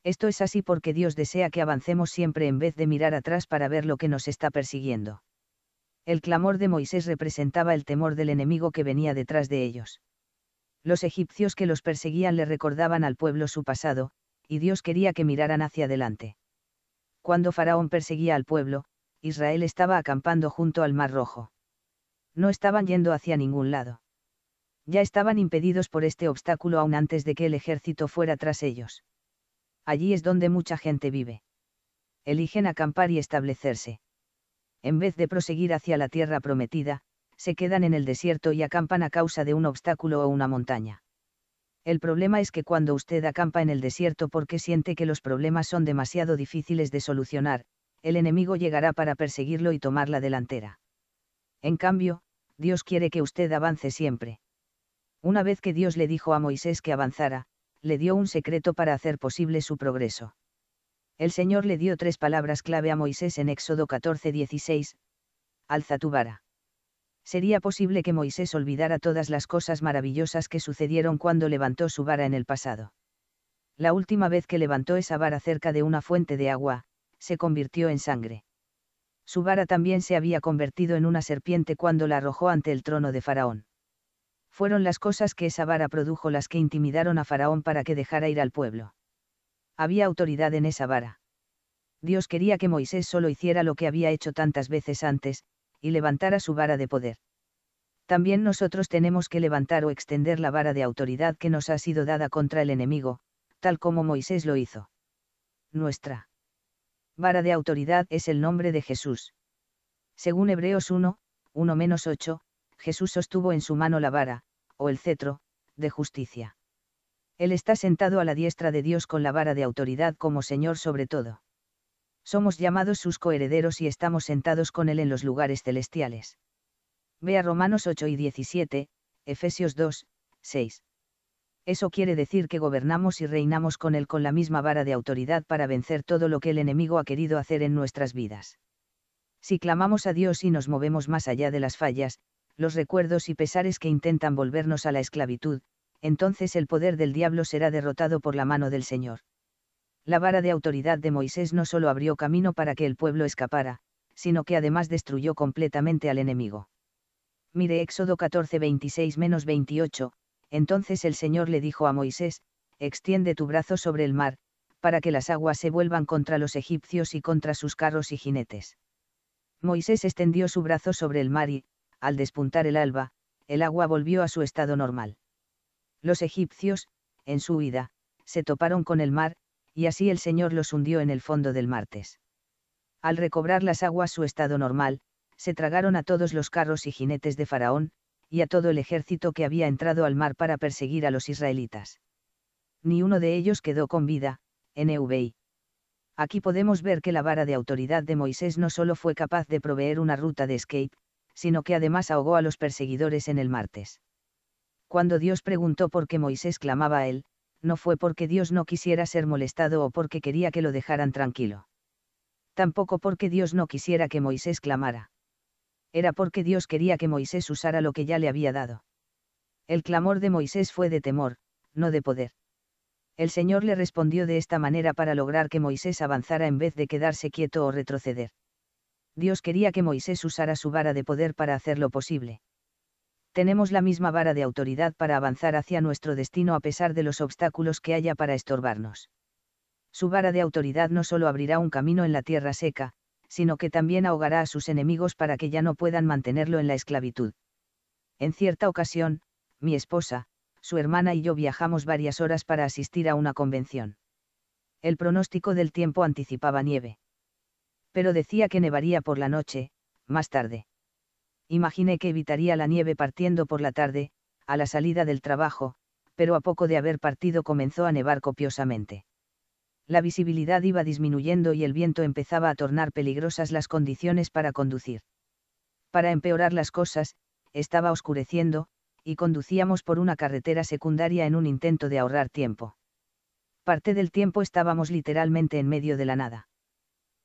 Esto es así porque Dios desea que avancemos siempre en vez de mirar atrás para ver lo que nos está persiguiendo. El clamor de Moisés representaba el temor del enemigo que venía detrás de ellos. Los egipcios que los perseguían le recordaban al pueblo su pasado, y Dios quería que miraran hacia adelante. Cuando Faraón perseguía al pueblo, Israel estaba acampando junto al Mar Rojo. No estaban yendo hacia ningún lado. Ya estaban impedidos por este obstáculo aún antes de que el ejército fuera tras ellos allí es donde mucha gente vive. Eligen acampar y establecerse. En vez de proseguir hacia la tierra prometida, se quedan en el desierto y acampan a causa de un obstáculo o una montaña. El problema es que cuando usted acampa en el desierto porque siente que los problemas son demasiado difíciles de solucionar, el enemigo llegará para perseguirlo y tomar la delantera. En cambio, Dios quiere que usted avance siempre. Una vez que Dios le dijo a Moisés que avanzara, le dio un secreto para hacer posible su progreso. El Señor le dio tres palabras clave a Moisés en Éxodo 14:16. Alza tu vara. Sería posible que Moisés olvidara todas las cosas maravillosas que sucedieron cuando levantó su vara en el pasado. La última vez que levantó esa vara cerca de una fuente de agua, se convirtió en sangre. Su vara también se había convertido en una serpiente cuando la arrojó ante el trono de Faraón fueron las cosas que esa vara produjo las que intimidaron a Faraón para que dejara ir al pueblo. Había autoridad en esa vara. Dios quería que Moisés solo hiciera lo que había hecho tantas veces antes, y levantara su vara de poder. También nosotros tenemos que levantar o extender la vara de autoridad que nos ha sido dada contra el enemigo, tal como Moisés lo hizo. Nuestra vara de autoridad es el nombre de Jesús. Según Hebreos 1, 1-8, Jesús sostuvo en su mano la vara, o el cetro, de justicia. Él está sentado a la diestra de Dios con la vara de autoridad como Señor sobre todo. Somos llamados sus coherederos y estamos sentados con Él en los lugares celestiales. Ve a Romanos 8 y 17, Efesios 2, 6. Eso quiere decir que gobernamos y reinamos con Él con la misma vara de autoridad para vencer todo lo que el enemigo ha querido hacer en nuestras vidas. Si clamamos a Dios y nos movemos más allá de las fallas, los recuerdos y pesares que intentan volvernos a la esclavitud, entonces el poder del diablo será derrotado por la mano del Señor. La vara de autoridad de Moisés no solo abrió camino para que el pueblo escapara, sino que además destruyó completamente al enemigo. Mire Éxodo 14 26 28, entonces el Señor le dijo a Moisés, extiende tu brazo sobre el mar, para que las aguas se vuelvan contra los egipcios y contra sus carros y jinetes. Moisés extendió su brazo sobre el mar y, al despuntar el alba, el agua volvió a su estado normal. Los egipcios, en su huida, se toparon con el mar, y así el Señor los hundió en el fondo del martes. Al recobrar las aguas su estado normal, se tragaron a todos los carros y jinetes de Faraón, y a todo el ejército que había entrado al mar para perseguir a los israelitas. Ni uno de ellos quedó con vida, NVI. Aquí podemos ver que la vara de autoridad de Moisés no solo fue capaz de proveer una ruta de escape, sino que además ahogó a los perseguidores en el martes. Cuando Dios preguntó por qué Moisés clamaba a él, no fue porque Dios no quisiera ser molestado o porque quería que lo dejaran tranquilo. Tampoco porque Dios no quisiera que Moisés clamara. Era porque Dios quería que Moisés usara lo que ya le había dado. El clamor de Moisés fue de temor, no de poder. El Señor le respondió de esta manera para lograr que Moisés avanzara en vez de quedarse quieto o retroceder. Dios quería que Moisés usara su vara de poder para hacer lo posible. Tenemos la misma vara de autoridad para avanzar hacia nuestro destino a pesar de los obstáculos que haya para estorbarnos. Su vara de autoridad no solo abrirá un camino en la tierra seca, sino que también ahogará a sus enemigos para que ya no puedan mantenerlo en la esclavitud. En cierta ocasión, mi esposa, su hermana y yo viajamos varias horas para asistir a una convención. El pronóstico del tiempo anticipaba nieve pero decía que nevaría por la noche, más tarde. Imaginé que evitaría la nieve partiendo por la tarde, a la salida del trabajo, pero a poco de haber partido comenzó a nevar copiosamente. La visibilidad iba disminuyendo y el viento empezaba a tornar peligrosas las condiciones para conducir. Para empeorar las cosas, estaba oscureciendo, y conducíamos por una carretera secundaria en un intento de ahorrar tiempo. Parte del tiempo estábamos literalmente en medio de la nada.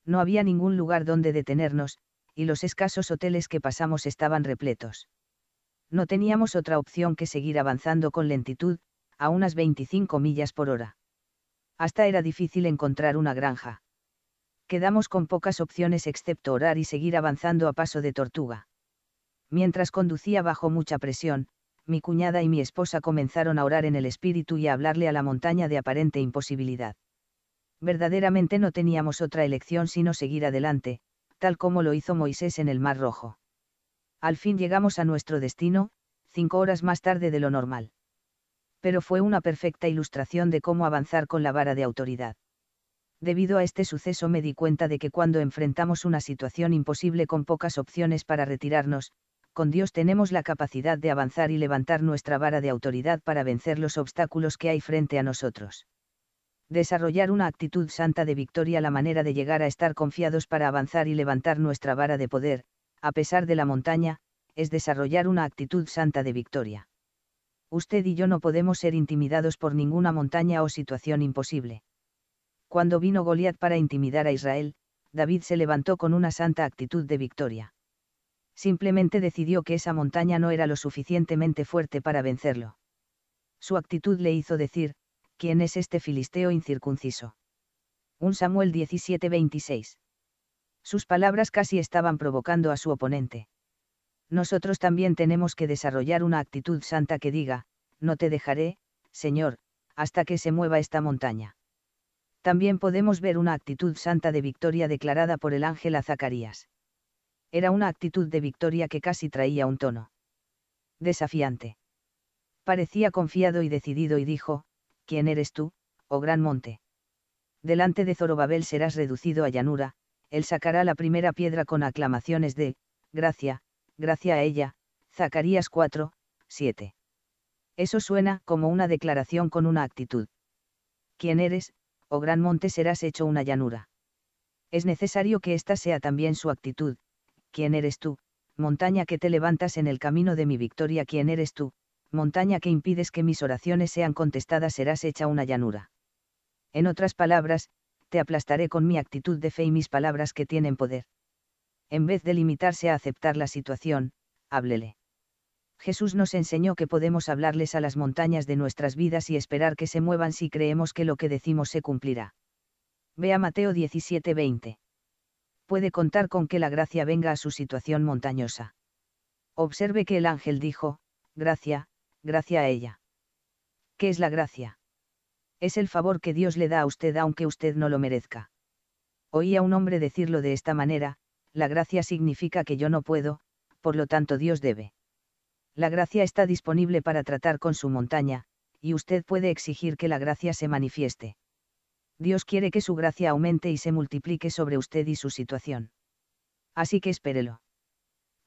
No había ningún lugar donde detenernos, y los escasos hoteles que pasamos estaban repletos. No teníamos otra opción que seguir avanzando con lentitud, a unas 25 millas por hora. Hasta era difícil encontrar una granja. Quedamos con pocas opciones excepto orar y seguir avanzando a paso de tortuga. Mientras conducía bajo mucha presión, mi cuñada y mi esposa comenzaron a orar en el espíritu y a hablarle a la montaña de aparente imposibilidad verdaderamente no teníamos otra elección sino seguir adelante, tal como lo hizo Moisés en el Mar Rojo. Al fin llegamos a nuestro destino, cinco horas más tarde de lo normal. Pero fue una perfecta ilustración de cómo avanzar con la vara de autoridad. Debido a este suceso me di cuenta de que cuando enfrentamos una situación imposible con pocas opciones para retirarnos, con Dios tenemos la capacidad de avanzar y levantar nuestra vara de autoridad para vencer los obstáculos que hay frente a nosotros desarrollar una actitud santa de victoria la manera de llegar a estar confiados para avanzar y levantar nuestra vara de poder, a pesar de la montaña, es desarrollar una actitud santa de victoria. Usted y yo no podemos ser intimidados por ninguna montaña o situación imposible. Cuando vino Goliat para intimidar a Israel, David se levantó con una santa actitud de victoria. Simplemente decidió que esa montaña no era lo suficientemente fuerte para vencerlo. Su actitud le hizo decir, ¿quién es este filisteo incircunciso? Un Samuel 17:26. Sus palabras casi estaban provocando a su oponente. Nosotros también tenemos que desarrollar una actitud santa que diga, no te dejaré, Señor, hasta que se mueva esta montaña. También podemos ver una actitud santa de victoria declarada por el ángel a Zacarías. Era una actitud de victoria que casi traía un tono desafiante. Parecía confiado y decidido y dijo, ¿quién eres tú, oh gran monte? Delante de Zorobabel serás reducido a llanura, él sacará la primera piedra con aclamaciones de, gracia, gracia a ella, Zacarías 4, 7. Eso suena como una declaración con una actitud. ¿Quién eres, oh gran monte serás hecho una llanura? Es necesario que esta sea también su actitud, ¿quién eres tú, montaña que te levantas en el camino de mi victoria? ¿Quién eres tú, montaña que impides que mis oraciones sean contestadas serás hecha una llanura. En otras palabras, te aplastaré con mi actitud de fe y mis palabras que tienen poder. En vez de limitarse a aceptar la situación, háblele. Jesús nos enseñó que podemos hablarles a las montañas de nuestras vidas y esperar que se muevan si creemos que lo que decimos se cumplirá. Ve a Mateo 17:20. Puede contar con que la gracia venga a su situación montañosa. Observe que el ángel dijo, gracia, gracia a ella. ¿Qué es la gracia? Es el favor que Dios le da a usted aunque usted no lo merezca. Oí a un hombre decirlo de esta manera, la gracia significa que yo no puedo, por lo tanto Dios debe. La gracia está disponible para tratar con su montaña, y usted puede exigir que la gracia se manifieste. Dios quiere que su gracia aumente y se multiplique sobre usted y su situación. Así que espérelo.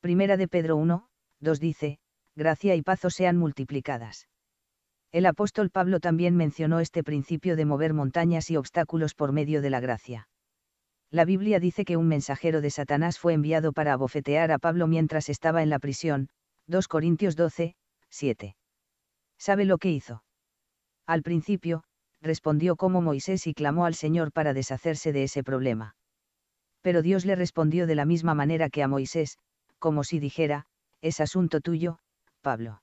Primera de Pedro 1, 2 dice, gracia y paz sean multiplicadas. El apóstol Pablo también mencionó este principio de mover montañas y obstáculos por medio de la gracia. La Biblia dice que un mensajero de Satanás fue enviado para abofetear a Pablo mientras estaba en la prisión, 2 Corintios 12, 7. ¿Sabe lo que hizo? Al principio, respondió como Moisés y clamó al Señor para deshacerse de ese problema. Pero Dios le respondió de la misma manera que a Moisés, como si dijera, es asunto tuyo, Pablo.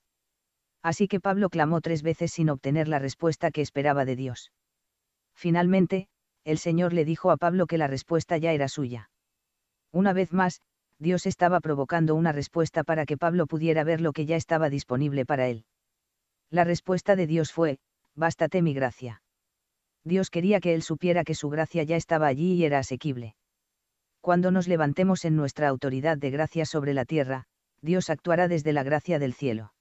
Así que Pablo clamó tres veces sin obtener la respuesta que esperaba de Dios. Finalmente, el Señor le dijo a Pablo que la respuesta ya era suya. Una vez más, Dios estaba provocando una respuesta para que Pablo pudiera ver lo que ya estaba disponible para él. La respuesta de Dios fue, Bástate mi gracia. Dios quería que él supiera que su gracia ya estaba allí y era asequible. Cuando nos levantemos en nuestra autoridad de gracia sobre la tierra, Dios actuará desde la gracia del cielo.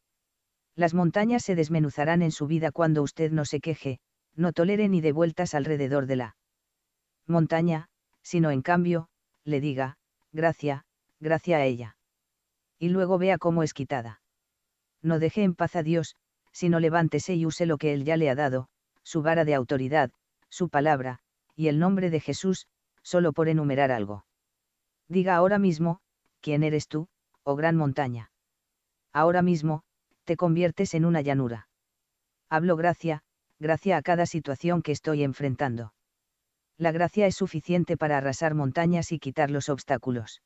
Las montañas se desmenuzarán en su vida cuando usted no se queje, no tolere ni de vueltas alrededor de la montaña, sino en cambio, le diga, gracia, gracia a ella. Y luego vea cómo es quitada. No deje en paz a Dios, sino levántese y use lo que Él ya le ha dado, su vara de autoridad, su palabra, y el nombre de Jesús, solo por enumerar algo. Diga ahora mismo, ¿quién eres tú, o gran montaña. Ahora mismo, te conviertes en una llanura. Hablo gracia, gracia a cada situación que estoy enfrentando. La gracia es suficiente para arrasar montañas y quitar los obstáculos.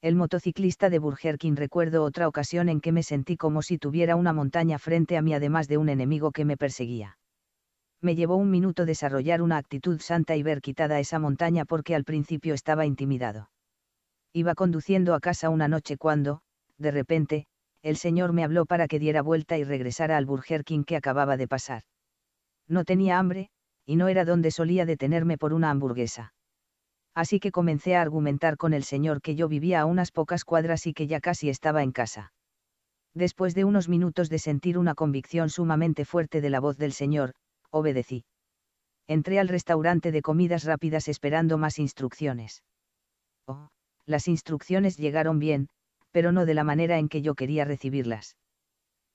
El motociclista de Burger King recuerdo otra ocasión en que me sentí como si tuviera una montaña frente a mí además de un enemigo que me perseguía. Me llevó un minuto desarrollar una actitud santa y ver quitada esa montaña porque al principio estaba intimidado. Iba conduciendo a casa una noche cuando, de repente, el señor me habló para que diera vuelta y regresara al Burger King que acababa de pasar. No tenía hambre, y no era donde solía detenerme por una hamburguesa. Así que comencé a argumentar con el señor que yo vivía a unas pocas cuadras y que ya casi estaba en casa. Después de unos minutos de sentir una convicción sumamente fuerte de la voz del señor, obedecí. Entré al restaurante de comidas rápidas esperando más instrucciones. Oh, las instrucciones llegaron bien, pero no de la manera en que yo quería recibirlas.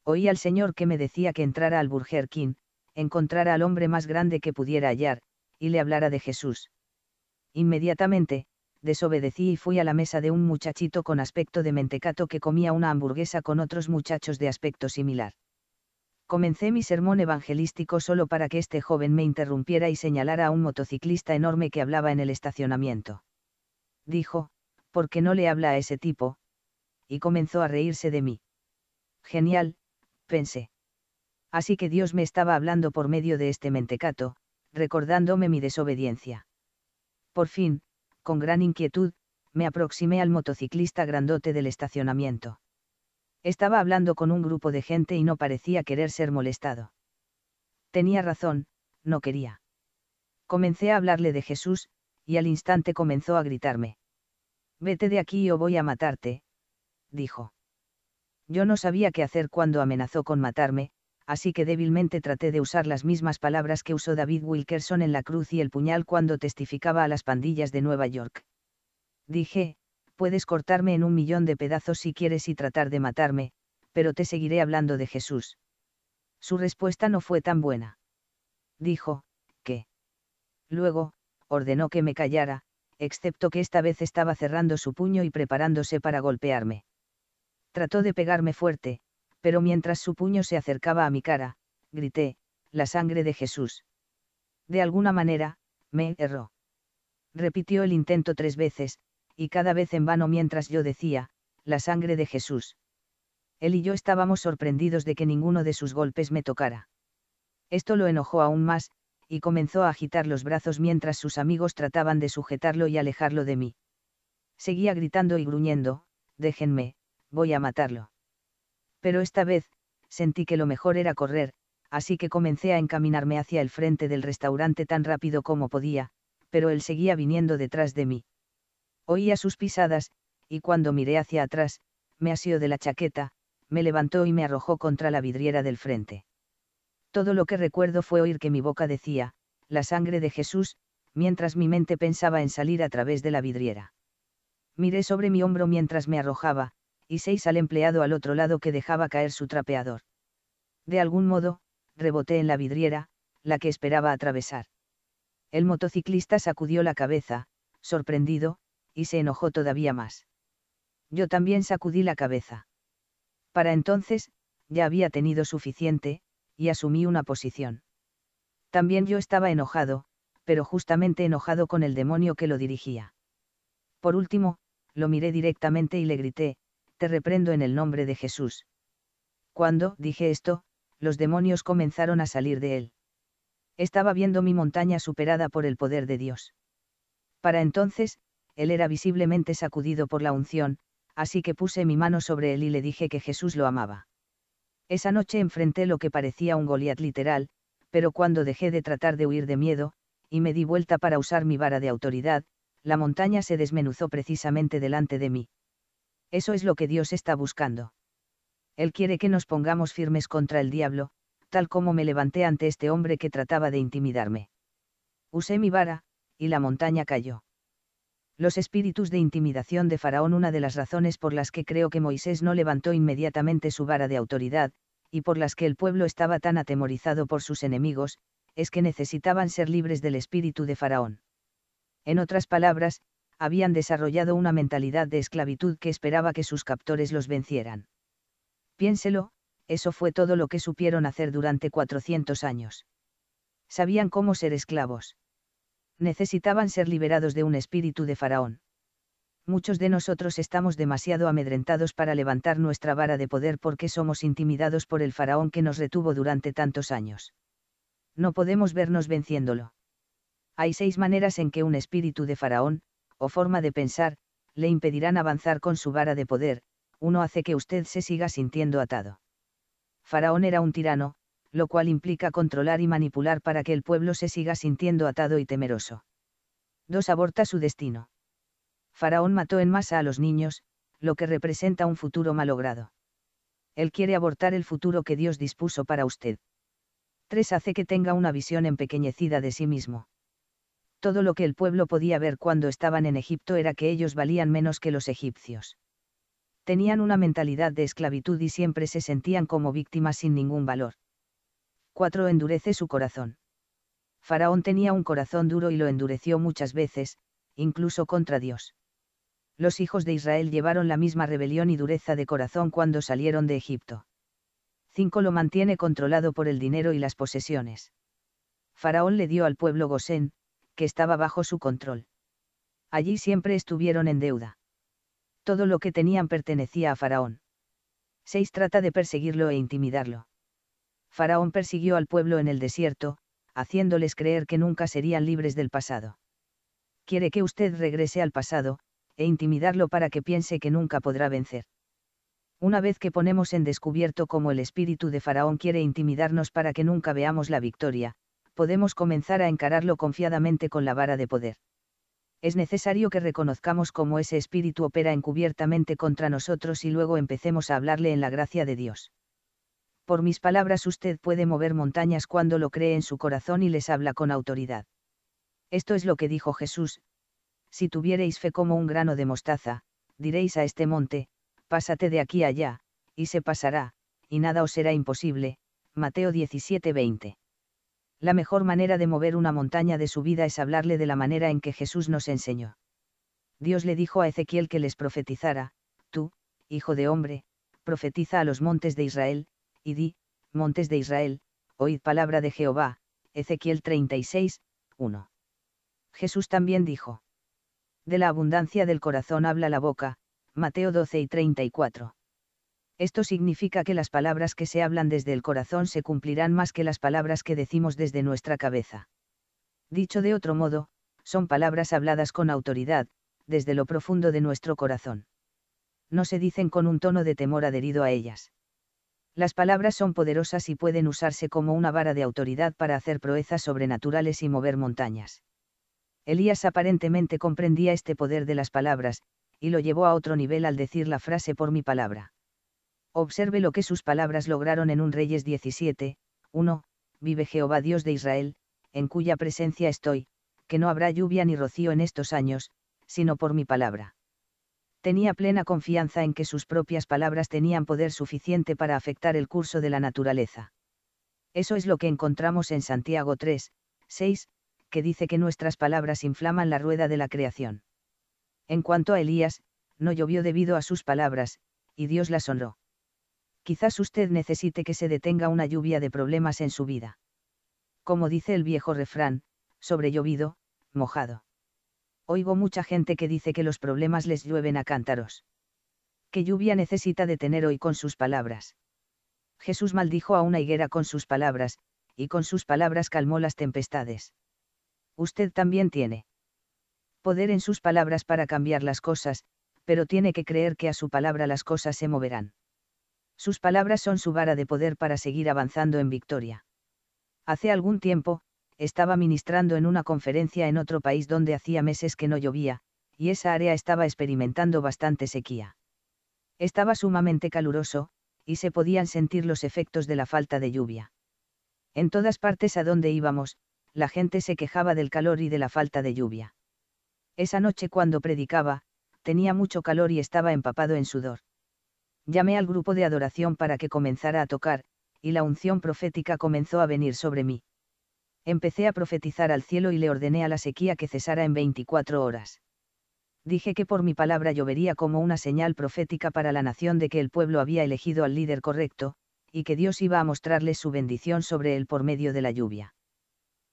Oí al señor que me decía que entrara al Burger King, encontrara al hombre más grande que pudiera hallar, y le hablara de Jesús. Inmediatamente, desobedecí y fui a la mesa de un muchachito con aspecto de mentecato que comía una hamburguesa con otros muchachos de aspecto similar. Comencé mi sermón evangelístico solo para que este joven me interrumpiera y señalara a un motociclista enorme que hablaba en el estacionamiento. Dijo, porque no le habla a ese tipo? Y comenzó a reírse de mí. Genial, pensé. Así que Dios me estaba hablando por medio de este mentecato, recordándome mi desobediencia. Por fin, con gran inquietud, me aproximé al motociclista grandote del estacionamiento. Estaba hablando con un grupo de gente y no parecía querer ser molestado. Tenía razón, no quería. Comencé a hablarle de Jesús, y al instante comenzó a gritarme. Vete de aquí o voy a matarte, dijo. Yo no sabía qué hacer cuando amenazó con matarme, así que débilmente traté de usar las mismas palabras que usó David Wilkerson en la cruz y el puñal cuando testificaba a las pandillas de Nueva York. Dije, puedes cortarme en un millón de pedazos si quieres y tratar de matarme, pero te seguiré hablando de Jesús. Su respuesta no fue tan buena. Dijo, "¿Qué?". Luego, ordenó que me callara, excepto que esta vez estaba cerrando su puño y preparándose para golpearme. Trató de pegarme fuerte, pero mientras su puño se acercaba a mi cara, grité, la sangre de Jesús. De alguna manera, me erró. Repitió el intento tres veces, y cada vez en vano mientras yo decía, la sangre de Jesús. Él y yo estábamos sorprendidos de que ninguno de sus golpes me tocara. Esto lo enojó aún más, y comenzó a agitar los brazos mientras sus amigos trataban de sujetarlo y alejarlo de mí. Seguía gritando y gruñendo, déjenme, voy a matarlo. Pero esta vez, sentí que lo mejor era correr, así que comencé a encaminarme hacia el frente del restaurante tan rápido como podía, pero él seguía viniendo detrás de mí. Oía sus pisadas, y cuando miré hacia atrás, me asió de la chaqueta, me levantó y me arrojó contra la vidriera del frente. Todo lo que recuerdo fue oír que mi boca decía, la sangre de Jesús, mientras mi mente pensaba en salir a través de la vidriera. Miré sobre mi hombro mientras me arrojaba, y seis al empleado al otro lado que dejaba caer su trapeador. De algún modo, reboté en la vidriera, la que esperaba atravesar. El motociclista sacudió la cabeza, sorprendido, y se enojó todavía más. Yo también sacudí la cabeza. Para entonces, ya había tenido suficiente, y asumí una posición. También yo estaba enojado, pero justamente enojado con el demonio que lo dirigía. Por último, lo miré directamente y le grité, te reprendo en el nombre de Jesús. Cuando dije esto, los demonios comenzaron a salir de él. Estaba viendo mi montaña superada por el poder de Dios. Para entonces, él era visiblemente sacudido por la unción, así que puse mi mano sobre él y le dije que Jesús lo amaba. Esa noche enfrenté lo que parecía un Goliat literal, pero cuando dejé de tratar de huir de miedo, y me di vuelta para usar mi vara de autoridad, la montaña se desmenuzó precisamente delante de mí. Eso es lo que Dios está buscando. Él quiere que nos pongamos firmes contra el diablo, tal como me levanté ante este hombre que trataba de intimidarme. Usé mi vara, y la montaña cayó los espíritus de intimidación de Faraón una de las razones por las que creo que Moisés no levantó inmediatamente su vara de autoridad, y por las que el pueblo estaba tan atemorizado por sus enemigos, es que necesitaban ser libres del espíritu de Faraón. En otras palabras, habían desarrollado una mentalidad de esclavitud que esperaba que sus captores los vencieran. Piénselo, eso fue todo lo que supieron hacer durante 400 años. Sabían cómo ser esclavos necesitaban ser liberados de un espíritu de faraón. Muchos de nosotros estamos demasiado amedrentados para levantar nuestra vara de poder porque somos intimidados por el faraón que nos retuvo durante tantos años. No podemos vernos venciéndolo. Hay seis maneras en que un espíritu de faraón, o forma de pensar, le impedirán avanzar con su vara de poder, uno hace que usted se siga sintiendo atado. Faraón era un tirano, lo cual implica controlar y manipular para que el pueblo se siga sintiendo atado y temeroso. 2. Aborta su destino. Faraón mató en masa a los niños, lo que representa un futuro malogrado. Él quiere abortar el futuro que Dios dispuso para usted. 3. Hace que tenga una visión empequeñecida de sí mismo. Todo lo que el pueblo podía ver cuando estaban en Egipto era que ellos valían menos que los egipcios. Tenían una mentalidad de esclavitud y siempre se sentían como víctimas sin ningún valor. 4. Endurece su corazón. Faraón tenía un corazón duro y lo endureció muchas veces, incluso contra Dios. Los hijos de Israel llevaron la misma rebelión y dureza de corazón cuando salieron de Egipto. 5. Lo mantiene controlado por el dinero y las posesiones. Faraón le dio al pueblo Gosén, que estaba bajo su control. Allí siempre estuvieron en deuda. Todo lo que tenían pertenecía a Faraón. 6. Trata de perseguirlo e intimidarlo. Faraón persiguió al pueblo en el desierto, haciéndoles creer que nunca serían libres del pasado. Quiere que usted regrese al pasado, e intimidarlo para que piense que nunca podrá vencer. Una vez que ponemos en descubierto cómo el espíritu de Faraón quiere intimidarnos para que nunca veamos la victoria, podemos comenzar a encararlo confiadamente con la vara de poder. Es necesario que reconozcamos cómo ese espíritu opera encubiertamente contra nosotros y luego empecemos a hablarle en la gracia de Dios por mis palabras usted puede mover montañas cuando lo cree en su corazón y les habla con autoridad. Esto es lo que dijo Jesús, si tuviereis fe como un grano de mostaza, diréis a este monte, pásate de aquí allá, y se pasará, y nada os será imposible. Mateo 17:20. La mejor manera de mover una montaña de su vida es hablarle de la manera en que Jesús nos enseñó. Dios le dijo a Ezequiel que les profetizara, tú, hijo de hombre, profetiza a los montes de Israel, y di, montes de Israel, oíd palabra de Jehová, Ezequiel 36, 1. Jesús también dijo. De la abundancia del corazón habla la boca, Mateo 12 y 34. Esto significa que las palabras que se hablan desde el corazón se cumplirán más que las palabras que decimos desde nuestra cabeza. Dicho de otro modo, son palabras habladas con autoridad, desde lo profundo de nuestro corazón. No se dicen con un tono de temor adherido a ellas. Las palabras son poderosas y pueden usarse como una vara de autoridad para hacer proezas sobrenaturales y mover montañas. Elías aparentemente comprendía este poder de las palabras, y lo llevó a otro nivel al decir la frase por mi palabra. Observe lo que sus palabras lograron en un Reyes 17, 1, Vive Jehová Dios de Israel, en cuya presencia estoy, que no habrá lluvia ni rocío en estos años, sino por mi palabra tenía plena confianza en que sus propias palabras tenían poder suficiente para afectar el curso de la naturaleza. Eso es lo que encontramos en Santiago 3, 6, que dice que nuestras palabras inflaman la rueda de la creación. En cuanto a Elías, no llovió debido a sus palabras, y Dios las honró. Quizás usted necesite que se detenga una lluvia de problemas en su vida. Como dice el viejo refrán, sobre llovido, mojado oigo mucha gente que dice que los problemas les llueven a cántaros. Que lluvia necesita detener hoy con sus palabras? Jesús maldijo a una higuera con sus palabras, y con sus palabras calmó las tempestades. Usted también tiene poder en sus palabras para cambiar las cosas, pero tiene que creer que a su palabra las cosas se moverán. Sus palabras son su vara de poder para seguir avanzando en victoria. Hace algún tiempo, estaba ministrando en una conferencia en otro país donde hacía meses que no llovía, y esa área estaba experimentando bastante sequía. Estaba sumamente caluroso, y se podían sentir los efectos de la falta de lluvia. En todas partes a donde íbamos, la gente se quejaba del calor y de la falta de lluvia. Esa noche cuando predicaba, tenía mucho calor y estaba empapado en sudor. Llamé al grupo de adoración para que comenzara a tocar, y la unción profética comenzó a venir sobre mí empecé a profetizar al cielo y le ordené a la sequía que cesara en 24 horas. Dije que por mi palabra llovería como una señal profética para la nación de que el pueblo había elegido al líder correcto, y que Dios iba a mostrarles su bendición sobre él por medio de la lluvia.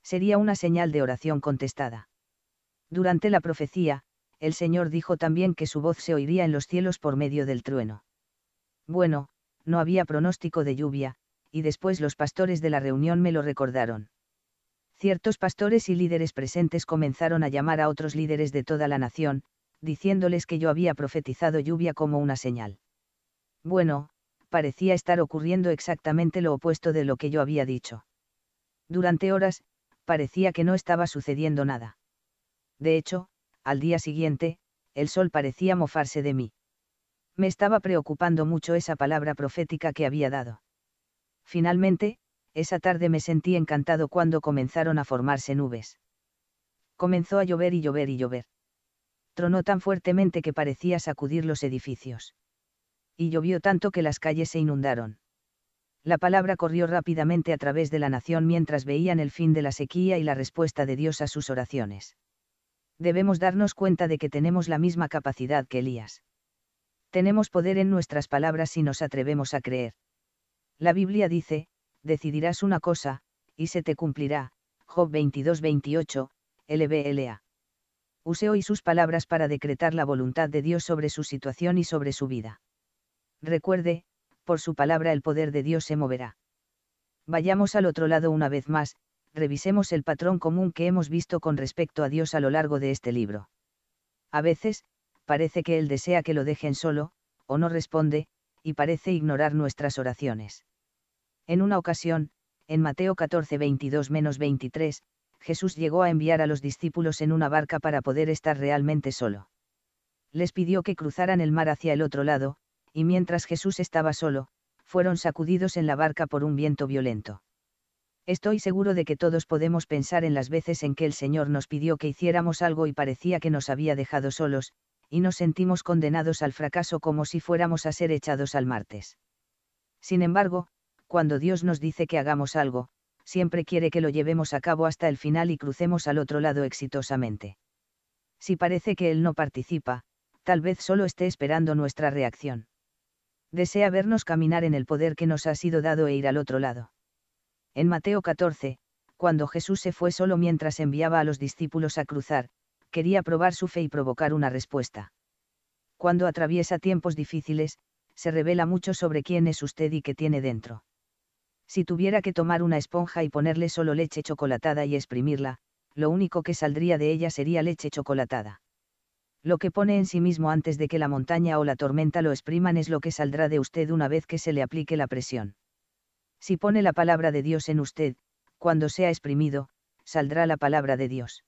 Sería una señal de oración contestada. Durante la profecía, el Señor dijo también que su voz se oiría en los cielos por medio del trueno. Bueno, no había pronóstico de lluvia, y después los pastores de la reunión me lo recordaron ciertos pastores y líderes presentes comenzaron a llamar a otros líderes de toda la nación, diciéndoles que yo había profetizado lluvia como una señal. Bueno, parecía estar ocurriendo exactamente lo opuesto de lo que yo había dicho. Durante horas, parecía que no estaba sucediendo nada. De hecho, al día siguiente, el sol parecía mofarse de mí. Me estaba preocupando mucho esa palabra profética que había dado. Finalmente, esa tarde me sentí encantado cuando comenzaron a formarse nubes. Comenzó a llover y llover y llover. Tronó tan fuertemente que parecía sacudir los edificios. Y llovió tanto que las calles se inundaron. La palabra corrió rápidamente a través de la nación mientras veían el fin de la sequía y la respuesta de Dios a sus oraciones. Debemos darnos cuenta de que tenemos la misma capacidad que Elías. Tenemos poder en nuestras palabras si nos atrevemos a creer. La Biblia dice, decidirás una cosa, y se te cumplirá. Job 22-28, LBLA. Use hoy sus palabras para decretar la voluntad de Dios sobre su situación y sobre su vida. Recuerde, por su palabra el poder de Dios se moverá. Vayamos al otro lado una vez más, revisemos el patrón común que hemos visto con respecto a Dios a lo largo de este libro. A veces, parece que Él desea que lo dejen solo, o no responde, y parece ignorar nuestras oraciones. En una ocasión, en Mateo 14 22-23, Jesús llegó a enviar a los discípulos en una barca para poder estar realmente solo. Les pidió que cruzaran el mar hacia el otro lado, y mientras Jesús estaba solo, fueron sacudidos en la barca por un viento violento. Estoy seguro de que todos podemos pensar en las veces en que el Señor nos pidió que hiciéramos algo y parecía que nos había dejado solos, y nos sentimos condenados al fracaso como si fuéramos a ser echados al martes. Sin embargo, cuando Dios nos dice que hagamos algo, siempre quiere que lo llevemos a cabo hasta el final y crucemos al otro lado exitosamente. Si parece que Él no participa, tal vez solo esté esperando nuestra reacción. Desea vernos caminar en el poder que nos ha sido dado e ir al otro lado. En Mateo 14, cuando Jesús se fue solo mientras enviaba a los discípulos a cruzar, quería probar su fe y provocar una respuesta. Cuando atraviesa tiempos difíciles, se revela mucho sobre quién es usted y qué tiene dentro. Si tuviera que tomar una esponja y ponerle solo leche chocolatada y exprimirla, lo único que saldría de ella sería leche chocolatada. Lo que pone en sí mismo antes de que la montaña o la tormenta lo expriman es lo que saldrá de usted una vez que se le aplique la presión. Si pone la palabra de Dios en usted, cuando sea exprimido, saldrá la palabra de Dios.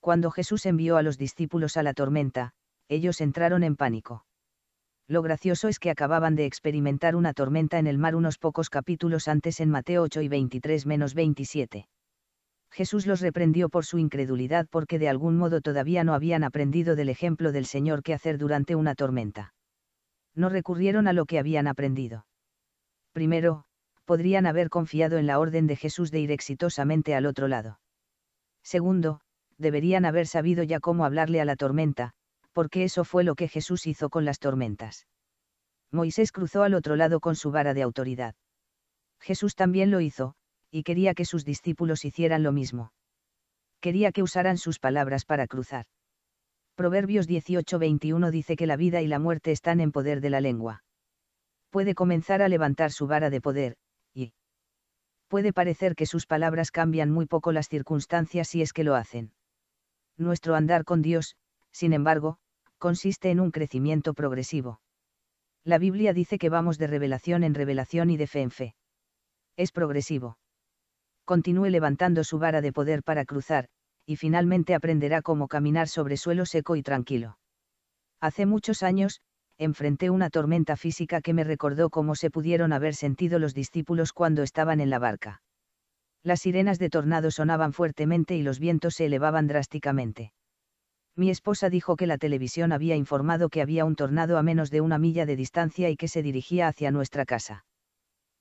Cuando Jesús envió a los discípulos a la tormenta, ellos entraron en pánico. Lo gracioso es que acababan de experimentar una tormenta en el mar unos pocos capítulos antes en Mateo 8 y 23-27. Jesús los reprendió por su incredulidad porque de algún modo todavía no habían aprendido del ejemplo del Señor qué hacer durante una tormenta. No recurrieron a lo que habían aprendido. Primero, podrían haber confiado en la orden de Jesús de ir exitosamente al otro lado. Segundo, deberían haber sabido ya cómo hablarle a la tormenta, porque eso fue lo que Jesús hizo con las tormentas. Moisés cruzó al otro lado con su vara de autoridad. Jesús también lo hizo, y quería que sus discípulos hicieran lo mismo. Quería que usaran sus palabras para cruzar. Proverbios 18:21 dice que la vida y la muerte están en poder de la lengua. Puede comenzar a levantar su vara de poder, y puede parecer que sus palabras cambian muy poco las circunstancias si es que lo hacen. Nuestro andar con Dios, sin embargo, consiste en un crecimiento progresivo. La Biblia dice que vamos de revelación en revelación y de fe en fe. Es progresivo. Continúe levantando su vara de poder para cruzar, y finalmente aprenderá cómo caminar sobre suelo seco y tranquilo. Hace muchos años, enfrenté una tormenta física que me recordó cómo se pudieron haber sentido los discípulos cuando estaban en la barca. Las sirenas de tornado sonaban fuertemente y los vientos se elevaban drásticamente mi esposa dijo que la televisión había informado que había un tornado a menos de una milla de distancia y que se dirigía hacia nuestra casa.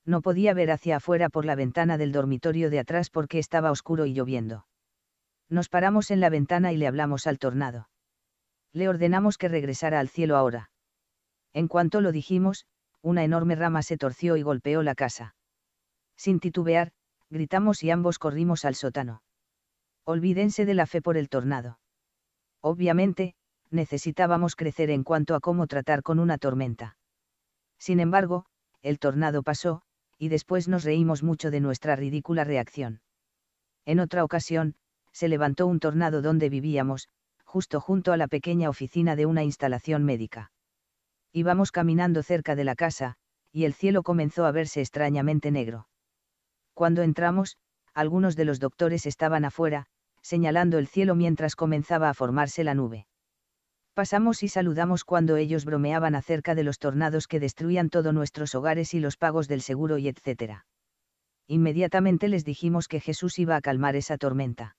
No podía ver hacia afuera por la ventana del dormitorio de atrás porque estaba oscuro y lloviendo. Nos paramos en la ventana y le hablamos al tornado. Le ordenamos que regresara al cielo ahora. En cuanto lo dijimos, una enorme rama se torció y golpeó la casa. Sin titubear, gritamos y ambos corrimos al sótano. Olvídense de la fe por el tornado. Obviamente, necesitábamos crecer en cuanto a cómo tratar con una tormenta. Sin embargo, el tornado pasó, y después nos reímos mucho de nuestra ridícula reacción. En otra ocasión, se levantó un tornado donde vivíamos, justo junto a la pequeña oficina de una instalación médica. Íbamos caminando cerca de la casa, y el cielo comenzó a verse extrañamente negro. Cuando entramos, algunos de los doctores estaban afuera, señalando el cielo mientras comenzaba a formarse la nube. Pasamos y saludamos cuando ellos bromeaban acerca de los tornados que destruían todos nuestros hogares y los pagos del seguro y etc. Inmediatamente les dijimos que Jesús iba a calmar esa tormenta.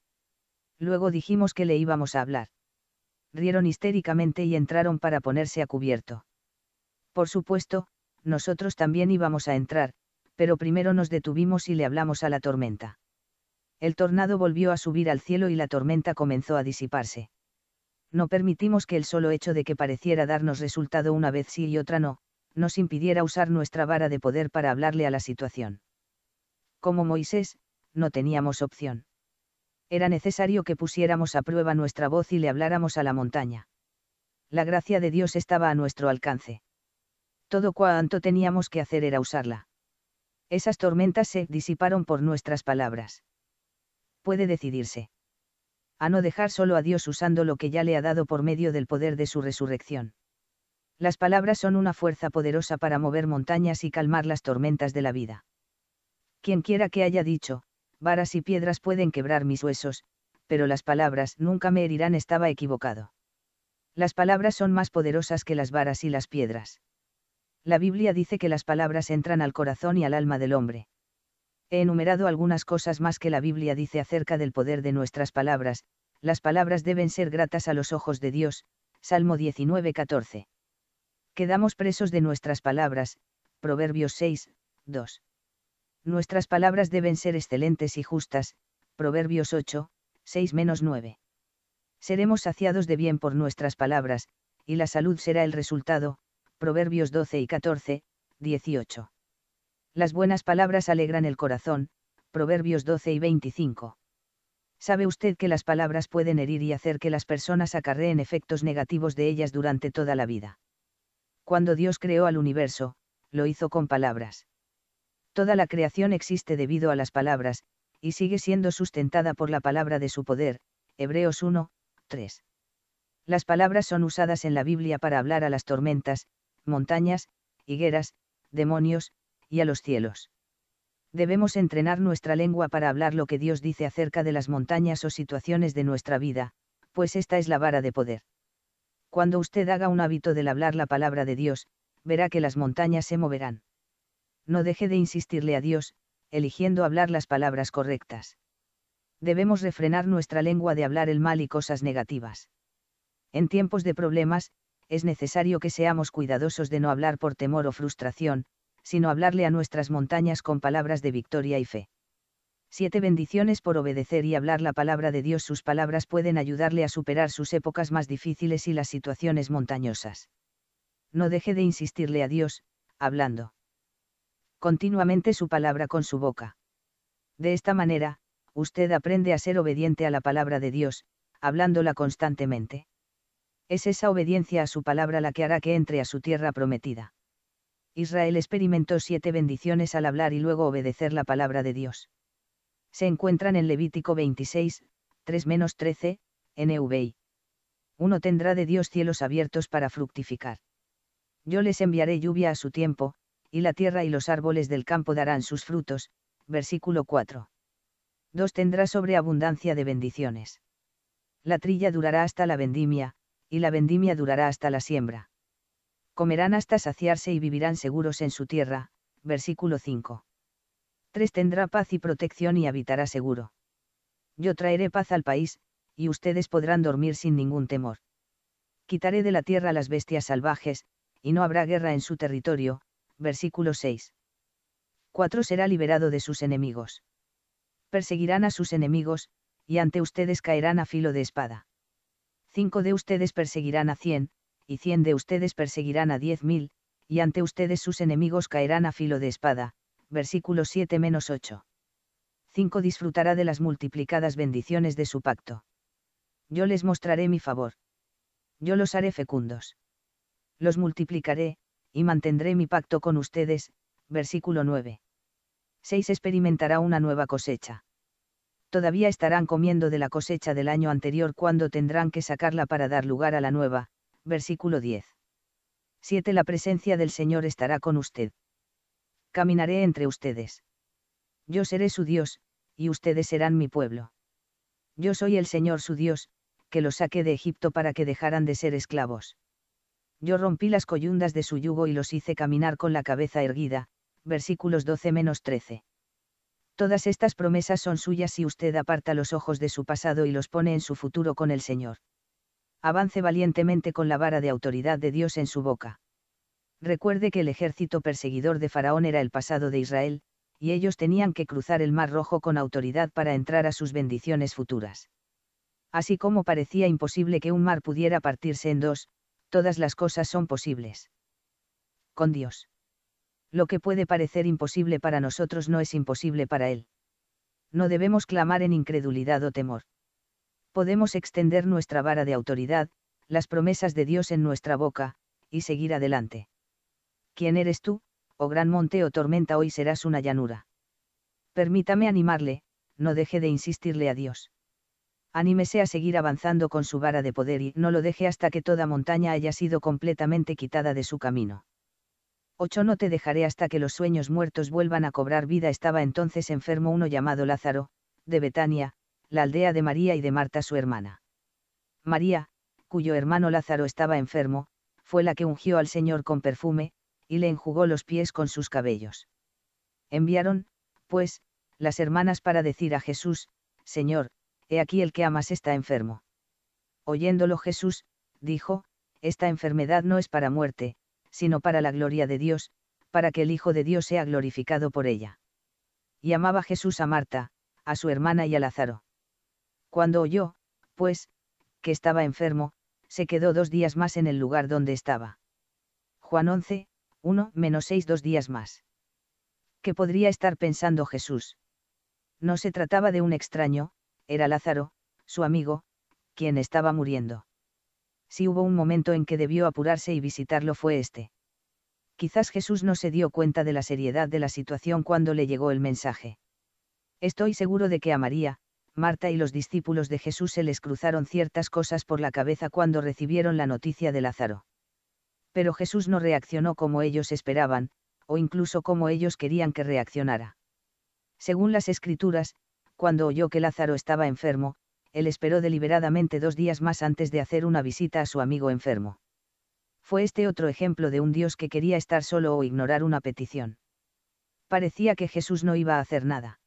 Luego dijimos que le íbamos a hablar. Rieron histéricamente y entraron para ponerse a cubierto. Por supuesto, nosotros también íbamos a entrar, pero primero nos detuvimos y le hablamos a la tormenta el tornado volvió a subir al cielo y la tormenta comenzó a disiparse. No permitimos que el solo hecho de que pareciera darnos resultado una vez sí y otra no, nos impidiera usar nuestra vara de poder para hablarle a la situación. Como Moisés, no teníamos opción. Era necesario que pusiéramos a prueba nuestra voz y le habláramos a la montaña. La gracia de Dios estaba a nuestro alcance. Todo cuanto teníamos que hacer era usarla. Esas tormentas se disiparon por nuestras palabras puede decidirse. A no dejar solo a Dios usando lo que ya le ha dado por medio del poder de su resurrección. Las palabras son una fuerza poderosa para mover montañas y calmar las tormentas de la vida. Quien quiera que haya dicho, varas y piedras pueden quebrar mis huesos, pero las palabras nunca me herirán estaba equivocado. Las palabras son más poderosas que las varas y las piedras. La Biblia dice que las palabras entran al corazón y al alma del hombre. He enumerado algunas cosas más que la Biblia dice acerca del poder de nuestras palabras, las palabras deben ser gratas a los ojos de Dios, Salmo 19 14. Quedamos presos de nuestras palabras, Proverbios 6, 2. Nuestras palabras deben ser excelentes y justas, Proverbios 8, 6-9. Seremos saciados de bien por nuestras palabras, y la salud será el resultado, Proverbios 12 y 14, 18. Las buenas palabras alegran el corazón, Proverbios 12 y 25. ¿Sabe usted que las palabras pueden herir y hacer que las personas acarreen efectos negativos de ellas durante toda la vida? Cuando Dios creó al universo, lo hizo con palabras. Toda la creación existe debido a las palabras, y sigue siendo sustentada por la palabra de su poder, Hebreos 1, 3. Las palabras son usadas en la Biblia para hablar a las tormentas, montañas, higueras, demonios, y a los cielos. Debemos entrenar nuestra lengua para hablar lo que Dios dice acerca de las montañas o situaciones de nuestra vida, pues esta es la vara de poder. Cuando usted haga un hábito del hablar la palabra de Dios, verá que las montañas se moverán. No deje de insistirle a Dios, eligiendo hablar las palabras correctas. Debemos refrenar nuestra lengua de hablar el mal y cosas negativas. En tiempos de problemas, es necesario que seamos cuidadosos de no hablar por temor o frustración, sino hablarle a nuestras montañas con palabras de victoria y fe. Siete bendiciones por obedecer y hablar la palabra de Dios. Sus palabras pueden ayudarle a superar sus épocas más difíciles y las situaciones montañosas. No deje de insistirle a Dios, hablando continuamente su palabra con su boca. De esta manera, usted aprende a ser obediente a la palabra de Dios, hablándola constantemente. Es esa obediencia a su palabra la que hará que entre a su tierra prometida. Israel experimentó siete bendiciones al hablar y luego obedecer la palabra de Dios. Se encuentran en Levítico 26, 3-13, NVI. Uno tendrá de Dios cielos abiertos para fructificar. Yo les enviaré lluvia a su tiempo, y la tierra y los árboles del campo darán sus frutos, versículo 4. Dos tendrá sobreabundancia de bendiciones. La trilla durará hasta la vendimia, y la vendimia durará hasta la siembra comerán hasta saciarse y vivirán seguros en su tierra. Versículo 5. 3. Tendrá paz y protección y habitará seguro. Yo traeré paz al país, y ustedes podrán dormir sin ningún temor. Quitaré de la tierra las bestias salvajes, y no habrá guerra en su territorio. Versículo 6. 4. Será liberado de sus enemigos. Perseguirán a sus enemigos, y ante ustedes caerán a filo de espada. Cinco de ustedes perseguirán a cien, y cien de ustedes perseguirán a diez mil, y ante ustedes sus enemigos caerán a filo de espada. Versículo 7-8. 5. Disfrutará de las multiplicadas bendiciones de su pacto. Yo les mostraré mi favor. Yo los haré fecundos. Los multiplicaré, y mantendré mi pacto con ustedes. Versículo 9. 6. Experimentará una nueva cosecha todavía estarán comiendo de la cosecha del año anterior cuando tendrán que sacarla para dar lugar a la nueva, versículo 10. 7. La presencia del Señor estará con usted. Caminaré entre ustedes. Yo seré su Dios, y ustedes serán mi pueblo. Yo soy el Señor su Dios, que los saqué de Egipto para que dejaran de ser esclavos. Yo rompí las coyundas de su yugo y los hice caminar con la cabeza erguida, versículos 12-13. Todas estas promesas son suyas si usted aparta los ojos de su pasado y los pone en su futuro con el Señor avance valientemente con la vara de autoridad de Dios en su boca. Recuerde que el ejército perseguidor de Faraón era el pasado de Israel, y ellos tenían que cruzar el Mar Rojo con autoridad para entrar a sus bendiciones futuras. Así como parecía imposible que un mar pudiera partirse en dos, todas las cosas son posibles. Con Dios. Lo que puede parecer imposible para nosotros no es imposible para Él. No debemos clamar en incredulidad o temor podemos extender nuestra vara de autoridad, las promesas de Dios en nuestra boca, y seguir adelante. ¿Quién eres tú, o oh gran monte o tormenta hoy serás una llanura? Permítame animarle, no deje de insistirle a Dios. Anímese a seguir avanzando con su vara de poder y no lo deje hasta que toda montaña haya sido completamente quitada de su camino. 8. No te dejaré hasta que los sueños muertos vuelvan a cobrar vida. Estaba entonces enfermo uno llamado Lázaro, de Betania, la aldea de María y de Marta su hermana. María, cuyo hermano Lázaro estaba enfermo, fue la que ungió al Señor con perfume, y le enjugó los pies con sus cabellos. Enviaron, pues, las hermanas para decir a Jesús, Señor, he aquí el que amas está enfermo. Oyéndolo Jesús, dijo, Esta enfermedad no es para muerte, sino para la gloria de Dios, para que el Hijo de Dios sea glorificado por ella. Y amaba Jesús a Marta, a su hermana y a Lázaro. Cuando oyó, pues, que estaba enfermo, se quedó dos días más en el lugar donde estaba. Juan 11, 1 menos 6 dos días más. ¿Qué podría estar pensando Jesús? No se trataba de un extraño, era Lázaro, su amigo, quien estaba muriendo. Si hubo un momento en que debió apurarse y visitarlo fue este. Quizás Jesús no se dio cuenta de la seriedad de la situación cuando le llegó el mensaje. Estoy seguro de que a María, Marta y los discípulos de Jesús se les cruzaron ciertas cosas por la cabeza cuando recibieron la noticia de Lázaro. Pero Jesús no reaccionó como ellos esperaban, o incluso como ellos querían que reaccionara. Según las escrituras, cuando oyó que Lázaro estaba enfermo, él esperó deliberadamente dos días más antes de hacer una visita a su amigo enfermo. Fue este otro ejemplo de un Dios que quería estar solo o ignorar una petición. Parecía que Jesús no iba a hacer nada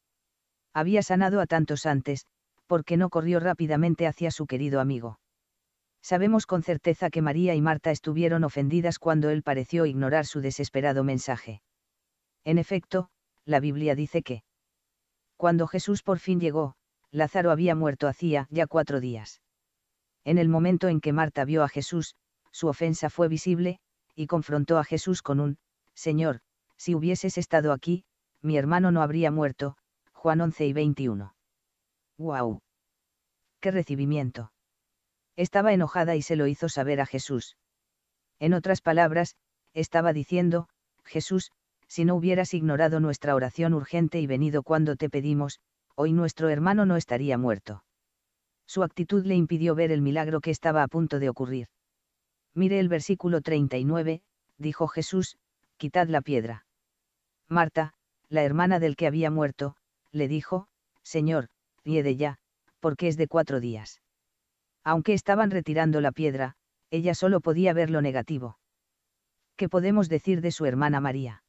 había sanado a tantos antes, porque no corrió rápidamente hacia su querido amigo. Sabemos con certeza que María y Marta estuvieron ofendidas cuando él pareció ignorar su desesperado mensaje. En efecto, la Biblia dice que, cuando Jesús por fin llegó, Lázaro había muerto hacía ya cuatro días. En el momento en que Marta vio a Jesús, su ofensa fue visible, y confrontó a Jesús con un, Señor, si hubieses estado aquí, mi hermano no habría muerto, Juan 11 y 21. ¡Guau! ¡Qué recibimiento! Estaba enojada y se lo hizo saber a Jesús. En otras palabras, estaba diciendo, Jesús, si no hubieras ignorado nuestra oración urgente y venido cuando te pedimos, hoy nuestro hermano no estaría muerto. Su actitud le impidió ver el milagro que estaba a punto de ocurrir. Mire el versículo 39, dijo Jesús, quitad la piedra. Marta, la hermana del que había muerto, le dijo, Señor, de ya, porque es de cuatro días. Aunque estaban retirando la piedra, ella solo podía ver lo negativo. ¿Qué podemos decir de su hermana María?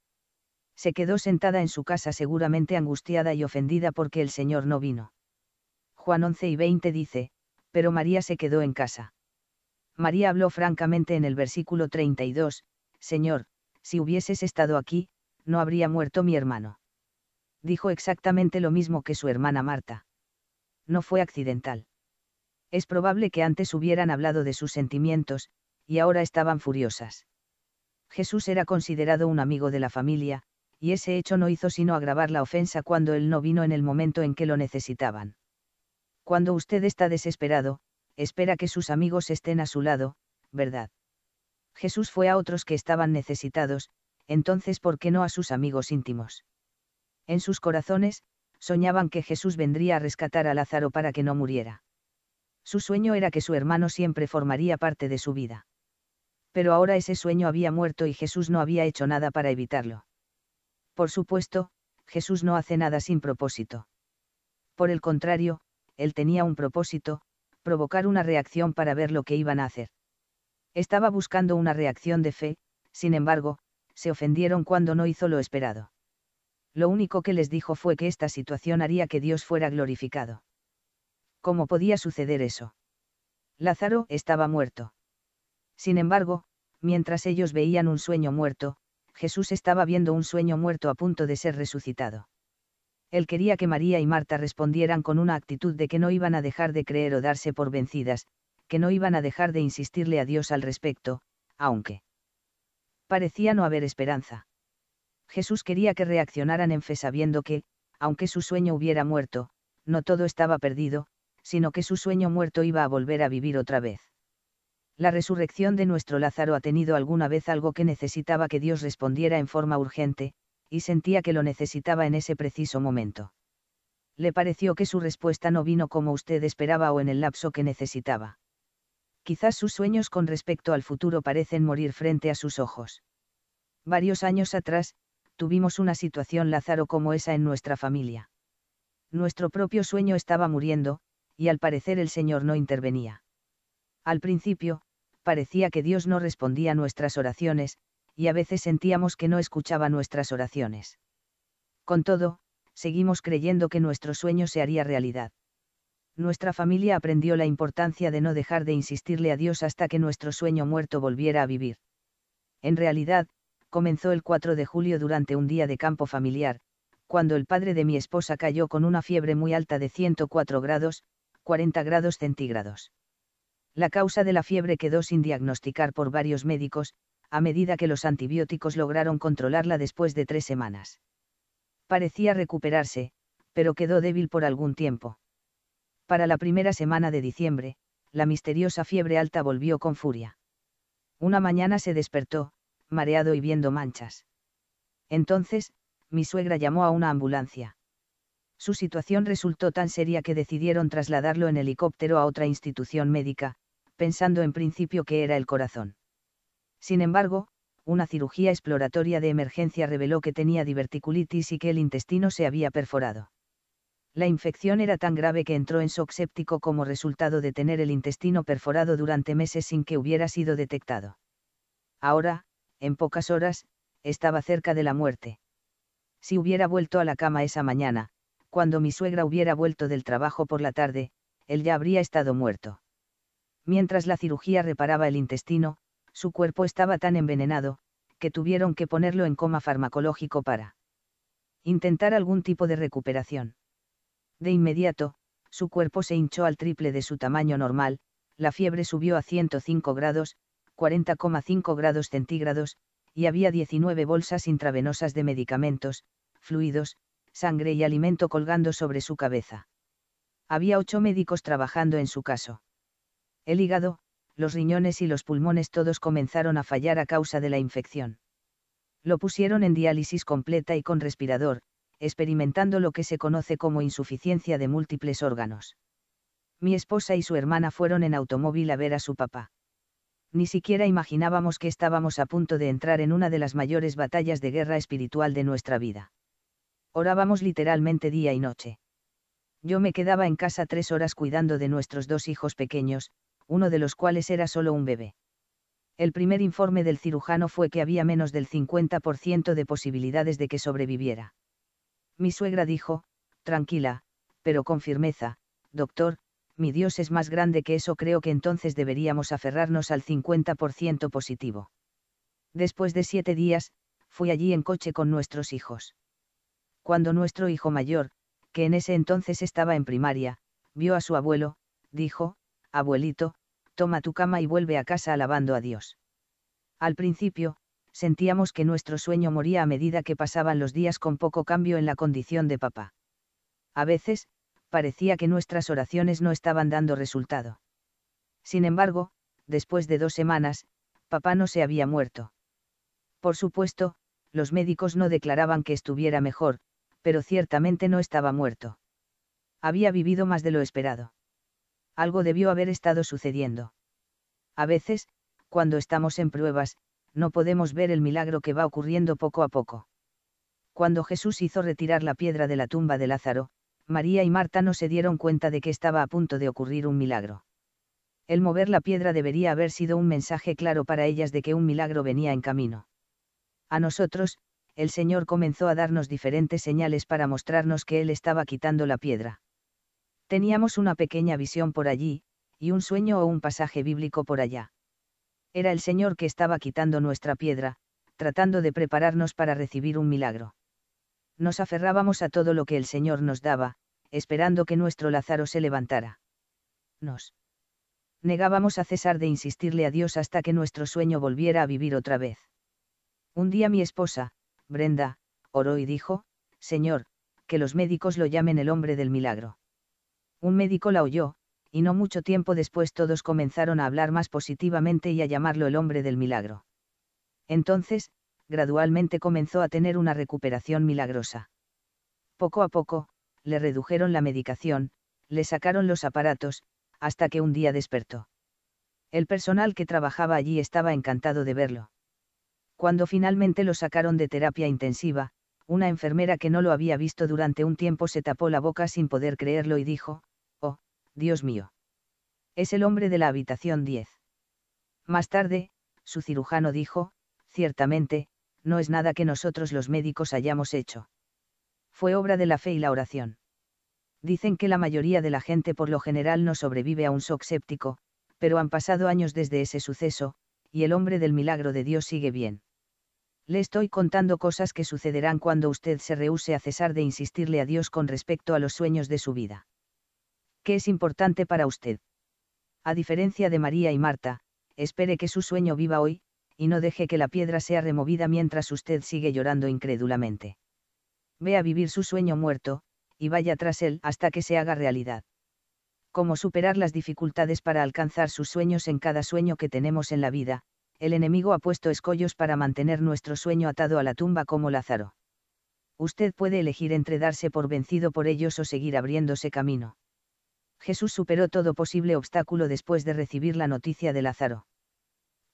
Se quedó sentada en su casa seguramente angustiada y ofendida porque el Señor no vino. Juan 11 y 20 dice, pero María se quedó en casa. María habló francamente en el versículo 32, Señor, si hubieses estado aquí, no habría muerto mi hermano dijo exactamente lo mismo que su hermana Marta. No fue accidental. Es probable que antes hubieran hablado de sus sentimientos, y ahora estaban furiosas. Jesús era considerado un amigo de la familia, y ese hecho no hizo sino agravar la ofensa cuando él no vino en el momento en que lo necesitaban. Cuando usted está desesperado, espera que sus amigos estén a su lado, ¿verdad? Jesús fue a otros que estaban necesitados, entonces ¿por qué no a sus amigos íntimos? en sus corazones, soñaban que Jesús vendría a rescatar a Lázaro para que no muriera. Su sueño era que su hermano siempre formaría parte de su vida. Pero ahora ese sueño había muerto y Jesús no había hecho nada para evitarlo. Por supuesto, Jesús no hace nada sin propósito. Por el contrario, él tenía un propósito, provocar una reacción para ver lo que iban a hacer. Estaba buscando una reacción de fe, sin embargo, se ofendieron cuando no hizo lo esperado. Lo único que les dijo fue que esta situación haría que Dios fuera glorificado. ¿Cómo podía suceder eso? Lázaro estaba muerto. Sin embargo, mientras ellos veían un sueño muerto, Jesús estaba viendo un sueño muerto a punto de ser resucitado. Él quería que María y Marta respondieran con una actitud de que no iban a dejar de creer o darse por vencidas, que no iban a dejar de insistirle a Dios al respecto, aunque parecía no haber esperanza. Jesús quería que reaccionaran en fe sabiendo que, aunque su sueño hubiera muerto, no todo estaba perdido, sino que su sueño muerto iba a volver a vivir otra vez. La resurrección de nuestro Lázaro ha tenido alguna vez algo que necesitaba que Dios respondiera en forma urgente, y sentía que lo necesitaba en ese preciso momento. Le pareció que su respuesta no vino como usted esperaba o en el lapso que necesitaba. Quizás sus sueños con respecto al futuro parecen morir frente a sus ojos. Varios años atrás, tuvimos una situación Lázaro como esa en nuestra familia. Nuestro propio sueño estaba muriendo, y al parecer el Señor no intervenía. Al principio, parecía que Dios no respondía a nuestras oraciones, y a veces sentíamos que no escuchaba nuestras oraciones. Con todo, seguimos creyendo que nuestro sueño se haría realidad. Nuestra familia aprendió la importancia de no dejar de insistirle a Dios hasta que nuestro sueño muerto volviera a vivir. En realidad, comenzó el 4 de julio durante un día de campo familiar, cuando el padre de mi esposa cayó con una fiebre muy alta de 104 grados, 40 grados centígrados. La causa de la fiebre quedó sin diagnosticar por varios médicos, a medida que los antibióticos lograron controlarla después de tres semanas. Parecía recuperarse, pero quedó débil por algún tiempo. Para la primera semana de diciembre, la misteriosa fiebre alta volvió con furia. Una mañana se despertó, mareado y viendo manchas. Entonces, mi suegra llamó a una ambulancia. Su situación resultó tan seria que decidieron trasladarlo en helicóptero a otra institución médica, pensando en principio que era el corazón. Sin embargo, una cirugía exploratoria de emergencia reveló que tenía diverticulitis y que el intestino se había perforado. La infección era tan grave que entró en shock séptico como resultado de tener el intestino perforado durante meses sin que hubiera sido detectado. Ahora, en pocas horas, estaba cerca de la muerte. Si hubiera vuelto a la cama esa mañana, cuando mi suegra hubiera vuelto del trabajo por la tarde, él ya habría estado muerto. Mientras la cirugía reparaba el intestino, su cuerpo estaba tan envenenado, que tuvieron que ponerlo en coma farmacológico para intentar algún tipo de recuperación. De inmediato, su cuerpo se hinchó al triple de su tamaño normal, la fiebre subió a 105 grados, 40,5 grados centígrados, y había 19 bolsas intravenosas de medicamentos, fluidos, sangre y alimento colgando sobre su cabeza. Había ocho médicos trabajando en su caso. El hígado, los riñones y los pulmones todos comenzaron a fallar a causa de la infección. Lo pusieron en diálisis completa y con respirador, experimentando lo que se conoce como insuficiencia de múltiples órganos. Mi esposa y su hermana fueron en automóvil a ver a su papá ni siquiera imaginábamos que estábamos a punto de entrar en una de las mayores batallas de guerra espiritual de nuestra vida. Orábamos literalmente día y noche. Yo me quedaba en casa tres horas cuidando de nuestros dos hijos pequeños, uno de los cuales era solo un bebé. El primer informe del cirujano fue que había menos del 50% de posibilidades de que sobreviviera. Mi suegra dijo, tranquila, pero con firmeza, doctor, mi Dios es más grande que eso, creo que entonces deberíamos aferrarnos al 50% positivo. Después de siete días, fui allí en coche con nuestros hijos. Cuando nuestro hijo mayor, que en ese entonces estaba en primaria, vio a su abuelo, dijo, abuelito, toma tu cama y vuelve a casa alabando a Dios. Al principio, sentíamos que nuestro sueño moría a medida que pasaban los días con poco cambio en la condición de papá. A veces, parecía que nuestras oraciones no estaban dando resultado. Sin embargo, después de dos semanas, papá no se había muerto. Por supuesto, los médicos no declaraban que estuviera mejor, pero ciertamente no estaba muerto. Había vivido más de lo esperado. Algo debió haber estado sucediendo. A veces, cuando estamos en pruebas, no podemos ver el milagro que va ocurriendo poco a poco. Cuando Jesús hizo retirar la piedra de la tumba de Lázaro, María y Marta no se dieron cuenta de que estaba a punto de ocurrir un milagro. El mover la piedra debería haber sido un mensaje claro para ellas de que un milagro venía en camino. A nosotros, el Señor comenzó a darnos diferentes señales para mostrarnos que Él estaba quitando la piedra. Teníamos una pequeña visión por allí, y un sueño o un pasaje bíblico por allá. Era el Señor que estaba quitando nuestra piedra, tratando de prepararnos para recibir un milagro nos aferrábamos a todo lo que el Señor nos daba, esperando que nuestro Lázaro se levantara. Nos negábamos a cesar de insistirle a Dios hasta que nuestro sueño volviera a vivir otra vez. Un día mi esposa, Brenda, oró y dijo, Señor, que los médicos lo llamen el hombre del milagro. Un médico la oyó, y no mucho tiempo después todos comenzaron a hablar más positivamente y a llamarlo el hombre del milagro. Entonces, gradualmente comenzó a tener una recuperación milagrosa. Poco a poco, le redujeron la medicación, le sacaron los aparatos, hasta que un día despertó. El personal que trabajaba allí estaba encantado de verlo. Cuando finalmente lo sacaron de terapia intensiva, una enfermera que no lo había visto durante un tiempo se tapó la boca sin poder creerlo y dijo, Oh, Dios mío. Es el hombre de la habitación 10. Más tarde, su cirujano dijo, ciertamente, no es nada que nosotros los médicos hayamos hecho. Fue obra de la fe y la oración. Dicen que la mayoría de la gente por lo general no sobrevive a un shock séptico, pero han pasado años desde ese suceso, y el hombre del milagro de Dios sigue bien. Le estoy contando cosas que sucederán cuando usted se rehúse a cesar de insistirle a Dios con respecto a los sueños de su vida. ¿Qué es importante para usted? A diferencia de María y Marta, espere que su sueño viva hoy, y no deje que la piedra sea removida mientras usted sigue llorando incrédulamente. Ve a vivir su sueño muerto, y vaya tras él hasta que se haga realidad. Como superar las dificultades para alcanzar sus sueños en cada sueño que tenemos en la vida, el enemigo ha puesto escollos para mantener nuestro sueño atado a la tumba como Lázaro. Usted puede elegir entre darse por vencido por ellos o seguir abriéndose camino. Jesús superó todo posible obstáculo después de recibir la noticia de Lázaro.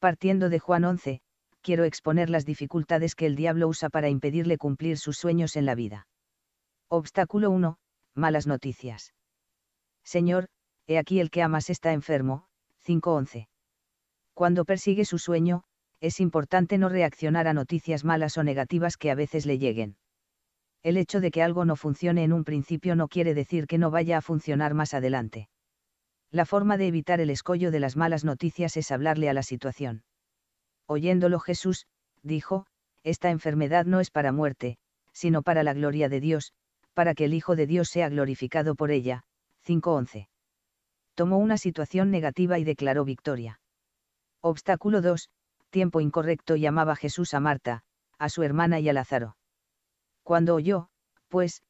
Partiendo de Juan 11, quiero exponer las dificultades que el diablo usa para impedirle cumplir sus sueños en la vida. Obstáculo 1. Malas noticias. Señor, he aquí el que amas está enfermo. 5.11. Cuando persigue su sueño, es importante no reaccionar a noticias malas o negativas que a veces le lleguen. El hecho de que algo no funcione en un principio no quiere decir que no vaya a funcionar más adelante. La forma de evitar el escollo de las malas noticias es hablarle a la situación. Oyéndolo Jesús, dijo, esta enfermedad no es para muerte, sino para la gloria de Dios, para que el Hijo de Dios sea glorificado por ella. 5.11. Tomó una situación negativa y declaró victoria. Obstáculo 2. Tiempo incorrecto llamaba Jesús a Marta, a su hermana y a Lázaro. Cuando oyó, pues,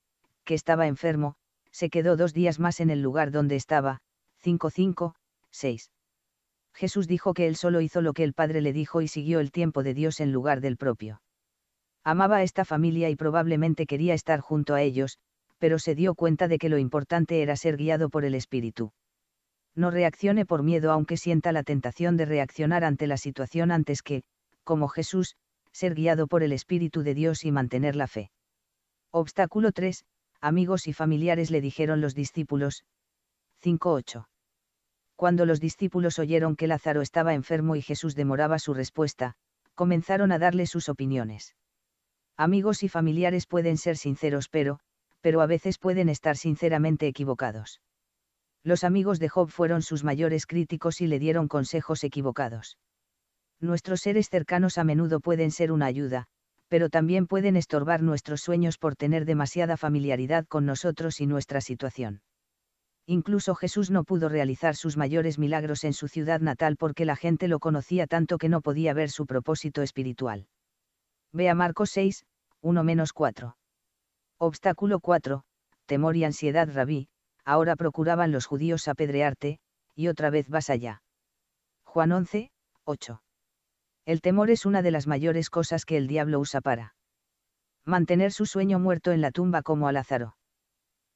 que estaba enfermo, se quedó dos días más en el lugar donde estaba, 5.5, 6. Jesús dijo que él solo hizo lo que el Padre le dijo y siguió el tiempo de Dios en lugar del propio. Amaba a esta familia y probablemente quería estar junto a ellos, pero se dio cuenta de que lo importante era ser guiado por el Espíritu. No reaccione por miedo aunque sienta la tentación de reaccionar ante la situación antes que, como Jesús, ser guiado por el Espíritu de Dios y mantener la fe. Obstáculo 3. Amigos y familiares le dijeron los discípulos. 5.8 cuando los discípulos oyeron que Lázaro estaba enfermo y Jesús demoraba su respuesta, comenzaron a darle sus opiniones. Amigos y familiares pueden ser sinceros pero, pero a veces pueden estar sinceramente equivocados. Los amigos de Job fueron sus mayores críticos y le dieron consejos equivocados. Nuestros seres cercanos a menudo pueden ser una ayuda, pero también pueden estorbar nuestros sueños por tener demasiada familiaridad con nosotros y nuestra situación incluso Jesús no pudo realizar sus mayores milagros en su ciudad natal porque la gente lo conocía tanto que no podía ver su propósito espiritual. Vea Marcos 6, 1 4. Obstáculo 4, temor y ansiedad rabí, ahora procuraban los judíos apedrearte, y otra vez vas allá. Juan 11, 8. El temor es una de las mayores cosas que el diablo usa para mantener su sueño muerto en la tumba como a Lázaro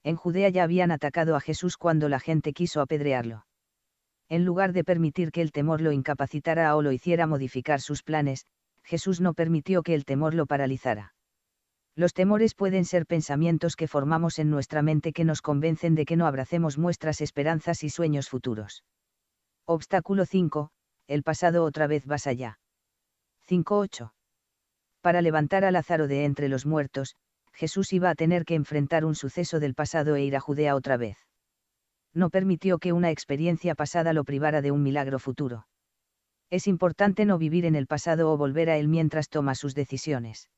en Judea ya habían atacado a Jesús cuando la gente quiso apedrearlo. En lugar de permitir que el temor lo incapacitara o lo hiciera modificar sus planes, Jesús no permitió que el temor lo paralizara. Los temores pueden ser pensamientos que formamos en nuestra mente que nos convencen de que no abracemos nuestras esperanzas y sueños futuros. Obstáculo 5. El pasado otra vez vas allá. 5.8. Para levantar a Lázaro de entre los muertos, Jesús iba a tener que enfrentar un suceso del pasado e ir a Judea otra vez. No permitió que una experiencia pasada lo privara de un milagro futuro. Es importante no vivir en el pasado o volver a él mientras toma sus decisiones.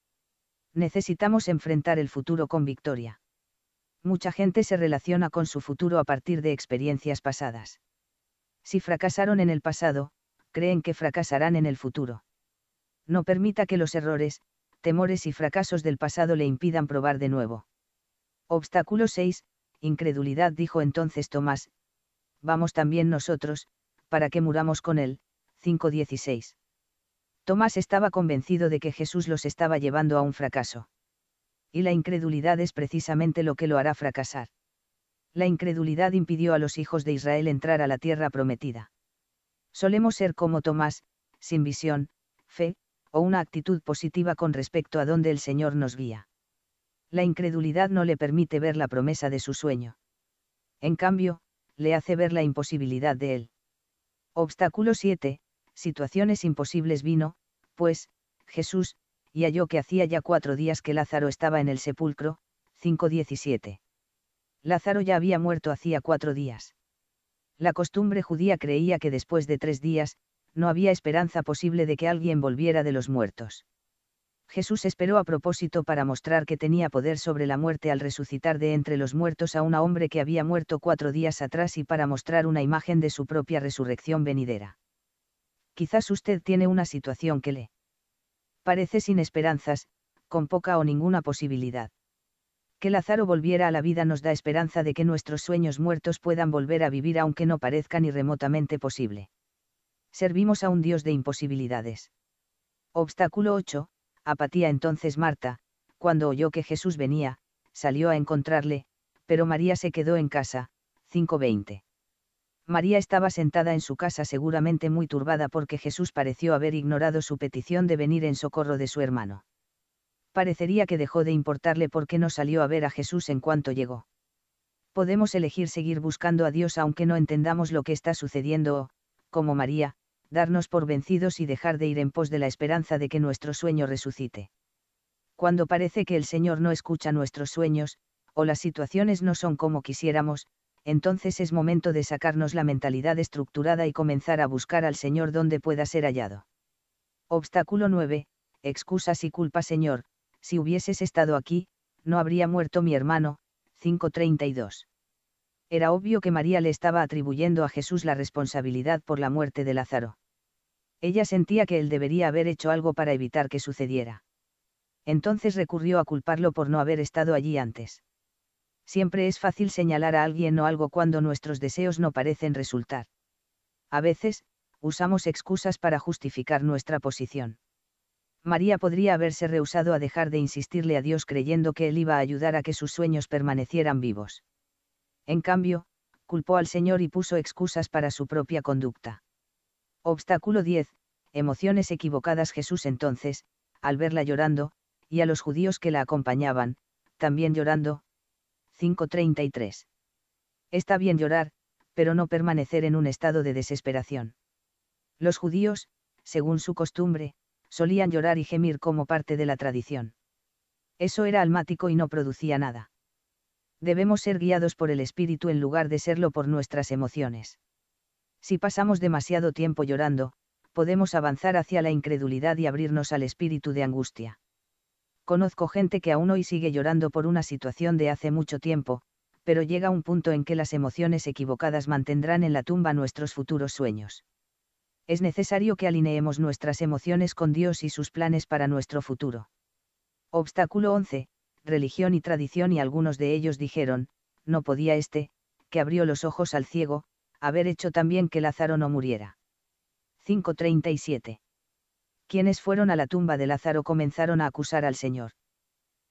Necesitamos enfrentar el futuro con victoria. Mucha gente se relaciona con su futuro a partir de experiencias pasadas. Si fracasaron en el pasado, creen que fracasarán en el futuro. No permita que los errores, temores y fracasos del pasado le impidan probar de nuevo. Obstáculo 6, incredulidad, dijo entonces Tomás. Vamos también nosotros, para que muramos con él. 5.16. Tomás estaba convencido de que Jesús los estaba llevando a un fracaso. Y la incredulidad es precisamente lo que lo hará fracasar. La incredulidad impidió a los hijos de Israel entrar a la tierra prometida. Solemos ser como Tomás, sin visión, fe, o una actitud positiva con respecto a donde el Señor nos guía. La incredulidad no le permite ver la promesa de su sueño. En cambio, le hace ver la imposibilidad de él. Obstáculo 7. Situaciones imposibles vino, pues, Jesús, y halló que hacía ya cuatro días que Lázaro estaba en el sepulcro, 5.17. Lázaro ya había muerto hacía cuatro días. La costumbre judía creía que después de tres días, no había esperanza posible de que alguien volviera de los muertos. Jesús esperó a propósito para mostrar que tenía poder sobre la muerte al resucitar de entre los muertos a un hombre que había muerto cuatro días atrás y para mostrar una imagen de su propia resurrección venidera. Quizás usted tiene una situación que le parece sin esperanzas, con poca o ninguna posibilidad. Que Lázaro volviera a la vida nos da esperanza de que nuestros sueños muertos puedan volver a vivir aunque no parezca ni remotamente posible servimos a un Dios de imposibilidades. Obstáculo 8, apatía entonces Marta, cuando oyó que Jesús venía, salió a encontrarle, pero María se quedó en casa, 5.20. María estaba sentada en su casa seguramente muy turbada porque Jesús pareció haber ignorado su petición de venir en socorro de su hermano. Parecería que dejó de importarle porque no salió a ver a Jesús en cuanto llegó. Podemos elegir seguir buscando a Dios aunque no entendamos lo que está sucediendo o, como María, darnos por vencidos y dejar de ir en pos de la esperanza de que nuestro sueño resucite. Cuando parece que el Señor no escucha nuestros sueños, o las situaciones no son como quisiéramos, entonces es momento de sacarnos la mentalidad estructurada y comenzar a buscar al Señor donde pueda ser hallado. Obstáculo 9. Excusas y culpa Señor, si hubieses estado aquí, no habría muerto mi hermano, 532 era obvio que María le estaba atribuyendo a Jesús la responsabilidad por la muerte de Lázaro. Ella sentía que él debería haber hecho algo para evitar que sucediera. Entonces recurrió a culparlo por no haber estado allí antes. Siempre es fácil señalar a alguien o algo cuando nuestros deseos no parecen resultar. A veces, usamos excusas para justificar nuestra posición. María podría haberse rehusado a dejar de insistirle a Dios creyendo que Él iba a ayudar a que sus sueños permanecieran vivos. En cambio, culpó al Señor y puso excusas para su propia conducta. Obstáculo 10. Emociones equivocadas Jesús entonces, al verla llorando, y a los judíos que la acompañaban, también llorando. 5.33. Está bien llorar, pero no permanecer en un estado de desesperación. Los judíos, según su costumbre, solían llorar y gemir como parte de la tradición. Eso era almático y no producía nada debemos ser guiados por el espíritu en lugar de serlo por nuestras emociones. Si pasamos demasiado tiempo llorando, podemos avanzar hacia la incredulidad y abrirnos al espíritu de angustia. Conozco gente que aún hoy sigue llorando por una situación de hace mucho tiempo, pero llega un punto en que las emociones equivocadas mantendrán en la tumba nuestros futuros sueños. Es necesario que alineemos nuestras emociones con Dios y sus planes para nuestro futuro. Obstáculo 11 religión y tradición y algunos de ellos dijeron, no podía este, que abrió los ojos al ciego, haber hecho también que Lázaro no muriera. 537. Quienes fueron a la tumba de Lázaro comenzaron a acusar al Señor.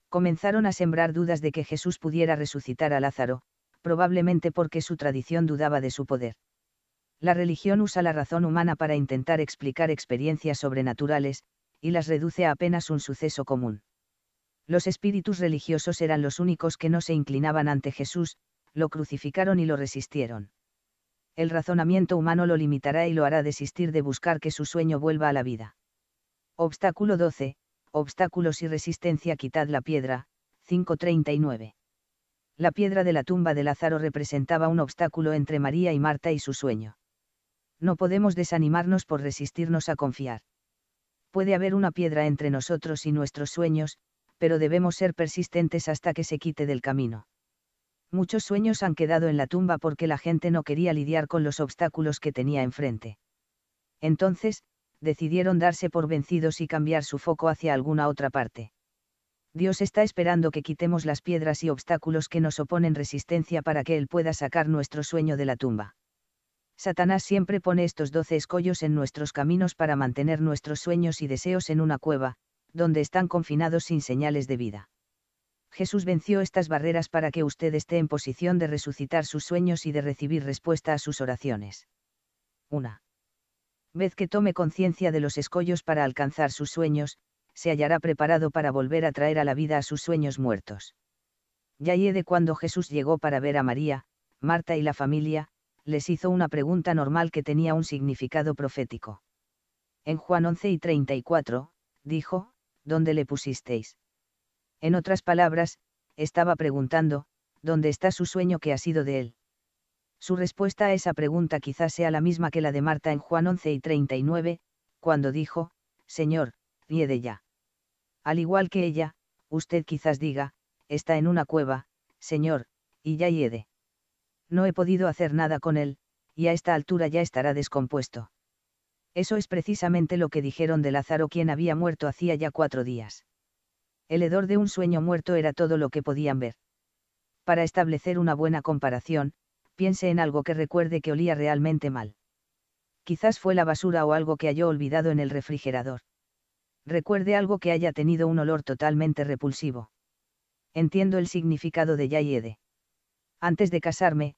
Comenzaron a sembrar dudas de que Jesús pudiera resucitar a Lázaro, probablemente porque su tradición dudaba de su poder. La religión usa la razón humana para intentar explicar experiencias sobrenaturales, y las reduce a apenas un suceso común. Los espíritus religiosos eran los únicos que no se inclinaban ante Jesús, lo crucificaron y lo resistieron. El razonamiento humano lo limitará y lo hará desistir de buscar que su sueño vuelva a la vida. Obstáculo 12. Obstáculos y resistencia quitad la piedra. 539. La piedra de la tumba de Lázaro representaba un obstáculo entre María y Marta y su sueño. No podemos desanimarnos por resistirnos a confiar. Puede haber una piedra entre nosotros y nuestros sueños, pero debemos ser persistentes hasta que se quite del camino. Muchos sueños han quedado en la tumba porque la gente no quería lidiar con los obstáculos que tenía enfrente. Entonces, decidieron darse por vencidos y cambiar su foco hacia alguna otra parte. Dios está esperando que quitemos las piedras y obstáculos que nos oponen resistencia para que Él pueda sacar nuestro sueño de la tumba. Satanás siempre pone estos doce escollos en nuestros caminos para mantener nuestros sueños y deseos en una cueva, donde están confinados sin señales de vida. Jesús venció estas barreras para que usted esté en posición de resucitar sus sueños y de recibir respuesta a sus oraciones. 1. Vez que tome conciencia de los escollos para alcanzar sus sueños, se hallará preparado para volver a traer a la vida a sus sueños muertos. Ya de cuando Jesús llegó para ver a María, Marta y la familia, les hizo una pregunta normal que tenía un significado profético. En Juan 11 y 34, dijo, ¿dónde le pusisteis? En otras palabras, estaba preguntando, ¿dónde está su sueño que ha sido de él? Su respuesta a esa pregunta quizás sea la misma que la de Marta en Juan 11 y 39, cuando dijo, Señor, hiede ya. Al igual que ella, usted quizás diga, está en una cueva, Señor, y ya hiede. No he podido hacer nada con él, y a esta altura ya estará descompuesto. Eso es precisamente lo que dijeron de Lázaro quien había muerto hacía ya cuatro días. El hedor de un sueño muerto era todo lo que podían ver. Para establecer una buena comparación, piense en algo que recuerde que olía realmente mal. Quizás fue la basura o algo que halló olvidado en el refrigerador. Recuerde algo que haya tenido un olor totalmente repulsivo. Entiendo el significado de Yayede. Antes de casarme,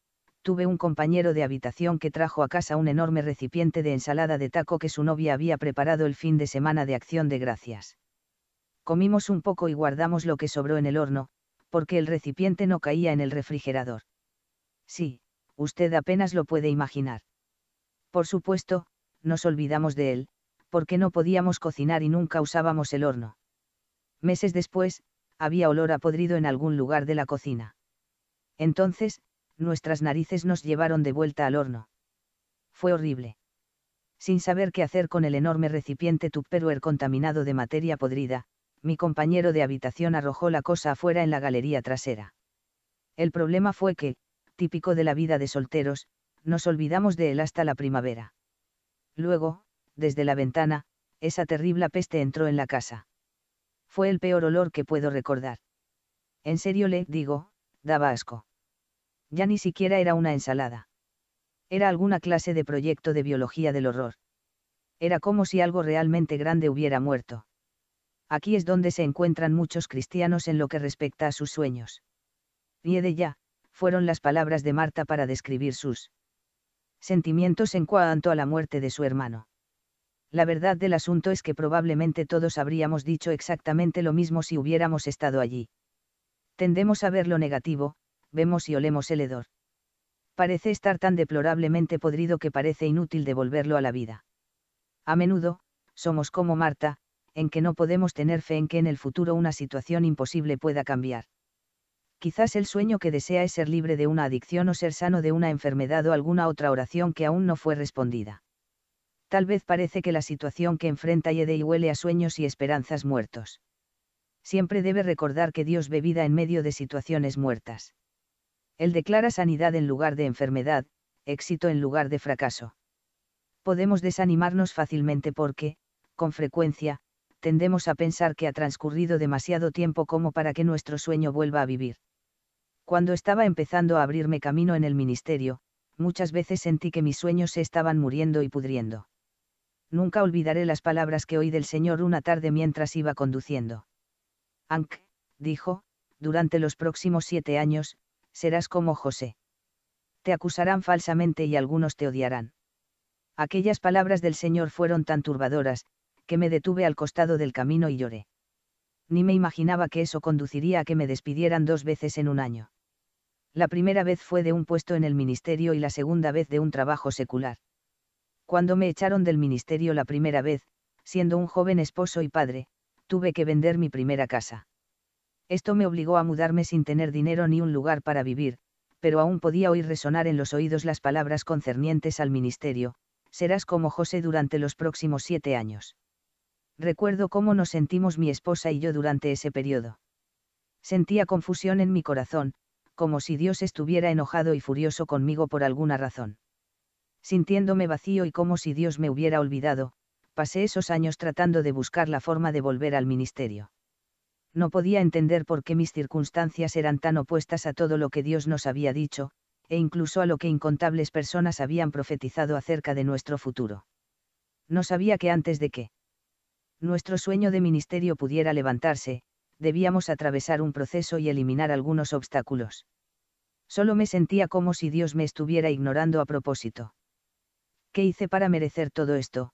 tuve un compañero de habitación que trajo a casa un enorme recipiente de ensalada de taco que su novia había preparado el fin de semana de acción de gracias. Comimos un poco y guardamos lo que sobró en el horno, porque el recipiente no caía en el refrigerador. Sí, usted apenas lo puede imaginar. Por supuesto, nos olvidamos de él, porque no podíamos cocinar y nunca usábamos el horno. Meses después, había olor a podrido en algún lugar de la cocina. Entonces, nuestras narices nos llevaron de vuelta al horno. Fue horrible. Sin saber qué hacer con el enorme recipiente tupperware contaminado de materia podrida, mi compañero de habitación arrojó la cosa afuera en la galería trasera. El problema fue que, típico de la vida de solteros, nos olvidamos de él hasta la primavera. Luego, desde la ventana, esa terrible peste entró en la casa. Fue el peor olor que puedo recordar. En serio le digo, daba asco. Ya ni siquiera era una ensalada. Era alguna clase de proyecto de biología del horror. Era como si algo realmente grande hubiera muerto. Aquí es donde se encuentran muchos cristianos en lo que respecta a sus sueños. de ya, fueron las palabras de Marta para describir sus sentimientos en cuanto a la muerte de su hermano. La verdad del asunto es que probablemente todos habríamos dicho exactamente lo mismo si hubiéramos estado allí. Tendemos a ver lo negativo, vemos y olemos el hedor. Parece estar tan deplorablemente podrido que parece inútil devolverlo a la vida. A menudo, somos como Marta, en que no podemos tener fe en que en el futuro una situación imposible pueda cambiar. Quizás el sueño que desea es ser libre de una adicción o ser sano de una enfermedad o alguna otra oración que aún no fue respondida. Tal vez parece que la situación que enfrenta Yede y huele a sueños y esperanzas muertos. Siempre debe recordar que Dios vida en medio de situaciones muertas. Él declara sanidad en lugar de enfermedad, éxito en lugar de fracaso. Podemos desanimarnos fácilmente porque, con frecuencia, tendemos a pensar que ha transcurrido demasiado tiempo como para que nuestro sueño vuelva a vivir. Cuando estaba empezando a abrirme camino en el ministerio, muchas veces sentí que mis sueños se estaban muriendo y pudriendo. Nunca olvidaré las palabras que oí del Señor una tarde mientras iba conduciendo. Ank, dijo, durante los próximos siete años, serás como José. Te acusarán falsamente y algunos te odiarán. Aquellas palabras del Señor fueron tan turbadoras, que me detuve al costado del camino y lloré. Ni me imaginaba que eso conduciría a que me despidieran dos veces en un año. La primera vez fue de un puesto en el ministerio y la segunda vez de un trabajo secular. Cuando me echaron del ministerio la primera vez, siendo un joven esposo y padre, tuve que vender mi primera casa. Esto me obligó a mudarme sin tener dinero ni un lugar para vivir, pero aún podía oír resonar en los oídos las palabras concernientes al ministerio, serás como José durante los próximos siete años. Recuerdo cómo nos sentimos mi esposa y yo durante ese periodo. Sentía confusión en mi corazón, como si Dios estuviera enojado y furioso conmigo por alguna razón. Sintiéndome vacío y como si Dios me hubiera olvidado, pasé esos años tratando de buscar la forma de volver al ministerio no podía entender por qué mis circunstancias eran tan opuestas a todo lo que Dios nos había dicho, e incluso a lo que incontables personas habían profetizado acerca de nuestro futuro. No sabía que antes de que nuestro sueño de ministerio pudiera levantarse, debíamos atravesar un proceso y eliminar algunos obstáculos. Solo me sentía como si Dios me estuviera ignorando a propósito. ¿Qué hice para merecer todo esto?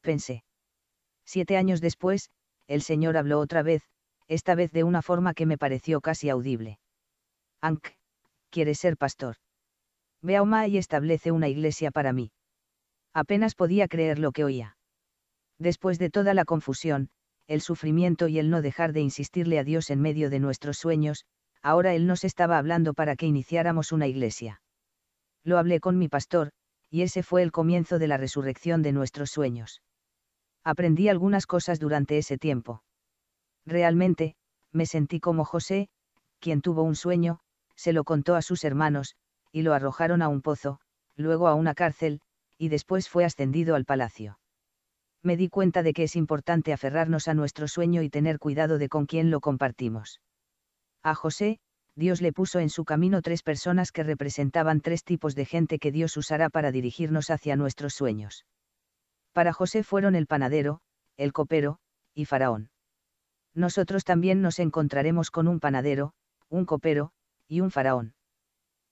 Pensé. Siete años después, el Señor habló otra vez, esta vez de una forma que me pareció casi audible. Ank, ¿quieres ser pastor? Ve a Oma y establece una iglesia para mí. Apenas podía creer lo que oía. Después de toda la confusión, el sufrimiento y el no dejar de insistirle a Dios en medio de nuestros sueños, ahora Él nos estaba hablando para que iniciáramos una iglesia. Lo hablé con mi pastor, y ese fue el comienzo de la resurrección de nuestros sueños. Aprendí algunas cosas durante ese tiempo. Realmente, me sentí como José, quien tuvo un sueño, se lo contó a sus hermanos, y lo arrojaron a un pozo, luego a una cárcel, y después fue ascendido al palacio. Me di cuenta de que es importante aferrarnos a nuestro sueño y tener cuidado de con quién lo compartimos. A José, Dios le puso en su camino tres personas que representaban tres tipos de gente que Dios usará para dirigirnos hacia nuestros sueños. Para José fueron el panadero, el copero, y Faraón nosotros también nos encontraremos con un panadero, un copero, y un faraón.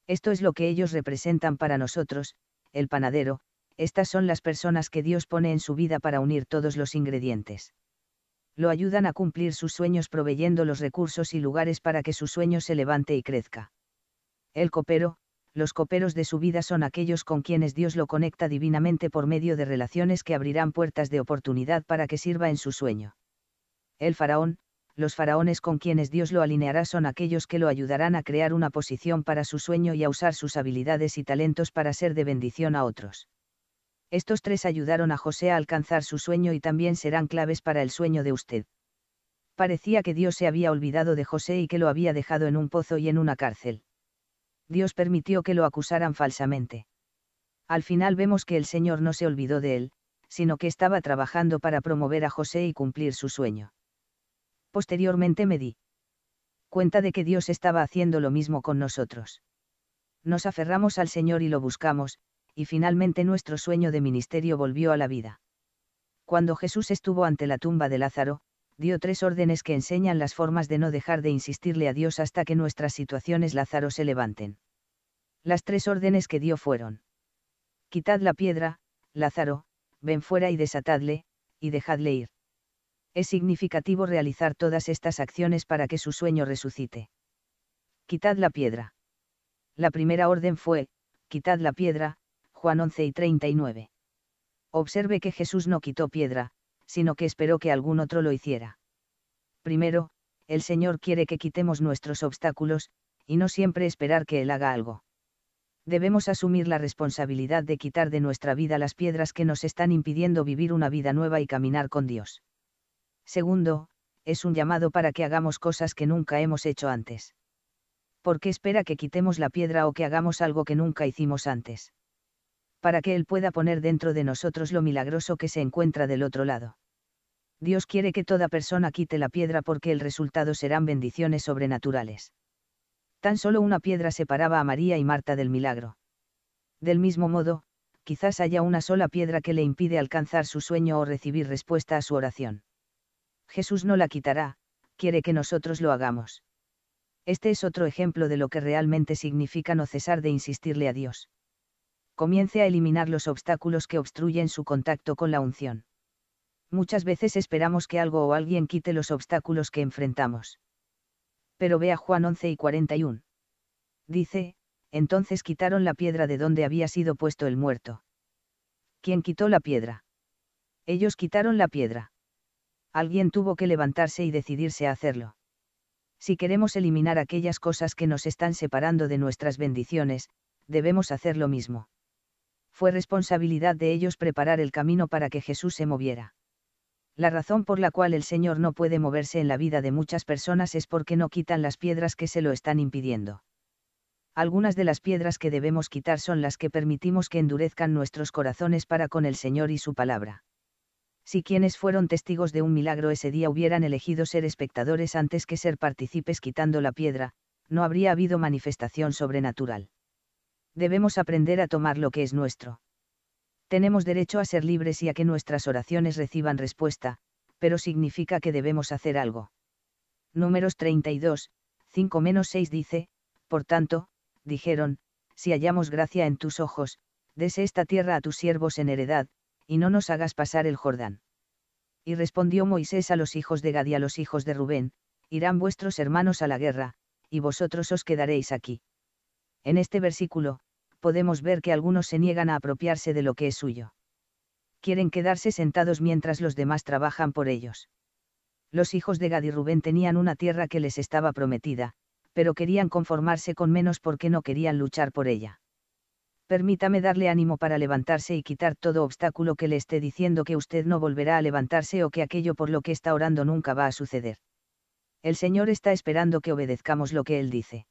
Esto es lo que ellos representan para nosotros, el panadero, estas son las personas que Dios pone en su vida para unir todos los ingredientes. Lo ayudan a cumplir sus sueños proveyendo los recursos y lugares para que su sueño se levante y crezca. El copero, los coperos de su vida son aquellos con quienes Dios lo conecta divinamente por medio de relaciones que abrirán puertas de oportunidad para que sirva en su sueño. El faraón, los faraones con quienes Dios lo alineará son aquellos que lo ayudarán a crear una posición para su sueño y a usar sus habilidades y talentos para ser de bendición a otros. Estos tres ayudaron a José a alcanzar su sueño y también serán claves para el sueño de usted. Parecía que Dios se había olvidado de José y que lo había dejado en un pozo y en una cárcel. Dios permitió que lo acusaran falsamente. Al final vemos que el Señor no se olvidó de él, sino que estaba trabajando para promover a José y cumplir su sueño. Posteriormente me di cuenta de que Dios estaba haciendo lo mismo con nosotros. Nos aferramos al Señor y lo buscamos, y finalmente nuestro sueño de ministerio volvió a la vida. Cuando Jesús estuvo ante la tumba de Lázaro, dio tres órdenes que enseñan las formas de no dejar de insistirle a Dios hasta que nuestras situaciones Lázaro se levanten. Las tres órdenes que dio fueron. Quitad la piedra, Lázaro, ven fuera y desatadle, y dejadle ir es significativo realizar todas estas acciones para que su sueño resucite. Quitad la piedra. La primera orden fue, quitad la piedra, Juan 11 y 39. Observe que Jesús no quitó piedra, sino que esperó que algún otro lo hiciera. Primero, el Señor quiere que quitemos nuestros obstáculos, y no siempre esperar que Él haga algo. Debemos asumir la responsabilidad de quitar de nuestra vida las piedras que nos están impidiendo vivir una vida nueva y caminar con Dios. Segundo, es un llamado para que hagamos cosas que nunca hemos hecho antes. ¿Por qué espera que quitemos la piedra o que hagamos algo que nunca hicimos antes? Para que Él pueda poner dentro de nosotros lo milagroso que se encuentra del otro lado. Dios quiere que toda persona quite la piedra porque el resultado serán bendiciones sobrenaturales. Tan solo una piedra separaba a María y Marta del milagro. Del mismo modo, quizás haya una sola piedra que le impide alcanzar su sueño o recibir respuesta a su oración. Jesús no la quitará, quiere que nosotros lo hagamos. Este es otro ejemplo de lo que realmente significa no cesar de insistirle a Dios. Comience a eliminar los obstáculos que obstruyen su contacto con la unción. Muchas veces esperamos que algo o alguien quite los obstáculos que enfrentamos. Pero vea Juan 11 y 41. Dice, entonces quitaron la piedra de donde había sido puesto el muerto. ¿Quién quitó la piedra? Ellos quitaron la piedra alguien tuvo que levantarse y decidirse a hacerlo. Si queremos eliminar aquellas cosas que nos están separando de nuestras bendiciones, debemos hacer lo mismo. Fue responsabilidad de ellos preparar el camino para que Jesús se moviera. La razón por la cual el Señor no puede moverse en la vida de muchas personas es porque no quitan las piedras que se lo están impidiendo. Algunas de las piedras que debemos quitar son las que permitimos que endurezcan nuestros corazones para con el Señor y su palabra si quienes fueron testigos de un milagro ese día hubieran elegido ser espectadores antes que ser partícipes quitando la piedra, no habría habido manifestación sobrenatural. Debemos aprender a tomar lo que es nuestro. Tenemos derecho a ser libres y a que nuestras oraciones reciban respuesta, pero significa que debemos hacer algo. Números 32, 5-6 dice, por tanto, dijeron, si hallamos gracia en tus ojos, dese esta tierra a tus siervos en heredad, y no nos hagas pasar el Jordán. Y respondió Moisés a los hijos de Gad y a los hijos de Rubén, irán vuestros hermanos a la guerra, y vosotros os quedaréis aquí. En este versículo, podemos ver que algunos se niegan a apropiarse de lo que es suyo. Quieren quedarse sentados mientras los demás trabajan por ellos. Los hijos de Gad y Rubén tenían una tierra que les estaba prometida, pero querían conformarse con menos porque no querían luchar por ella permítame darle ánimo para levantarse y quitar todo obstáculo que le esté diciendo que usted no volverá a levantarse o que aquello por lo que está orando nunca va a suceder. El Señor está esperando que obedezcamos lo que Él dice.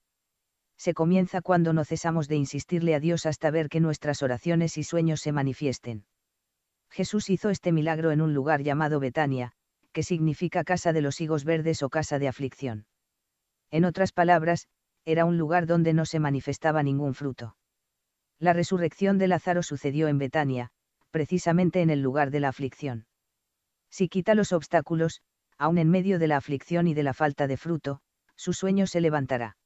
Se comienza cuando no cesamos de insistirle a Dios hasta ver que nuestras oraciones y sueños se manifiesten. Jesús hizo este milagro en un lugar llamado Betania, que significa casa de los higos verdes o casa de aflicción. En otras palabras, era un lugar donde no se manifestaba ningún fruto la resurrección de Lázaro sucedió en Betania, precisamente en el lugar de la aflicción. Si quita los obstáculos, aun en medio de la aflicción y de la falta de fruto, su sueño se levantará.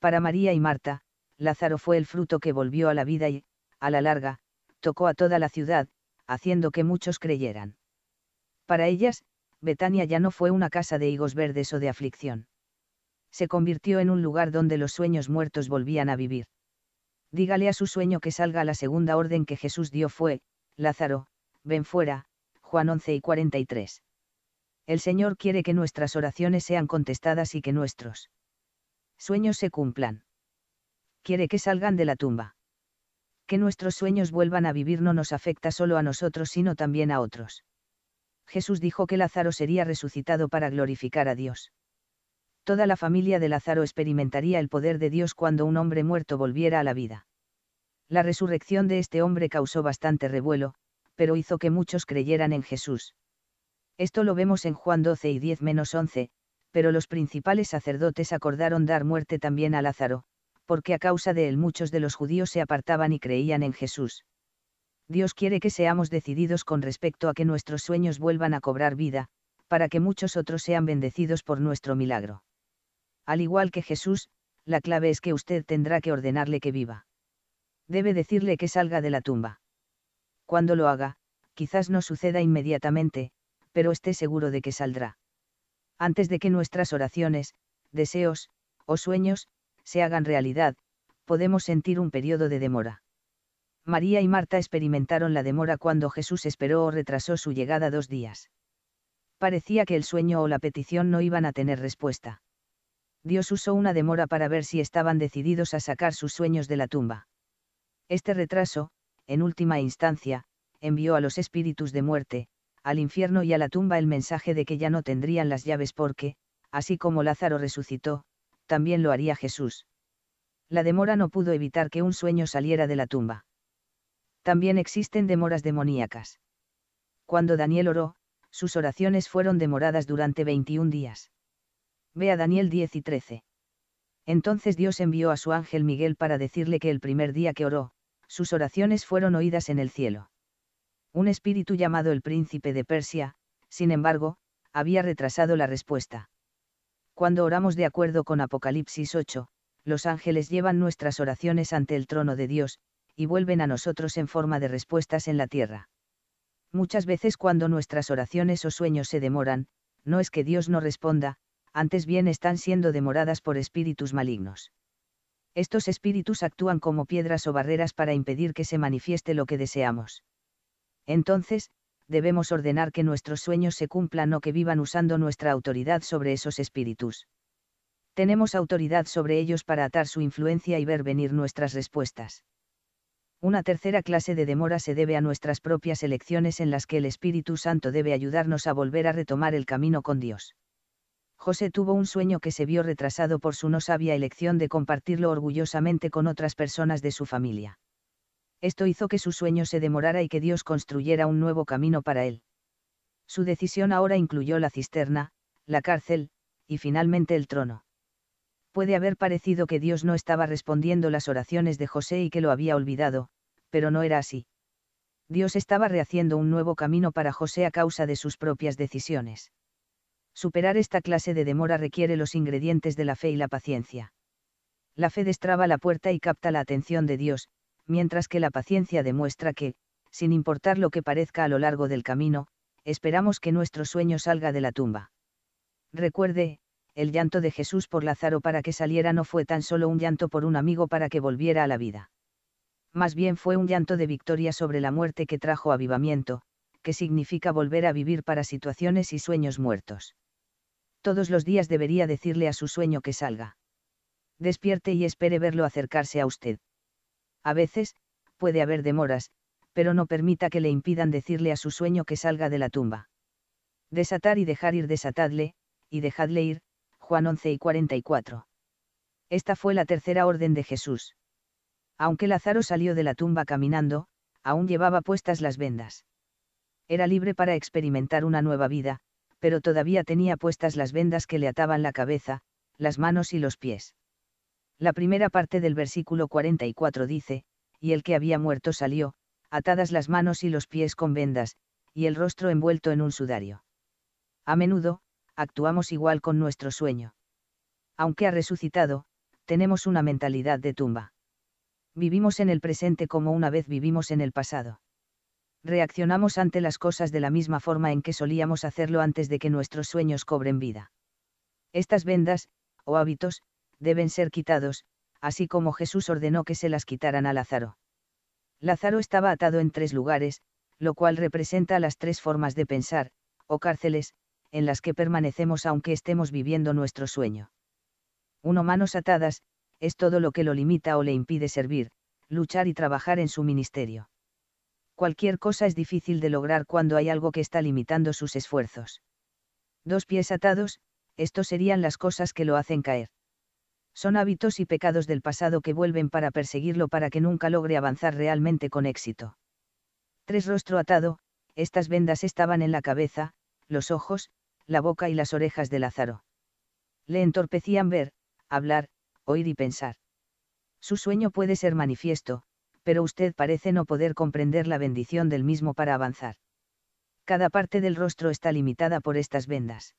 Para María y Marta, Lázaro fue el fruto que volvió a la vida y, a la larga, tocó a toda la ciudad, haciendo que muchos creyeran. Para ellas, Betania ya no fue una casa de higos verdes o de aflicción. Se convirtió en un lugar donde los sueños muertos volvían a vivir dígale a su sueño que salga la segunda orden que Jesús dio fue, Lázaro, ven fuera, Juan 11 y 43. El Señor quiere que nuestras oraciones sean contestadas y que nuestros sueños se cumplan. Quiere que salgan de la tumba. Que nuestros sueños vuelvan a vivir no nos afecta solo a nosotros, sino también a otros. Jesús dijo que Lázaro sería resucitado para glorificar a Dios toda la familia de Lázaro experimentaría el poder de Dios cuando un hombre muerto volviera a la vida. La resurrección de este hombre causó bastante revuelo, pero hizo que muchos creyeran en Jesús. Esto lo vemos en Juan 12 y 10 11, pero los principales sacerdotes acordaron dar muerte también a Lázaro, porque a causa de él muchos de los judíos se apartaban y creían en Jesús. Dios quiere que seamos decididos con respecto a que nuestros sueños vuelvan a cobrar vida, para que muchos otros sean bendecidos por nuestro milagro al igual que Jesús, la clave es que usted tendrá que ordenarle que viva. Debe decirle que salga de la tumba. Cuando lo haga, quizás no suceda inmediatamente, pero esté seguro de que saldrá. Antes de que nuestras oraciones, deseos, o sueños, se hagan realidad, podemos sentir un periodo de demora. María y Marta experimentaron la demora cuando Jesús esperó o retrasó su llegada dos días. Parecía que el sueño o la petición no iban a tener respuesta. Dios usó una demora para ver si estaban decididos a sacar sus sueños de la tumba. Este retraso, en última instancia, envió a los espíritus de muerte, al infierno y a la tumba el mensaje de que ya no tendrían las llaves porque, así como Lázaro resucitó, también lo haría Jesús. La demora no pudo evitar que un sueño saliera de la tumba. También existen demoras demoníacas. Cuando Daniel oró, sus oraciones fueron demoradas durante 21 días a Daniel 10 y 13. Entonces Dios envió a su ángel Miguel para decirle que el primer día que oró, sus oraciones fueron oídas en el cielo. Un espíritu llamado el príncipe de Persia, sin embargo, había retrasado la respuesta. Cuando oramos de acuerdo con Apocalipsis 8, los ángeles llevan nuestras oraciones ante el trono de Dios, y vuelven a nosotros en forma de respuestas en la tierra. Muchas veces cuando nuestras oraciones o sueños se demoran, no es que Dios no responda, antes bien están siendo demoradas por espíritus malignos. Estos espíritus actúan como piedras o barreras para impedir que se manifieste lo que deseamos. Entonces, debemos ordenar que nuestros sueños se cumplan o que vivan usando nuestra autoridad sobre esos espíritus. Tenemos autoridad sobre ellos para atar su influencia y ver venir nuestras respuestas. Una tercera clase de demora se debe a nuestras propias elecciones en las que el Espíritu Santo debe ayudarnos a volver a retomar el camino con Dios. José tuvo un sueño que se vio retrasado por su no sabia elección de compartirlo orgullosamente con otras personas de su familia. Esto hizo que su sueño se demorara y que Dios construyera un nuevo camino para él. Su decisión ahora incluyó la cisterna, la cárcel, y finalmente el trono. Puede haber parecido que Dios no estaba respondiendo las oraciones de José y que lo había olvidado, pero no era así. Dios estaba rehaciendo un nuevo camino para José a causa de sus propias decisiones. Superar esta clase de demora requiere los ingredientes de la fe y la paciencia. La fe destraba la puerta y capta la atención de Dios, mientras que la paciencia demuestra que, sin importar lo que parezca a lo largo del camino, esperamos que nuestro sueño salga de la tumba. Recuerde, el llanto de Jesús por Lázaro para que saliera no fue tan solo un llanto por un amigo para que volviera a la vida. Más bien fue un llanto de victoria sobre la muerte que trajo avivamiento, que significa volver a vivir para situaciones y sueños muertos todos los días debería decirle a su sueño que salga. Despierte y espere verlo acercarse a usted. A veces, puede haber demoras, pero no permita que le impidan decirle a su sueño que salga de la tumba. Desatar y dejar ir, desatadle, y dejadle ir, Juan 11 y 44. Esta fue la tercera orden de Jesús. Aunque Lázaro salió de la tumba caminando, aún llevaba puestas las vendas. Era libre para experimentar una nueva vida, pero todavía tenía puestas las vendas que le ataban la cabeza, las manos y los pies. La primera parte del versículo 44 dice, y el que había muerto salió, atadas las manos y los pies con vendas, y el rostro envuelto en un sudario. A menudo, actuamos igual con nuestro sueño. Aunque ha resucitado, tenemos una mentalidad de tumba. Vivimos en el presente como una vez vivimos en el pasado reaccionamos ante las cosas de la misma forma en que solíamos hacerlo antes de que nuestros sueños cobren vida. Estas vendas, o hábitos, deben ser quitados, así como Jesús ordenó que se las quitaran a Lázaro. Lázaro estaba atado en tres lugares, lo cual representa las tres formas de pensar, o cárceles, en las que permanecemos aunque estemos viviendo nuestro sueño. Uno manos atadas, es todo lo que lo limita o le impide servir, luchar y trabajar en su ministerio cualquier cosa es difícil de lograr cuando hay algo que está limitando sus esfuerzos. Dos pies atados, estos serían las cosas que lo hacen caer. Son hábitos y pecados del pasado que vuelven para perseguirlo para que nunca logre avanzar realmente con éxito. Tres rostro atado, estas vendas estaban en la cabeza, los ojos, la boca y las orejas de Lázaro. Le entorpecían ver, hablar, oír y pensar. Su sueño puede ser manifiesto, pero usted parece no poder comprender la bendición del mismo para avanzar. Cada parte del rostro está limitada por estas vendas.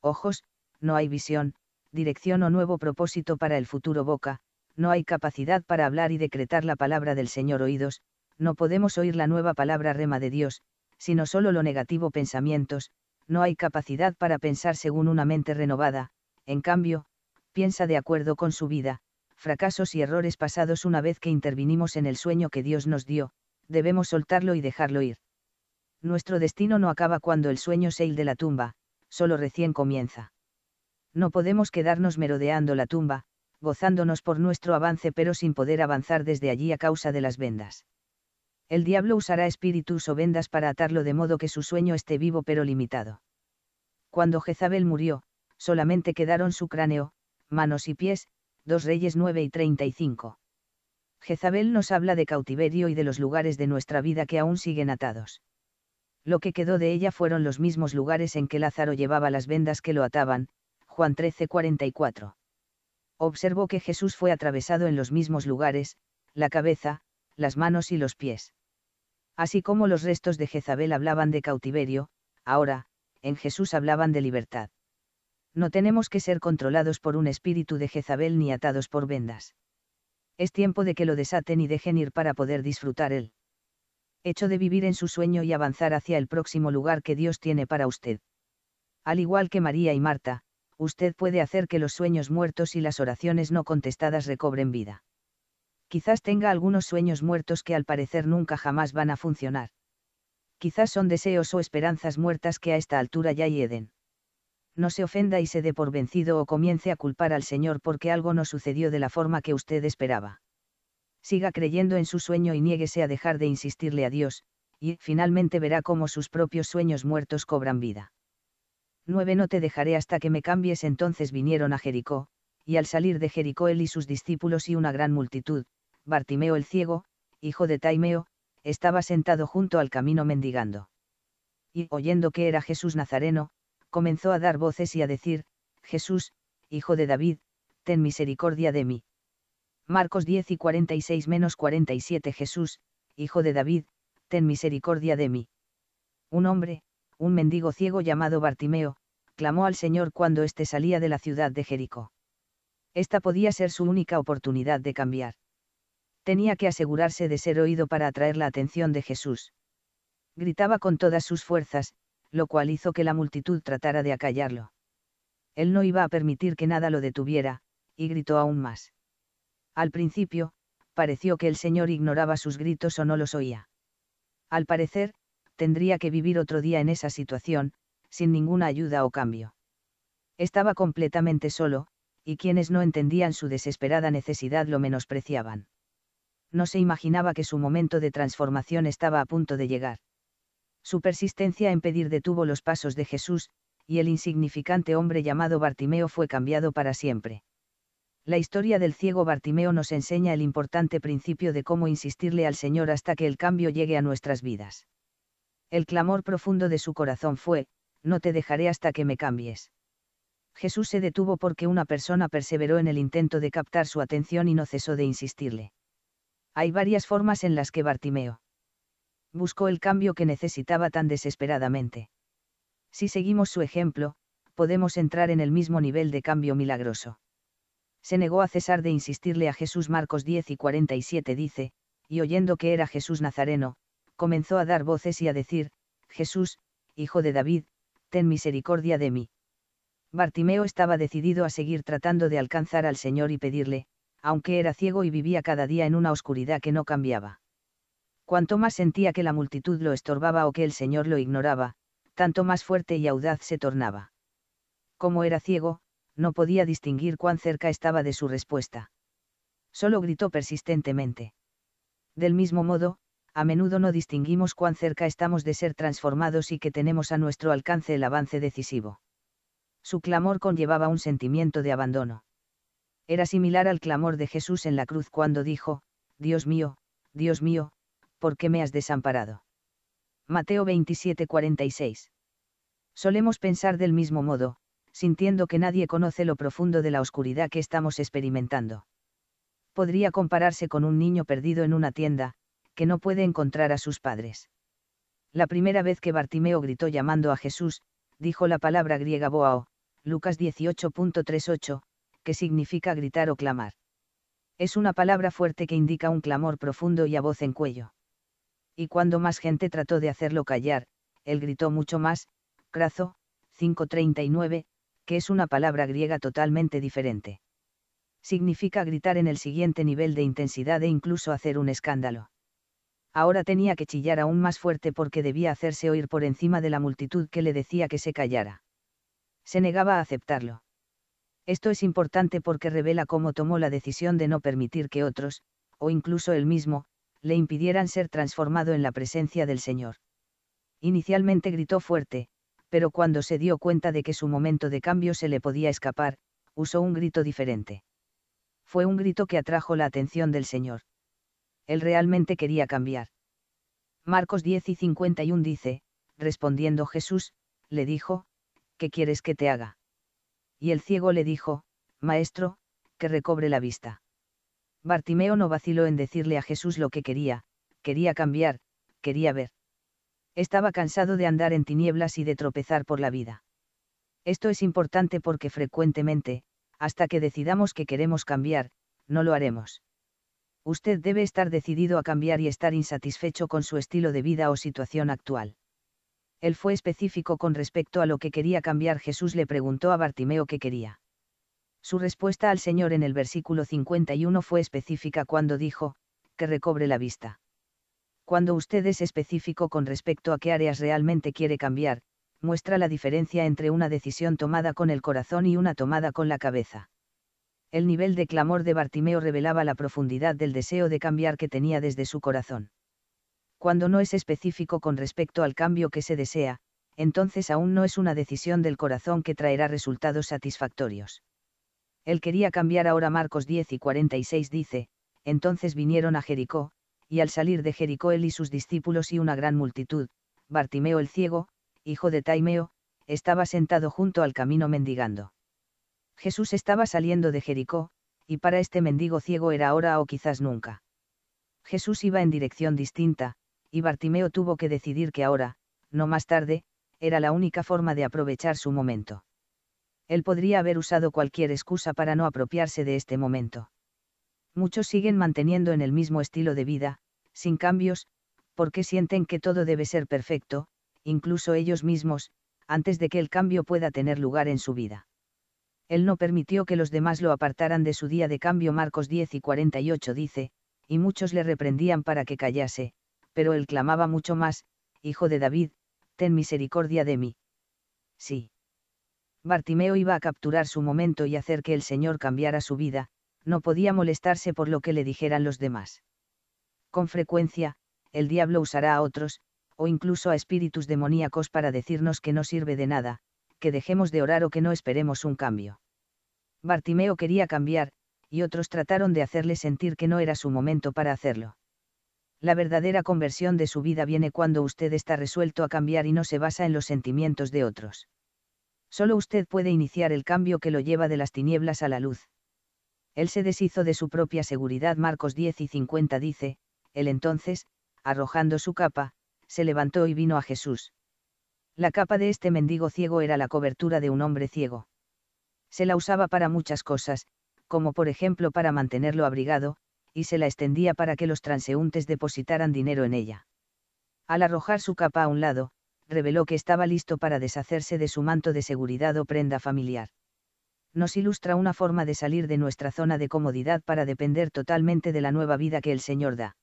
Ojos, no hay visión, dirección o nuevo propósito para el futuro boca, no hay capacidad para hablar y decretar la palabra del Señor oídos, no podemos oír la nueva palabra rema de Dios, sino solo lo negativo pensamientos, no hay capacidad para pensar según una mente renovada, en cambio, piensa de acuerdo con su vida, fracasos y errores pasados una vez que intervinimos en el sueño que Dios nos dio, debemos soltarlo y dejarlo ir. Nuestro destino no acaba cuando el sueño se de la tumba, solo recién comienza. No podemos quedarnos merodeando la tumba, gozándonos por nuestro avance pero sin poder avanzar desde allí a causa de las vendas. El diablo usará espíritus o vendas para atarlo de modo que su sueño esté vivo pero limitado. Cuando Jezabel murió, solamente quedaron su cráneo, manos y pies, 2 Reyes 9 y 35. Jezabel nos habla de cautiverio y de los lugares de nuestra vida que aún siguen atados. Lo que quedó de ella fueron los mismos lugares en que Lázaro llevaba las vendas que lo ataban, Juan 44. Observó que Jesús fue atravesado en los mismos lugares, la cabeza, las manos y los pies. Así como los restos de Jezabel hablaban de cautiverio, ahora, en Jesús hablaban de libertad no tenemos que ser controlados por un espíritu de Jezabel ni atados por vendas. Es tiempo de que lo desaten y dejen ir para poder disfrutar el hecho de vivir en su sueño y avanzar hacia el próximo lugar que Dios tiene para usted. Al igual que María y Marta, usted puede hacer que los sueños muertos y las oraciones no contestadas recobren vida. Quizás tenga algunos sueños muertos que al parecer nunca jamás van a funcionar. Quizás son deseos o esperanzas muertas que a esta altura ya hieden no se ofenda y se dé por vencido o comience a culpar al Señor porque algo no sucedió de la forma que usted esperaba. Siga creyendo en su sueño y niéguese a dejar de insistirle a Dios, y finalmente verá cómo sus propios sueños muertos cobran vida. 9. No te dejaré hasta que me cambies. Entonces vinieron a Jericó, y al salir de Jericó él y sus discípulos y una gran multitud, Bartimeo el ciego, hijo de Taimeo, estaba sentado junto al camino mendigando. Y, oyendo que era Jesús Nazareno, comenzó a dar voces y a decir, Jesús, Hijo de David, ten misericordia de mí. Marcos 10 y 46 menos 47 Jesús, Hijo de David, ten misericordia de mí. Un hombre, un mendigo ciego llamado Bartimeo, clamó al Señor cuando éste salía de la ciudad de Jericó. Esta podía ser su única oportunidad de cambiar. Tenía que asegurarse de ser oído para atraer la atención de Jesús. Gritaba con todas sus fuerzas, lo cual hizo que la multitud tratara de acallarlo. Él no iba a permitir que nada lo detuviera, y gritó aún más. Al principio, pareció que el señor ignoraba sus gritos o no los oía. Al parecer, tendría que vivir otro día en esa situación, sin ninguna ayuda o cambio. Estaba completamente solo, y quienes no entendían su desesperada necesidad lo menospreciaban. No se imaginaba que su momento de transformación estaba a punto de llegar. Su persistencia en pedir detuvo los pasos de Jesús, y el insignificante hombre llamado Bartimeo fue cambiado para siempre. La historia del ciego Bartimeo nos enseña el importante principio de cómo insistirle al Señor hasta que el cambio llegue a nuestras vidas. El clamor profundo de su corazón fue, no te dejaré hasta que me cambies. Jesús se detuvo porque una persona perseveró en el intento de captar su atención y no cesó de insistirle. Hay varias formas en las que Bartimeo buscó el cambio que necesitaba tan desesperadamente. Si seguimos su ejemplo, podemos entrar en el mismo nivel de cambio milagroso. Se negó a cesar de insistirle a Jesús Marcos 10 y 47 dice, y oyendo que era Jesús Nazareno, comenzó a dar voces y a decir, Jesús, hijo de David, ten misericordia de mí. Bartimeo estaba decidido a seguir tratando de alcanzar al Señor y pedirle, aunque era ciego y vivía cada día en una oscuridad que no cambiaba. Cuanto más sentía que la multitud lo estorbaba o que el Señor lo ignoraba, tanto más fuerte y audaz se tornaba. Como era ciego, no podía distinguir cuán cerca estaba de su respuesta. Solo gritó persistentemente. Del mismo modo, a menudo no distinguimos cuán cerca estamos de ser transformados y que tenemos a nuestro alcance el avance decisivo. Su clamor conllevaba un sentimiento de abandono. Era similar al clamor de Jesús en la cruz cuando dijo, Dios mío, Dios mío, ¿por qué me has desamparado? Mateo 27:46. Solemos pensar del mismo modo, sintiendo que nadie conoce lo profundo de la oscuridad que estamos experimentando. Podría compararse con un niño perdido en una tienda, que no puede encontrar a sus padres. La primera vez que Bartimeo gritó llamando a Jesús, dijo la palabra griega boao, Lucas 18.38, que significa gritar o clamar. Es una palabra fuerte que indica un clamor profundo y a voz en cuello y cuando más gente trató de hacerlo callar, él gritó mucho más, crazo, 539, que es una palabra griega totalmente diferente. Significa gritar en el siguiente nivel de intensidad e incluso hacer un escándalo. Ahora tenía que chillar aún más fuerte porque debía hacerse oír por encima de la multitud que le decía que se callara. Se negaba a aceptarlo. Esto es importante porque revela cómo tomó la decisión de no permitir que otros, o incluso él mismo, le impidieran ser transformado en la presencia del Señor. Inicialmente gritó fuerte, pero cuando se dio cuenta de que su momento de cambio se le podía escapar, usó un grito diferente. Fue un grito que atrajo la atención del Señor. Él realmente quería cambiar. Marcos 10 y 51 dice, respondiendo Jesús, le dijo, ¿qué quieres que te haga? Y el ciego le dijo, Maestro, que recobre la vista. Bartimeo no vaciló en decirle a Jesús lo que quería, quería cambiar, quería ver. Estaba cansado de andar en tinieblas y de tropezar por la vida. Esto es importante porque frecuentemente, hasta que decidamos que queremos cambiar, no lo haremos. Usted debe estar decidido a cambiar y estar insatisfecho con su estilo de vida o situación actual. Él fue específico con respecto a lo que quería cambiar. Jesús le preguntó a Bartimeo qué quería. Su respuesta al Señor en el versículo 51 fue específica cuando dijo, que recobre la vista. Cuando usted es específico con respecto a qué áreas realmente quiere cambiar, muestra la diferencia entre una decisión tomada con el corazón y una tomada con la cabeza. El nivel de clamor de Bartimeo revelaba la profundidad del deseo de cambiar que tenía desde su corazón. Cuando no es específico con respecto al cambio que se desea, entonces aún no es una decisión del corazón que traerá resultados satisfactorios. Él quería cambiar ahora Marcos 10 y 46 dice, entonces vinieron a Jericó, y al salir de Jericó él y sus discípulos y una gran multitud, Bartimeo el ciego, hijo de Taimeo, estaba sentado junto al camino mendigando. Jesús estaba saliendo de Jericó, y para este mendigo ciego era ahora o quizás nunca. Jesús iba en dirección distinta, y Bartimeo tuvo que decidir que ahora, no más tarde, era la única forma de aprovechar su momento él podría haber usado cualquier excusa para no apropiarse de este momento. Muchos siguen manteniendo en el mismo estilo de vida, sin cambios, porque sienten que todo debe ser perfecto, incluso ellos mismos, antes de que el cambio pueda tener lugar en su vida. Él no permitió que los demás lo apartaran de su día de cambio Marcos 10 y 48 dice, y muchos le reprendían para que callase, pero él clamaba mucho más, Hijo de David, ten misericordia de mí. Sí. Bartimeo iba a capturar su momento y hacer que el Señor cambiara su vida, no podía molestarse por lo que le dijeran los demás. Con frecuencia, el diablo usará a otros, o incluso a espíritus demoníacos para decirnos que no sirve de nada, que dejemos de orar o que no esperemos un cambio. Bartimeo quería cambiar, y otros trataron de hacerle sentir que no era su momento para hacerlo. La verdadera conversión de su vida viene cuando usted está resuelto a cambiar y no se basa en los sentimientos de otros. Solo usted puede iniciar el cambio que lo lleva de las tinieblas a la luz. Él se deshizo de su propia seguridad. Marcos 10 y 50 dice, él entonces, arrojando su capa, se levantó y vino a Jesús. La capa de este mendigo ciego era la cobertura de un hombre ciego. Se la usaba para muchas cosas, como por ejemplo para mantenerlo abrigado, y se la extendía para que los transeúntes depositaran dinero en ella. Al arrojar su capa a un lado, reveló que estaba listo para deshacerse de su manto de seguridad o prenda familiar. Nos ilustra una forma de salir de nuestra zona de comodidad para depender totalmente de la nueva vida que el Señor da.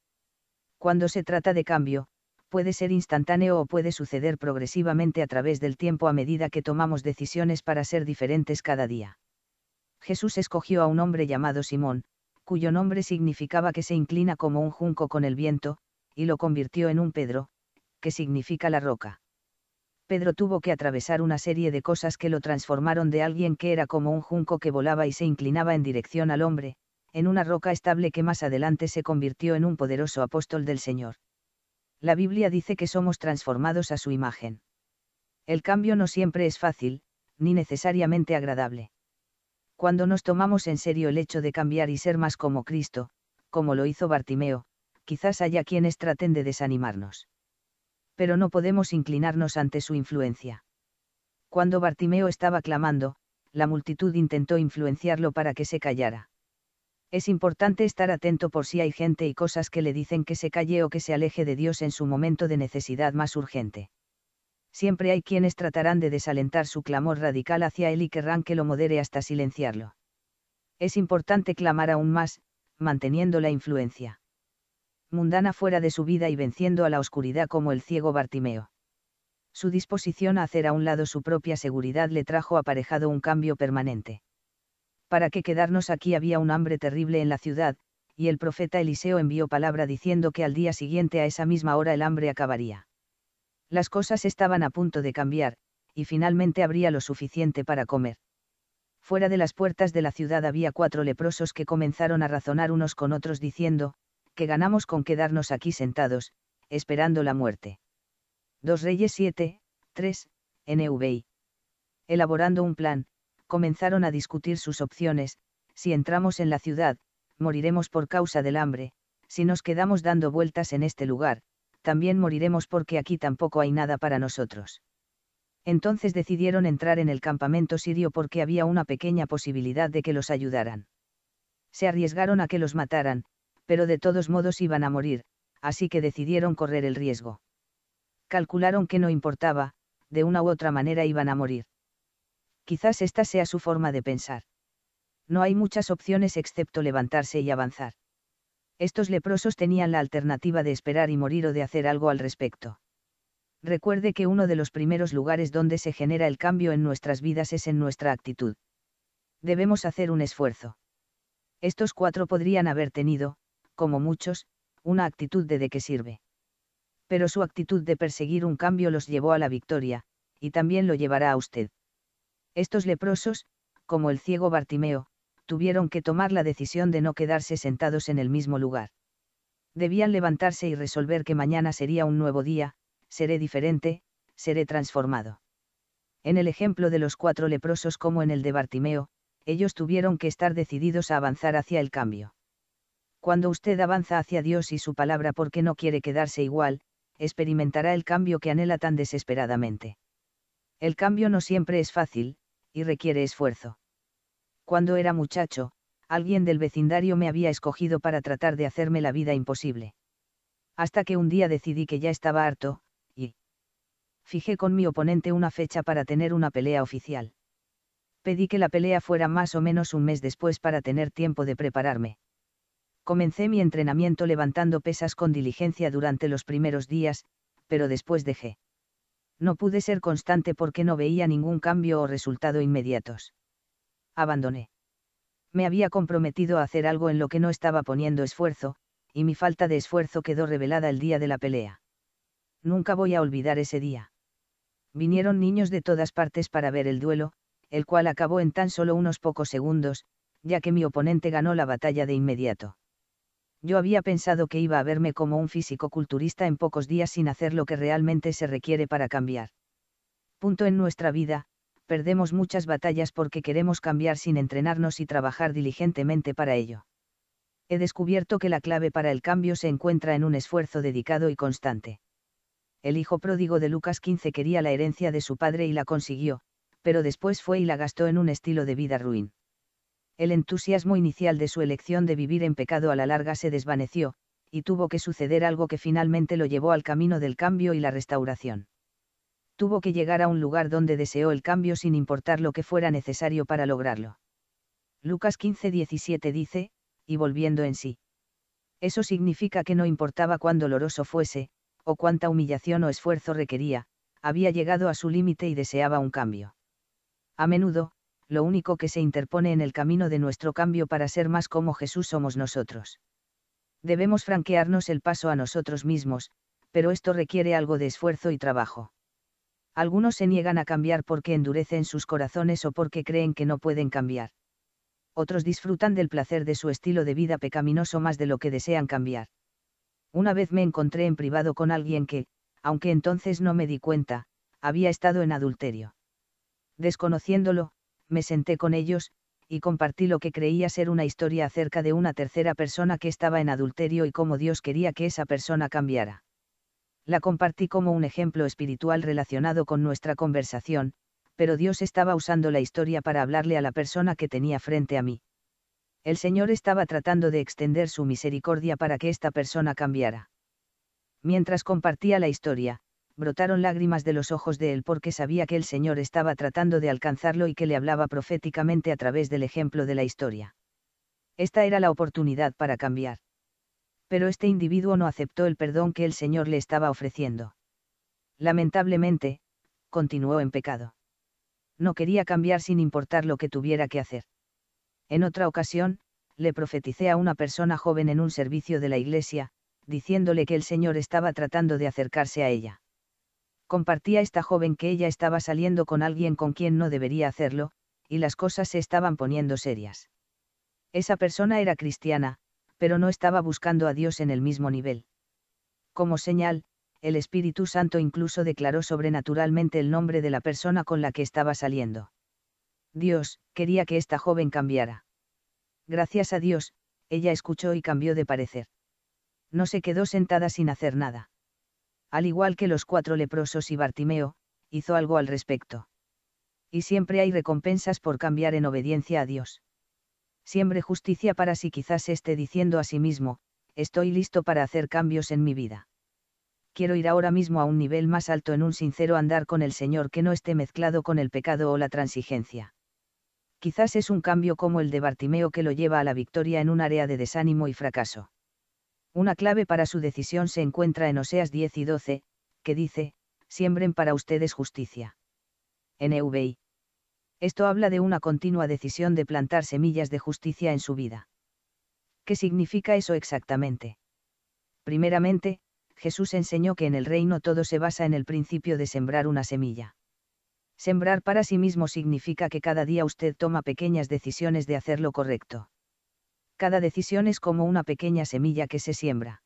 Cuando se trata de cambio, puede ser instantáneo o puede suceder progresivamente a través del tiempo a medida que tomamos decisiones para ser diferentes cada día. Jesús escogió a un hombre llamado Simón, cuyo nombre significaba que se inclina como un junco con el viento, y lo convirtió en un Pedro, que significa la roca. Pedro tuvo que atravesar una serie de cosas que lo transformaron de alguien que era como un junco que volaba y se inclinaba en dirección al hombre, en una roca estable que más adelante se convirtió en un poderoso apóstol del Señor. La Biblia dice que somos transformados a su imagen. El cambio no siempre es fácil, ni necesariamente agradable. Cuando nos tomamos en serio el hecho de cambiar y ser más como Cristo, como lo hizo Bartimeo, quizás haya quienes traten de desanimarnos pero no podemos inclinarnos ante su influencia. Cuando Bartimeo estaba clamando, la multitud intentó influenciarlo para que se callara. Es importante estar atento por si hay gente y cosas que le dicen que se calle o que se aleje de Dios en su momento de necesidad más urgente. Siempre hay quienes tratarán de desalentar su clamor radical hacia él y querrán que lo modere hasta silenciarlo. Es importante clamar aún más, manteniendo la influencia mundana fuera de su vida y venciendo a la oscuridad como el ciego Bartimeo. Su disposición a hacer a un lado su propia seguridad le trajo aparejado un cambio permanente. Para que quedarnos aquí había un hambre terrible en la ciudad, y el profeta Eliseo envió palabra diciendo que al día siguiente a esa misma hora el hambre acabaría. Las cosas estaban a punto de cambiar, y finalmente habría lo suficiente para comer. Fuera de las puertas de la ciudad había cuatro leprosos que comenzaron a razonar unos con otros diciendo, que ganamos con quedarnos aquí sentados, esperando la muerte. 2 Reyes 7, 3, NVI. Elaborando un plan, comenzaron a discutir sus opciones, si entramos en la ciudad, moriremos por causa del hambre, si nos quedamos dando vueltas en este lugar, también moriremos porque aquí tampoco hay nada para nosotros. Entonces decidieron entrar en el campamento sirio porque había una pequeña posibilidad de que los ayudaran. Se arriesgaron a que los mataran, pero de todos modos iban a morir, así que decidieron correr el riesgo. Calcularon que no importaba, de una u otra manera iban a morir. Quizás esta sea su forma de pensar. No hay muchas opciones excepto levantarse y avanzar. Estos leprosos tenían la alternativa de esperar y morir o de hacer algo al respecto. Recuerde que uno de los primeros lugares donde se genera el cambio en nuestras vidas es en nuestra actitud. Debemos hacer un esfuerzo. Estos cuatro podrían haber tenido, como muchos, una actitud de de qué sirve. Pero su actitud de perseguir un cambio los llevó a la victoria, y también lo llevará a usted. Estos leprosos, como el ciego Bartimeo, tuvieron que tomar la decisión de no quedarse sentados en el mismo lugar. Debían levantarse y resolver que mañana sería un nuevo día, seré diferente, seré transformado. En el ejemplo de los cuatro leprosos como en el de Bartimeo, ellos tuvieron que estar decididos a avanzar hacia el cambio. Cuando usted avanza hacia Dios y su palabra porque no quiere quedarse igual, experimentará el cambio que anhela tan desesperadamente. El cambio no siempre es fácil, y requiere esfuerzo. Cuando era muchacho, alguien del vecindario me había escogido para tratar de hacerme la vida imposible. Hasta que un día decidí que ya estaba harto, y fijé con mi oponente una fecha para tener una pelea oficial. Pedí que la pelea fuera más o menos un mes después para tener tiempo de prepararme. Comencé mi entrenamiento levantando pesas con diligencia durante los primeros días, pero después dejé. No pude ser constante porque no veía ningún cambio o resultado inmediatos. Abandoné. Me había comprometido a hacer algo en lo que no estaba poniendo esfuerzo, y mi falta de esfuerzo quedó revelada el día de la pelea. Nunca voy a olvidar ese día. Vinieron niños de todas partes para ver el duelo, el cual acabó en tan solo unos pocos segundos, ya que mi oponente ganó la batalla de inmediato yo había pensado que iba a verme como un físico culturista en pocos días sin hacer lo que realmente se requiere para cambiar. Punto en nuestra vida, perdemos muchas batallas porque queremos cambiar sin entrenarnos y trabajar diligentemente para ello. He descubierto que la clave para el cambio se encuentra en un esfuerzo dedicado y constante. El hijo pródigo de Lucas XV quería la herencia de su padre y la consiguió, pero después fue y la gastó en un estilo de vida ruin el entusiasmo inicial de su elección de vivir en pecado a la larga se desvaneció, y tuvo que suceder algo que finalmente lo llevó al camino del cambio y la restauración. Tuvo que llegar a un lugar donde deseó el cambio sin importar lo que fuera necesario para lograrlo. Lucas 15:17 dice, y volviendo en sí. Eso significa que no importaba cuán doloroso fuese, o cuánta humillación o esfuerzo requería, había llegado a su límite y deseaba un cambio. A menudo, lo único que se interpone en el camino de nuestro cambio para ser más como Jesús somos nosotros. Debemos franquearnos el paso a nosotros mismos, pero esto requiere algo de esfuerzo y trabajo. Algunos se niegan a cambiar porque endurecen sus corazones o porque creen que no pueden cambiar. Otros disfrutan del placer de su estilo de vida pecaminoso más de lo que desean cambiar. Una vez me encontré en privado con alguien que, aunque entonces no me di cuenta, había estado en adulterio. Desconociéndolo, me senté con ellos, y compartí lo que creía ser una historia acerca de una tercera persona que estaba en adulterio y cómo Dios quería que esa persona cambiara. La compartí como un ejemplo espiritual relacionado con nuestra conversación, pero Dios estaba usando la historia para hablarle a la persona que tenía frente a mí. El Señor estaba tratando de extender su misericordia para que esta persona cambiara. Mientras compartía la historia, brotaron lágrimas de los ojos de él porque sabía que el Señor estaba tratando de alcanzarlo y que le hablaba proféticamente a través del ejemplo de la historia. Esta era la oportunidad para cambiar. Pero este individuo no aceptó el perdón que el Señor le estaba ofreciendo. Lamentablemente, continuó en pecado. No quería cambiar sin importar lo que tuviera que hacer. En otra ocasión, le profeticé a una persona joven en un servicio de la iglesia, diciéndole que el Señor estaba tratando de acercarse a ella compartía esta joven que ella estaba saliendo con alguien con quien no debería hacerlo, y las cosas se estaban poniendo serias. Esa persona era cristiana, pero no estaba buscando a Dios en el mismo nivel. Como señal, el Espíritu Santo incluso declaró sobrenaturalmente el nombre de la persona con la que estaba saliendo. Dios, quería que esta joven cambiara. Gracias a Dios, ella escuchó y cambió de parecer. No se quedó sentada sin hacer nada al igual que los cuatro leprosos y Bartimeo, hizo algo al respecto. Y siempre hay recompensas por cambiar en obediencia a Dios. Siempre justicia para si quizás esté diciendo a sí mismo, estoy listo para hacer cambios en mi vida. Quiero ir ahora mismo a un nivel más alto en un sincero andar con el Señor que no esté mezclado con el pecado o la transigencia. Quizás es un cambio como el de Bartimeo que lo lleva a la victoria en un área de desánimo y fracaso. Una clave para su decisión se encuentra en Oseas 10 y 12, que dice, siembren para ustedes justicia. NVI. Esto habla de una continua decisión de plantar semillas de justicia en su vida. ¿Qué significa eso exactamente? Primeramente, Jesús enseñó que en el reino todo se basa en el principio de sembrar una semilla. Sembrar para sí mismo significa que cada día usted toma pequeñas decisiones de hacer lo correcto cada decisión es como una pequeña semilla que se siembra.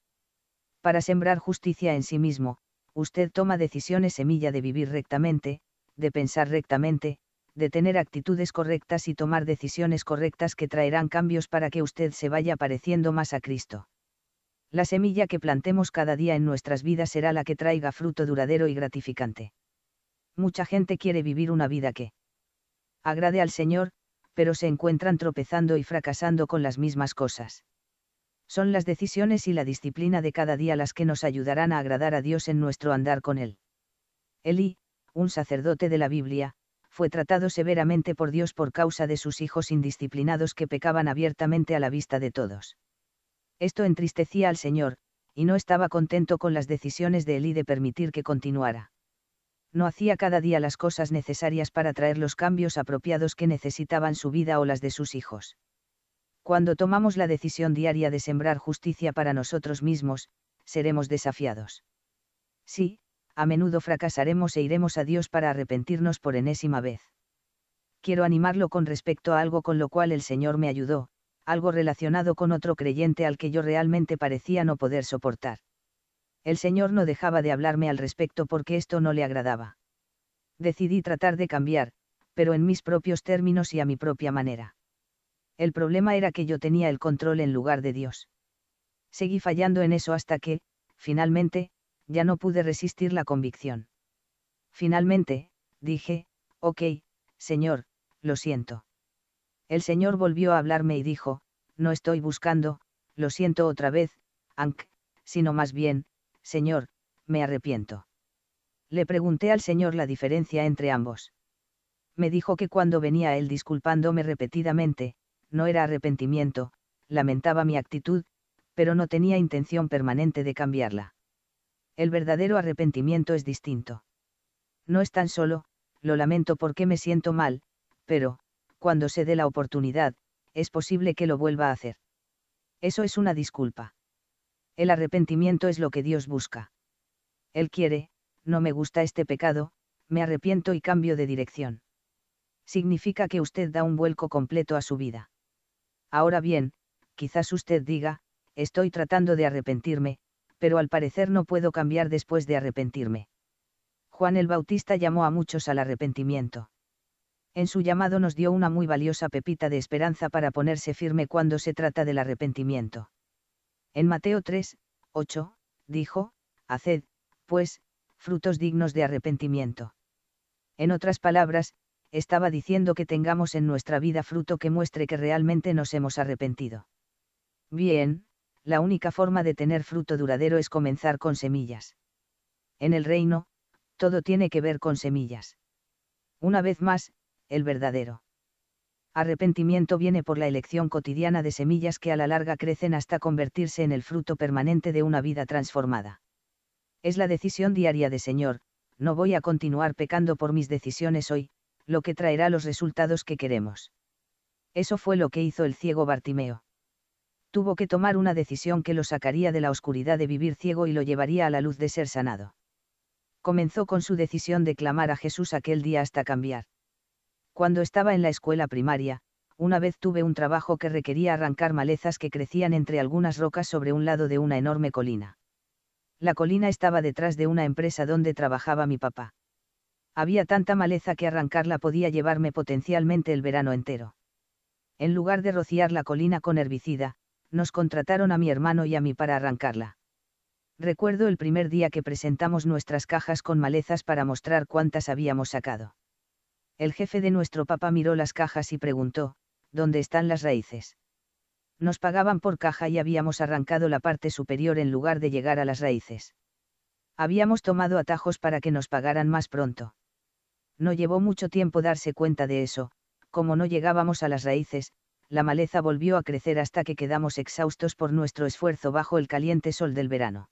Para sembrar justicia en sí mismo, usted toma decisiones semilla de vivir rectamente, de pensar rectamente, de tener actitudes correctas y tomar decisiones correctas que traerán cambios para que usted se vaya pareciendo más a Cristo. La semilla que plantemos cada día en nuestras vidas será la que traiga fruto duradero y gratificante. Mucha gente quiere vivir una vida que agrade al Señor, pero se encuentran tropezando y fracasando con las mismas cosas. Son las decisiones y la disciplina de cada día las que nos ayudarán a agradar a Dios en nuestro andar con Él. Elí, un sacerdote de la Biblia, fue tratado severamente por Dios por causa de sus hijos indisciplinados que pecaban abiertamente a la vista de todos. Esto entristecía al Señor, y no estaba contento con las decisiones de Elí de permitir que continuara no hacía cada día las cosas necesarias para traer los cambios apropiados que necesitaban su vida o las de sus hijos. Cuando tomamos la decisión diaria de sembrar justicia para nosotros mismos, seremos desafiados. Sí, a menudo fracasaremos e iremos a Dios para arrepentirnos por enésima vez. Quiero animarlo con respecto a algo con lo cual el Señor me ayudó, algo relacionado con otro creyente al que yo realmente parecía no poder soportar el señor no dejaba de hablarme al respecto porque esto no le agradaba. Decidí tratar de cambiar, pero en mis propios términos y a mi propia manera. El problema era que yo tenía el control en lugar de Dios. Seguí fallando en eso hasta que, finalmente, ya no pude resistir la convicción. Finalmente, dije, ok, señor, lo siento. El señor volvió a hablarme y dijo, no estoy buscando, lo siento otra vez, Ank, sino más bien, Señor, me arrepiento. Le pregunté al Señor la diferencia entre ambos. Me dijo que cuando venía él disculpándome repetidamente, no era arrepentimiento, lamentaba mi actitud, pero no tenía intención permanente de cambiarla. El verdadero arrepentimiento es distinto. No es tan solo, lo lamento porque me siento mal, pero, cuando se dé la oportunidad, es posible que lo vuelva a hacer. Eso es una disculpa. El arrepentimiento es lo que Dios busca. Él quiere, no me gusta este pecado, me arrepiento y cambio de dirección. Significa que usted da un vuelco completo a su vida. Ahora bien, quizás usted diga, estoy tratando de arrepentirme, pero al parecer no puedo cambiar después de arrepentirme. Juan el Bautista llamó a muchos al arrepentimiento. En su llamado nos dio una muy valiosa pepita de esperanza para ponerse firme cuando se trata del arrepentimiento. En Mateo 3, 8, dijo, Haced, pues, frutos dignos de arrepentimiento. En otras palabras, estaba diciendo que tengamos en nuestra vida fruto que muestre que realmente nos hemos arrepentido. Bien, la única forma de tener fruto duradero es comenzar con semillas. En el reino, todo tiene que ver con semillas. Una vez más, el verdadero arrepentimiento viene por la elección cotidiana de semillas que a la larga crecen hasta convertirse en el fruto permanente de una vida transformada. Es la decisión diaria de Señor, no voy a continuar pecando por mis decisiones hoy, lo que traerá los resultados que queremos. Eso fue lo que hizo el ciego Bartimeo. Tuvo que tomar una decisión que lo sacaría de la oscuridad de vivir ciego y lo llevaría a la luz de ser sanado. Comenzó con su decisión de clamar a Jesús aquel día hasta cambiar. Cuando estaba en la escuela primaria, una vez tuve un trabajo que requería arrancar malezas que crecían entre algunas rocas sobre un lado de una enorme colina. La colina estaba detrás de una empresa donde trabajaba mi papá. Había tanta maleza que arrancarla podía llevarme potencialmente el verano entero. En lugar de rociar la colina con herbicida, nos contrataron a mi hermano y a mí para arrancarla. Recuerdo el primer día que presentamos nuestras cajas con malezas para mostrar cuántas habíamos sacado. El jefe de nuestro papá miró las cajas y preguntó, ¿dónde están las raíces? Nos pagaban por caja y habíamos arrancado la parte superior en lugar de llegar a las raíces. Habíamos tomado atajos para que nos pagaran más pronto. No llevó mucho tiempo darse cuenta de eso, como no llegábamos a las raíces, la maleza volvió a crecer hasta que quedamos exhaustos por nuestro esfuerzo bajo el caliente sol del verano.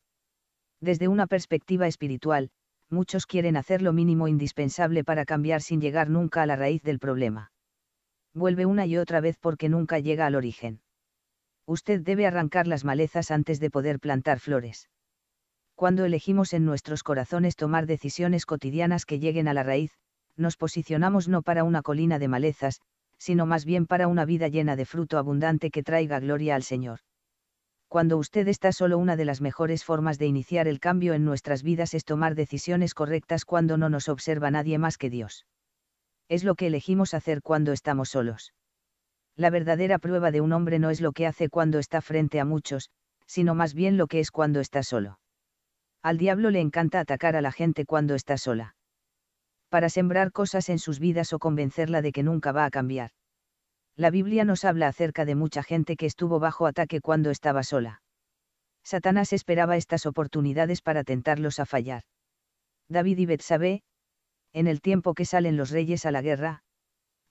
Desde una perspectiva espiritual, muchos quieren hacer lo mínimo indispensable para cambiar sin llegar nunca a la raíz del problema. Vuelve una y otra vez porque nunca llega al origen. Usted debe arrancar las malezas antes de poder plantar flores. Cuando elegimos en nuestros corazones tomar decisiones cotidianas que lleguen a la raíz, nos posicionamos no para una colina de malezas, sino más bien para una vida llena de fruto abundante que traiga gloria al Señor cuando usted está solo una de las mejores formas de iniciar el cambio en nuestras vidas es tomar decisiones correctas cuando no nos observa nadie más que Dios. Es lo que elegimos hacer cuando estamos solos. La verdadera prueba de un hombre no es lo que hace cuando está frente a muchos, sino más bien lo que es cuando está solo. Al diablo le encanta atacar a la gente cuando está sola. Para sembrar cosas en sus vidas o convencerla de que nunca va a cambiar. La Biblia nos habla acerca de mucha gente que estuvo bajo ataque cuando estaba sola. Satanás esperaba estas oportunidades para tentarlos a fallar. David y Betsabé, en el tiempo que salen los reyes a la guerra.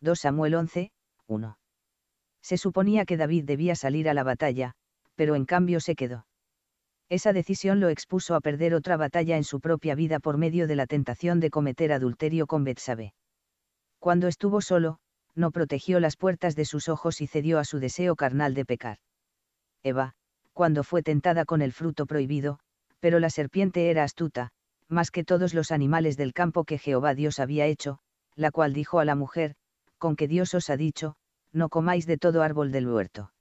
2 Samuel 11, 1. Se suponía que David debía salir a la batalla, pero en cambio se quedó. Esa decisión lo expuso a perder otra batalla en su propia vida por medio de la tentación de cometer adulterio con Betsabé. Cuando estuvo solo, no protegió las puertas de sus ojos y cedió a su deseo carnal de pecar. Eva, cuando fue tentada con el fruto prohibido, pero la serpiente era astuta, más que todos los animales del campo que Jehová Dios había hecho, la cual dijo a la mujer, con que Dios os ha dicho, no comáis de todo árbol del huerto.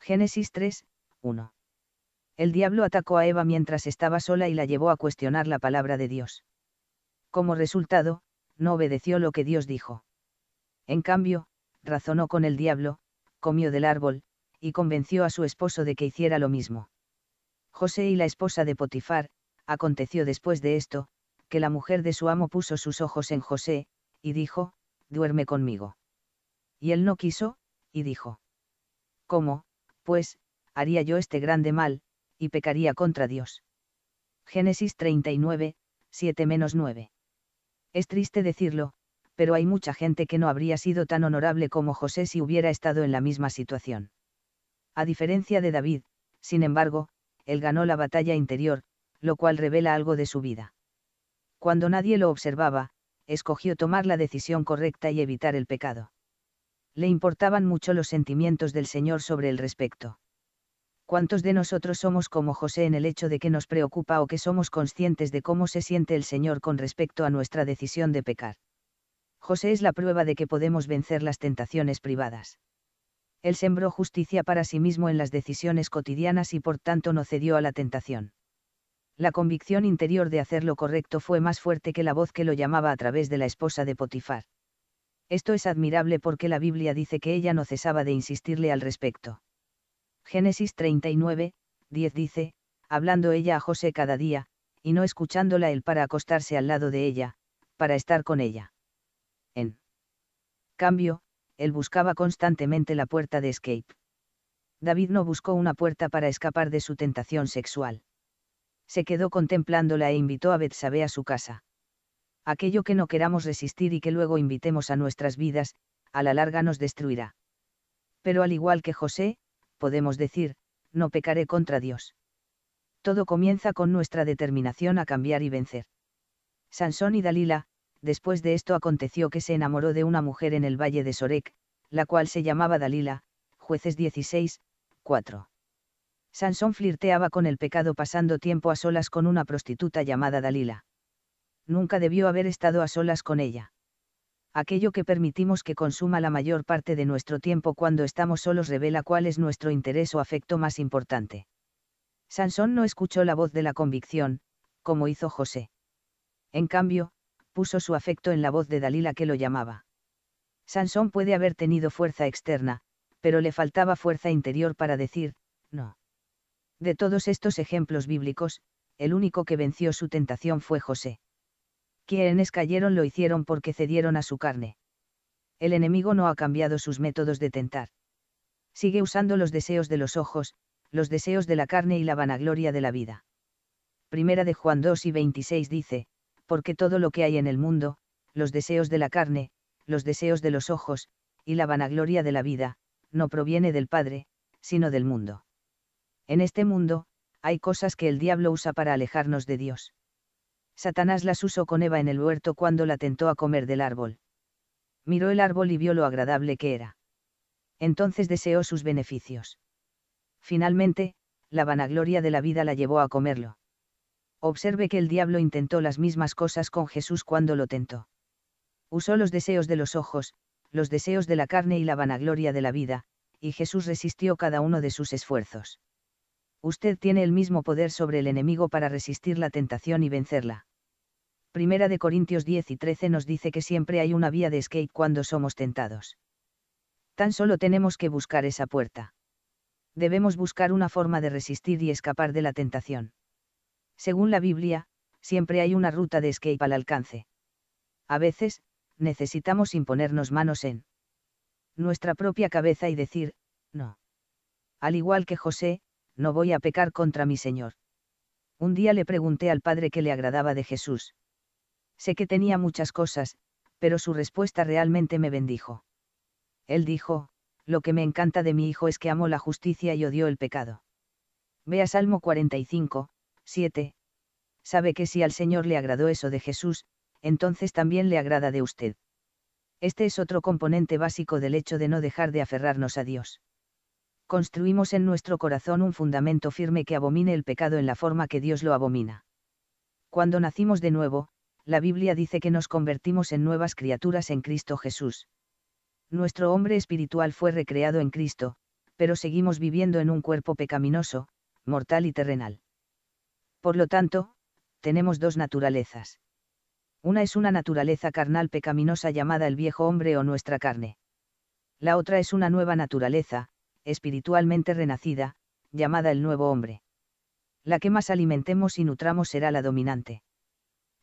Génesis 3, 1. El diablo atacó a Eva mientras estaba sola y la llevó a cuestionar la palabra de Dios. Como resultado, no obedeció lo que Dios dijo. En cambio, razonó con el diablo, comió del árbol, y convenció a su esposo de que hiciera lo mismo. José y la esposa de Potifar, aconteció después de esto, que la mujer de su amo puso sus ojos en José, y dijo, duerme conmigo. Y él no quiso, y dijo, ¿cómo, pues, haría yo este grande mal, y pecaría contra Dios? Génesis 39, 7-9. Es triste decirlo, pero hay mucha gente que no habría sido tan honorable como José si hubiera estado en la misma situación. A diferencia de David, sin embargo, él ganó la batalla interior, lo cual revela algo de su vida. Cuando nadie lo observaba, escogió tomar la decisión correcta y evitar el pecado. Le importaban mucho los sentimientos del Señor sobre el respecto. ¿Cuántos de nosotros somos como José en el hecho de que nos preocupa o que somos conscientes de cómo se siente el Señor con respecto a nuestra decisión de pecar? José es la prueba de que podemos vencer las tentaciones privadas. Él sembró justicia para sí mismo en las decisiones cotidianas y por tanto no cedió a la tentación. La convicción interior de hacer lo correcto fue más fuerte que la voz que lo llamaba a través de la esposa de Potifar. Esto es admirable porque la Biblia dice que ella no cesaba de insistirle al respecto. Génesis 39, 10 dice, hablando ella a José cada día, y no escuchándola él para acostarse al lado de ella, para estar con ella. En cambio, él buscaba constantemente la puerta de escape. David no buscó una puerta para escapar de su tentación sexual. Se quedó contemplándola e invitó a Betsabé a su casa. Aquello que no queramos resistir y que luego invitemos a nuestras vidas, a la larga nos destruirá. Pero al igual que José, podemos decir, no pecaré contra Dios. Todo comienza con nuestra determinación a cambiar y vencer. Sansón y Dalila, Después de esto aconteció que se enamoró de una mujer en el valle de Sorek, la cual se llamaba Dalila, jueces 16, 4. Sansón flirteaba con el pecado pasando tiempo a solas con una prostituta llamada Dalila. Nunca debió haber estado a solas con ella. Aquello que permitimos que consuma la mayor parte de nuestro tiempo cuando estamos solos revela cuál es nuestro interés o afecto más importante. Sansón no escuchó la voz de la convicción, como hizo José. En cambio, puso su afecto en la voz de Dalila que lo llamaba. Sansón puede haber tenido fuerza externa, pero le faltaba fuerza interior para decir, no. De todos estos ejemplos bíblicos, el único que venció su tentación fue José. Quienes cayeron lo hicieron porque cedieron a su carne. El enemigo no ha cambiado sus métodos de tentar. Sigue usando los deseos de los ojos, los deseos de la carne y la vanagloria de la vida. Primera de Juan 2 y 26 dice, porque todo lo que hay en el mundo, los deseos de la carne, los deseos de los ojos, y la vanagloria de la vida, no proviene del Padre, sino del mundo. En este mundo, hay cosas que el diablo usa para alejarnos de Dios. Satanás las usó con Eva en el huerto cuando la tentó a comer del árbol. Miró el árbol y vio lo agradable que era. Entonces deseó sus beneficios. Finalmente, la vanagloria de la vida la llevó a comerlo. Observe que el diablo intentó las mismas cosas con Jesús cuando lo tentó. Usó los deseos de los ojos, los deseos de la carne y la vanagloria de la vida, y Jesús resistió cada uno de sus esfuerzos. Usted tiene el mismo poder sobre el enemigo para resistir la tentación y vencerla. Primera de Corintios 10 y 13 nos dice que siempre hay una vía de escape cuando somos tentados. Tan solo tenemos que buscar esa puerta. Debemos buscar una forma de resistir y escapar de la tentación. Según la Biblia, siempre hay una ruta de escape al alcance. A veces, necesitamos imponernos manos en nuestra propia cabeza y decir, no. Al igual que José, no voy a pecar contra mi Señor. Un día le pregunté al Padre qué le agradaba de Jesús. Sé que tenía muchas cosas, pero su respuesta realmente me bendijo. Él dijo, lo que me encanta de mi hijo es que amó la justicia y odio el pecado. Vea Salmo 45, 7. Sabe que si al Señor le agradó eso de Jesús, entonces también le agrada de usted. Este es otro componente básico del hecho de no dejar de aferrarnos a Dios. Construimos en nuestro corazón un fundamento firme que abomine el pecado en la forma que Dios lo abomina. Cuando nacimos de nuevo, la Biblia dice que nos convertimos en nuevas criaturas en Cristo Jesús. Nuestro hombre espiritual fue recreado en Cristo, pero seguimos viviendo en un cuerpo pecaminoso, mortal y terrenal. Por lo tanto, tenemos dos naturalezas. Una es una naturaleza carnal pecaminosa llamada el viejo hombre o nuestra carne. La otra es una nueva naturaleza, espiritualmente renacida, llamada el nuevo hombre. La que más alimentemos y nutramos será la dominante.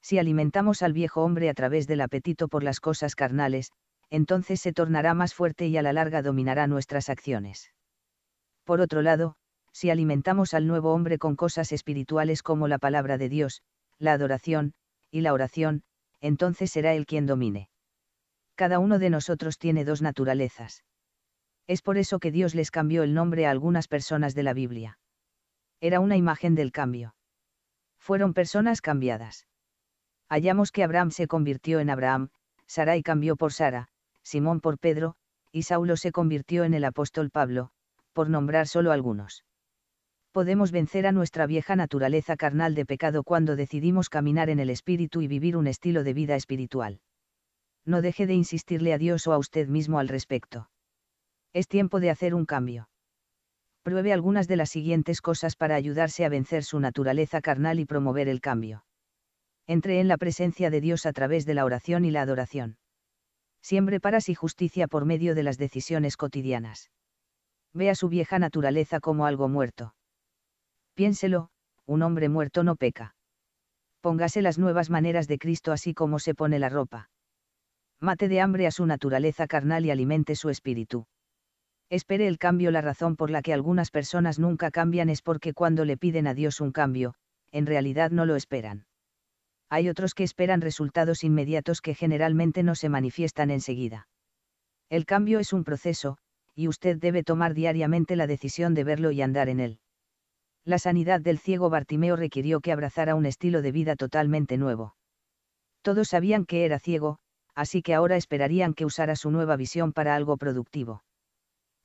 Si alimentamos al viejo hombre a través del apetito por las cosas carnales, entonces se tornará más fuerte y a la larga dominará nuestras acciones. Por otro lado, si alimentamos al nuevo hombre con cosas espirituales como la palabra de Dios, la adoración, y la oración, entonces será él quien domine. Cada uno de nosotros tiene dos naturalezas. Es por eso que Dios les cambió el nombre a algunas personas de la Biblia. Era una imagen del cambio. Fueron personas cambiadas. Hallamos que Abraham se convirtió en Abraham, Sarai cambió por Sara, Simón por Pedro, y Saulo se convirtió en el apóstol Pablo, por nombrar solo algunos podemos vencer a nuestra vieja naturaleza carnal de pecado cuando decidimos caminar en el Espíritu y vivir un estilo de vida espiritual. No deje de insistirle a Dios o a usted mismo al respecto. Es tiempo de hacer un cambio. Pruebe algunas de las siguientes cosas para ayudarse a vencer su naturaleza carnal y promover el cambio. Entre en la presencia de Dios a través de la oración y la adoración. Siempre para sí justicia por medio de las decisiones cotidianas. Ve a su vieja naturaleza como algo muerto Piénselo, un hombre muerto no peca. Póngase las nuevas maneras de Cristo así como se pone la ropa. Mate de hambre a su naturaleza carnal y alimente su espíritu. Espere el cambio. La razón por la que algunas personas nunca cambian es porque cuando le piden a Dios un cambio, en realidad no lo esperan. Hay otros que esperan resultados inmediatos que generalmente no se manifiestan enseguida. El cambio es un proceso, y usted debe tomar diariamente la decisión de verlo y andar en él la sanidad del ciego Bartimeo requirió que abrazara un estilo de vida totalmente nuevo. Todos sabían que era ciego, así que ahora esperarían que usara su nueva visión para algo productivo.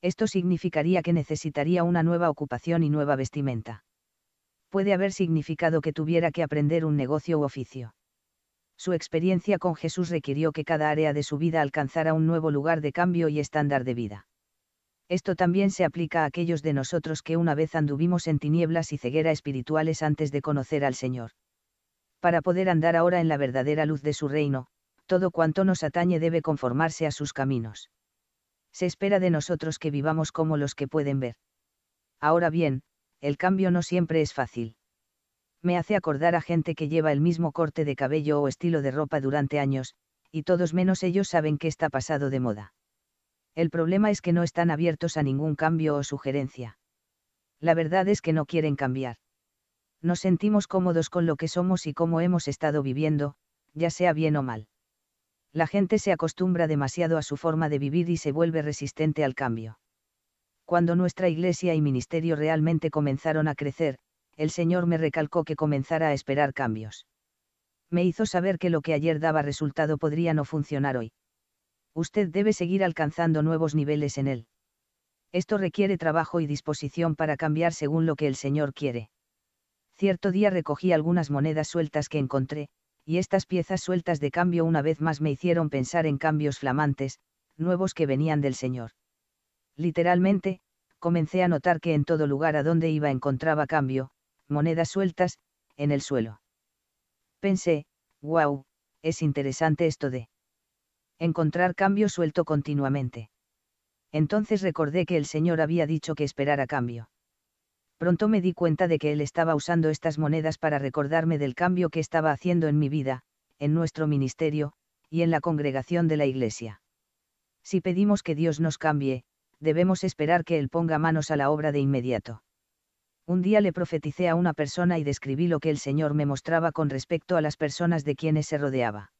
Esto significaría que necesitaría una nueva ocupación y nueva vestimenta. Puede haber significado que tuviera que aprender un negocio u oficio. Su experiencia con Jesús requirió que cada área de su vida alcanzara un nuevo lugar de cambio y estándar de vida esto también se aplica a aquellos de nosotros que una vez anduvimos en tinieblas y ceguera espirituales antes de conocer al Señor. Para poder andar ahora en la verdadera luz de su reino, todo cuanto nos atañe debe conformarse a sus caminos. Se espera de nosotros que vivamos como los que pueden ver. Ahora bien, el cambio no siempre es fácil. Me hace acordar a gente que lleva el mismo corte de cabello o estilo de ropa durante años, y todos menos ellos saben que está pasado de moda el problema es que no están abiertos a ningún cambio o sugerencia. La verdad es que no quieren cambiar. Nos sentimos cómodos con lo que somos y cómo hemos estado viviendo, ya sea bien o mal. La gente se acostumbra demasiado a su forma de vivir y se vuelve resistente al cambio. Cuando nuestra iglesia y ministerio realmente comenzaron a crecer, el Señor me recalcó que comenzara a esperar cambios. Me hizo saber que lo que ayer daba resultado podría no funcionar hoy usted debe seguir alcanzando nuevos niveles en él. Esto requiere trabajo y disposición para cambiar según lo que el Señor quiere. Cierto día recogí algunas monedas sueltas que encontré, y estas piezas sueltas de cambio una vez más me hicieron pensar en cambios flamantes, nuevos que venían del Señor. Literalmente, comencé a notar que en todo lugar a donde iba encontraba cambio, monedas sueltas, en el suelo. Pensé, wow, es interesante esto de encontrar cambio suelto continuamente. Entonces recordé que el Señor había dicho que esperara cambio. Pronto me di cuenta de que Él estaba usando estas monedas para recordarme del cambio que estaba haciendo en mi vida, en nuestro ministerio, y en la congregación de la Iglesia. Si pedimos que Dios nos cambie, debemos esperar que Él ponga manos a la obra de inmediato. Un día le profeticé a una persona y describí lo que el Señor me mostraba con respecto a las personas de quienes se rodeaba.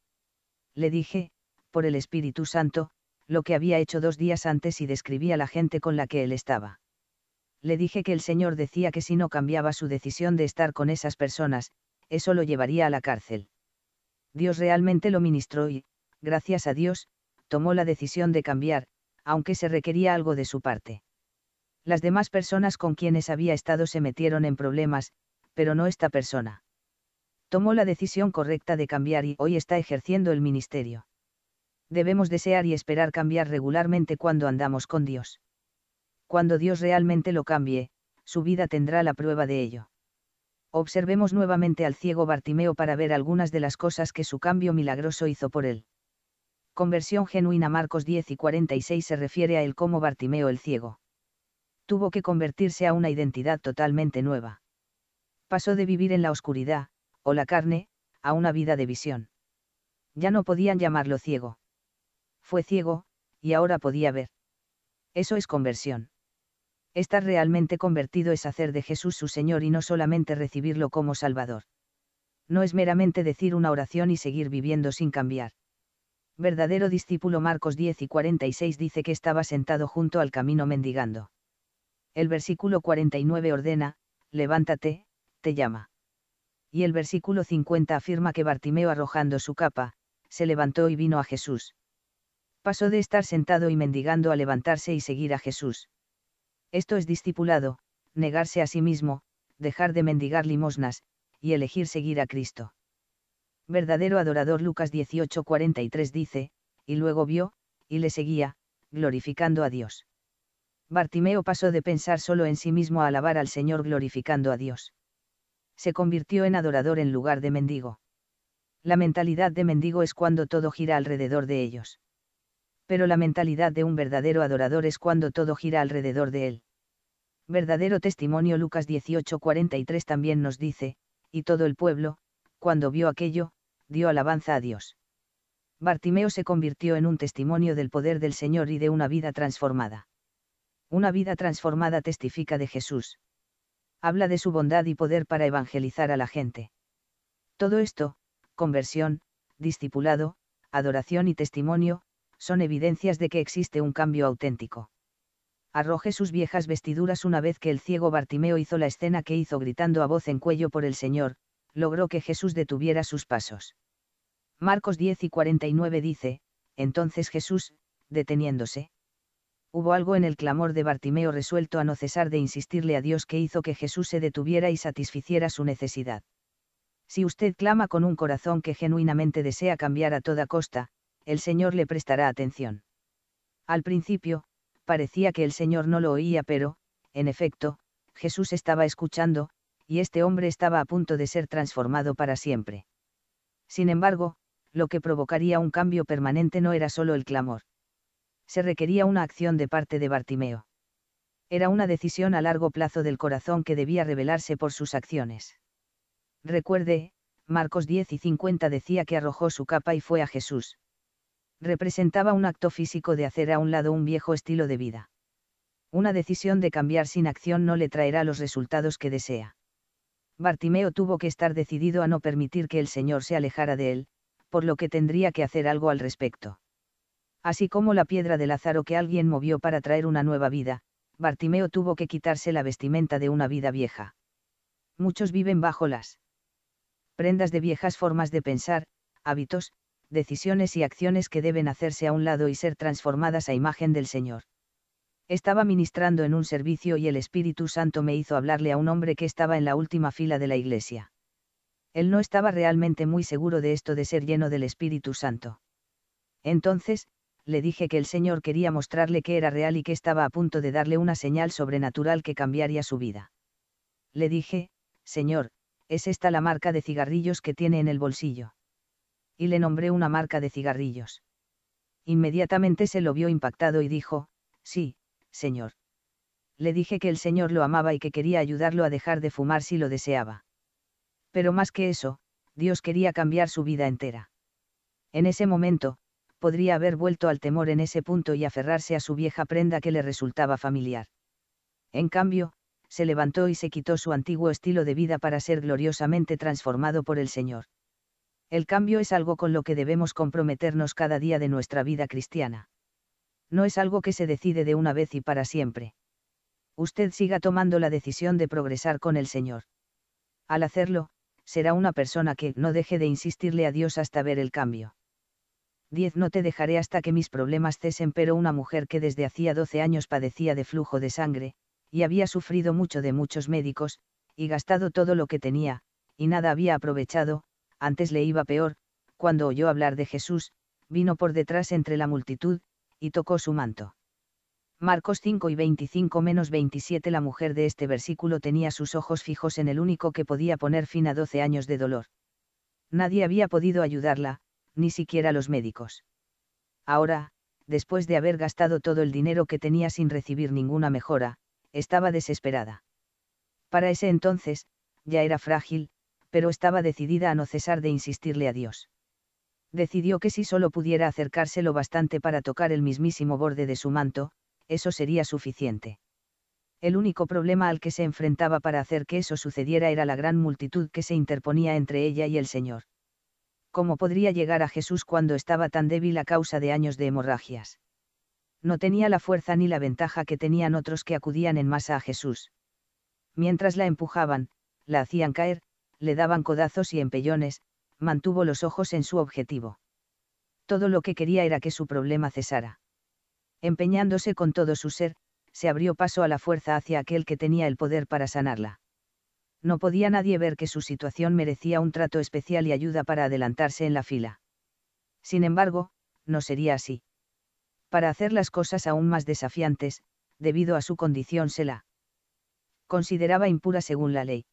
Le dije, por el Espíritu Santo, lo que había hecho dos días antes y describía la gente con la que él estaba. Le dije que el Señor decía que si no cambiaba su decisión de estar con esas personas, eso lo llevaría a la cárcel. Dios realmente lo ministró y, gracias a Dios, tomó la decisión de cambiar, aunque se requería algo de su parte. Las demás personas con quienes había estado se metieron en problemas, pero no esta persona. Tomó la decisión correcta de cambiar y hoy está ejerciendo el ministerio debemos desear y esperar cambiar regularmente cuando andamos con Dios. Cuando Dios realmente lo cambie, su vida tendrá la prueba de ello. Observemos nuevamente al ciego Bartimeo para ver algunas de las cosas que su cambio milagroso hizo por él. Conversión genuina Marcos 10 y 46 se refiere a él como Bartimeo el ciego. Tuvo que convertirse a una identidad totalmente nueva. Pasó de vivir en la oscuridad, o la carne, a una vida de visión. Ya no podían llamarlo ciego fue ciego, y ahora podía ver. Eso es conversión. Estar realmente convertido es hacer de Jesús su Señor y no solamente recibirlo como Salvador. No es meramente decir una oración y seguir viviendo sin cambiar. Verdadero discípulo Marcos 10 y 46 dice que estaba sentado junto al camino mendigando. El versículo 49 ordena, levántate, te llama. Y el versículo 50 afirma que Bartimeo arrojando su capa, se levantó y vino a Jesús pasó de estar sentado y mendigando a levantarse y seguir a Jesús. Esto es discipulado, negarse a sí mismo, dejar de mendigar limosnas, y elegir seguir a Cristo. Verdadero adorador Lucas 18:43 dice, y luego vio, y le seguía, glorificando a Dios. Bartimeo pasó de pensar solo en sí mismo a alabar al Señor glorificando a Dios. Se convirtió en adorador en lugar de mendigo. La mentalidad de mendigo es cuando todo gira alrededor de ellos pero la mentalidad de un verdadero adorador es cuando todo gira alrededor de él. Verdadero testimonio Lucas 18:43 también nos dice, y todo el pueblo, cuando vio aquello, dio alabanza a Dios. Bartimeo se convirtió en un testimonio del poder del Señor y de una vida transformada. Una vida transformada testifica de Jesús. Habla de su bondad y poder para evangelizar a la gente. Todo esto, conversión, discipulado, adoración y testimonio, son evidencias de que existe un cambio auténtico. Arrojé sus viejas vestiduras una vez que el ciego Bartimeo hizo la escena que hizo gritando a voz en cuello por el Señor, logró que Jesús detuviera sus pasos. Marcos 10 y 49 dice, entonces Jesús, deteniéndose. Hubo algo en el clamor de Bartimeo resuelto a no cesar de insistirle a Dios que hizo que Jesús se detuviera y satisficiera su necesidad. Si usted clama con un corazón que genuinamente desea cambiar a toda costa, el Señor le prestará atención. Al principio, parecía que el Señor no lo oía, pero, en efecto, Jesús estaba escuchando, y este hombre estaba a punto de ser transformado para siempre. Sin embargo, lo que provocaría un cambio permanente no era solo el clamor. Se requería una acción de parte de Bartimeo. Era una decisión a largo plazo del corazón que debía revelarse por sus acciones. Recuerde, Marcos 10 y 50 decía que arrojó su capa y fue a Jesús representaba un acto físico de hacer a un lado un viejo estilo de vida. Una decisión de cambiar sin acción no le traerá los resultados que desea. Bartimeo tuvo que estar decidido a no permitir que el Señor se alejara de él, por lo que tendría que hacer algo al respecto. Así como la piedra de Lázaro que alguien movió para traer una nueva vida, Bartimeo tuvo que quitarse la vestimenta de una vida vieja. Muchos viven bajo las prendas de viejas formas de pensar, hábitos, decisiones y acciones que deben hacerse a un lado y ser transformadas a imagen del Señor. Estaba ministrando en un servicio y el Espíritu Santo me hizo hablarle a un hombre que estaba en la última fila de la iglesia. Él no estaba realmente muy seguro de esto de ser lleno del Espíritu Santo. Entonces, le dije que el Señor quería mostrarle que era real y que estaba a punto de darle una señal sobrenatural que cambiaría su vida. Le dije, Señor, es esta la marca de cigarrillos que tiene en el bolsillo y le nombré una marca de cigarrillos. Inmediatamente se lo vio impactado y dijo, sí, señor. Le dije que el señor lo amaba y que quería ayudarlo a dejar de fumar si lo deseaba. Pero más que eso, Dios quería cambiar su vida entera. En ese momento, podría haber vuelto al temor en ese punto y aferrarse a su vieja prenda que le resultaba familiar. En cambio, se levantó y se quitó su antiguo estilo de vida para ser gloriosamente transformado por el Señor. El cambio es algo con lo que debemos comprometernos cada día de nuestra vida cristiana. No es algo que se decide de una vez y para siempre. Usted siga tomando la decisión de progresar con el Señor. Al hacerlo, será una persona que no deje de insistirle a Dios hasta ver el cambio. 10. No te dejaré hasta que mis problemas cesen, pero una mujer que desde hacía 12 años padecía de flujo de sangre, y había sufrido mucho de muchos médicos, y gastado todo lo que tenía, y nada había aprovechado, antes le iba peor, cuando oyó hablar de Jesús, vino por detrás entre la multitud, y tocó su manto. Marcos 5 y 25 menos 27 La mujer de este versículo tenía sus ojos fijos en el único que podía poner fin a doce años de dolor. Nadie había podido ayudarla, ni siquiera los médicos. Ahora, después de haber gastado todo el dinero que tenía sin recibir ninguna mejora, estaba desesperada. Para ese entonces, ya era frágil, pero estaba decidida a no cesar de insistirle a Dios. Decidió que si solo pudiera acercárselo bastante para tocar el mismísimo borde de su manto, eso sería suficiente. El único problema al que se enfrentaba para hacer que eso sucediera era la gran multitud que se interponía entre ella y el Señor. ¿Cómo podría llegar a Jesús cuando estaba tan débil a causa de años de hemorragias? No tenía la fuerza ni la ventaja que tenían otros que acudían en masa a Jesús. Mientras la empujaban, la hacían caer, le daban codazos y empellones, mantuvo los ojos en su objetivo. Todo lo que quería era que su problema cesara. Empeñándose con todo su ser, se abrió paso a la fuerza hacia aquel que tenía el poder para sanarla. No podía nadie ver que su situación merecía un trato especial y ayuda para adelantarse en la fila. Sin embargo, no sería así. Para hacer las cosas aún más desafiantes, debido a su condición se la consideraba impura según la ley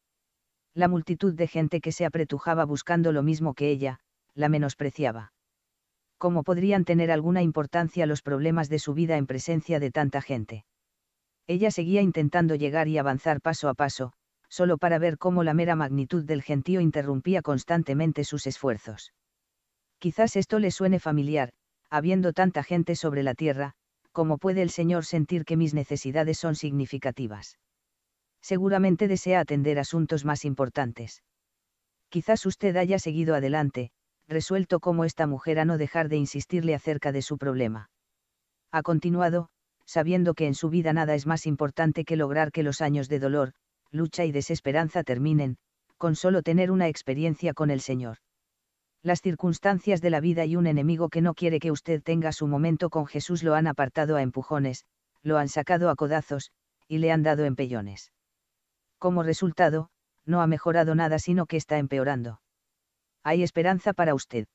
la multitud de gente que se apretujaba buscando lo mismo que ella, la menospreciaba. ¿Cómo podrían tener alguna importancia los problemas de su vida en presencia de tanta gente? Ella seguía intentando llegar y avanzar paso a paso, solo para ver cómo la mera magnitud del gentío interrumpía constantemente sus esfuerzos. Quizás esto le suene familiar, habiendo tanta gente sobre la tierra, como puede el Señor sentir que mis necesidades son significativas seguramente desea atender asuntos más importantes. Quizás usted haya seguido adelante, resuelto como esta mujer a no dejar de insistirle acerca de su problema. Ha continuado, sabiendo que en su vida nada es más importante que lograr que los años de dolor, lucha y desesperanza terminen, con solo tener una experiencia con el Señor. Las circunstancias de la vida y un enemigo que no quiere que usted tenga su momento con Jesús lo han apartado a empujones, lo han sacado a codazos, y le han dado empellones como resultado, no ha mejorado nada sino que está empeorando. Hay esperanza para usted.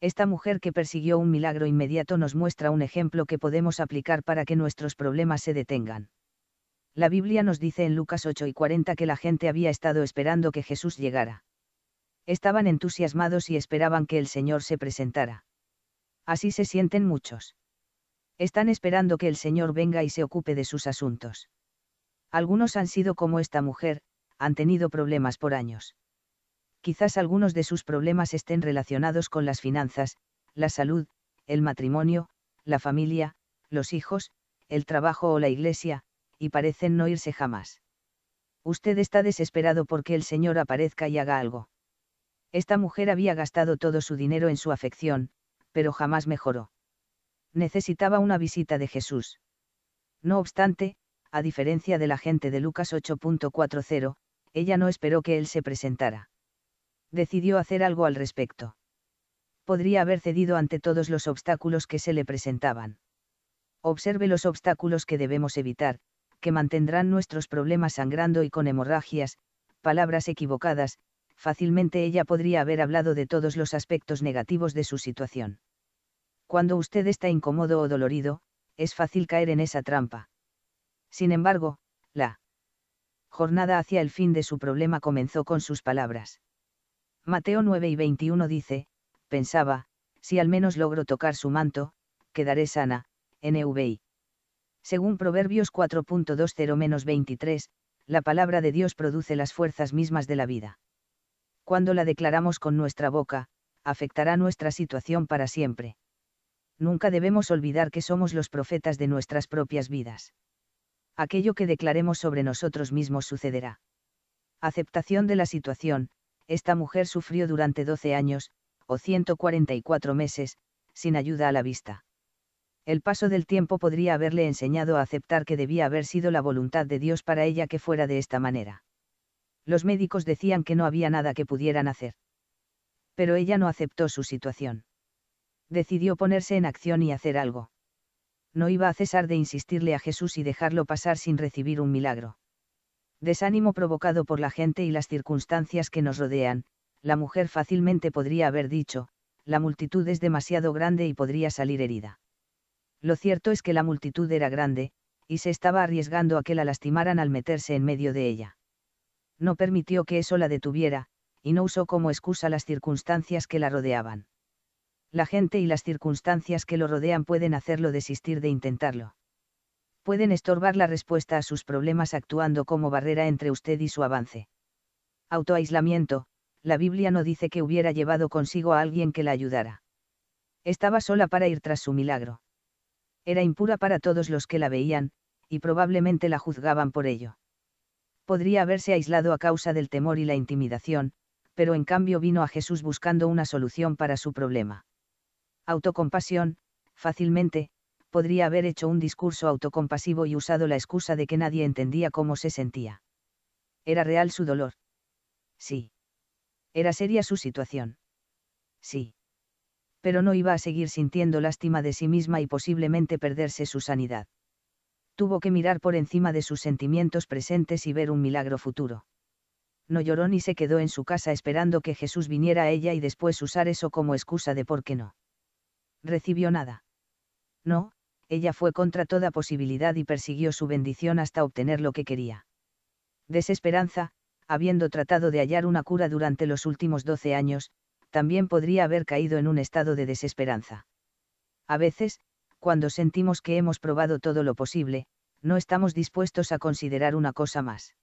Esta mujer que persiguió un milagro inmediato nos muestra un ejemplo que podemos aplicar para que nuestros problemas se detengan. La Biblia nos dice en Lucas 8 y 40 que la gente había estado esperando que Jesús llegara. Estaban entusiasmados y esperaban que el Señor se presentara. Así se sienten muchos. Están esperando que el Señor venga y se ocupe de sus asuntos. Algunos han sido como esta mujer, han tenido problemas por años. Quizás algunos de sus problemas estén relacionados con las finanzas, la salud, el matrimonio, la familia, los hijos, el trabajo o la iglesia, y parecen no irse jamás. Usted está desesperado porque el Señor aparezca y haga algo. Esta mujer había gastado todo su dinero en su afección, pero jamás mejoró. Necesitaba una visita de Jesús. No obstante, a diferencia de la gente de Lucas 8.40, ella no esperó que él se presentara. Decidió hacer algo al respecto. Podría haber cedido ante todos los obstáculos que se le presentaban. Observe los obstáculos que debemos evitar, que mantendrán nuestros problemas sangrando y con hemorragias, palabras equivocadas, fácilmente ella podría haber hablado de todos los aspectos negativos de su situación. Cuando usted está incómodo o dolorido, es fácil caer en esa trampa. Sin embargo, la jornada hacia el fin de su problema comenzó con sus palabras. Mateo 9 y 21 dice, pensaba, si al menos logro tocar su manto, quedaré sana, NVI. Según Proverbios 4.20-23, la palabra de Dios produce las fuerzas mismas de la vida. Cuando la declaramos con nuestra boca, afectará nuestra situación para siempre. Nunca debemos olvidar que somos los profetas de nuestras propias vidas aquello que declaremos sobre nosotros mismos sucederá. Aceptación de la situación, esta mujer sufrió durante 12 años, o 144 meses, sin ayuda a la vista. El paso del tiempo podría haberle enseñado a aceptar que debía haber sido la voluntad de Dios para ella que fuera de esta manera. Los médicos decían que no había nada que pudieran hacer. Pero ella no aceptó su situación. Decidió ponerse en acción y hacer algo no iba a cesar de insistirle a Jesús y dejarlo pasar sin recibir un milagro. Desánimo provocado por la gente y las circunstancias que nos rodean, la mujer fácilmente podría haber dicho, la multitud es demasiado grande y podría salir herida. Lo cierto es que la multitud era grande, y se estaba arriesgando a que la lastimaran al meterse en medio de ella. No permitió que eso la detuviera, y no usó como excusa las circunstancias que la rodeaban la gente y las circunstancias que lo rodean pueden hacerlo desistir de intentarlo. Pueden estorbar la respuesta a sus problemas actuando como barrera entre usted y su avance. Autoaislamiento, la Biblia no dice que hubiera llevado consigo a alguien que la ayudara. Estaba sola para ir tras su milagro. Era impura para todos los que la veían, y probablemente la juzgaban por ello. Podría haberse aislado a causa del temor y la intimidación, pero en cambio vino a Jesús buscando una solución para su problema autocompasión, fácilmente, podría haber hecho un discurso autocompasivo y usado la excusa de que nadie entendía cómo se sentía. ¿Era real su dolor? Sí. ¿Era seria su situación? Sí. Pero no iba a seguir sintiendo lástima de sí misma y posiblemente perderse su sanidad. Tuvo que mirar por encima de sus sentimientos presentes y ver un milagro futuro. No lloró ni se quedó en su casa esperando que Jesús viniera a ella y después usar eso como excusa de por qué no recibió nada. No, ella fue contra toda posibilidad y persiguió su bendición hasta obtener lo que quería. Desesperanza, habiendo tratado de hallar una cura durante los últimos doce años, también podría haber caído en un estado de desesperanza. A veces, cuando sentimos que hemos probado todo lo posible, no estamos dispuestos a considerar una cosa más.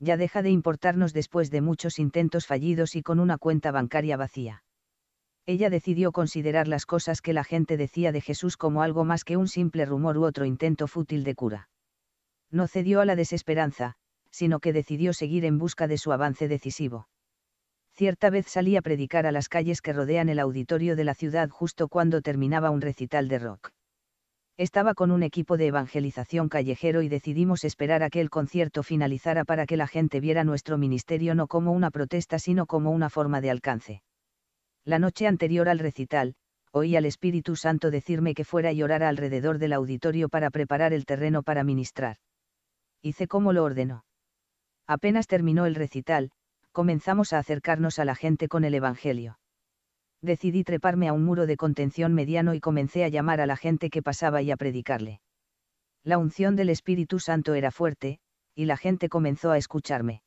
Ya deja de importarnos después de muchos intentos fallidos y con una cuenta bancaria vacía ella decidió considerar las cosas que la gente decía de Jesús como algo más que un simple rumor u otro intento fútil de cura. No cedió a la desesperanza, sino que decidió seguir en busca de su avance decisivo. Cierta vez salí a predicar a las calles que rodean el auditorio de la ciudad justo cuando terminaba un recital de rock. Estaba con un equipo de evangelización callejero y decidimos esperar a que el concierto finalizara para que la gente viera nuestro ministerio no como una protesta sino como una forma de alcance la noche anterior al recital, oí al Espíritu Santo decirme que fuera y orara alrededor del auditorio para preparar el terreno para ministrar. Hice como lo ordenó. Apenas terminó el recital, comenzamos a acercarnos a la gente con el Evangelio. Decidí treparme a un muro de contención mediano y comencé a llamar a la gente que pasaba y a predicarle. La unción del Espíritu Santo era fuerte, y la gente comenzó a escucharme.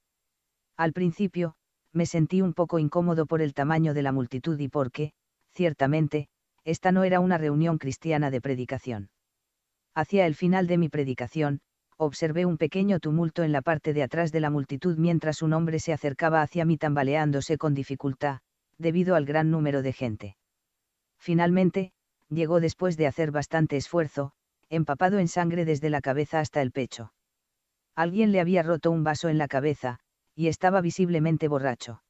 Al principio, me sentí un poco incómodo por el tamaño de la multitud y porque, ciertamente, esta no era una reunión cristiana de predicación. Hacia el final de mi predicación, observé un pequeño tumulto en la parte de atrás de la multitud mientras un hombre se acercaba hacia mí tambaleándose con dificultad, debido al gran número de gente. Finalmente, llegó después de hacer bastante esfuerzo, empapado en sangre desde la cabeza hasta el pecho. Alguien le había roto un vaso en la cabeza, y estaba visiblemente borracho.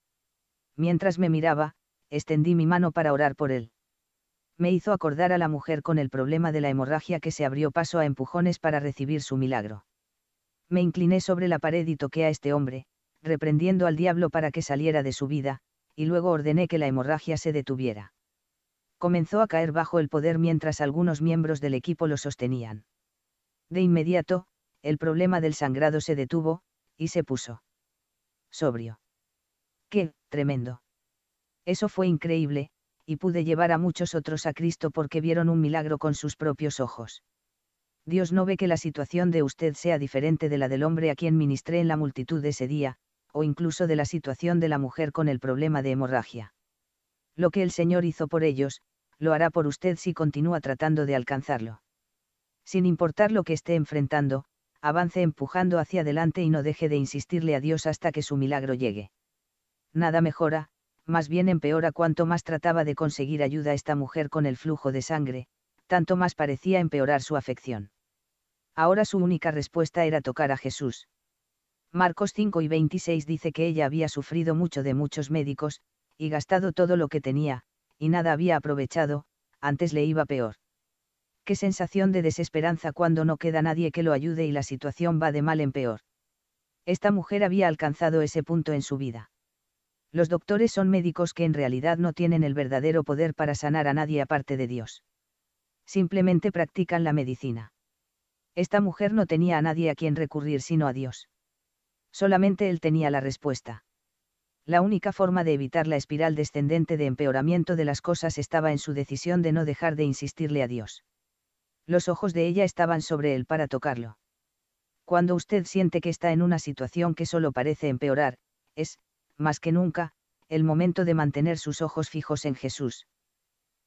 Mientras me miraba, extendí mi mano para orar por él. Me hizo acordar a la mujer con el problema de la hemorragia que se abrió paso a empujones para recibir su milagro. Me incliné sobre la pared y toqué a este hombre, reprendiendo al diablo para que saliera de su vida, y luego ordené que la hemorragia se detuviera. Comenzó a caer bajo el poder mientras algunos miembros del equipo lo sostenían. De inmediato, el problema del sangrado se detuvo, y se puso sobrio. ¡Qué, tremendo! Eso fue increíble, y pude llevar a muchos otros a Cristo porque vieron un milagro con sus propios ojos. Dios no ve que la situación de usted sea diferente de la del hombre a quien ministré en la multitud ese día, o incluso de la situación de la mujer con el problema de hemorragia. Lo que el Señor hizo por ellos, lo hará por usted si continúa tratando de alcanzarlo. Sin importar lo que esté enfrentando, avance empujando hacia adelante y no deje de insistirle a Dios hasta que su milagro llegue. Nada mejora, más bien empeora cuanto más trataba de conseguir ayuda a esta mujer con el flujo de sangre, tanto más parecía empeorar su afección. Ahora su única respuesta era tocar a Jesús. Marcos 5 y 26 dice que ella había sufrido mucho de muchos médicos, y gastado todo lo que tenía, y nada había aprovechado, antes le iba peor qué sensación de desesperanza cuando no queda nadie que lo ayude y la situación va de mal en peor. Esta mujer había alcanzado ese punto en su vida. Los doctores son médicos que en realidad no tienen el verdadero poder para sanar a nadie aparte de Dios. Simplemente practican la medicina. Esta mujer no tenía a nadie a quien recurrir sino a Dios. Solamente él tenía la respuesta. La única forma de evitar la espiral descendente de empeoramiento de las cosas estaba en su decisión de no dejar de insistirle a Dios los ojos de ella estaban sobre él para tocarlo. Cuando usted siente que está en una situación que solo parece empeorar, es, más que nunca, el momento de mantener sus ojos fijos en Jesús.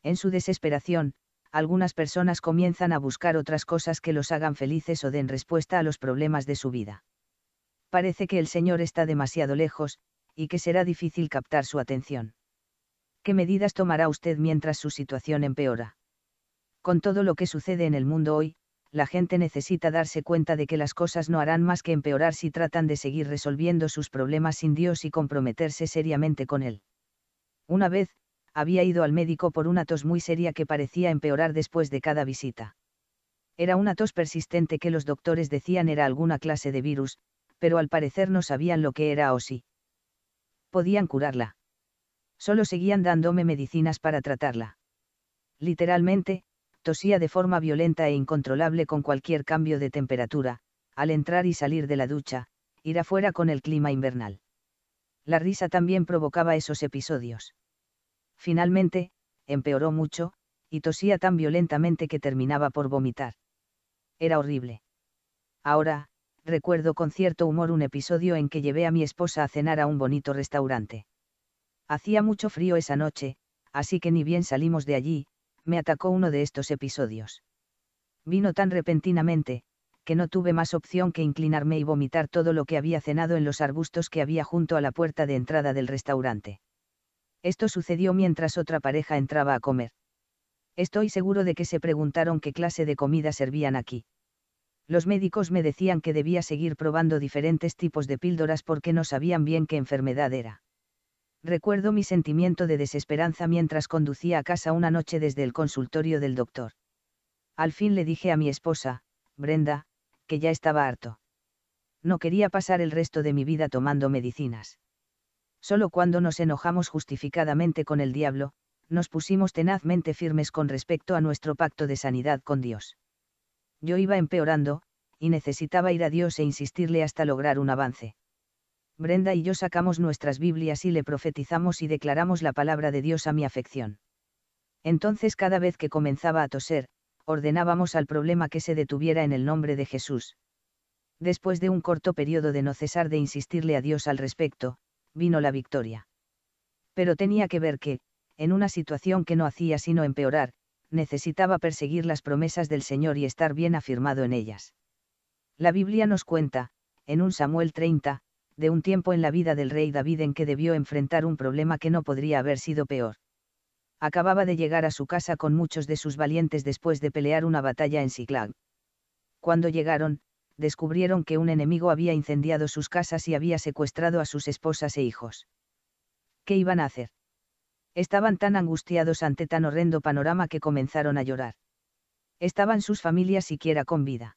En su desesperación, algunas personas comienzan a buscar otras cosas que los hagan felices o den respuesta a los problemas de su vida. Parece que el Señor está demasiado lejos, y que será difícil captar su atención. ¿Qué medidas tomará usted mientras su situación empeora? con todo lo que sucede en el mundo hoy, la gente necesita darse cuenta de que las cosas no harán más que empeorar si tratan de seguir resolviendo sus problemas sin Dios y comprometerse seriamente con Él. Una vez, había ido al médico por una tos muy seria que parecía empeorar después de cada visita. Era una tos persistente que los doctores decían era alguna clase de virus, pero al parecer no sabían lo que era o si podían curarla. Solo seguían dándome medicinas para tratarla. Literalmente, tosía de forma violenta e incontrolable con cualquier cambio de temperatura, al entrar y salir de la ducha, ir afuera con el clima invernal. La risa también provocaba esos episodios. Finalmente, empeoró mucho, y tosía tan violentamente que terminaba por vomitar. Era horrible. Ahora, recuerdo con cierto humor un episodio en que llevé a mi esposa a cenar a un bonito restaurante. Hacía mucho frío esa noche, así que ni bien salimos de allí, me atacó uno de estos episodios. Vino tan repentinamente, que no tuve más opción que inclinarme y vomitar todo lo que había cenado en los arbustos que había junto a la puerta de entrada del restaurante. Esto sucedió mientras otra pareja entraba a comer. Estoy seguro de que se preguntaron qué clase de comida servían aquí. Los médicos me decían que debía seguir probando diferentes tipos de píldoras porque no sabían bien qué enfermedad era recuerdo mi sentimiento de desesperanza mientras conducía a casa una noche desde el consultorio del doctor. Al fin le dije a mi esposa, Brenda, que ya estaba harto. No quería pasar el resto de mi vida tomando medicinas. Solo cuando nos enojamos justificadamente con el diablo, nos pusimos tenazmente firmes con respecto a nuestro pacto de sanidad con Dios. Yo iba empeorando, y necesitaba ir a Dios e insistirle hasta lograr un avance. Brenda y yo sacamos nuestras Biblias y le profetizamos y declaramos la palabra de Dios a mi afección. Entonces cada vez que comenzaba a toser, ordenábamos al problema que se detuviera en el nombre de Jesús. Después de un corto periodo de no cesar de insistirle a Dios al respecto, vino la victoria. Pero tenía que ver que, en una situación que no hacía sino empeorar, necesitaba perseguir las promesas del Señor y estar bien afirmado en ellas. La Biblia nos cuenta, en un Samuel 30, de un tiempo en la vida del rey David en que debió enfrentar un problema que no podría haber sido peor. Acababa de llegar a su casa con muchos de sus valientes después de pelear una batalla en Siglag. Cuando llegaron, descubrieron que un enemigo había incendiado sus casas y había secuestrado a sus esposas e hijos. ¿Qué iban a hacer? Estaban tan angustiados ante tan horrendo panorama que comenzaron a llorar. ¿Estaban sus familias siquiera con vida?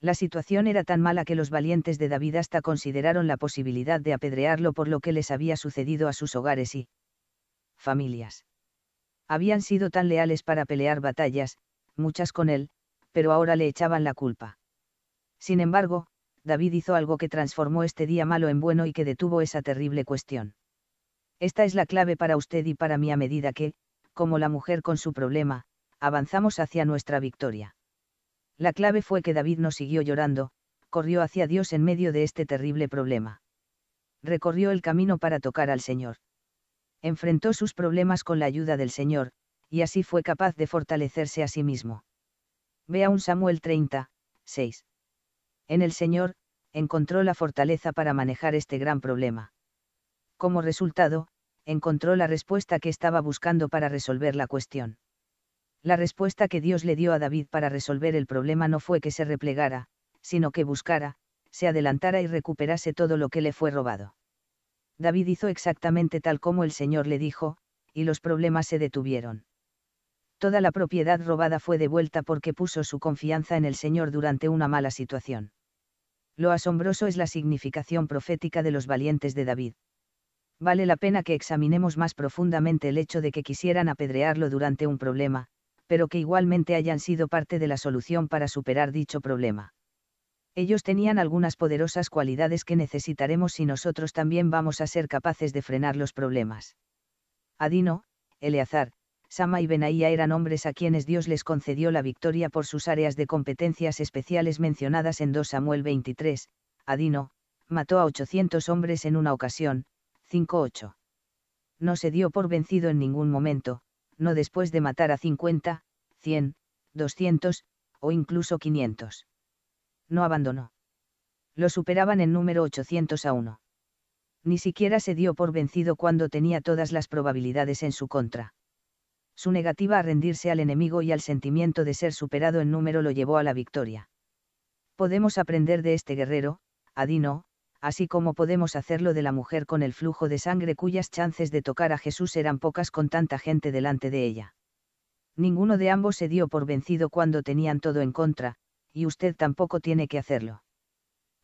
La situación era tan mala que los valientes de David hasta consideraron la posibilidad de apedrearlo por lo que les había sucedido a sus hogares y familias. Habían sido tan leales para pelear batallas, muchas con él, pero ahora le echaban la culpa. Sin embargo, David hizo algo que transformó este día malo en bueno y que detuvo esa terrible cuestión. Esta es la clave para usted y para mí a medida que, como la mujer con su problema, avanzamos hacia nuestra victoria. La clave fue que David no siguió llorando, corrió hacia Dios en medio de este terrible problema. Recorrió el camino para tocar al Señor. Enfrentó sus problemas con la ayuda del Señor, y así fue capaz de fortalecerse a sí mismo. Vea un Samuel 30, 6. En el Señor, encontró la fortaleza para manejar este gran problema. Como resultado, encontró la respuesta que estaba buscando para resolver la cuestión. La respuesta que Dios le dio a David para resolver el problema no fue que se replegara, sino que buscara, se adelantara y recuperase todo lo que le fue robado. David hizo exactamente tal como el Señor le dijo, y los problemas se detuvieron. Toda la propiedad robada fue devuelta porque puso su confianza en el Señor durante una mala situación. Lo asombroso es la significación profética de los valientes de David. Vale la pena que examinemos más profundamente el hecho de que quisieran apedrearlo durante un problema, pero que igualmente hayan sido parte de la solución para superar dicho problema. Ellos tenían algunas poderosas cualidades que necesitaremos si nosotros también vamos a ser capaces de frenar los problemas. Adino, Eleazar, Sama y Benaía eran hombres a quienes Dios les concedió la victoria por sus áreas de competencias especiales mencionadas en 2 Samuel 23. Adino, mató a 800 hombres en una ocasión, 5-8. No se dio por vencido en ningún momento, no después de matar a 50, 100, 200, o incluso 500. No abandonó. Lo superaban en número 800 a 1. Ni siquiera se dio por vencido cuando tenía todas las probabilidades en su contra. Su negativa a rendirse al enemigo y al sentimiento de ser superado en número lo llevó a la victoria. Podemos aprender de este guerrero, Adino, así como podemos hacerlo de la mujer con el flujo de sangre cuyas chances de tocar a Jesús eran pocas con tanta gente delante de ella. Ninguno de ambos se dio por vencido cuando tenían todo en contra, y usted tampoco tiene que hacerlo.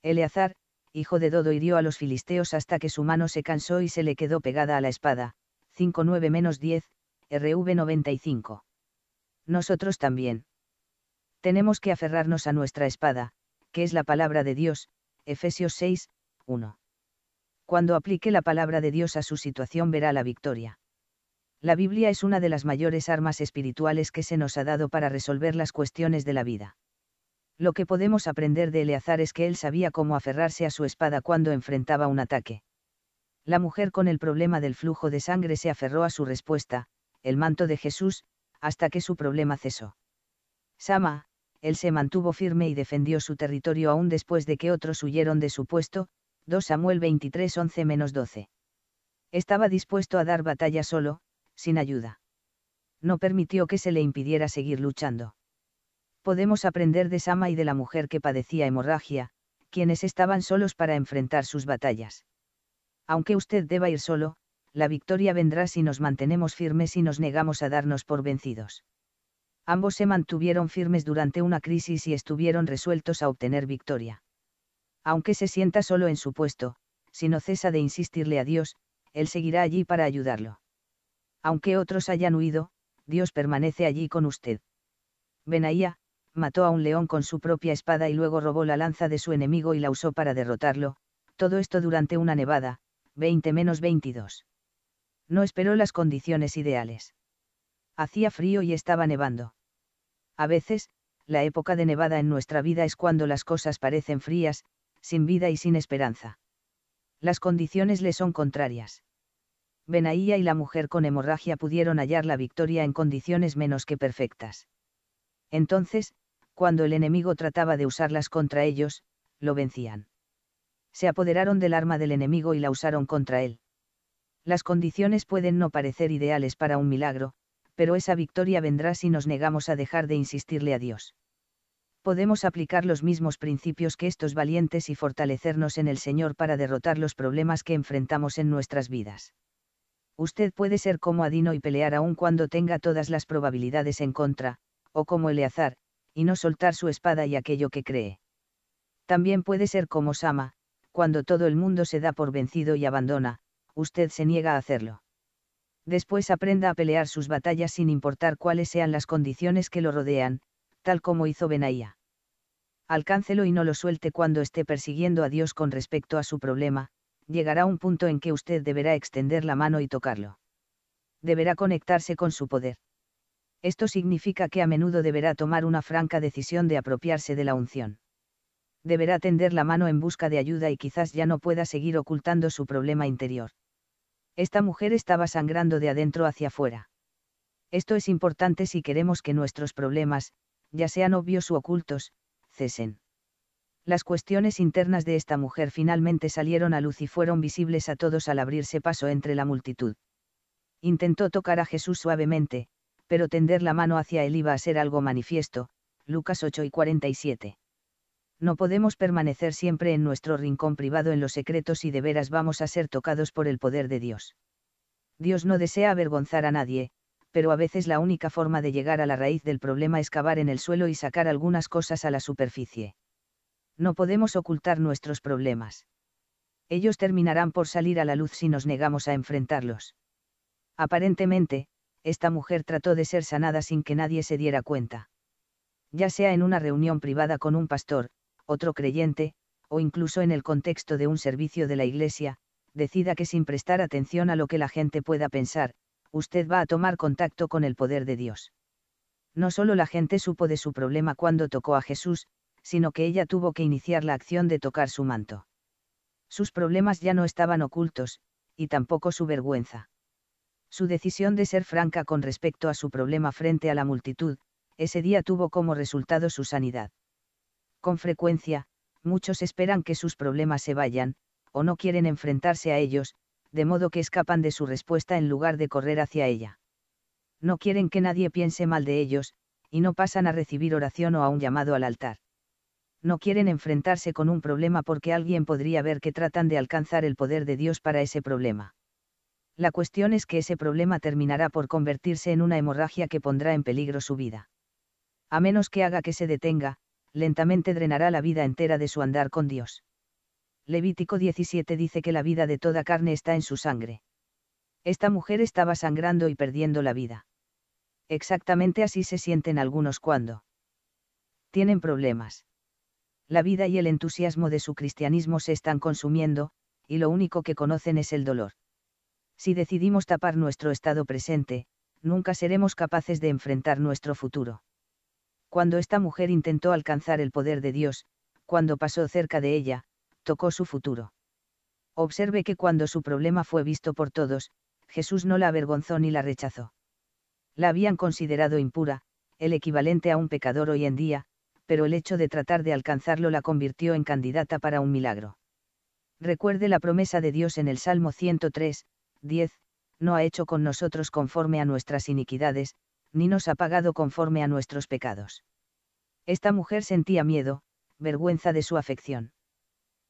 Eleazar, hijo de Dodo, hirió a los filisteos hasta que su mano se cansó y se le quedó pegada a la espada. 59-10, RV 95. Nosotros también. Tenemos que aferrarnos a nuestra espada, que es la palabra de Dios, Efesios 6, 1. Cuando aplique la palabra de Dios a su situación verá la victoria. La Biblia es una de las mayores armas espirituales que se nos ha dado para resolver las cuestiones de la vida. Lo que podemos aprender de Eleazar es que él sabía cómo aferrarse a su espada cuando enfrentaba un ataque. La mujer con el problema del flujo de sangre se aferró a su respuesta, el manto de Jesús, hasta que su problema cesó. Sama, él se mantuvo firme y defendió su territorio aún después de que otros huyeron de su puesto, 2 Samuel 23 11-12. Estaba dispuesto a dar batalla solo, sin ayuda. No permitió que se le impidiera seguir luchando. Podemos aprender de Sama y de la mujer que padecía hemorragia, quienes estaban solos para enfrentar sus batallas. Aunque usted deba ir solo, la victoria vendrá si nos mantenemos firmes y nos negamos a darnos por vencidos. Ambos se mantuvieron firmes durante una crisis y estuvieron resueltos a obtener victoria aunque se sienta solo en su puesto, si no cesa de insistirle a Dios, Él seguirá allí para ayudarlo. Aunque otros hayan huido, Dios permanece allí con usted. Benaía, mató a un león con su propia espada y luego robó la lanza de su enemigo y la usó para derrotarlo, todo esto durante una nevada, 20 menos 22. No esperó las condiciones ideales. Hacía frío y estaba nevando. A veces, la época de nevada en nuestra vida es cuando las cosas parecen frías, sin vida y sin esperanza. Las condiciones le son contrarias. Benaía y la mujer con hemorragia pudieron hallar la victoria en condiciones menos que perfectas. Entonces, cuando el enemigo trataba de usarlas contra ellos, lo vencían. Se apoderaron del arma del enemigo y la usaron contra él. Las condiciones pueden no parecer ideales para un milagro, pero esa victoria vendrá si nos negamos a dejar de insistirle a Dios podemos aplicar los mismos principios que estos valientes y fortalecernos en el Señor para derrotar los problemas que enfrentamos en nuestras vidas. Usted puede ser como Adino y pelear aun cuando tenga todas las probabilidades en contra, o como Eleazar, y no soltar su espada y aquello que cree. También puede ser como Sama, cuando todo el mundo se da por vencido y abandona, usted se niega a hacerlo. Después aprenda a pelear sus batallas sin importar cuáles sean las condiciones que lo rodean, tal como hizo Benaía. Alcáncelo y no lo suelte cuando esté persiguiendo a Dios con respecto a su problema, llegará un punto en que usted deberá extender la mano y tocarlo. Deberá conectarse con su poder. Esto significa que a menudo deberá tomar una franca decisión de apropiarse de la unción. Deberá tender la mano en busca de ayuda y quizás ya no pueda seguir ocultando su problema interior. Esta mujer estaba sangrando de adentro hacia afuera. Esto es importante si queremos que nuestros problemas, ya sean obvios u ocultos, cesen. Las cuestiones internas de esta mujer finalmente salieron a luz y fueron visibles a todos al abrirse paso entre la multitud. Intentó tocar a Jesús suavemente, pero tender la mano hacia él iba a ser algo manifiesto, Lucas 8 y 47. No podemos permanecer siempre en nuestro rincón privado en los secretos y de veras vamos a ser tocados por el poder de Dios. Dios no desea avergonzar a nadie, pero a veces la única forma de llegar a la raíz del problema es cavar en el suelo y sacar algunas cosas a la superficie. No podemos ocultar nuestros problemas. Ellos terminarán por salir a la luz si nos negamos a enfrentarlos. Aparentemente, esta mujer trató de ser sanada sin que nadie se diera cuenta. Ya sea en una reunión privada con un pastor, otro creyente, o incluso en el contexto de un servicio de la iglesia, decida que sin prestar atención a lo que la gente pueda pensar, usted va a tomar contacto con el poder de Dios. No solo la gente supo de su problema cuando tocó a Jesús, sino que ella tuvo que iniciar la acción de tocar su manto. Sus problemas ya no estaban ocultos, y tampoco su vergüenza. Su decisión de ser franca con respecto a su problema frente a la multitud, ese día tuvo como resultado su sanidad. Con frecuencia, muchos esperan que sus problemas se vayan, o no quieren enfrentarse a ellos, de modo que escapan de su respuesta en lugar de correr hacia ella. No quieren que nadie piense mal de ellos, y no pasan a recibir oración o a un llamado al altar. No quieren enfrentarse con un problema porque alguien podría ver que tratan de alcanzar el poder de Dios para ese problema. La cuestión es que ese problema terminará por convertirse en una hemorragia que pondrá en peligro su vida. A menos que haga que se detenga, lentamente drenará la vida entera de su andar con Dios. Levítico 17 dice que la vida de toda carne está en su sangre. Esta mujer estaba sangrando y perdiendo la vida. Exactamente así se sienten algunos cuando tienen problemas. La vida y el entusiasmo de su cristianismo se están consumiendo, y lo único que conocen es el dolor. Si decidimos tapar nuestro estado presente, nunca seremos capaces de enfrentar nuestro futuro. Cuando esta mujer intentó alcanzar el poder de Dios, cuando pasó cerca de ella, tocó su futuro. Observe que cuando su problema fue visto por todos, Jesús no la avergonzó ni la rechazó. La habían considerado impura, el equivalente a un pecador hoy en día, pero el hecho de tratar de alcanzarlo la convirtió en candidata para un milagro. Recuerde la promesa de Dios en el Salmo 103, 10, no ha hecho con nosotros conforme a nuestras iniquidades, ni nos ha pagado conforme a nuestros pecados. Esta mujer sentía miedo, vergüenza de su afección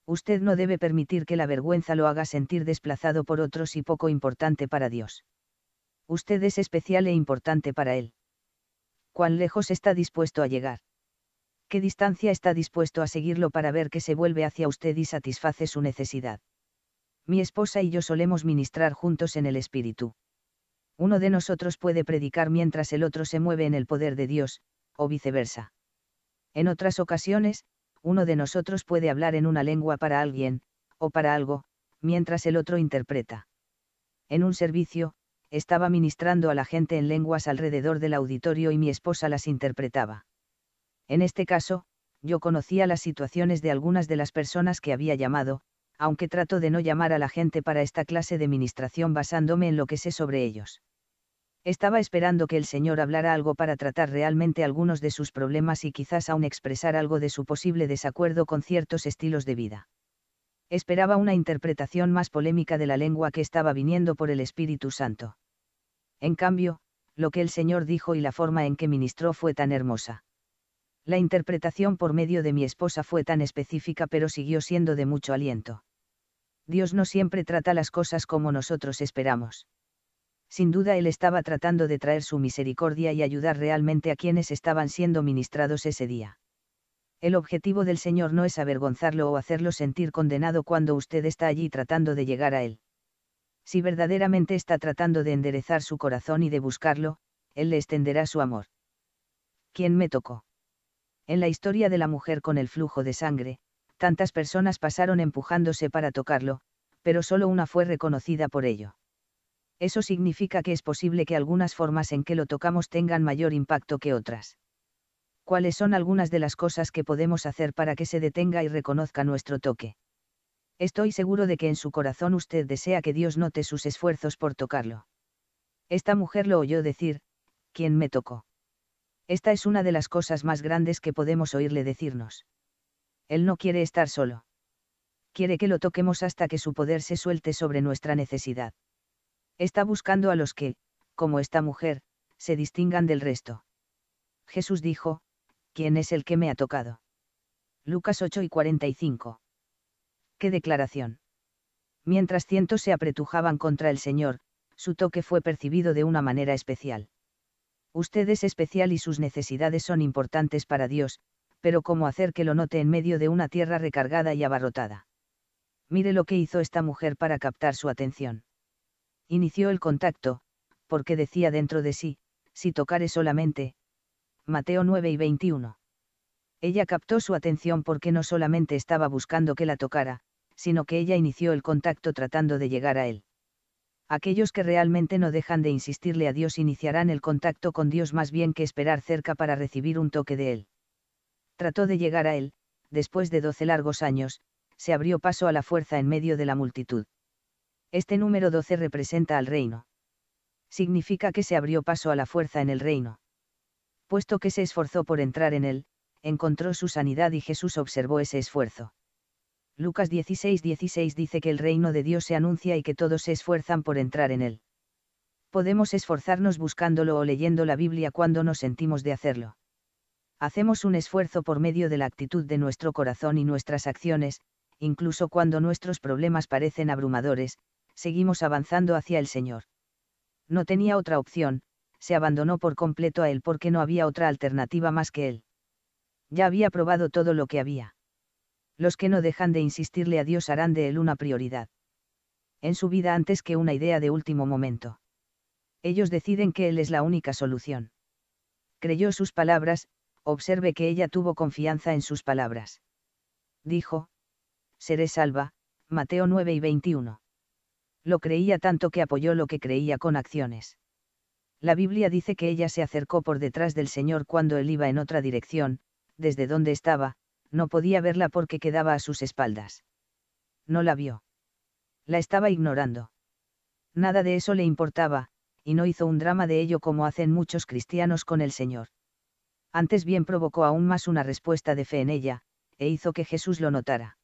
usted no debe permitir que la vergüenza lo haga sentir desplazado por otros y poco importante para Dios. Usted es especial e importante para Él. ¿Cuán lejos está dispuesto a llegar? ¿Qué distancia está dispuesto a seguirlo para ver que se vuelve hacia usted y satisface su necesidad? Mi esposa y yo solemos ministrar juntos en el Espíritu. Uno de nosotros puede predicar mientras el otro se mueve en el poder de Dios, o viceversa. En otras ocasiones, uno de nosotros puede hablar en una lengua para alguien, o para algo, mientras el otro interpreta. En un servicio, estaba ministrando a la gente en lenguas alrededor del auditorio y mi esposa las interpretaba. En este caso, yo conocía las situaciones de algunas de las personas que había llamado, aunque trato de no llamar a la gente para esta clase de ministración basándome en lo que sé sobre ellos. Estaba esperando que el señor hablara algo para tratar realmente algunos de sus problemas y quizás aún expresar algo de su posible desacuerdo con ciertos estilos de vida. Esperaba una interpretación más polémica de la lengua que estaba viniendo por el Espíritu Santo. En cambio, lo que el Señor dijo y la forma en que ministró fue tan hermosa. La interpretación por medio de mi esposa fue tan específica pero siguió siendo de mucho aliento. Dios no siempre trata las cosas como nosotros esperamos sin duda él estaba tratando de traer su misericordia y ayudar realmente a quienes estaban siendo ministrados ese día. El objetivo del Señor no es avergonzarlo o hacerlo sentir condenado cuando usted está allí tratando de llegar a Él. Si verdaderamente está tratando de enderezar su corazón y de buscarlo, Él le extenderá su amor. ¿Quién me tocó? En la historia de la mujer con el flujo de sangre, tantas personas pasaron empujándose para tocarlo, pero solo una fue reconocida por ello eso significa que es posible que algunas formas en que lo tocamos tengan mayor impacto que otras. ¿Cuáles son algunas de las cosas que podemos hacer para que se detenga y reconozca nuestro toque? Estoy seguro de que en su corazón usted desea que Dios note sus esfuerzos por tocarlo. Esta mujer lo oyó decir, ¿quién me tocó? Esta es una de las cosas más grandes que podemos oírle decirnos. Él no quiere estar solo. Quiere que lo toquemos hasta que su poder se suelte sobre nuestra necesidad está buscando a los que, como esta mujer, se distingan del resto. Jesús dijo, ¿quién es el que me ha tocado? Lucas 8 y 45. ¡Qué declaración! Mientras cientos se apretujaban contra el Señor, su toque fue percibido de una manera especial. Usted es especial y sus necesidades son importantes para Dios, pero ¿cómo hacer que lo note en medio de una tierra recargada y abarrotada? Mire lo que hizo esta mujer para captar su atención inició el contacto, porque decía dentro de sí, si tocare solamente. Mateo 9 y 21. Ella captó su atención porque no solamente estaba buscando que la tocara, sino que ella inició el contacto tratando de llegar a él. Aquellos que realmente no dejan de insistirle a Dios iniciarán el contacto con Dios más bien que esperar cerca para recibir un toque de él. Trató de llegar a él, después de doce largos años, se abrió paso a la fuerza en medio de la multitud. Este número 12 representa al reino. Significa que se abrió paso a la fuerza en el reino. Puesto que se esforzó por entrar en él, encontró su sanidad y Jesús observó ese esfuerzo. Lucas 16:16 16 dice que el reino de Dios se anuncia y que todos se esfuerzan por entrar en él. Podemos esforzarnos buscándolo o leyendo la Biblia cuando nos sentimos de hacerlo. Hacemos un esfuerzo por medio de la actitud de nuestro corazón y nuestras acciones, incluso cuando nuestros problemas parecen abrumadores, seguimos avanzando hacia el Señor. No tenía otra opción, se abandonó por completo a Él porque no había otra alternativa más que Él. Ya había probado todo lo que había. Los que no dejan de insistirle a Dios harán de Él una prioridad. En su vida antes que una idea de último momento. Ellos deciden que Él es la única solución. Creyó sus palabras, observe que ella tuvo confianza en sus palabras. Dijo, Seré salva, Mateo 9 y 21 lo creía tanto que apoyó lo que creía con acciones. La Biblia dice que ella se acercó por detrás del Señor cuando él iba en otra dirección, desde donde estaba, no podía verla porque quedaba a sus espaldas. No la vio. La estaba ignorando. Nada de eso le importaba, y no hizo un drama de ello como hacen muchos cristianos con el Señor. Antes bien provocó aún más una respuesta de fe en ella, e hizo que Jesús lo notara.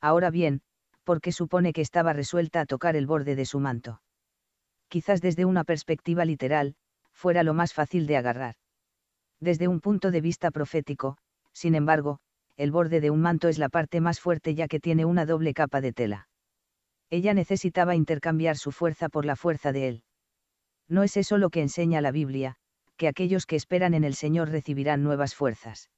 Ahora bien, porque supone que estaba resuelta a tocar el borde de su manto. Quizás desde una perspectiva literal, fuera lo más fácil de agarrar. Desde un punto de vista profético, sin embargo, el borde de un manto es la parte más fuerte ya que tiene una doble capa de tela. Ella necesitaba intercambiar su fuerza por la fuerza de él. No es eso lo que enseña la Biblia, que aquellos que esperan en el Señor recibirán nuevas fuerzas.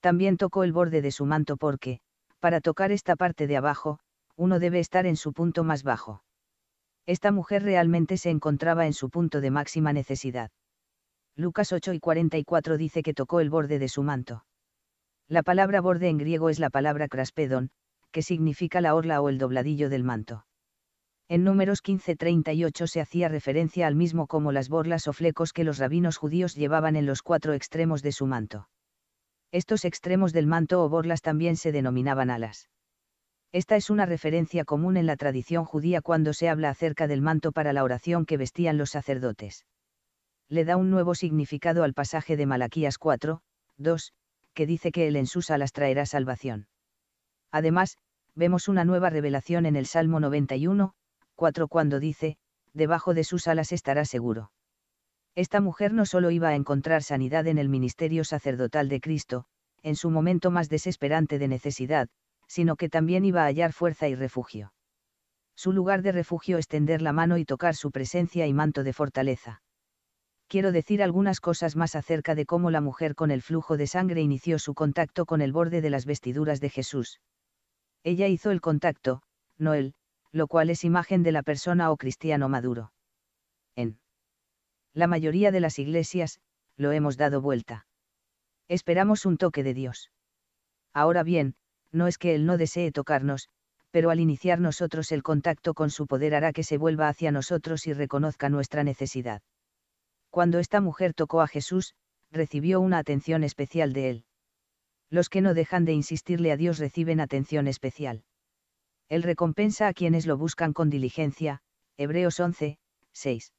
También tocó el borde de su manto porque, para tocar esta parte de abajo, uno debe estar en su punto más bajo. Esta mujer realmente se encontraba en su punto de máxima necesidad. Lucas 8 y 44 dice que tocó el borde de su manto. La palabra borde en griego es la palabra craspedon, que significa la orla o el dobladillo del manto. En números 1538 se hacía referencia al mismo como las borlas o flecos que los rabinos judíos llevaban en los cuatro extremos de su manto. Estos extremos del manto o borlas también se denominaban alas. Esta es una referencia común en la tradición judía cuando se habla acerca del manto para la oración que vestían los sacerdotes. Le da un nuevo significado al pasaje de Malaquías 4, 2, que dice que Él en sus alas traerá salvación. Además, vemos una nueva revelación en el Salmo 91, 4 cuando dice, debajo de sus alas estará seguro. Esta mujer no solo iba a encontrar sanidad en el ministerio sacerdotal de Cristo, en su momento más desesperante de necesidad, sino que también iba a hallar fuerza y refugio. Su lugar de refugio es tender la mano y tocar su presencia y manto de fortaleza. Quiero decir algunas cosas más acerca de cómo la mujer con el flujo de sangre inició su contacto con el borde de las vestiduras de Jesús. Ella hizo el contacto, no él, lo cual es imagen de la persona o cristiano maduro. En la mayoría de las iglesias, lo hemos dado vuelta. Esperamos un toque de Dios. Ahora bien, no es que Él no desee tocarnos, pero al iniciar nosotros el contacto con su poder hará que se vuelva hacia nosotros y reconozca nuestra necesidad. Cuando esta mujer tocó a Jesús, recibió una atención especial de Él. Los que no dejan de insistirle a Dios reciben atención especial. Él recompensa a quienes lo buscan con diligencia, Hebreos 11, 6.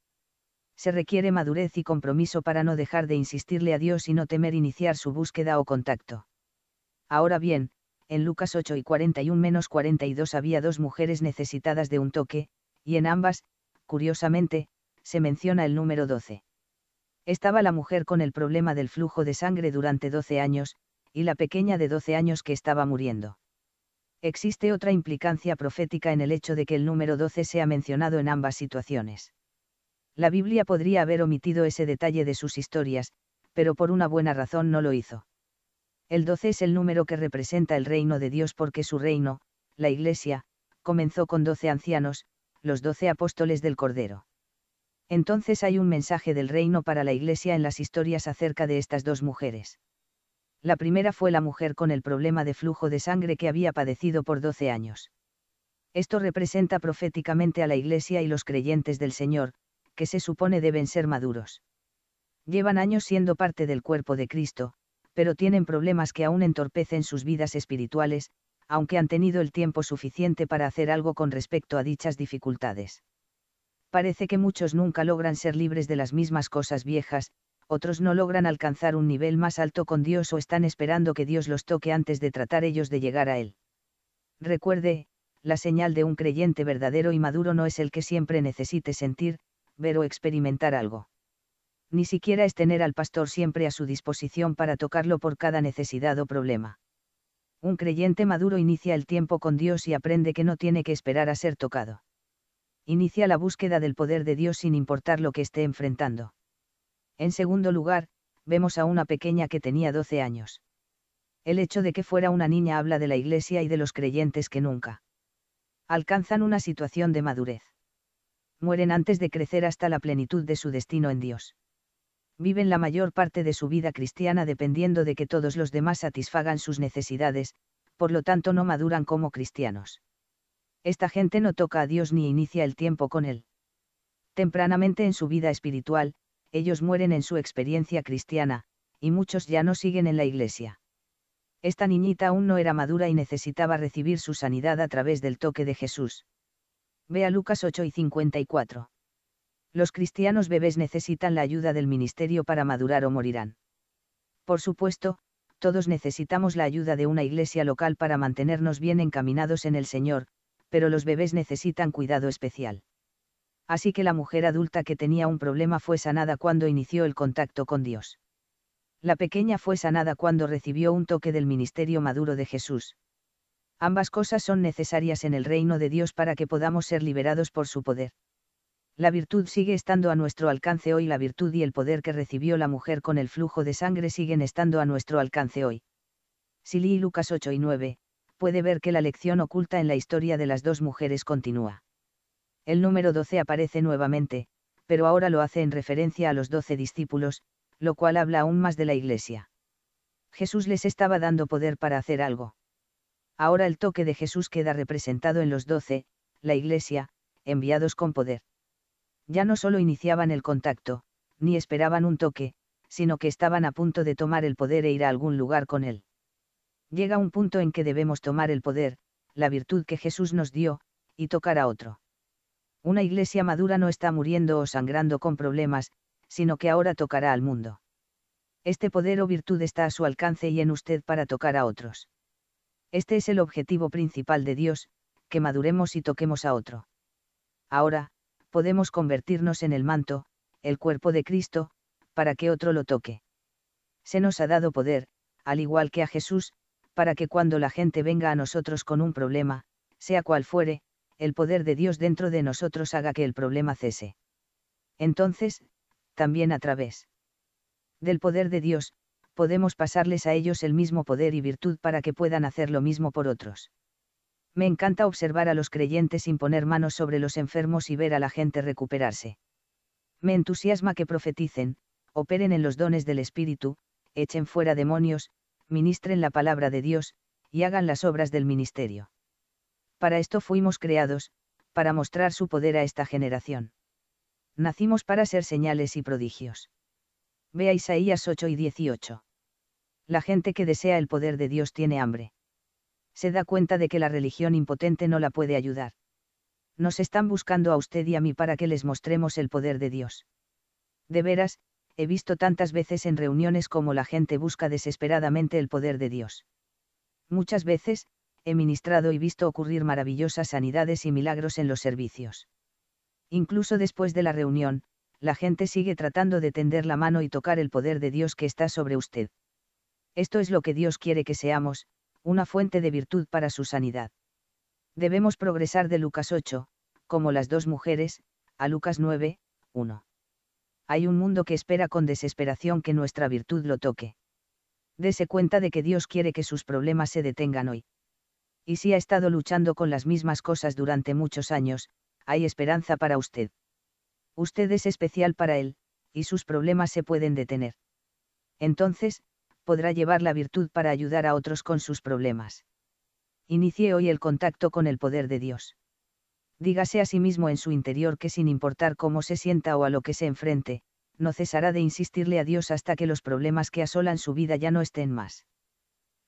Se requiere madurez y compromiso para no dejar de insistirle a Dios y no temer iniciar su búsqueda o contacto. Ahora bien, en Lucas 8 y 41-42 había dos mujeres necesitadas de un toque, y en ambas, curiosamente, se menciona el número 12. Estaba la mujer con el problema del flujo de sangre durante 12 años, y la pequeña de 12 años que estaba muriendo. Existe otra implicancia profética en el hecho de que el número 12 sea mencionado en ambas situaciones. La Biblia podría haber omitido ese detalle de sus historias, pero por una buena razón no lo hizo. El 12 es el número que representa el reino de Dios porque su reino, la Iglesia, comenzó con 12 ancianos, los 12 apóstoles del Cordero. Entonces hay un mensaje del reino para la Iglesia en las historias acerca de estas dos mujeres. La primera fue la mujer con el problema de flujo de sangre que había padecido por 12 años. Esto representa proféticamente a la Iglesia y los creyentes del Señor, que se supone deben ser maduros. Llevan años siendo parte del cuerpo de Cristo, pero tienen problemas que aún entorpecen sus vidas espirituales, aunque han tenido el tiempo suficiente para hacer algo con respecto a dichas dificultades. Parece que muchos nunca logran ser libres de las mismas cosas viejas, otros no logran alcanzar un nivel más alto con Dios o están esperando que Dios los toque antes de tratar ellos de llegar a Él. Recuerde, la señal de un creyente verdadero y maduro no es el que siempre necesite sentir, ver o experimentar algo ni siquiera es tener al pastor siempre a su disposición para tocarlo por cada necesidad o problema. Un creyente maduro inicia el tiempo con Dios y aprende que no tiene que esperar a ser tocado. Inicia la búsqueda del poder de Dios sin importar lo que esté enfrentando. En segundo lugar, vemos a una pequeña que tenía 12 años. El hecho de que fuera una niña habla de la iglesia y de los creyentes que nunca alcanzan una situación de madurez. Mueren antes de crecer hasta la plenitud de su destino en Dios viven la mayor parte de su vida cristiana dependiendo de que todos los demás satisfagan sus necesidades, por lo tanto no maduran como cristianos. Esta gente no toca a Dios ni inicia el tiempo con Él. Tempranamente en su vida espiritual, ellos mueren en su experiencia cristiana, y muchos ya no siguen en la iglesia. Esta niñita aún no era madura y necesitaba recibir su sanidad a través del toque de Jesús. Vea Lucas 8 y 54. Los cristianos bebés necesitan la ayuda del ministerio para madurar o morirán. Por supuesto, todos necesitamos la ayuda de una iglesia local para mantenernos bien encaminados en el Señor, pero los bebés necesitan cuidado especial. Así que la mujer adulta que tenía un problema fue sanada cuando inició el contacto con Dios. La pequeña fue sanada cuando recibió un toque del ministerio maduro de Jesús. Ambas cosas son necesarias en el reino de Dios para que podamos ser liberados por su poder la virtud sigue estando a nuestro alcance hoy, la virtud y el poder que recibió la mujer con el flujo de sangre siguen estando a nuestro alcance hoy. Si lee Lucas 8 y 9, puede ver que la lección oculta en la historia de las dos mujeres continúa. El número 12 aparece nuevamente, pero ahora lo hace en referencia a los doce discípulos, lo cual habla aún más de la Iglesia. Jesús les estaba dando poder para hacer algo. Ahora el toque de Jesús queda representado en los doce, la Iglesia, enviados con poder ya no solo iniciaban el contacto, ni esperaban un toque, sino que estaban a punto de tomar el poder e ir a algún lugar con él. Llega un punto en que debemos tomar el poder, la virtud que Jesús nos dio, y tocar a otro. Una iglesia madura no está muriendo o sangrando con problemas, sino que ahora tocará al mundo. Este poder o virtud está a su alcance y en usted para tocar a otros. Este es el objetivo principal de Dios, que maduremos y toquemos a otro. Ahora, podemos convertirnos en el manto, el cuerpo de Cristo, para que otro lo toque. Se nos ha dado poder, al igual que a Jesús, para que cuando la gente venga a nosotros con un problema, sea cual fuere, el poder de Dios dentro de nosotros haga que el problema cese. Entonces, también a través del poder de Dios, podemos pasarles a ellos el mismo poder y virtud para que puedan hacer lo mismo por otros. Me encanta observar a los creyentes sin poner manos sobre los enfermos y ver a la gente recuperarse. Me entusiasma que profeticen, operen en los dones del Espíritu, echen fuera demonios, ministren la palabra de Dios, y hagan las obras del ministerio. Para esto fuimos creados, para mostrar su poder a esta generación. Nacimos para ser señales y prodigios. Ve a Isaías 8 y 18. La gente que desea el poder de Dios tiene hambre se da cuenta de que la religión impotente no la puede ayudar. Nos están buscando a usted y a mí para que les mostremos el poder de Dios. De veras, he visto tantas veces en reuniones como la gente busca desesperadamente el poder de Dios. Muchas veces, he ministrado y visto ocurrir maravillosas sanidades y milagros en los servicios. Incluso después de la reunión, la gente sigue tratando de tender la mano y tocar el poder de Dios que está sobre usted. Esto es lo que Dios quiere que seamos, una fuente de virtud para su sanidad. Debemos progresar de Lucas 8, como las dos mujeres, a Lucas 9, 1. Hay un mundo que espera con desesperación que nuestra virtud lo toque. Dese cuenta de que Dios quiere que sus problemas se detengan hoy. Y si ha estado luchando con las mismas cosas durante muchos años, hay esperanza para usted. Usted es especial para él, y sus problemas se pueden detener. Entonces, podrá llevar la virtud para ayudar a otros con sus problemas. Inicie hoy el contacto con el poder de Dios. Dígase a sí mismo en su interior que sin importar cómo se sienta o a lo que se enfrente, no cesará de insistirle a Dios hasta que los problemas que asolan su vida ya no estén más.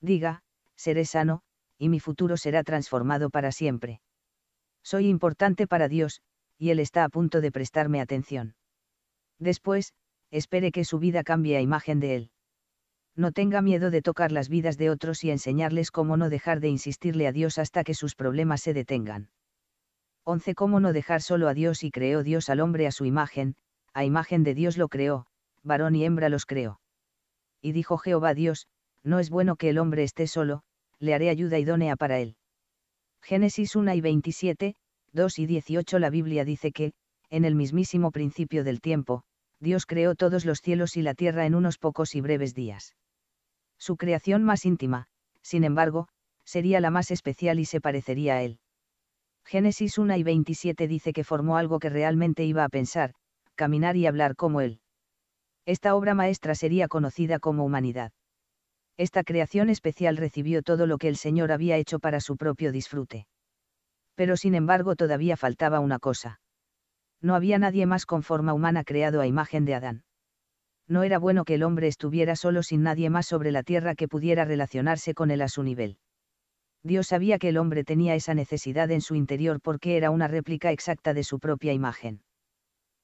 Diga, seré sano, y mi futuro será transformado para siempre. Soy importante para Dios, y Él está a punto de prestarme atención. Después, espere que su vida cambie a imagen de Él no tenga miedo de tocar las vidas de otros y enseñarles cómo no dejar de insistirle a Dios hasta que sus problemas se detengan. 11. Cómo no dejar solo a Dios y creó Dios al hombre a su imagen, a imagen de Dios lo creó, varón y hembra los creó. Y dijo Jehová Dios, no es bueno que el hombre esté solo, le haré ayuda idónea para él. Génesis 1 y 27, 2 y 18 La Biblia dice que, en el mismísimo principio del tiempo, Dios creó todos los cielos y la tierra en unos pocos y breves días. Su creación más íntima, sin embargo, sería la más especial y se parecería a él. Génesis 1 y 27 dice que formó algo que realmente iba a pensar, caminar y hablar como él. Esta obra maestra sería conocida como humanidad. Esta creación especial recibió todo lo que el Señor había hecho para su propio disfrute. Pero sin embargo todavía faltaba una cosa. No había nadie más con forma humana creado a imagen de Adán no era bueno que el hombre estuviera solo sin nadie más sobre la tierra que pudiera relacionarse con él a su nivel. Dios sabía que el hombre tenía esa necesidad en su interior porque era una réplica exacta de su propia imagen.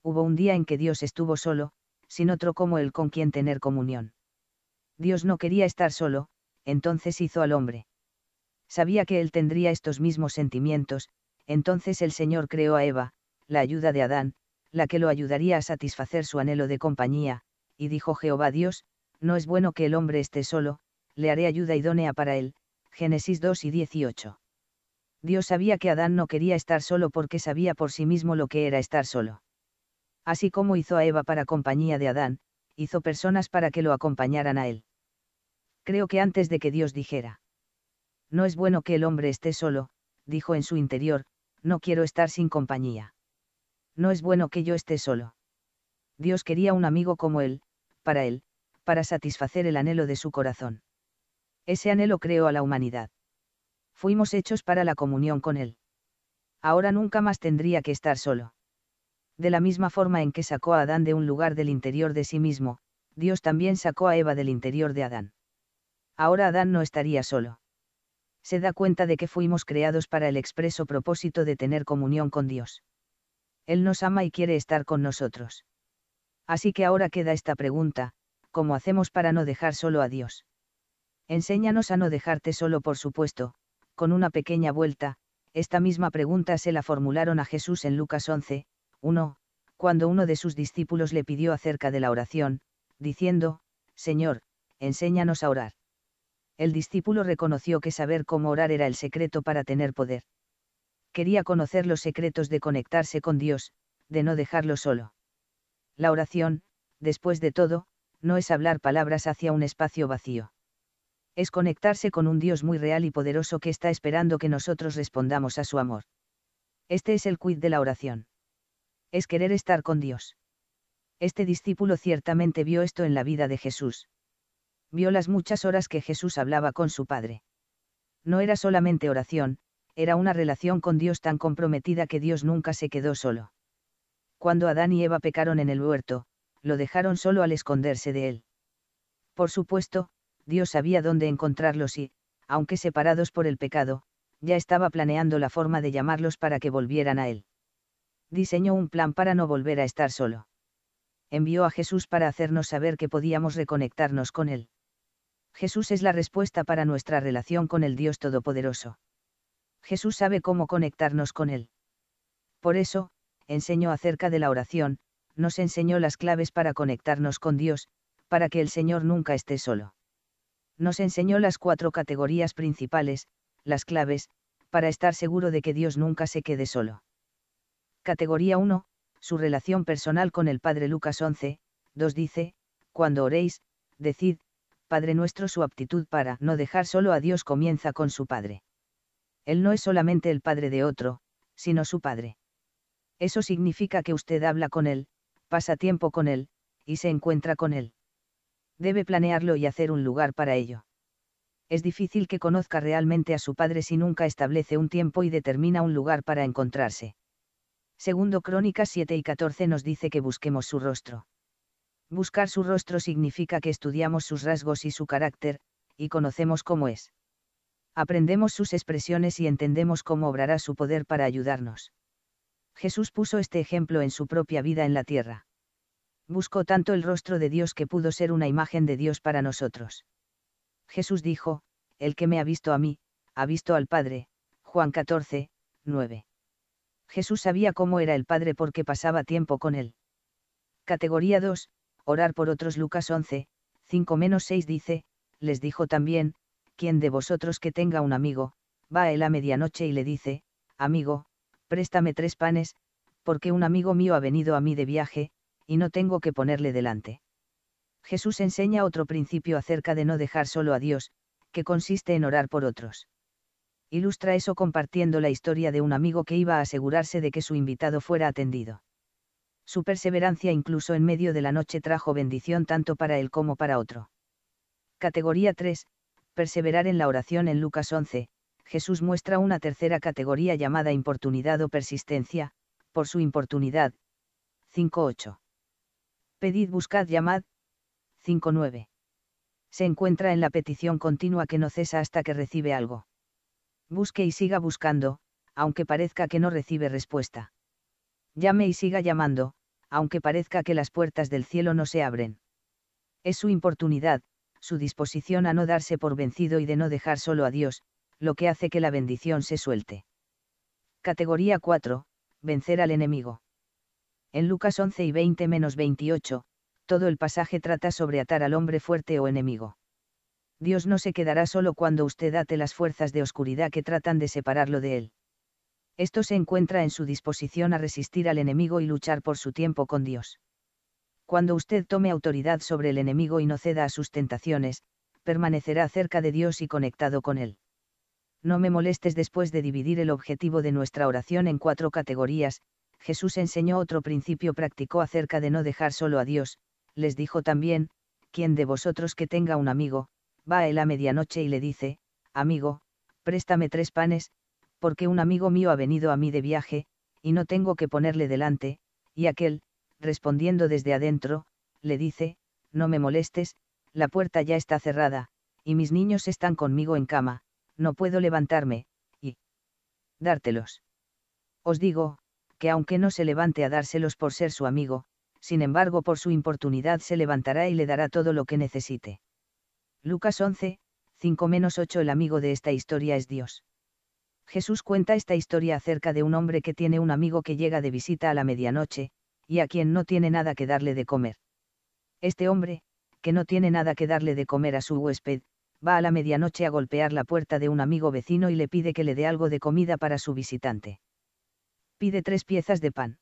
Hubo un día en que Dios estuvo solo, sin otro como él con quien tener comunión. Dios no quería estar solo, entonces hizo al hombre. Sabía que él tendría estos mismos sentimientos, entonces el Señor creó a Eva, la ayuda de Adán, la que lo ayudaría a satisfacer su anhelo de compañía, y dijo Jehová Dios, no es bueno que el hombre esté solo, le haré ayuda idónea para él. Génesis 2 y 18. Dios sabía que Adán no quería estar solo porque sabía por sí mismo lo que era estar solo. Así como hizo a Eva para compañía de Adán, hizo personas para que lo acompañaran a él. Creo que antes de que Dios dijera, No es bueno que el hombre esté solo, dijo en su interior, no quiero estar sin compañía. No es bueno que yo esté solo. Dios quería un amigo como él, para él, para satisfacer el anhelo de su corazón. Ese anhelo creó a la humanidad. Fuimos hechos para la comunión con Él. Ahora nunca más tendría que estar solo. De la misma forma en que sacó a Adán de un lugar del interior de sí mismo, Dios también sacó a Eva del interior de Adán. Ahora Adán no estaría solo. Se da cuenta de que fuimos creados para el expreso propósito de tener comunión con Dios. Él nos ama y quiere estar con nosotros. Así que ahora queda esta pregunta, ¿cómo hacemos para no dejar solo a Dios? Enséñanos a no dejarte solo, por supuesto, con una pequeña vuelta, esta misma pregunta se la formularon a Jesús en Lucas 11, 1, cuando uno de sus discípulos le pidió acerca de la oración, diciendo, Señor, enséñanos a orar. El discípulo reconoció que saber cómo orar era el secreto para tener poder. Quería conocer los secretos de conectarse con Dios, de no dejarlo solo. La oración, después de todo, no es hablar palabras hacia un espacio vacío. Es conectarse con un Dios muy real y poderoso que está esperando que nosotros respondamos a su amor. Este es el quid de la oración. Es querer estar con Dios. Este discípulo ciertamente vio esto en la vida de Jesús. Vio las muchas horas que Jesús hablaba con su Padre. No era solamente oración, era una relación con Dios tan comprometida que Dios nunca se quedó solo cuando Adán y Eva pecaron en el huerto, lo dejaron solo al esconderse de él. Por supuesto, Dios sabía dónde encontrarlos y, aunque separados por el pecado, ya estaba planeando la forma de llamarlos para que volvieran a él. Diseñó un plan para no volver a estar solo. Envió a Jesús para hacernos saber que podíamos reconectarnos con él. Jesús es la respuesta para nuestra relación con el Dios Todopoderoso. Jesús sabe cómo conectarnos con él. Por eso, enseñó acerca de la oración, nos enseñó las claves para conectarnos con Dios, para que el Señor nunca esté solo. Nos enseñó las cuatro categorías principales, las claves, para estar seguro de que Dios nunca se quede solo. Categoría 1. Su relación personal con el Padre Lucas 11, 2 dice, Cuando oréis, decid, Padre nuestro su aptitud para no dejar solo a Dios comienza con su Padre. Él no es solamente el Padre de otro, sino su Padre. Eso significa que usted habla con él, pasa tiempo con él, y se encuentra con él. Debe planearlo y hacer un lugar para ello. Es difícil que conozca realmente a su padre si nunca establece un tiempo y determina un lugar para encontrarse. Segundo Crónicas 7 y 14 nos dice que busquemos su rostro. Buscar su rostro significa que estudiamos sus rasgos y su carácter, y conocemos cómo es. Aprendemos sus expresiones y entendemos cómo obrará su poder para ayudarnos. Jesús puso este ejemplo en su propia vida en la tierra. Buscó tanto el rostro de Dios que pudo ser una imagen de Dios para nosotros. Jesús dijo, El que me ha visto a mí, ha visto al Padre, Juan 14, 9. Jesús sabía cómo era el Padre porque pasaba tiempo con él. Categoría 2, orar por otros Lucas 11, 5-6 dice, les dijo también, quien de vosotros que tenga un amigo, va a él a medianoche y le dice, amigo, préstame tres panes, porque un amigo mío ha venido a mí de viaje, y no tengo que ponerle delante. Jesús enseña otro principio acerca de no dejar solo a Dios, que consiste en orar por otros. Ilustra eso compartiendo la historia de un amigo que iba a asegurarse de que su invitado fuera atendido. Su perseverancia incluso en medio de la noche trajo bendición tanto para él como para otro. Categoría 3. Perseverar en la oración en Lucas 11, Jesús muestra una tercera categoría llamada importunidad o persistencia, por su importunidad. 5.8. Pedid, buscad, llamad. 5.9. Se encuentra en la petición continua que no cesa hasta que recibe algo. Busque y siga buscando, aunque parezca que no recibe respuesta. Llame y siga llamando, aunque parezca que las puertas del cielo no se abren. Es su importunidad, su disposición a no darse por vencido y de no dejar solo a Dios, lo que hace que la bendición se suelte. Categoría 4. Vencer al enemigo. En Lucas 11 y 20 28, todo el pasaje trata sobre atar al hombre fuerte o enemigo. Dios no se quedará solo cuando usted ate las fuerzas de oscuridad que tratan de separarlo de él. Esto se encuentra en su disposición a resistir al enemigo y luchar por su tiempo con Dios. Cuando usted tome autoridad sobre el enemigo y no ceda a sus tentaciones, permanecerá cerca de Dios y conectado con él no me molestes después de dividir el objetivo de nuestra oración en cuatro categorías, Jesús enseñó otro principio práctico acerca de no dejar solo a Dios, les dijo también, quien de vosotros que tenga un amigo, va a él a medianoche y le dice, amigo, préstame tres panes, porque un amigo mío ha venido a mí de viaje, y no tengo que ponerle delante, y aquel, respondiendo desde adentro, le dice, no me molestes, la puerta ya está cerrada, y mis niños están conmigo en cama, no puedo levantarme, y dártelos. Os digo, que aunque no se levante a dárselos por ser su amigo, sin embargo por su importunidad se levantará y le dará todo lo que necesite. Lucas 11, 5-8 El amigo de esta historia es Dios. Jesús cuenta esta historia acerca de un hombre que tiene un amigo que llega de visita a la medianoche, y a quien no tiene nada que darle de comer. Este hombre, que no tiene nada que darle de comer a su huésped, va a la medianoche a golpear la puerta de un amigo vecino y le pide que le dé algo de comida para su visitante. Pide tres piezas de pan.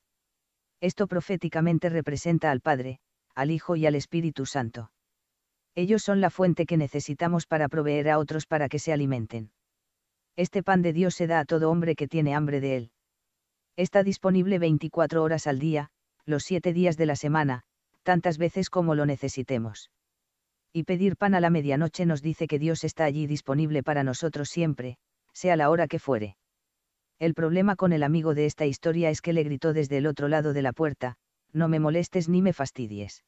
Esto proféticamente representa al Padre, al Hijo y al Espíritu Santo. Ellos son la fuente que necesitamos para proveer a otros para que se alimenten. Este pan de Dios se da a todo hombre que tiene hambre de él. Está disponible 24 horas al día, los siete días de la semana, tantas veces como lo necesitemos y pedir pan a la medianoche nos dice que Dios está allí disponible para nosotros siempre, sea la hora que fuere. El problema con el amigo de esta historia es que le gritó desde el otro lado de la puerta, no me molestes ni me fastidies.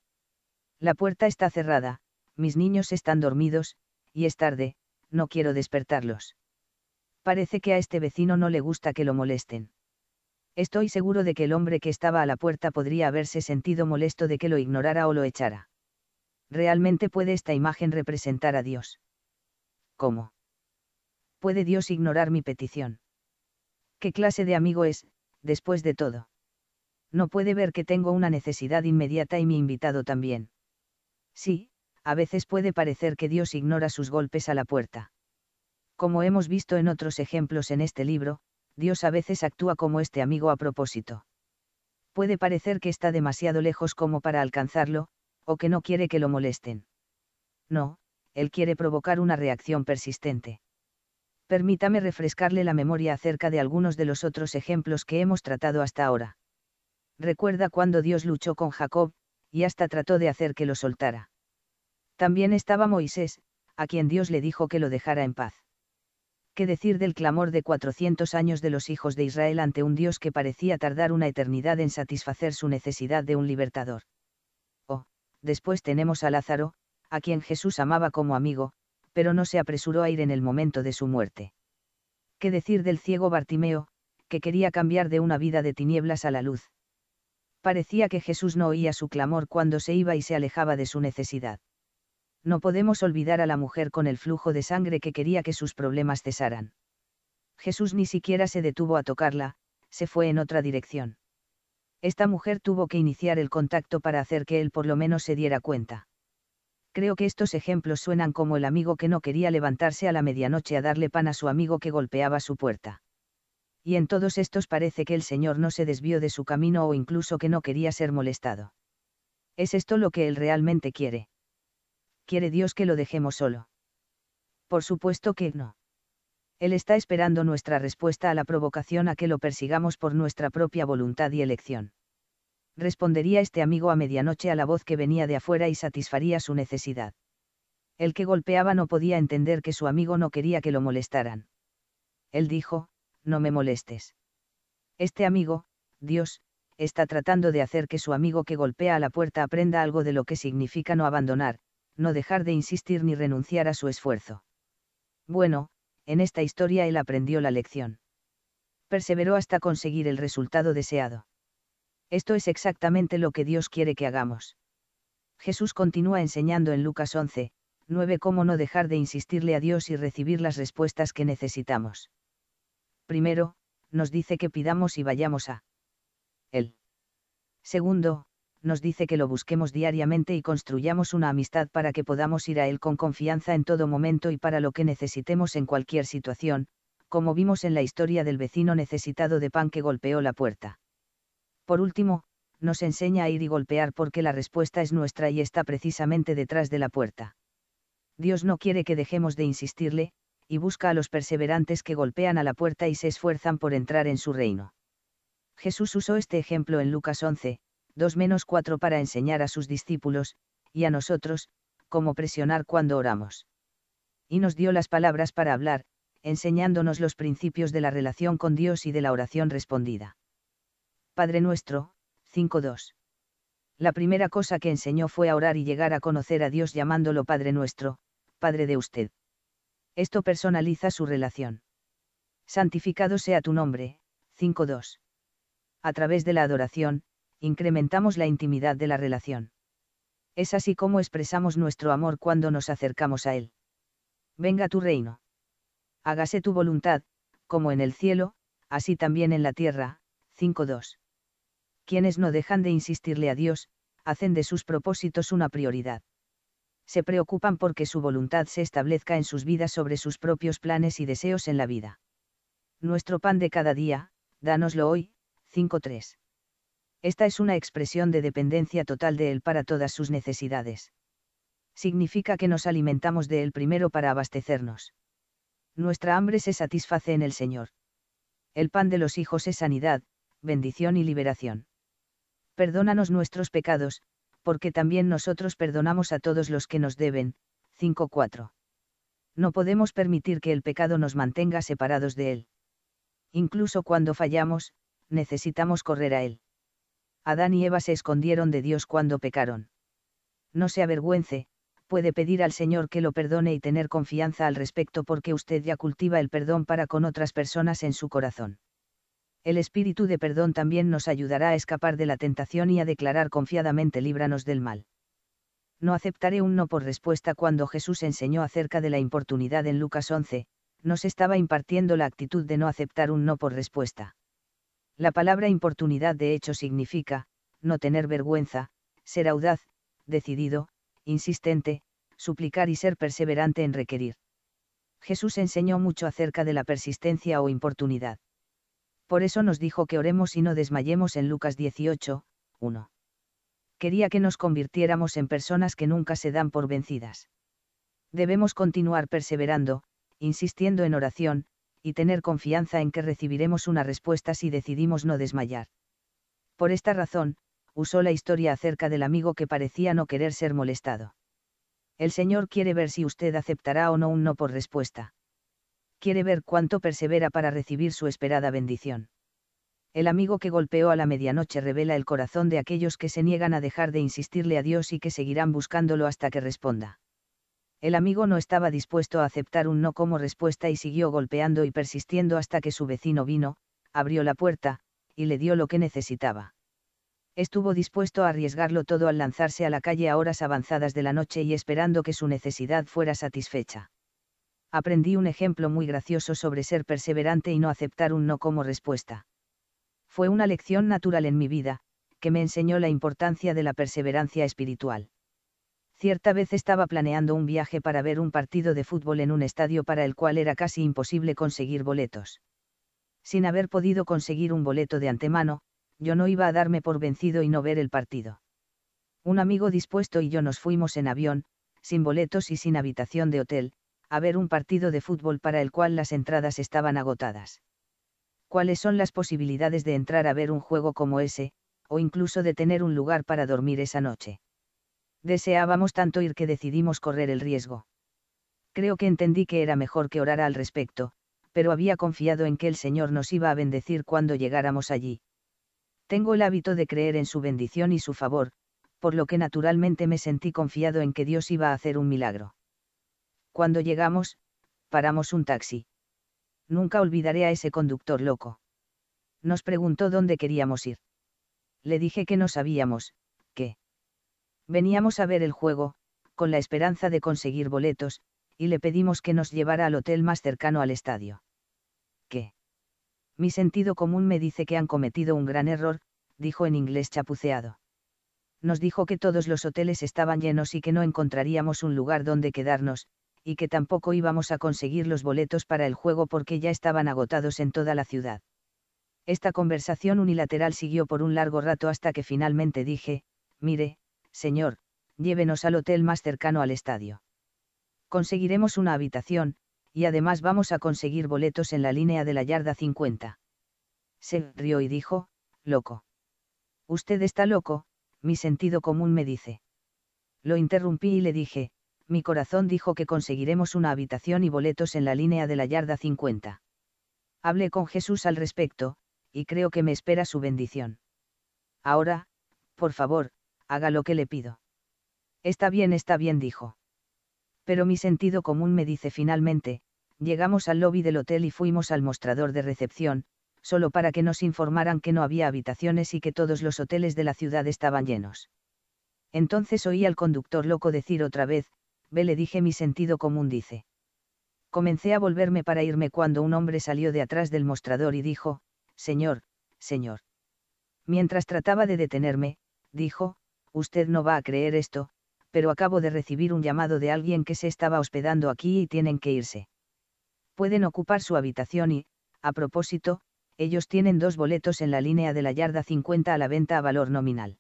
La puerta está cerrada, mis niños están dormidos, y es tarde, no quiero despertarlos. Parece que a este vecino no le gusta que lo molesten. Estoy seguro de que el hombre que estaba a la puerta podría haberse sentido molesto de que lo ignorara o lo echara. ¿realmente puede esta imagen representar a Dios? ¿Cómo? ¿Puede Dios ignorar mi petición? ¿Qué clase de amigo es, después de todo? No puede ver que tengo una necesidad inmediata y mi invitado también. Sí, a veces puede parecer que Dios ignora sus golpes a la puerta. Como hemos visto en otros ejemplos en este libro, Dios a veces actúa como este amigo a propósito. Puede parecer que está demasiado lejos como para alcanzarlo, o que no quiere que lo molesten. No, él quiere provocar una reacción persistente. Permítame refrescarle la memoria acerca de algunos de los otros ejemplos que hemos tratado hasta ahora. Recuerda cuando Dios luchó con Jacob, y hasta trató de hacer que lo soltara. También estaba Moisés, a quien Dios le dijo que lo dejara en paz. ¿Qué decir del clamor de 400 años de los hijos de Israel ante un Dios que parecía tardar una eternidad en satisfacer su necesidad de un libertador? Después tenemos a Lázaro, a quien Jesús amaba como amigo, pero no se apresuró a ir en el momento de su muerte. ¿Qué decir del ciego Bartimeo, que quería cambiar de una vida de tinieblas a la luz? Parecía que Jesús no oía su clamor cuando se iba y se alejaba de su necesidad. No podemos olvidar a la mujer con el flujo de sangre que quería que sus problemas cesaran. Jesús ni siquiera se detuvo a tocarla, se fue en otra dirección esta mujer tuvo que iniciar el contacto para hacer que él por lo menos se diera cuenta. Creo que estos ejemplos suenan como el amigo que no quería levantarse a la medianoche a darle pan a su amigo que golpeaba su puerta. Y en todos estos parece que el Señor no se desvió de su camino o incluso que no quería ser molestado. ¿Es esto lo que Él realmente quiere? ¿Quiere Dios que lo dejemos solo? Por supuesto que no. Él está esperando nuestra respuesta a la provocación a que lo persigamos por nuestra propia voluntad y elección. Respondería este amigo a medianoche a la voz que venía de afuera y satisfaría su necesidad. El que golpeaba no podía entender que su amigo no quería que lo molestaran. Él dijo, no me molestes. Este amigo, Dios, está tratando de hacer que su amigo que golpea a la puerta aprenda algo de lo que significa no abandonar, no dejar de insistir ni renunciar a su esfuerzo. Bueno, en esta historia él aprendió la lección. Perseveró hasta conseguir el resultado deseado. Esto es exactamente lo que Dios quiere que hagamos. Jesús continúa enseñando en Lucas 11, 9 cómo no dejar de insistirle a Dios y recibir las respuestas que necesitamos. Primero, nos dice que pidamos y vayamos a Él. Segundo, nos dice que lo busquemos diariamente y construyamos una amistad para que podamos ir a Él con confianza en todo momento y para lo que necesitemos en cualquier situación, como vimos en la historia del vecino necesitado de pan que golpeó la puerta. Por último, nos enseña a ir y golpear porque la respuesta es nuestra y está precisamente detrás de la puerta. Dios no quiere que dejemos de insistirle, y busca a los perseverantes que golpean a la puerta y se esfuerzan por entrar en su reino. Jesús usó este ejemplo en Lucas 11, 2 menos 4 para enseñar a sus discípulos, y a nosotros, cómo presionar cuando oramos. Y nos dio las palabras para hablar, enseñándonos los principios de la relación con Dios y de la oración respondida. Padre nuestro, 5.2. La primera cosa que enseñó fue a orar y llegar a conocer a Dios llamándolo Padre nuestro, Padre de usted. Esto personaliza su relación. Santificado sea tu nombre, 5.2. A través de la adoración, incrementamos la intimidad de la relación. Es así como expresamos nuestro amor cuando nos acercamos a Él. Venga tu reino. Hágase tu voluntad, como en el cielo, así también en la tierra. 5.2. Quienes no dejan de insistirle a Dios, hacen de sus propósitos una prioridad. Se preocupan porque su voluntad se establezca en sus vidas sobre sus propios planes y deseos en la vida. Nuestro pan de cada día, dánoslo hoy. 5.3 esta es una expresión de dependencia total de Él para todas sus necesidades. Significa que nos alimentamos de Él primero para abastecernos. Nuestra hambre se satisface en el Señor. El pan de los hijos es sanidad, bendición y liberación. Perdónanos nuestros pecados, porque también nosotros perdonamos a todos los que nos deben. 5.4. No podemos permitir que el pecado nos mantenga separados de Él. Incluso cuando fallamos, necesitamos correr a Él. Adán y Eva se escondieron de Dios cuando pecaron. No se avergüence, puede pedir al Señor que lo perdone y tener confianza al respecto porque usted ya cultiva el perdón para con otras personas en su corazón. El espíritu de perdón también nos ayudará a escapar de la tentación y a declarar confiadamente líbranos del mal. No aceptaré un no por respuesta cuando Jesús enseñó acerca de la importunidad en Lucas 11, nos estaba impartiendo la actitud de no aceptar un no por respuesta. La palabra importunidad de hecho significa, no tener vergüenza, ser audaz, decidido, insistente, suplicar y ser perseverante en requerir. Jesús enseñó mucho acerca de la persistencia o importunidad. Por eso nos dijo que oremos y no desmayemos en Lucas 18, 1. Quería que nos convirtiéramos en personas que nunca se dan por vencidas. Debemos continuar perseverando, insistiendo en oración, y tener confianza en que recibiremos una respuesta si decidimos no desmayar. Por esta razón, usó la historia acerca del amigo que parecía no querer ser molestado. El Señor quiere ver si usted aceptará o no un no por respuesta. Quiere ver cuánto persevera para recibir su esperada bendición. El amigo que golpeó a la medianoche revela el corazón de aquellos que se niegan a dejar de insistirle a Dios y que seguirán buscándolo hasta que responda el amigo no estaba dispuesto a aceptar un no como respuesta y siguió golpeando y persistiendo hasta que su vecino vino, abrió la puerta, y le dio lo que necesitaba. Estuvo dispuesto a arriesgarlo todo al lanzarse a la calle a horas avanzadas de la noche y esperando que su necesidad fuera satisfecha. Aprendí un ejemplo muy gracioso sobre ser perseverante y no aceptar un no como respuesta. Fue una lección natural en mi vida, que me enseñó la importancia de la perseverancia espiritual. Cierta vez estaba planeando un viaje para ver un partido de fútbol en un estadio para el cual era casi imposible conseguir boletos. Sin haber podido conseguir un boleto de antemano, yo no iba a darme por vencido y no ver el partido. Un amigo dispuesto y yo nos fuimos en avión, sin boletos y sin habitación de hotel, a ver un partido de fútbol para el cual las entradas estaban agotadas. ¿Cuáles son las posibilidades de entrar a ver un juego como ese, o incluso de tener un lugar para dormir esa noche? Deseábamos tanto ir que decidimos correr el riesgo. Creo que entendí que era mejor que orara al respecto, pero había confiado en que el Señor nos iba a bendecir cuando llegáramos allí. Tengo el hábito de creer en su bendición y su favor, por lo que naturalmente me sentí confiado en que Dios iba a hacer un milagro. Cuando llegamos, paramos un taxi. Nunca olvidaré a ese conductor loco. Nos preguntó dónde queríamos ir. Le dije que no sabíamos, que Veníamos a ver el juego, con la esperanza de conseguir boletos, y le pedimos que nos llevara al hotel más cercano al estadio. ¿Qué? Mi sentido común me dice que han cometido un gran error, dijo en inglés chapuceado. Nos dijo que todos los hoteles estaban llenos y que no encontraríamos un lugar donde quedarnos, y que tampoco íbamos a conseguir los boletos para el juego porque ya estaban agotados en toda la ciudad. Esta conversación unilateral siguió por un largo rato hasta que finalmente dije, mire, Señor, llévenos al hotel más cercano al estadio. Conseguiremos una habitación, y además vamos a conseguir boletos en la línea de la yarda 50. Se rió y dijo, loco. Usted está loco, mi sentido común me dice. Lo interrumpí y le dije, mi corazón dijo que conseguiremos una habitación y boletos en la línea de la yarda 50. Hablé con Jesús al respecto, y creo que me espera su bendición. Ahora, por favor, haga lo que le pido. Está bien, está bien, dijo. Pero mi sentido común me dice finalmente, llegamos al lobby del hotel y fuimos al mostrador de recepción, solo para que nos informaran que no había habitaciones y que todos los hoteles de la ciudad estaban llenos. Entonces oí al conductor loco decir otra vez, ve le dije mi sentido común dice. Comencé a volverme para irme cuando un hombre salió de atrás del mostrador y dijo, Señor, señor. Mientras trataba de detenerme, dijo, Usted no va a creer esto, pero acabo de recibir un llamado de alguien que se estaba hospedando aquí y tienen que irse. Pueden ocupar su habitación y, a propósito, ellos tienen dos boletos en la línea de la yarda 50 a la venta a valor nominal.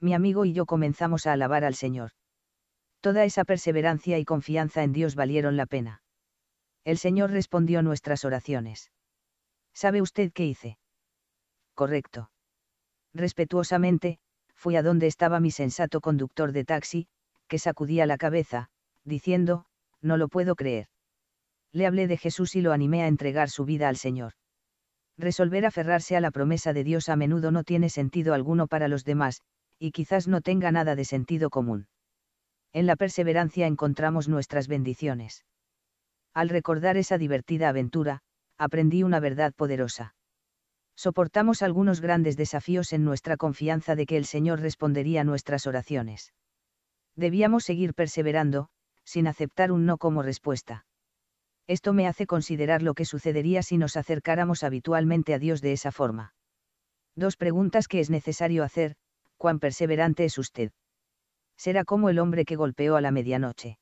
Mi amigo y yo comenzamos a alabar al Señor. Toda esa perseverancia y confianza en Dios valieron la pena. El Señor respondió nuestras oraciones. ¿Sabe usted qué hice? Correcto. Respetuosamente, fui a donde estaba mi sensato conductor de taxi, que sacudía la cabeza, diciendo, no lo puedo creer. Le hablé de Jesús y lo animé a entregar su vida al Señor. Resolver aferrarse a la promesa de Dios a menudo no tiene sentido alguno para los demás, y quizás no tenga nada de sentido común. En la perseverancia encontramos nuestras bendiciones. Al recordar esa divertida aventura, aprendí una verdad poderosa soportamos algunos grandes desafíos en nuestra confianza de que el Señor respondería nuestras oraciones. Debíamos seguir perseverando, sin aceptar un no como respuesta. Esto me hace considerar lo que sucedería si nos acercáramos habitualmente a Dios de esa forma. Dos preguntas que es necesario hacer, ¿cuán perseverante es usted? Será como el hombre que golpeó a la medianoche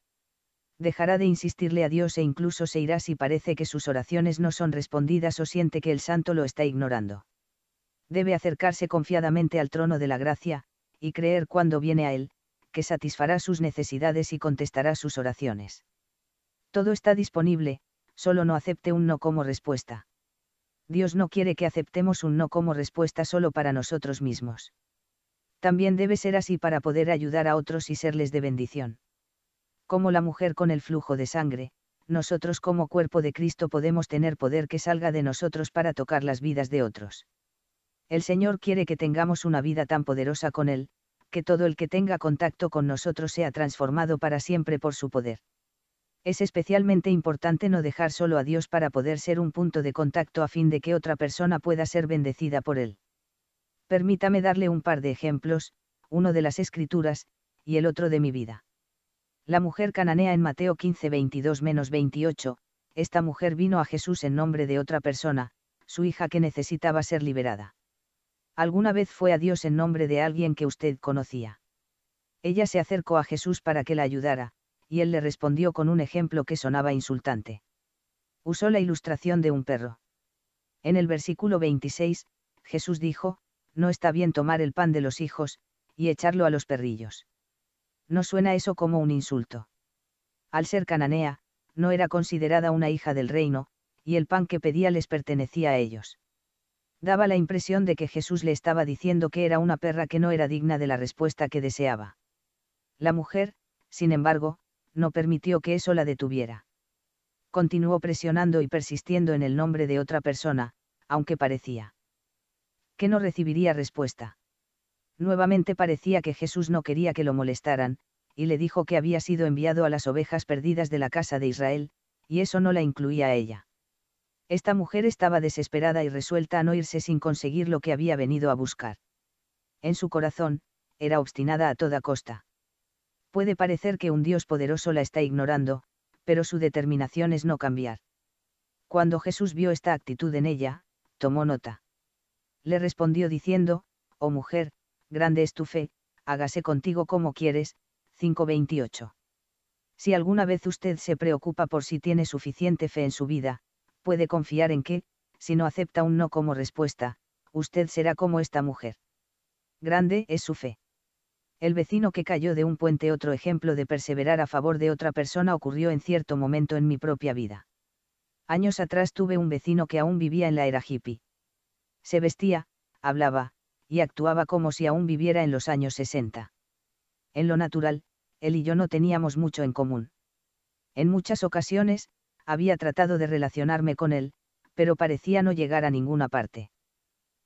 dejará de insistirle a Dios e incluso se irá si parece que sus oraciones no son respondidas o siente que el santo lo está ignorando. Debe acercarse confiadamente al trono de la gracia, y creer cuando viene a él, que satisfará sus necesidades y contestará sus oraciones. Todo está disponible, solo no acepte un no como respuesta. Dios no quiere que aceptemos un no como respuesta solo para nosotros mismos. También debe ser así para poder ayudar a otros y serles de bendición como la mujer con el flujo de sangre, nosotros como cuerpo de Cristo podemos tener poder que salga de nosotros para tocar las vidas de otros. El Señor quiere que tengamos una vida tan poderosa con Él, que todo el que tenga contacto con nosotros sea transformado para siempre por su poder. Es especialmente importante no dejar solo a Dios para poder ser un punto de contacto a fin de que otra persona pueda ser bendecida por Él. Permítame darle un par de ejemplos, uno de las escrituras, y el otro de mi vida. La mujer cananea en Mateo 15 22-28, esta mujer vino a Jesús en nombre de otra persona, su hija que necesitaba ser liberada. Alguna vez fue a Dios en nombre de alguien que usted conocía. Ella se acercó a Jesús para que la ayudara, y él le respondió con un ejemplo que sonaba insultante. Usó la ilustración de un perro. En el versículo 26, Jesús dijo, No está bien tomar el pan de los hijos, y echarlo a los perrillos. ¿No suena eso como un insulto? Al ser cananea, no era considerada una hija del reino, y el pan que pedía les pertenecía a ellos. Daba la impresión de que Jesús le estaba diciendo que era una perra que no era digna de la respuesta que deseaba. La mujer, sin embargo, no permitió que eso la detuviera. Continuó presionando y persistiendo en el nombre de otra persona, aunque parecía que no recibiría respuesta. Nuevamente parecía que Jesús no quería que lo molestaran, y le dijo que había sido enviado a las ovejas perdidas de la casa de Israel, y eso no la incluía a ella. Esta mujer estaba desesperada y resuelta a no irse sin conseguir lo que había venido a buscar. En su corazón, era obstinada a toda costa. Puede parecer que un Dios poderoso la está ignorando, pero su determinación es no cambiar. Cuando Jesús vio esta actitud en ella, tomó nota. Le respondió diciendo, Oh mujer, grande es tu fe, hágase contigo como quieres, 528. Si alguna vez usted se preocupa por si tiene suficiente fe en su vida, puede confiar en que, si no acepta un no como respuesta, usted será como esta mujer. Grande es su fe. El vecino que cayó de un puente otro ejemplo de perseverar a favor de otra persona ocurrió en cierto momento en mi propia vida. Años atrás tuve un vecino que aún vivía en la era hippie. Se vestía, hablaba, y actuaba como si aún viviera en los años 60. En lo natural, él y yo no teníamos mucho en común. En muchas ocasiones, había tratado de relacionarme con él, pero parecía no llegar a ninguna parte.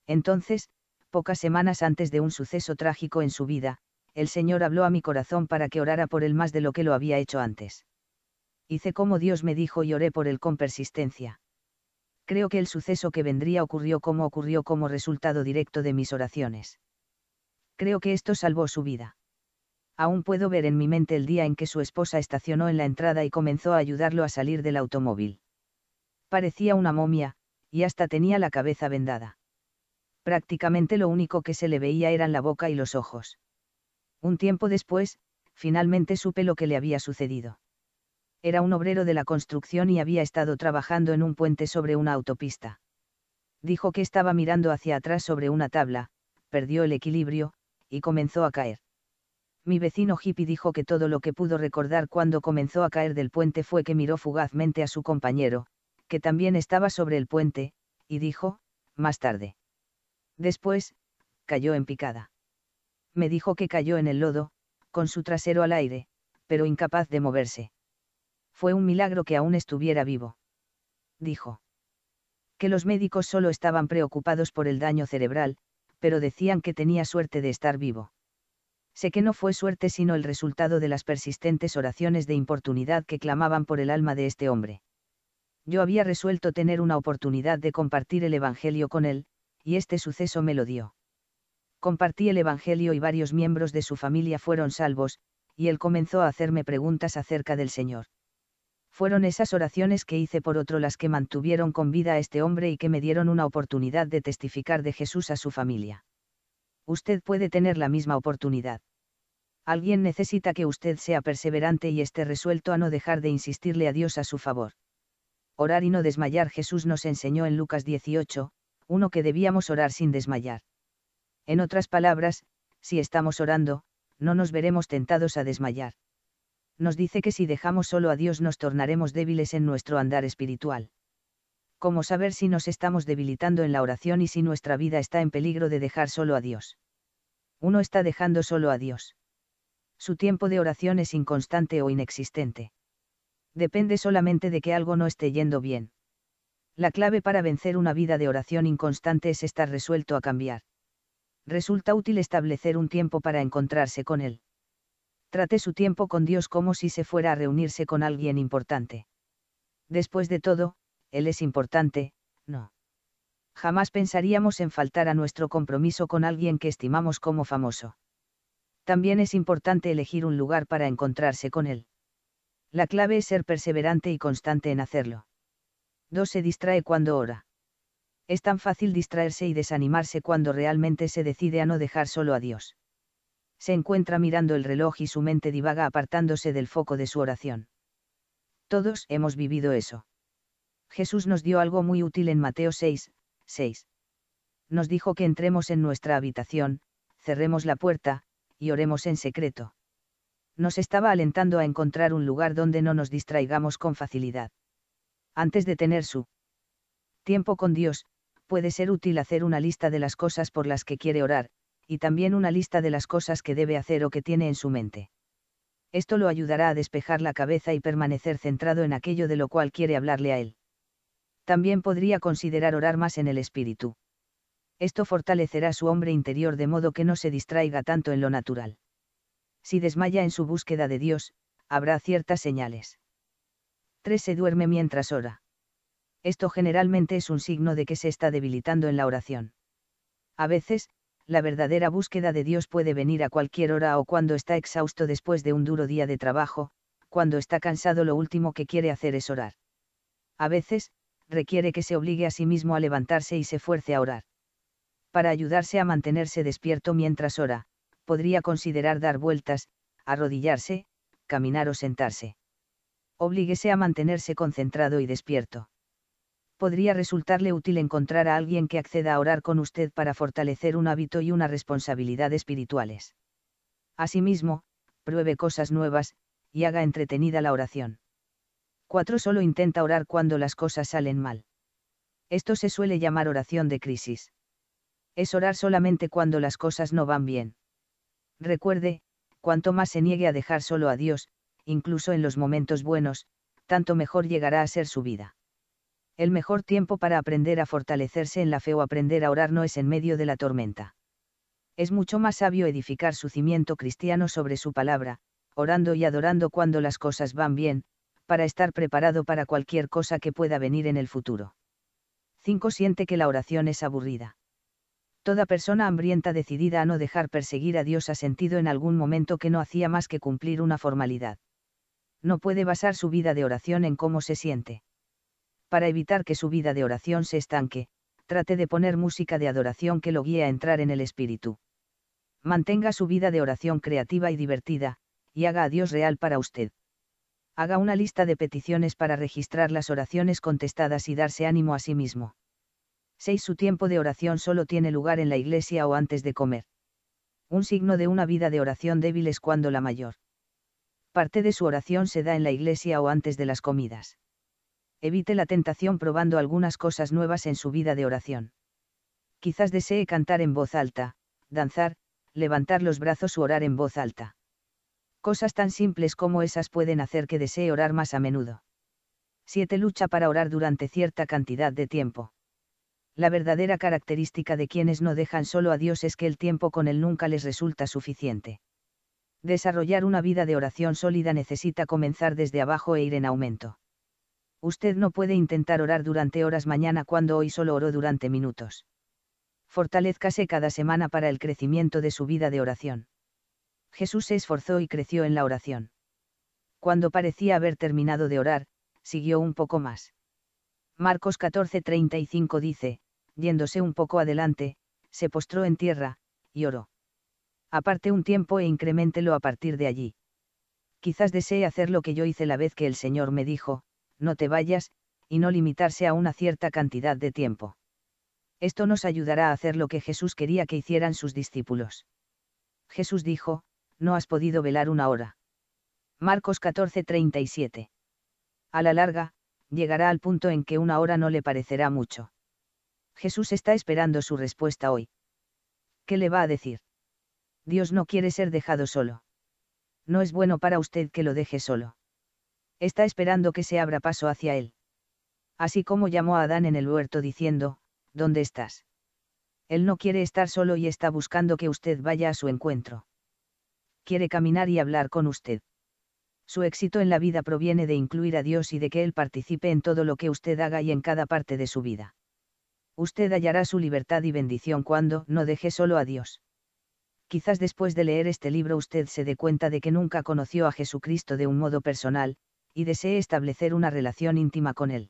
Entonces, pocas semanas antes de un suceso trágico en su vida, el Señor habló a mi corazón para que orara por él más de lo que lo había hecho antes. Hice como Dios me dijo y oré por él con persistencia creo que el suceso que vendría ocurrió como ocurrió como resultado directo de mis oraciones. Creo que esto salvó su vida. Aún puedo ver en mi mente el día en que su esposa estacionó en la entrada y comenzó a ayudarlo a salir del automóvil. Parecía una momia, y hasta tenía la cabeza vendada. Prácticamente lo único que se le veía eran la boca y los ojos. Un tiempo después, finalmente supe lo que le había sucedido era un obrero de la construcción y había estado trabajando en un puente sobre una autopista. Dijo que estaba mirando hacia atrás sobre una tabla, perdió el equilibrio, y comenzó a caer. Mi vecino hippie dijo que todo lo que pudo recordar cuando comenzó a caer del puente fue que miró fugazmente a su compañero, que también estaba sobre el puente, y dijo, más tarde. Después, cayó en picada. Me dijo que cayó en el lodo, con su trasero al aire, pero incapaz de moverse fue un milagro que aún estuviera vivo. Dijo. Que los médicos solo estaban preocupados por el daño cerebral, pero decían que tenía suerte de estar vivo. Sé que no fue suerte sino el resultado de las persistentes oraciones de importunidad que clamaban por el alma de este hombre. Yo había resuelto tener una oportunidad de compartir el Evangelio con él, y este suceso me lo dio. Compartí el Evangelio y varios miembros de su familia fueron salvos, y él comenzó a hacerme preguntas acerca del Señor fueron esas oraciones que hice por otro las que mantuvieron con vida a este hombre y que me dieron una oportunidad de testificar de Jesús a su familia. Usted puede tener la misma oportunidad. Alguien necesita que usted sea perseverante y esté resuelto a no dejar de insistirle a Dios a su favor. Orar y no desmayar Jesús nos enseñó en Lucas 18, uno que debíamos orar sin desmayar. En otras palabras, si estamos orando, no nos veremos tentados a desmayar nos dice que si dejamos solo a Dios nos tornaremos débiles en nuestro andar espiritual. ¿Cómo saber si nos estamos debilitando en la oración y si nuestra vida está en peligro de dejar solo a Dios? Uno está dejando solo a Dios. Su tiempo de oración es inconstante o inexistente. Depende solamente de que algo no esté yendo bien. La clave para vencer una vida de oración inconstante es estar resuelto a cambiar. Resulta útil establecer un tiempo para encontrarse con Él Trate su tiempo con Dios como si se fuera a reunirse con alguien importante. Después de todo, Él es importante, no. Jamás pensaríamos en faltar a nuestro compromiso con alguien que estimamos como famoso. También es importante elegir un lugar para encontrarse con Él. La clave es ser perseverante y constante en hacerlo. 2. Se distrae cuando ora. Es tan fácil distraerse y desanimarse cuando realmente se decide a no dejar solo a Dios se encuentra mirando el reloj y su mente divaga apartándose del foco de su oración. Todos hemos vivido eso. Jesús nos dio algo muy útil en Mateo 6, 6. Nos dijo que entremos en nuestra habitación, cerremos la puerta, y oremos en secreto. Nos estaba alentando a encontrar un lugar donde no nos distraigamos con facilidad. Antes de tener su tiempo con Dios, puede ser útil hacer una lista de las cosas por las que quiere orar, y también una lista de las cosas que debe hacer o que tiene en su mente. Esto lo ayudará a despejar la cabeza y permanecer centrado en aquello de lo cual quiere hablarle a él. También podría considerar orar más en el espíritu. Esto fortalecerá su hombre interior de modo que no se distraiga tanto en lo natural. Si desmaya en su búsqueda de Dios, habrá ciertas señales. 3. Se duerme mientras ora. Esto generalmente es un signo de que se está debilitando en la oración. A veces, la verdadera búsqueda de Dios puede venir a cualquier hora o cuando está exhausto después de un duro día de trabajo, cuando está cansado lo último que quiere hacer es orar. A veces, requiere que se obligue a sí mismo a levantarse y se fuerce a orar. Para ayudarse a mantenerse despierto mientras ora, podría considerar dar vueltas, arrodillarse, caminar o sentarse. Oblíguese a mantenerse concentrado y despierto podría resultarle útil encontrar a alguien que acceda a orar con usted para fortalecer un hábito y una responsabilidad espirituales. Asimismo, pruebe cosas nuevas, y haga entretenida la oración. 4. Solo intenta orar cuando las cosas salen mal. Esto se suele llamar oración de crisis. Es orar solamente cuando las cosas no van bien. Recuerde, cuanto más se niegue a dejar solo a Dios, incluso en los momentos buenos, tanto mejor llegará a ser su vida el mejor tiempo para aprender a fortalecerse en la fe o aprender a orar no es en medio de la tormenta. Es mucho más sabio edificar su cimiento cristiano sobre su palabra, orando y adorando cuando las cosas van bien, para estar preparado para cualquier cosa que pueda venir en el futuro. 5. Siente que la oración es aburrida. Toda persona hambrienta decidida a no dejar perseguir a Dios ha sentido en algún momento que no hacía más que cumplir una formalidad. No puede basar su vida de oración en cómo se siente para evitar que su vida de oración se estanque, trate de poner música de adoración que lo guíe a entrar en el espíritu. Mantenga su vida de oración creativa y divertida, y haga a Dios real para usted. Haga una lista de peticiones para registrar las oraciones contestadas y darse ánimo a sí mismo. 6. Su tiempo de oración solo tiene lugar en la iglesia o antes de comer. Un signo de una vida de oración débil es cuando la mayor parte de su oración se da en la iglesia o antes de las comidas evite la tentación probando algunas cosas nuevas en su vida de oración. Quizás desee cantar en voz alta, danzar, levantar los brazos o orar en voz alta. Cosas tan simples como esas pueden hacer que desee orar más a menudo. 7. Lucha para orar durante cierta cantidad de tiempo. La verdadera característica de quienes no dejan solo a Dios es que el tiempo con Él nunca les resulta suficiente. Desarrollar una vida de oración sólida necesita comenzar desde abajo e ir en aumento usted no puede intentar orar durante horas mañana cuando hoy solo oró durante minutos. Fortalezcase cada semana para el crecimiento de su vida de oración. Jesús se esforzó y creció en la oración. Cuando parecía haber terminado de orar, siguió un poco más. Marcos 14:35 dice, yéndose un poco adelante, se postró en tierra, y oró. Aparte un tiempo e incrementelo a partir de allí. Quizás desee hacer lo que yo hice la vez que el Señor me dijo, no te vayas, y no limitarse a una cierta cantidad de tiempo. Esto nos ayudará a hacer lo que Jesús quería que hicieran sus discípulos. Jesús dijo, no has podido velar una hora. Marcos 14:37. A la larga, llegará al punto en que una hora no le parecerá mucho. Jesús está esperando su respuesta hoy. ¿Qué le va a decir? Dios no quiere ser dejado solo. No es bueno para usted que lo deje solo está esperando que se abra paso hacia él. Así como llamó a Adán en el huerto diciendo, ¿dónde estás? Él no quiere estar solo y está buscando que usted vaya a su encuentro. Quiere caminar y hablar con usted. Su éxito en la vida proviene de incluir a Dios y de que Él participe en todo lo que usted haga y en cada parte de su vida. Usted hallará su libertad y bendición cuando no deje solo a Dios. Quizás después de leer este libro usted se dé cuenta de que nunca conoció a Jesucristo de un modo personal, y desee establecer una relación íntima con él.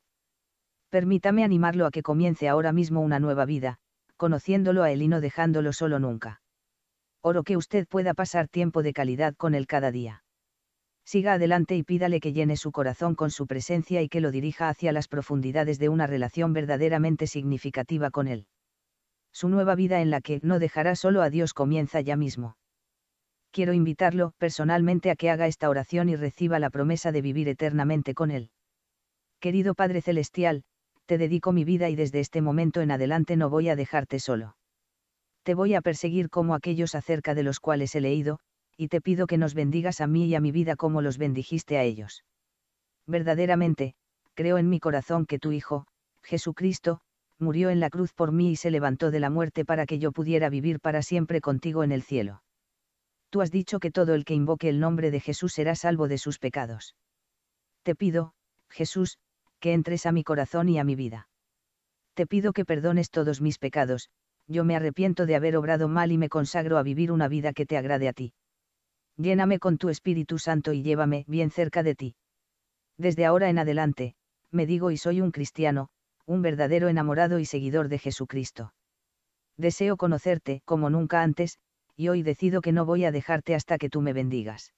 Permítame animarlo a que comience ahora mismo una nueva vida, conociéndolo a él y no dejándolo solo nunca. Oro que usted pueda pasar tiempo de calidad con él cada día. Siga adelante y pídale que llene su corazón con su presencia y que lo dirija hacia las profundidades de una relación verdaderamente significativa con él. Su nueva vida en la que no dejará solo a Dios comienza ya mismo quiero invitarlo personalmente a que haga esta oración y reciba la promesa de vivir eternamente con Él. Querido Padre Celestial, te dedico mi vida y desde este momento en adelante no voy a dejarte solo. Te voy a perseguir como aquellos acerca de los cuales he leído, y te pido que nos bendigas a mí y a mi vida como los bendijiste a ellos. Verdaderamente, creo en mi corazón que tu Hijo, Jesucristo, murió en la cruz por mí y se levantó de la muerte para que yo pudiera vivir para siempre contigo en el cielo has dicho que todo el que invoque el nombre de Jesús será salvo de sus pecados. Te pido, Jesús, que entres a mi corazón y a mi vida. Te pido que perdones todos mis pecados, yo me arrepiento de haber obrado mal y me consagro a vivir una vida que te agrade a ti. Lléname con tu Espíritu Santo y llévame bien cerca de ti. Desde ahora en adelante, me digo y soy un cristiano, un verdadero enamorado y seguidor de Jesucristo. Deseo conocerte, como nunca antes, y hoy decido que no voy a dejarte hasta que tú me bendigas.